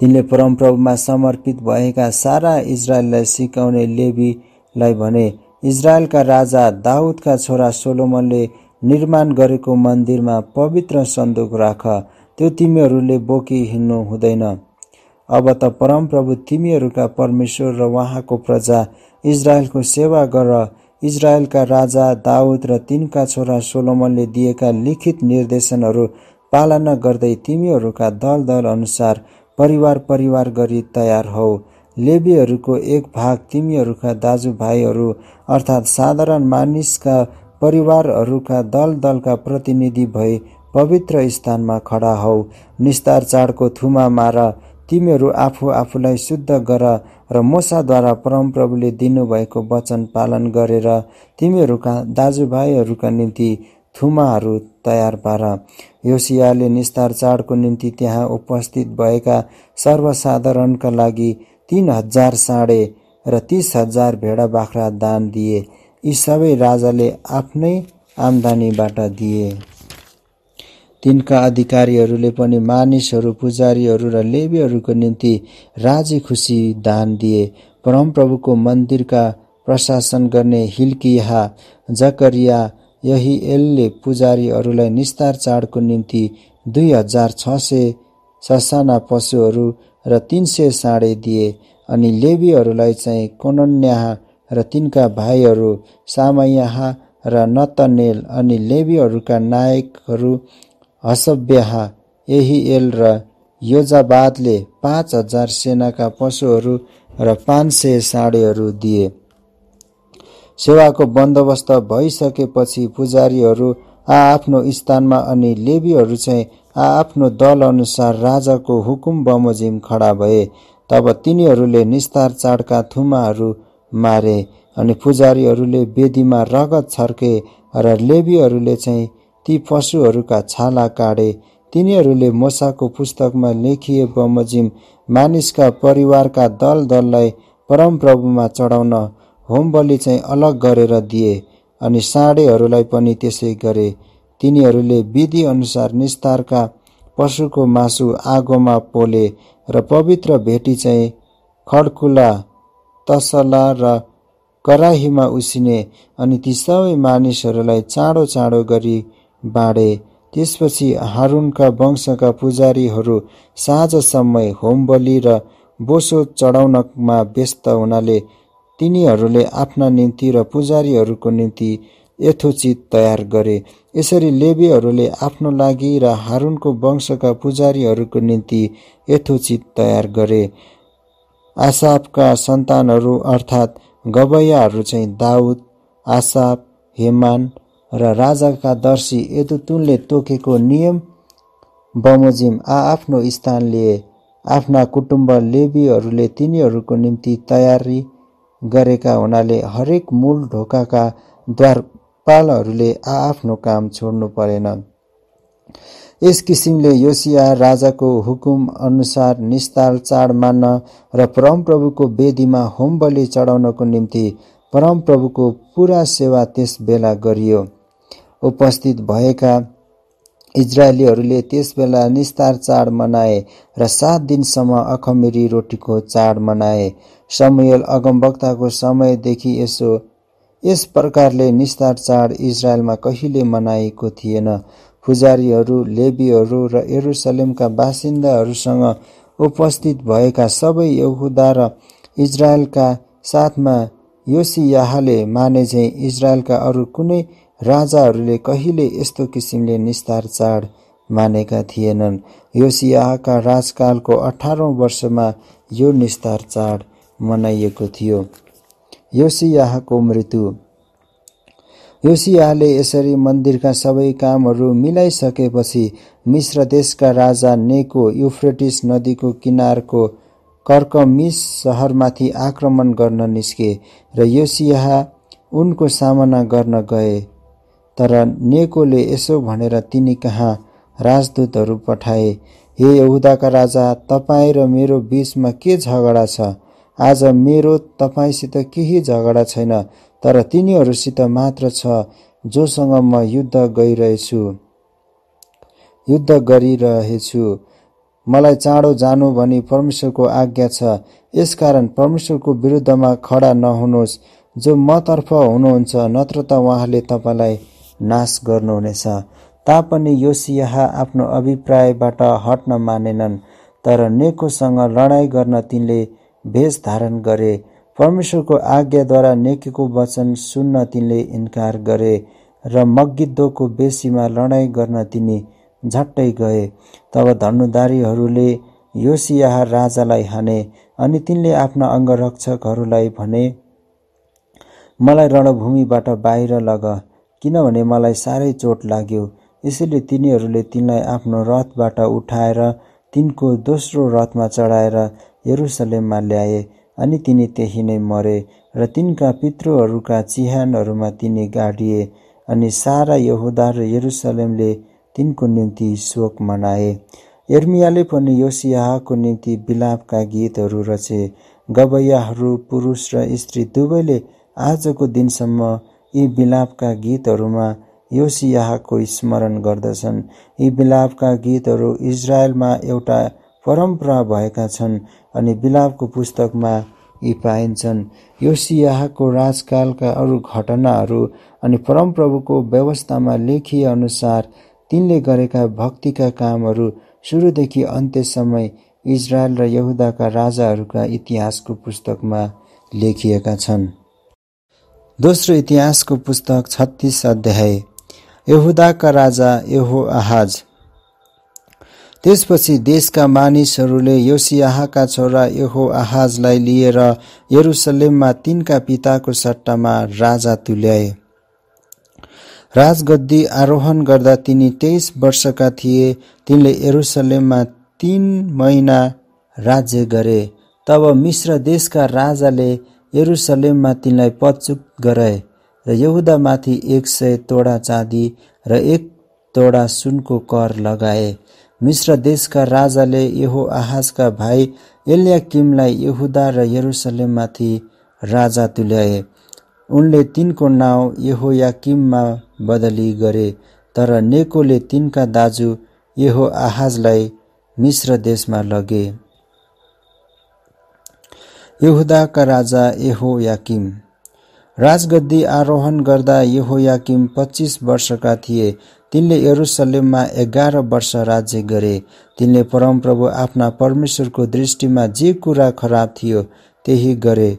तिनले परमप्रभुमा समर्पित भएका सारा इजरायललाई सिकाउने लेबीलाई भने इजरायलका राजा दाउदका छोरा सोलोमनले निर्माण गरेको मन्दिरमा पवित्र सन्दुक राख त्यो तिमीहरूले बोकी हिँड्नु हुँदैन अब त परमप्रभु तिमीहरूका परमेश्वर र उहाँको प्रजा इजरायलको सेवा गर इजरायलका राजा दाउद र तिनका छोरा सोलोमनले दिएका लिखित निर्देशनहरू पालना गर्दै तिमीहरूका दल दल अनुसार परिवार परिवार गरी तयार हौ लेबीहरूको एक भाग तिमीहरूका दाजुभाइहरू अर्थात् साधारण मानिसका परिवारहरूका दल दलका प्रतिनिधि भई पवित्र स्थानमा खडा हौ निस्तार चाडको थुमा मार तिमीहरू आफू आफूलाई शुद्ध गर र मोसाद्वारा परमप्रभुले दिनुभएको वचन पालन गरेर तिमीहरूका दाजुभाइहरूका निम्ति थुमाहरू तयार पार योसियाले निस्तार चाडको निम्ति त्यहाँ उपस्थित भएका सर्वसाधारणका लागि तिन हजार साँडे र तिस हजार भेडा बाख्रा दान दिए यी सबै राजाले आफ्नै आम्दानीबाट दिए तिनका अधिकारीहरूले पनि मानिसहरू पुजारीहरू र लेबीहरूको निम्ति राजी खुसी दान दिए परमप्रभुको मन्दिरका प्रशासन गर्ने हिल्किहा जकरिया यही एलले पुजारीहरूलाई निस्तार चाडको निम्ति दुई हजार छ सय ससाना पशुहरू र तिन सय साँडे दिए अनि लेबीहरूलाई चाहिँ कोनन्याहा र तिनका भाइहरू सामयाहा र नतनेल अनि लेबीहरूका नायकहरू हसब्याहा एहिएल र योजाबादले पाँच हजार सेनाका पशुहरू र पाँच सय साँडेहरू दिए सेवाको बन्दोबस्त भइसकेपछि पुजारीहरू आ आफ्नो स्थानमा अनि लेबीहरू चाहिँ आ आआफ्नो दलअनुसार राजाको हुकुम बमोजिम खडा भए तब तिनीहरूले निस्तार चाडका थुमाहरू मारे अनि पुजारीहरूले वेदीमा रगत छर्के र लेबीहरूले चाहिँ ती पशुहरूका छाला काटे तिनीहरूले मोसाको पुस्तकमा लेखिए बमोजिम मानिसका परिवारका दल दललाई परमप्रभुमा चढाउन होमबली चाहिँ अलग गरेर दिए अनि साँडेहरूलाई पनि त्यसै गरे तिनीहरूले विधि अनुसार निस्तारका पशुको मासु आगोमा पोले र पवित्र भेटी चाहिँ खड्कुला तसला र कराहीमा उसिने अनि ती सबै मानिसहरूलाई चाँडो चाँडो गरी बाँडे त्यसपछि हारुनका वंशका पुजारीहरू साँझसम्म होमबलि र बोसो चढाउनमा व्यस्त हुनाले तिनीहरूले आफ्ना निम्ति र पुजारीहरूको निम्ति यथोचित तयार गरे यसरी लेबीहरूले आफ्नो लागि र हारुनको वंशका पुजारीहरूको निम्ति यथोचित तयार गरे आसाबका सन्तानहरू अर्थात् गवैयाहरू चाहिँ दाउद आसाप, हेमान र राजाका दर्शी यदुतुनले तोकेको नियम बमोजिम आआफ्नो स्थान लिए आफ्ना कुटुम्ब लेबीहरूले तिनीहरूको निम्ति तयारी गरेका हुनाले हरेक मूल ढोकाका द्वारपालहरूले आआफ्नो काम छोड्नु परेन यस किसिमले योसिया राजाको हुकुम अनुसार निस्तार चाड मान्न र परमप्रभुको वेदीमा होम बलि चढाउनको निम्ति परमप्रभुको पुरा सेवा त्यस बेला गरियो उपस्थित भएका इजरायलीहरूले त्यस बेला निस्तार चाड मनाए र सात दिनसम्म अखमेरी रोटीको चाड मनाए समयल अगमवक्ताको समयदेखि यसो यस प्रकारले निस्तार चाड इजरायलमा कहिले मनाएको थिएन पुजारीहरू लेबीहरू र एरुसलेमका बासिन्दाहरूसँग उपस्थित भएका सबै यहुदा र इजरायलका साथमा योसियाहले झैँ इजरायलका अरू कुनै राजाहरूले कहिले यस्तो किसिमले निस्तार चाड मानेका थिएनन् योसियाहका राजकालको अठारौँ वर्षमा यो निस्तार चाड मनाइएको थियो योसियाहको मृत्यु योसियाले यसरी मन्दिरका सबै कामहरू मिलाइसकेपछि मिश्र देशका राजा नेको युफ्रेटिस नदीको किनारको कर्कमिस सहरमाथि आक्रमण गर्न निस्के र योसिया उनको सामना गर्न गए तर नेकोले यसो भनेर तिनी कहाँ राजदूतहरू पठाए हे यहुदाका राजा तपाईँ र मेरो बिचमा के झगडा छ आज मेरो तपाईँसित केही झगडा छैन तर तिनीहरूसित मात्र छ जोसँग म युद्ध गइरहेछु युद्ध गरिरहेछु मलाई चाँडो जानु भनी परमेश्वरको आज्ञा छ यसकारण परमेश्वरको विरुद्धमा खडा नहुनुहोस् जो मतर्फ हुनुहुन्छ नत्र त उहाँले तपाईँलाई नाश गर्नुहुनेछ तापनि यो योसियाहा आफ्नो अभिप्रायबाट हट्न मानेनन् तर नेकोसँग लडाइँ गर्न तिनले भेष धारण गरे परमेश्वरको आज्ञाद्वारा नेकेको वचन सुन्न तिनले इन्कार गरे र मगिद्धोको बेसीमा लडाइँ गर्न तिनी झट्टै गए तब धनुधारीहरूले योसिया राजालाई हाने अनि तिनले आफ्ना अङ्गरक्षकहरूलाई भने मलाई रणभूमिबाट बाहिर लग किनभने मलाई साह्रै चोट लाग्यो यसैले तिनीहरूले तिनलाई आफ्नो रथबाट उठाएर तिनको दोस्रो रथमा चढाएर यरुसलेममा ल्याए अनि तिनी त्यही नै मरे र तिनका पितृहरूका चिहानहरूमा तिनी गाडिए अनि सारा यहुदा र यरुसलेमले तिनको निम्ति शोक मनाए यर्मियाले पनि योसियाहको निम्ति विलापका गीतहरू रचे गवैयाहरू पुरुष र स्त्री दुवैले आजको दिनसम्म यी विलापका गीतहरूमा योसियाहको स्मरण गर्दछन् यी विलापका गीतहरू इजरायलमा एउटा परम्परा भएका छन् अनि बिलापको पुस्तकमा यी पाइन्छन् यो राजकालका अरू घटनाहरू अनि परमप्रभुको व्यवस्थामा लेखिए अनुसार तिनले गरेका भक्तिका कामहरू सुरुदेखि अन्त्यसम्म इजरायल र यहुदाका राजाहरूका इतिहासको पुस्तकमा लेखिएका छन् दोस्रो इतिहासको पुस्तक छत्तिस अध्याय यहुदाका राजा यहो आहाज त्यसपछि देशका मानिसहरूले योसियाहाका छोरा यहो आहाजलाई लिएर यरुसलेममा तिनका पिताको सट्टामा राजा तुल्याए राजगद्दी आरोहण गर्दा तिनी तेइस वर्षका थिए तिनले यरुसलेममा तिन महिना राज्य गरे तब मिश्र देशका राजाले यरुसलेममा तिनलाई पचुक गराए र यहुदामाथि एक सय तोडा चाँदी र एक तोडा सुनको कर लगाए मिश्र देशका राजाले यहो आहाजका भाइ किमलाई यहुदा र यरुसलेममाथि राजा तुल्याए उनले तिनको नाउँ यहो किममा बदली गरे तर नेकोले तिनका दाजु यहो आहाजलाई मिश्र देशमा लगे यहुदाका राजा यहो याकिम राजगद्दी आरोहण गर्दा यहो याकिम पच्चिस वर्षका थिए तिनले यरुसलेममा एघार वर्ष राज्य गरे तिनले परमप्रभु आफ्ना परमेश्वरको दृष्टिमा जे कुरा खराब थियो त्यही गरे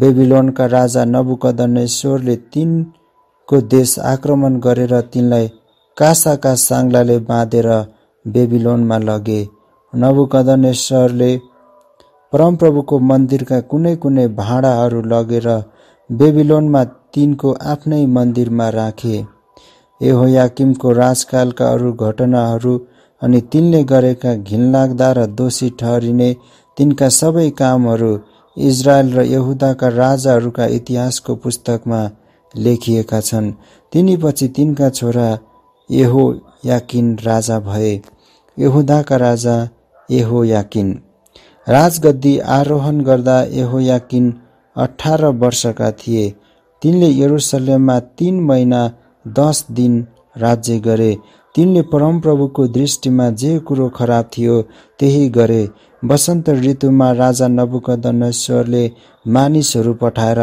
बेबिलोनका राजा नबुकदनेश्वरले तिनको देश आक्रमण गरेर तिनलाई कासाका साङ्लाले बाँधेर बेबिलोनमा लगे नबुकदनेश्वरले परमप्रभुको मन्दिरका कुनै कुनै भाँडाहरू लगेर बेबिलोनमा तिनको आफ्नै मन्दिरमा राखे यहोयाकिमको राजकालका अरू घटनाहरू अनि तिनले गरेका घिनलाग्दा र दोषी ठहरिने तिनका सबै कामहरू इजरायल र यहुदाका राजाहरूका इतिहासको पुस्तकमा लेखिएका छन् तिनीपछि तिनका छोरा यहो याकिन राजा भए यहुदाका राजा यहो याकिन राजगद्दी आरोहण गर्दा यहो याकिन अठार वर्षका थिए तिनले यरुसलेममा तिन महिना दस दिन राज्य गरे तिनले परमप्रभुको दृष्टिमा जे कुरो खराब थियो त्यही गरे वसन्त ऋतुमा राजा नबुकदनेश्वरले मानिसहरू पठाएर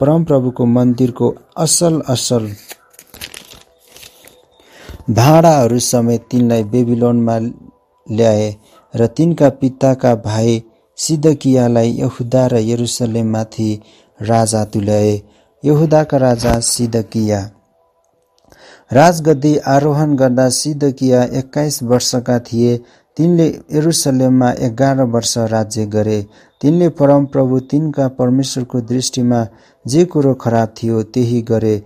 परमप्रभुको मन्दिरको असल असल भाँडाहरू समेत तिनलाई बेबिलोनमा ल्याए र तिनका पिताका भाइ सिद्धकियालाई यहुदा र यरुसलेममाथि राजा तुल्याए यहुदाका राजा सिद्धकिया राजगद्दी आरोहण गर्दा सिद्धकिया एक्काइस वर्षका थिए तिनले यरुसलेममा एघार वर्ष राज्य गरे तिनले परमप्रभु तिनका परमेश्वरको दृष्टिमा जे कुरो खराब थियो त्यही गरे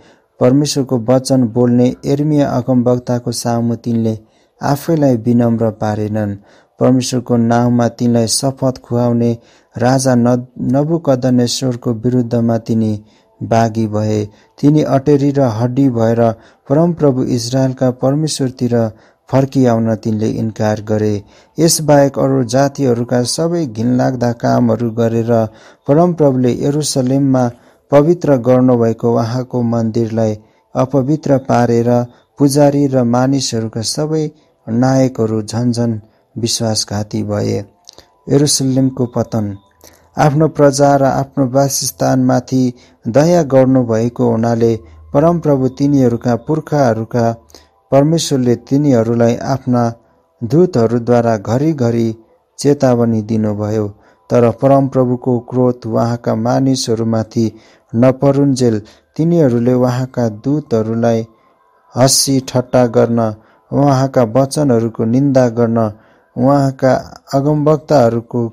परमेश्वरको वचन बोल्ने एर्मिया अगमवक्ताको सामु तिनले आफैलाई विनम्र पारेनन् परमेश्वरको नाउँमा तिनलाई शपथ खुवाउने राजा न नबुकदनेश्वरको विरुद्धमा तिनी बागी भए तिनी अटेरी र हड्डी भएर परमप्रभु इजरायलका परमेश्वरतिर फर्किआउन तिनले इन्कार गरे यसबाहेक अरू जातिहरूका सबै घिनलाग्दा कामहरू गरेर परमप्रभुले यरुसलेममा पवित्र गर्नुभएको उहाँको मन्दिरलाई अपवित्र पारेर पुजारी र मानिसहरूका सबै नायकहरू झन्झन विश्वासघाती भए यरुसलेमको पतन आफ्नो प्रजा र आफ्नो वासस्थानमाथि दया गर्नुभएको हुनाले परमप्रभु तिनीहरूका पुर्खाहरूका परमेश्वरले तिनीहरूलाई आफ्ना दूतहरूद्वारा घरिघरि चेतावनी दिनुभयो तर परमप्रभुको क्रोध उहाँका मानिसहरूमाथि नपरुन्जेल तिनीहरूले उहाँका दूतहरूलाई हँसी ठट्टा गर्न उहाँका वचनहरूको निन्दा गर्न उहाँका अगमवक्ताहरूको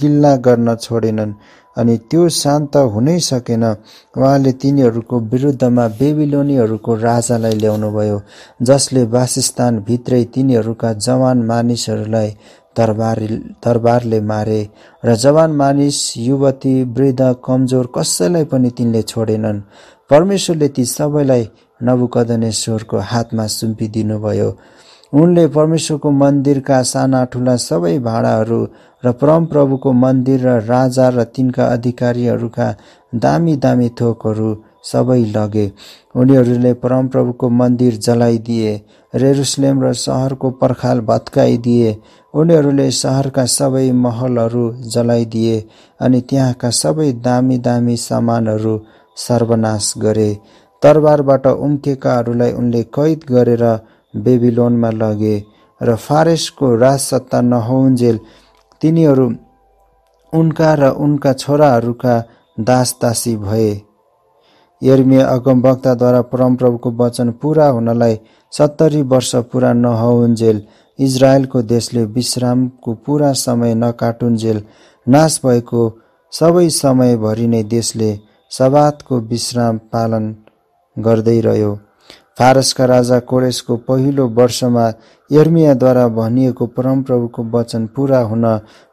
गिल्ला गर्न छोडेनन् अनि त्यो शान्त हुनै सकेन उहाँले तिनीहरूको विरुद्धमा बेबिलोनीहरूको राजालाई ल्याउनुभयो जसले वासस्थानभित्रै तिनीहरूका जवान मानिसहरूलाई दरबार दरबारले मारे र जवान मानिस युवती वृद्ध कमजोर कसैलाई पनि तिनले छोडेनन् परमेश्वरले ती सबैलाई नबुकदनेश्वरको हातमा सुम्पिदिनुभयो उनले परमेश्वरको मन्दिरका साना ठुला सबै भाँडाहरू र परमप्रभुको मन्दिर र राजा र तिनका अधिकारीहरूका दामी दामी थोकहरू सबै लगे उनीहरूले परमप्रभुको मन्दिर जलाइदिए रेरुसलेम र सहरको पर्खाल भत्काइदिए उनीहरूले सहरका सबै महलहरू जलाइदिए अनि त्यहाँका सबै दामी दामी सामानहरू सर्वनाश गरे तरबारबाट उम्केकाहरूलाई उनले कैद गरेर बेबिलोनमा लगे र फारेसको राजसत्ता नहुन्जेल तिनीहरू उनका र उनका छोराहरूका दास दासी भए यर्मिया अगमवक्ताद्वारा परमप्रभुको वचन पुरा हुनलाई सत्तरी वर्ष पुरा नहुन्जेल इजरायलको देशले विश्रामको पुरा समय नकाटुन्जेल नाश भएको सबै समयभरि नै देशले सबातको विश्राम पालन गर्दै रह्यो फारसका राजा कोरेसको पहिलो वर्षमा यर्मियाद्वारा भनिएको परमप्रभुको वचन पुरा हुन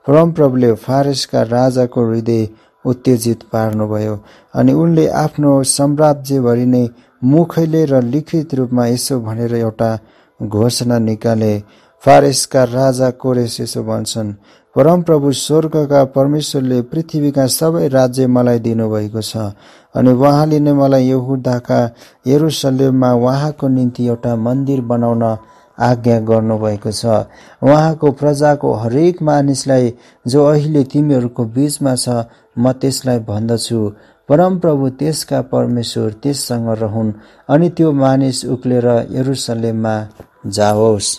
परमप्रभुले फारसका राजाको हृदय उत्तेजित पार्नुभयो अनि उनले आफ्नो साम्राज्यभरि नै मुखैले र लिखित रूपमा यसो भनेर एउटा घोषणा निकाले फारेसका राजा कोरेस यसो भन्छन् परमप्रभु स्वर्गका परमेश्वरले पृथ्वीका सबै राज्य मलाई दिनुभएको छ अनि उहाँले नै मलाई यहुदाका यरुसलेममा उहाँको निम्ति एउटा मन्दिर बनाउन आज्ञा गर्नुभएको छ उहाँको प्रजाको हरेक मानिसलाई जो अहिले तिमीहरूको बिचमा छ म त्यसलाई भन्दछु परमप्रभु त्यसका परमेश्वर त्यससँग रहन् अनि त्यो मानिस उक्लेर यरुसलेममा जाओस्